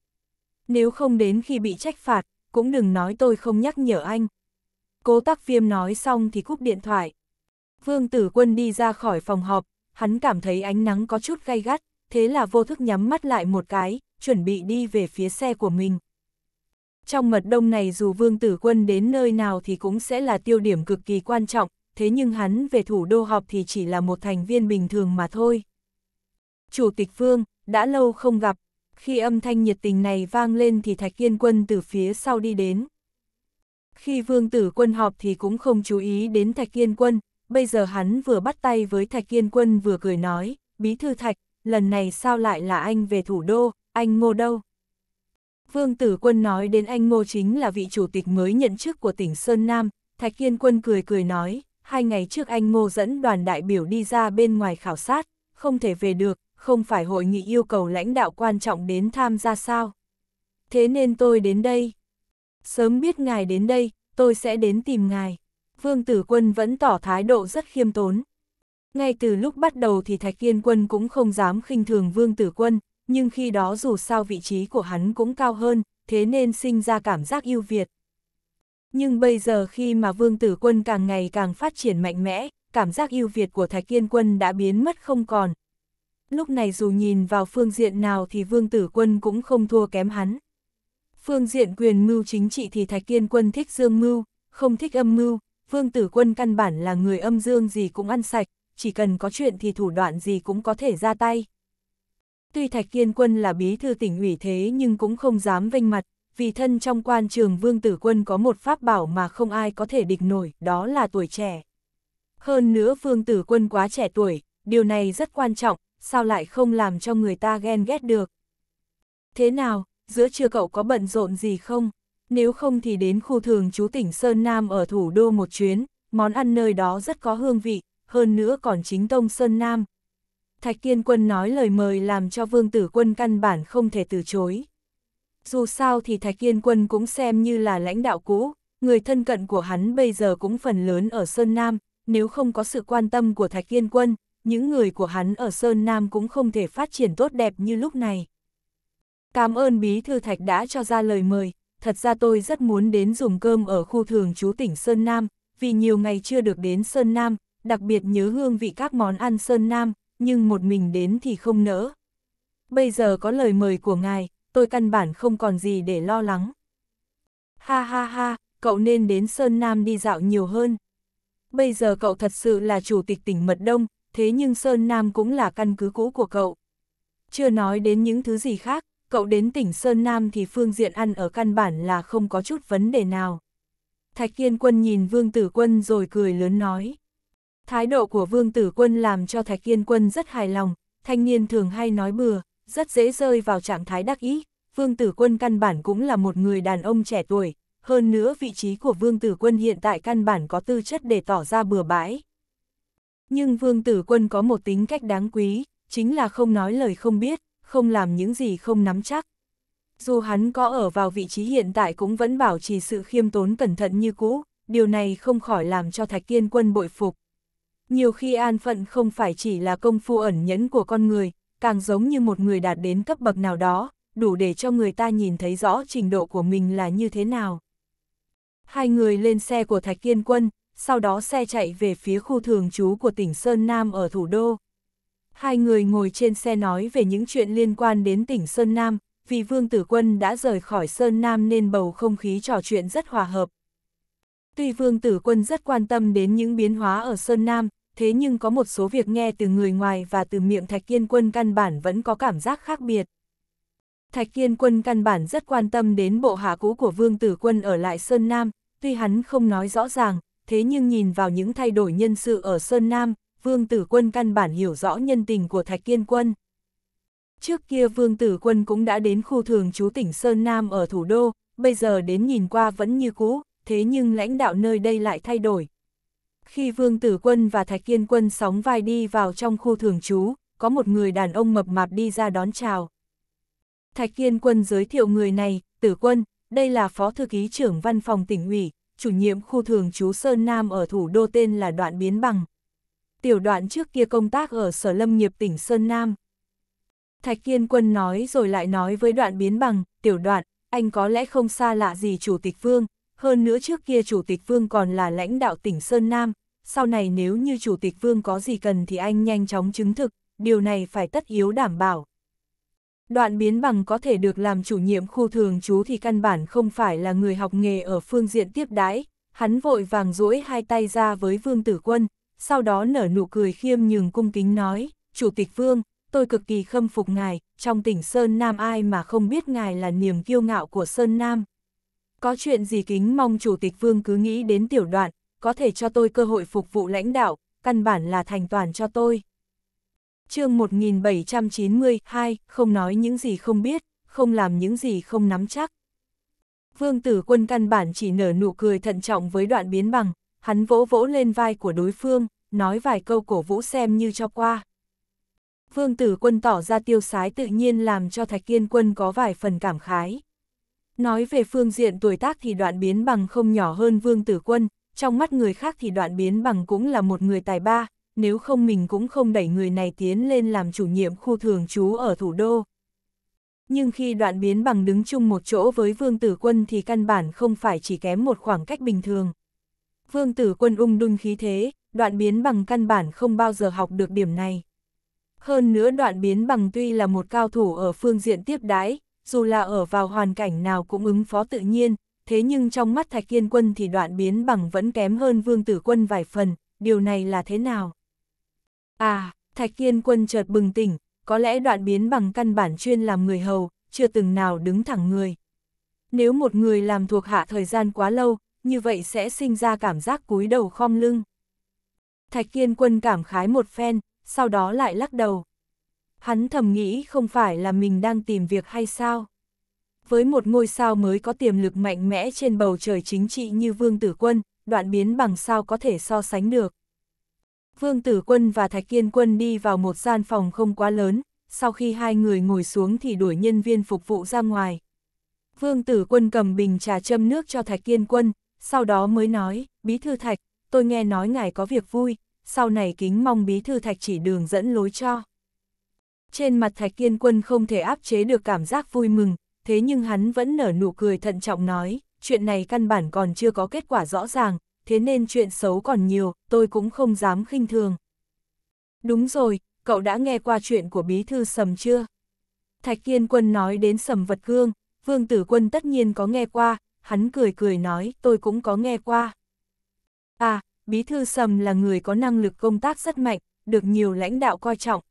Nếu không đến khi bị trách phạt, cũng đừng nói tôi không nhắc nhở anh. Cố tắc viêm nói xong thì cúp điện thoại. Vương tử quân đi ra khỏi phòng họp, hắn cảm thấy ánh nắng có chút gay gắt, thế là vô thức nhắm mắt lại một cái, chuẩn bị đi về phía xe của mình. Trong mật đông này dù vương tử quân đến nơi nào thì cũng sẽ là tiêu điểm cực kỳ quan trọng, thế nhưng hắn về thủ đô họp thì chỉ là một thành viên bình thường mà thôi. Chủ tịch Phương, đã lâu không gặp, khi âm thanh nhiệt tình này vang lên thì Thạch Kiên Quân từ phía sau đi đến. Khi vương tử quân họp thì cũng không chú ý đến Thạch Kiên Quân, bây giờ hắn vừa bắt tay với Thạch Kiên Quân vừa cười nói, Bí Thư Thạch, lần này sao lại là anh về thủ đô, anh ngô đâu? Vương Tử Quân nói đến anh Ngô chính là vị chủ tịch mới nhận chức của tỉnh Sơn Nam, Thạch Kiên Quân cười cười nói, hai ngày trước anh Ngô dẫn đoàn đại biểu đi ra bên ngoài khảo sát, không thể về được, không phải hội nghị yêu cầu lãnh đạo quan trọng đến tham gia sao. Thế nên tôi đến đây. Sớm biết ngài đến đây, tôi sẽ đến tìm ngài. Vương Tử Quân vẫn tỏ thái độ rất khiêm tốn. Ngay từ lúc bắt đầu thì Thạch Kiên Quân cũng không dám khinh thường Vương Tử Quân, nhưng khi đó dù sao vị trí của hắn cũng cao hơn, thế nên sinh ra cảm giác ưu việt. Nhưng bây giờ khi mà Vương Tử Quân càng ngày càng phát triển mạnh mẽ, cảm giác ưu việt của Thạch Kiên Quân đã biến mất không còn. Lúc này dù nhìn vào phương diện nào thì Vương Tử Quân cũng không thua kém hắn. Phương diện quyền mưu chính trị thì Thạch Kiên Quân thích dương mưu, không thích âm mưu, Vương Tử Quân căn bản là người âm dương gì cũng ăn sạch, chỉ cần có chuyện thì thủ đoạn gì cũng có thể ra tay. Tuy Thạch Kiên Quân là bí thư tỉnh ủy thế nhưng cũng không dám vênh mặt, vì thân trong quan trường Vương Tử Quân có một pháp bảo mà không ai có thể địch nổi, đó là tuổi trẻ. Hơn nữa Vương Tử Quân quá trẻ tuổi, điều này rất quan trọng, sao lại không làm cho người ta ghen ghét được. Thế nào, giữa trưa cậu có bận rộn gì không? Nếu không thì đến khu thường chú tỉnh Sơn Nam ở thủ đô một chuyến, món ăn nơi đó rất có hương vị, hơn nữa còn chính tông Sơn Nam, Thạch Kiên Quân nói lời mời làm cho Vương Tử Quân căn bản không thể từ chối. Dù sao thì Thạch Kiên Quân cũng xem như là lãnh đạo cũ, người thân cận của hắn bây giờ cũng phần lớn ở Sơn Nam, nếu không có sự quan tâm của Thạch Kiên Quân, những người của hắn ở Sơn Nam cũng không thể phát triển tốt đẹp như lúc này. Cảm ơn Bí Thư Thạch đã cho ra lời mời, thật ra tôi rất muốn đến dùng cơm ở khu thường chú tỉnh Sơn Nam, vì nhiều ngày chưa được đến Sơn Nam, đặc biệt nhớ hương vị các món ăn Sơn Nam, nhưng một mình đến thì không nỡ. Bây giờ có lời mời của ngài, tôi căn bản không còn gì để lo lắng. Ha ha ha, cậu nên đến Sơn Nam đi dạo nhiều hơn. Bây giờ cậu thật sự là chủ tịch tỉnh Mật Đông, thế nhưng Sơn Nam cũng là căn cứ cũ của cậu. Chưa nói đến những thứ gì khác, cậu đến tỉnh Sơn Nam thì phương diện ăn ở căn bản là không có chút vấn đề nào. Thạch Kiên Quân nhìn Vương Tử Quân rồi cười lớn nói. Thái độ của Vương Tử Quân làm cho Thạch Yên Quân rất hài lòng, thanh niên thường hay nói bừa, rất dễ rơi vào trạng thái đắc ý. Vương Tử Quân căn bản cũng là một người đàn ông trẻ tuổi, hơn nữa vị trí của Vương Tử Quân hiện tại căn bản có tư chất để tỏ ra bừa bãi. Nhưng Vương Tử Quân có một tính cách đáng quý, chính là không nói lời không biết, không làm những gì không nắm chắc. Dù hắn có ở vào vị trí hiện tại cũng vẫn bảo trì sự khiêm tốn cẩn thận như cũ, điều này không khỏi làm cho Thạch Kiên Quân bội phục. Nhiều khi an phận không phải chỉ là công phu ẩn nhẫn của con người, càng giống như một người đạt đến cấp bậc nào đó, đủ để cho người ta nhìn thấy rõ trình độ của mình là như thế nào. Hai người lên xe của Thạch Kiên Quân, sau đó xe chạy về phía khu thường trú của tỉnh Sơn Nam ở thủ đô. Hai người ngồi trên xe nói về những chuyện liên quan đến tỉnh Sơn Nam, vì Vương Tử Quân đã rời khỏi Sơn Nam nên bầu không khí trò chuyện rất hòa hợp, Tuy Vương Tử Quân rất quan tâm đến những biến hóa ở Sơn Nam, thế nhưng có một số việc nghe từ người ngoài và từ miệng Thạch Kiên Quân căn bản vẫn có cảm giác khác biệt. Thạch Kiên Quân căn bản rất quan tâm đến bộ hạ cũ của Vương Tử Quân ở lại Sơn Nam, tuy hắn không nói rõ ràng, thế nhưng nhìn vào những thay đổi nhân sự ở Sơn Nam, Vương Tử Quân căn bản hiểu rõ nhân tình của Thạch Kiên Quân. Trước kia Vương Tử Quân cũng đã đến khu thường trú tỉnh Sơn Nam ở thủ đô, bây giờ đến nhìn qua vẫn như cũ, thế nhưng lãnh đạo nơi đây lại thay đổi. Khi Vương Tử Quân và Thạch Kiên Quân sóng vai đi vào trong khu thường trú, có một người đàn ông mập mạp đi ra đón chào. Thạch Kiên Quân giới thiệu người này, Tử Quân, đây là Phó Thư ký trưởng văn phòng tỉnh ủy, chủ nhiệm khu thường trú Sơn Nam ở thủ đô tên là Đoạn Biến Bằng. Tiểu đoạn trước kia công tác ở Sở Lâm nghiệp tỉnh Sơn Nam. Thạch Kiên Quân nói rồi lại nói với Đoạn Biến Bằng, Tiểu đoạn, anh có lẽ không xa lạ gì Chủ tịch Vương, hơn nữa trước kia Chủ tịch Vương còn là lãnh đạo tỉnh Sơn Nam, sau này nếu như Chủ tịch Vương có gì cần thì anh nhanh chóng chứng thực, điều này phải tất yếu đảm bảo. Đoạn biến bằng có thể được làm chủ nhiệm khu thường trú thì căn bản không phải là người học nghề ở phương diện tiếp đãi, hắn vội vàng duỗi hai tay ra với Vương Tử Quân, sau đó nở nụ cười khiêm nhường cung kính nói, Chủ tịch Vương, tôi cực kỳ khâm phục ngài, trong tỉnh Sơn Nam ai mà không biết ngài là niềm kiêu ngạo của Sơn Nam. Có chuyện gì kính mong Chủ tịch Vương cứ nghĩ đến tiểu đoạn, có thể cho tôi cơ hội phục vụ lãnh đạo, căn bản là thành toàn cho tôi. chương 1792, không nói những gì không biết, không làm những gì không nắm chắc. Vương tử quân căn bản chỉ nở nụ cười thận trọng với đoạn biến bằng, hắn vỗ vỗ lên vai của đối phương, nói vài câu cổ vũ xem như cho qua. Vương tử quân tỏ ra tiêu sái tự nhiên làm cho Thạch Kiên quân có vài phần cảm khái. Nói về phương diện tuổi tác thì đoạn biến bằng không nhỏ hơn Vương Tử Quân, trong mắt người khác thì đoạn biến bằng cũng là một người tài ba, nếu không mình cũng không đẩy người này tiến lên làm chủ nhiệm khu thường trú ở thủ đô. Nhưng khi đoạn biến bằng đứng chung một chỗ với Vương Tử Quân thì căn bản không phải chỉ kém một khoảng cách bình thường. Vương Tử Quân ung đun khí thế, đoạn biến bằng căn bản không bao giờ học được điểm này. Hơn nữa đoạn biến bằng tuy là một cao thủ ở phương diện tiếp đái, dù là ở vào hoàn cảnh nào cũng ứng phó tự nhiên, thế nhưng trong mắt Thạch Kiên Quân thì đoạn biến bằng vẫn kém hơn Vương Tử Quân vài phần, điều này là thế nào? À, Thạch Kiên Quân chợt bừng tỉnh, có lẽ đoạn biến bằng căn bản chuyên làm người hầu, chưa từng nào đứng thẳng người. Nếu một người làm thuộc hạ thời gian quá lâu, như vậy sẽ sinh ra cảm giác cúi đầu khom lưng. Thạch Kiên Quân cảm khái một phen, sau đó lại lắc đầu. Hắn thầm nghĩ không phải là mình đang tìm việc hay sao? Với một ngôi sao mới có tiềm lực mạnh mẽ trên bầu trời chính trị như Vương Tử Quân, đoạn biến bằng sao có thể so sánh được. Vương Tử Quân và Thạch Kiên Quân đi vào một gian phòng không quá lớn, sau khi hai người ngồi xuống thì đuổi nhân viên phục vụ ra ngoài. Vương Tử Quân cầm bình trà châm nước cho Thạch Kiên Quân, sau đó mới nói, Bí Thư Thạch, tôi nghe nói ngài có việc vui, sau này kính mong Bí Thư Thạch chỉ đường dẫn lối cho. Trên mặt Thạch Kiên Quân không thể áp chế được cảm giác vui mừng, thế nhưng hắn vẫn nở nụ cười thận trọng nói, chuyện này căn bản còn chưa có kết quả rõ ràng, thế nên chuyện xấu còn nhiều, tôi cũng không dám khinh thường. Đúng rồi, cậu đã nghe qua chuyện của bí thư sầm chưa? Thạch Kiên Quân nói đến sầm vật cương, Vương Tử Quân tất nhiên có nghe qua, hắn cười cười nói tôi cũng có nghe qua. À, bí thư sầm là người có năng lực công tác rất mạnh, được nhiều lãnh đạo coi trọng,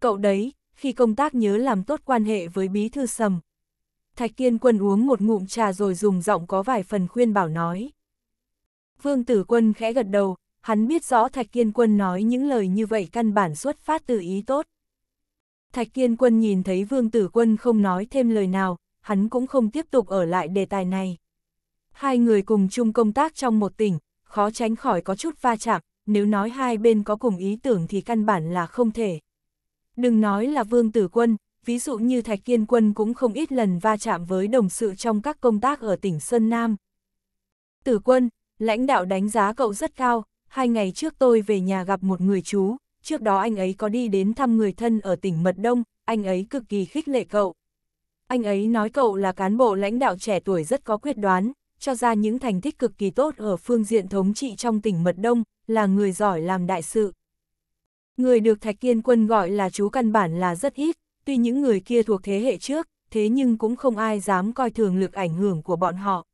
Cậu đấy, khi công tác nhớ làm tốt quan hệ với bí thư sầm. Thạch Kiên Quân uống một ngụm trà rồi dùng giọng có vài phần khuyên bảo nói. Vương Tử Quân khẽ gật đầu, hắn biết rõ Thạch Kiên Quân nói những lời như vậy căn bản xuất phát từ ý tốt. Thạch Kiên Quân nhìn thấy Vương Tử Quân không nói thêm lời nào, hắn cũng không tiếp tục ở lại đề tài này. Hai người cùng chung công tác trong một tỉnh, khó tránh khỏi có chút va chạm, nếu nói hai bên có cùng ý tưởng thì căn bản là không thể. Đừng nói là Vương Tử Quân, ví dụ như Thạch Kiên Quân cũng không ít lần va chạm với đồng sự trong các công tác ở tỉnh Sơn Nam. Tử Quân, lãnh đạo đánh giá cậu rất cao, hai ngày trước tôi về nhà gặp một người chú, trước đó anh ấy có đi đến thăm người thân ở tỉnh Mật Đông, anh ấy cực kỳ khích lệ cậu. Anh ấy nói cậu là cán bộ lãnh đạo trẻ tuổi rất có quyết đoán, cho ra những thành tích cực kỳ tốt ở phương diện thống trị trong tỉnh Mật Đông, là người giỏi làm đại sự. Người được Thạch Kiên Quân gọi là chú căn bản là rất ít, tuy những người kia thuộc thế hệ trước, thế nhưng cũng không ai dám coi thường lực ảnh hưởng của bọn họ.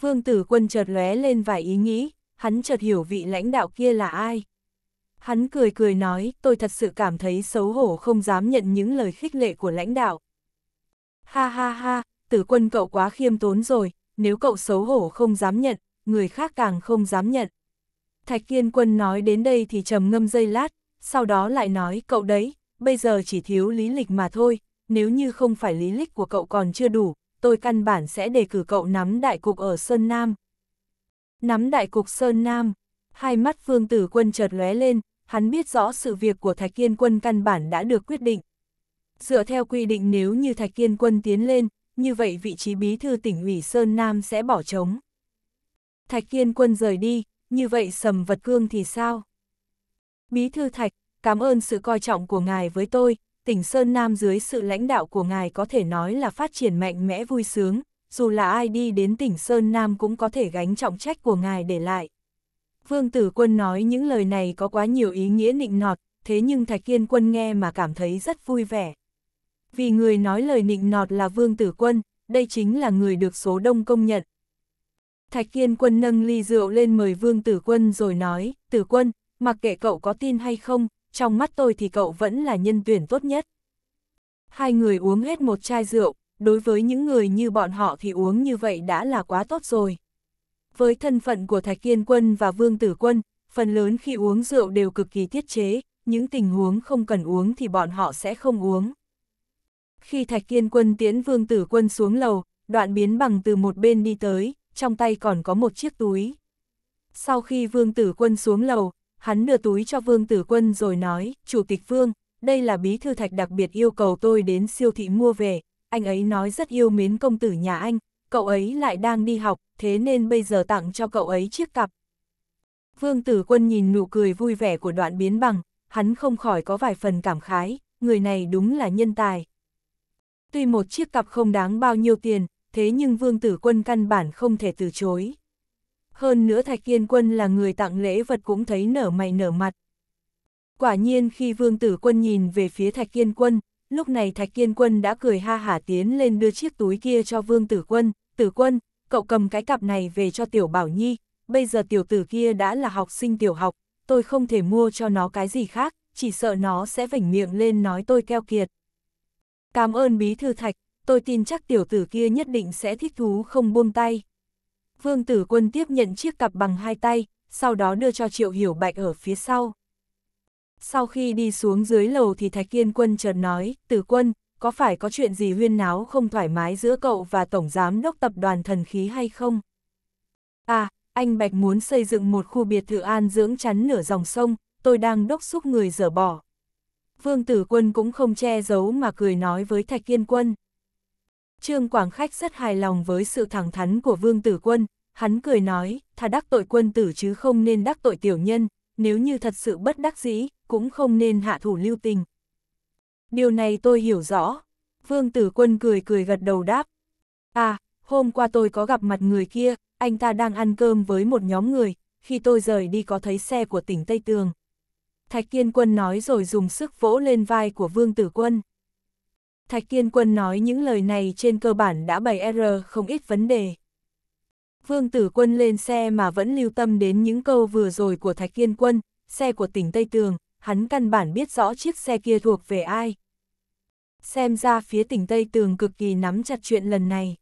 Vương Tử Quân chợt lóe lên vài ý nghĩ, hắn chợt hiểu vị lãnh đạo kia là ai. Hắn cười cười nói, tôi thật sự cảm thấy xấu hổ không dám nhận những lời khích lệ của lãnh đạo. Ha ha ha, tử quân cậu quá khiêm tốn rồi, nếu cậu xấu hổ không dám nhận, người khác càng không dám nhận. Thạch Kiên Quân nói đến đây thì trầm ngâm dây lát, sau đó lại nói cậu đấy, bây giờ chỉ thiếu lý lịch mà thôi, nếu như không phải lý lịch của cậu còn chưa đủ, tôi căn bản sẽ đề cử cậu nắm đại cục ở Sơn Nam. Nắm đại cục Sơn Nam, hai mắt Phương Tử Quân chợt lóe lên, hắn biết rõ sự việc của Thạch Kiên Quân căn bản đã được quyết định. Dựa theo quy định nếu như Thạch Kiên Quân tiến lên, như vậy vị trí bí thư tỉnh ủy Sơn Nam sẽ bỏ trống. Thạch Kiên Quân rời đi, như vậy sầm vật cương thì sao? Bí thư Thạch, cảm ơn sự coi trọng của ngài với tôi, tỉnh Sơn Nam dưới sự lãnh đạo của ngài có thể nói là phát triển mạnh mẽ vui sướng, dù là ai đi đến tỉnh Sơn Nam cũng có thể gánh trọng trách của ngài để lại. Vương Tử Quân nói những lời này có quá nhiều ý nghĩa nịnh nọt, thế nhưng Thạch Kiên Quân nghe mà cảm thấy rất vui vẻ. Vì người nói lời nịnh nọt là Vương Tử Quân, đây chính là người được số đông công nhận, Thạch Kiên Quân nâng ly rượu lên mời Vương Tử Quân rồi nói, Tử Quân, mặc kệ cậu có tin hay không, trong mắt tôi thì cậu vẫn là nhân tuyển tốt nhất. Hai người uống hết một chai rượu, đối với những người như bọn họ thì uống như vậy đã là quá tốt rồi. Với thân phận của Thạch Kiên Quân và Vương Tử Quân, phần lớn khi uống rượu đều cực kỳ tiết chế, những tình huống không cần uống thì bọn họ sẽ không uống. Khi Thạch Kiên Quân tiễn Vương Tử Quân xuống lầu, đoạn biến bằng từ một bên đi tới, trong tay còn có một chiếc túi. Sau khi vương tử quân xuống lầu, hắn đưa túi cho vương tử quân rồi nói, Chủ tịch vương, đây là bí thư thạch đặc biệt yêu cầu tôi đến siêu thị mua về, anh ấy nói rất yêu mến công tử nhà anh, cậu ấy lại đang đi học, thế nên bây giờ tặng cho cậu ấy chiếc cặp. Vương tử quân nhìn nụ cười vui vẻ của đoạn biến bằng, hắn không khỏi có vài phần cảm khái, người này đúng là nhân tài. Tuy một chiếc cặp không đáng bao nhiêu tiền, thế nhưng vương tử quân căn bản không thể từ chối. Hơn nữa Thạch Kiên Quân là người tặng lễ vật cũng thấy nở mày nở mặt. Quả nhiên khi vương tử quân nhìn về phía Thạch Kiên Quân, lúc này Thạch Kiên Quân đã cười ha hả tiến lên đưa chiếc túi kia cho vương tử quân. Tử quân, cậu cầm cái cặp này về cho tiểu bảo nhi, bây giờ tiểu tử kia đã là học sinh tiểu học, tôi không thể mua cho nó cái gì khác, chỉ sợ nó sẽ vảnh miệng lên nói tôi keo kiệt. Cảm ơn bí thư Thạch, tôi tin chắc tiểu tử kia nhất định sẽ thích thú không buông tay. Vương tử quân tiếp nhận chiếc cặp bằng hai tay, sau đó đưa cho Triệu Hiểu Bạch ở phía sau. Sau khi đi xuống dưới lầu thì Thạch Kiên Quân chợt nói, tử quân, có phải có chuyện gì huyên náo không thoải mái giữa cậu và Tổng Giám đốc Tập đoàn Thần Khí hay không? À, anh Bạch muốn xây dựng một khu biệt thự an dưỡng chắn nửa dòng sông, tôi đang đốc xúc người dở bỏ. Vương Tử Quân cũng không che giấu mà cười nói với Thạch Kiên Quân. Trương Quảng Khách rất hài lòng với sự thẳng thắn của Vương Tử Quân, hắn cười nói, thà đắc tội quân tử chứ không nên đắc tội tiểu nhân, nếu như thật sự bất đắc dĩ, cũng không nên hạ thủ lưu tình. Điều này tôi hiểu rõ. Vương Tử Quân cười cười gật đầu đáp. À, hôm qua tôi có gặp mặt người kia, anh ta đang ăn cơm với một nhóm người, khi tôi rời đi có thấy xe của tỉnh Tây Tường. Thạch Kiên Quân nói rồi dùng sức vỗ lên vai của Vương Tử Quân. Thạch Kiên Quân nói những lời này trên cơ bản đã bày R không ít vấn đề. Vương Tử Quân lên xe mà vẫn lưu tâm đến những câu vừa rồi của Thạch Kiên Quân, xe của tỉnh Tây Tường, hắn căn bản biết rõ chiếc xe kia thuộc về ai. Xem ra phía tỉnh Tây Tường cực kỳ nắm chặt chuyện lần này.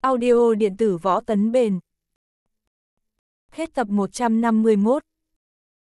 Audio điện tử võ tấn bền. Hết tập 151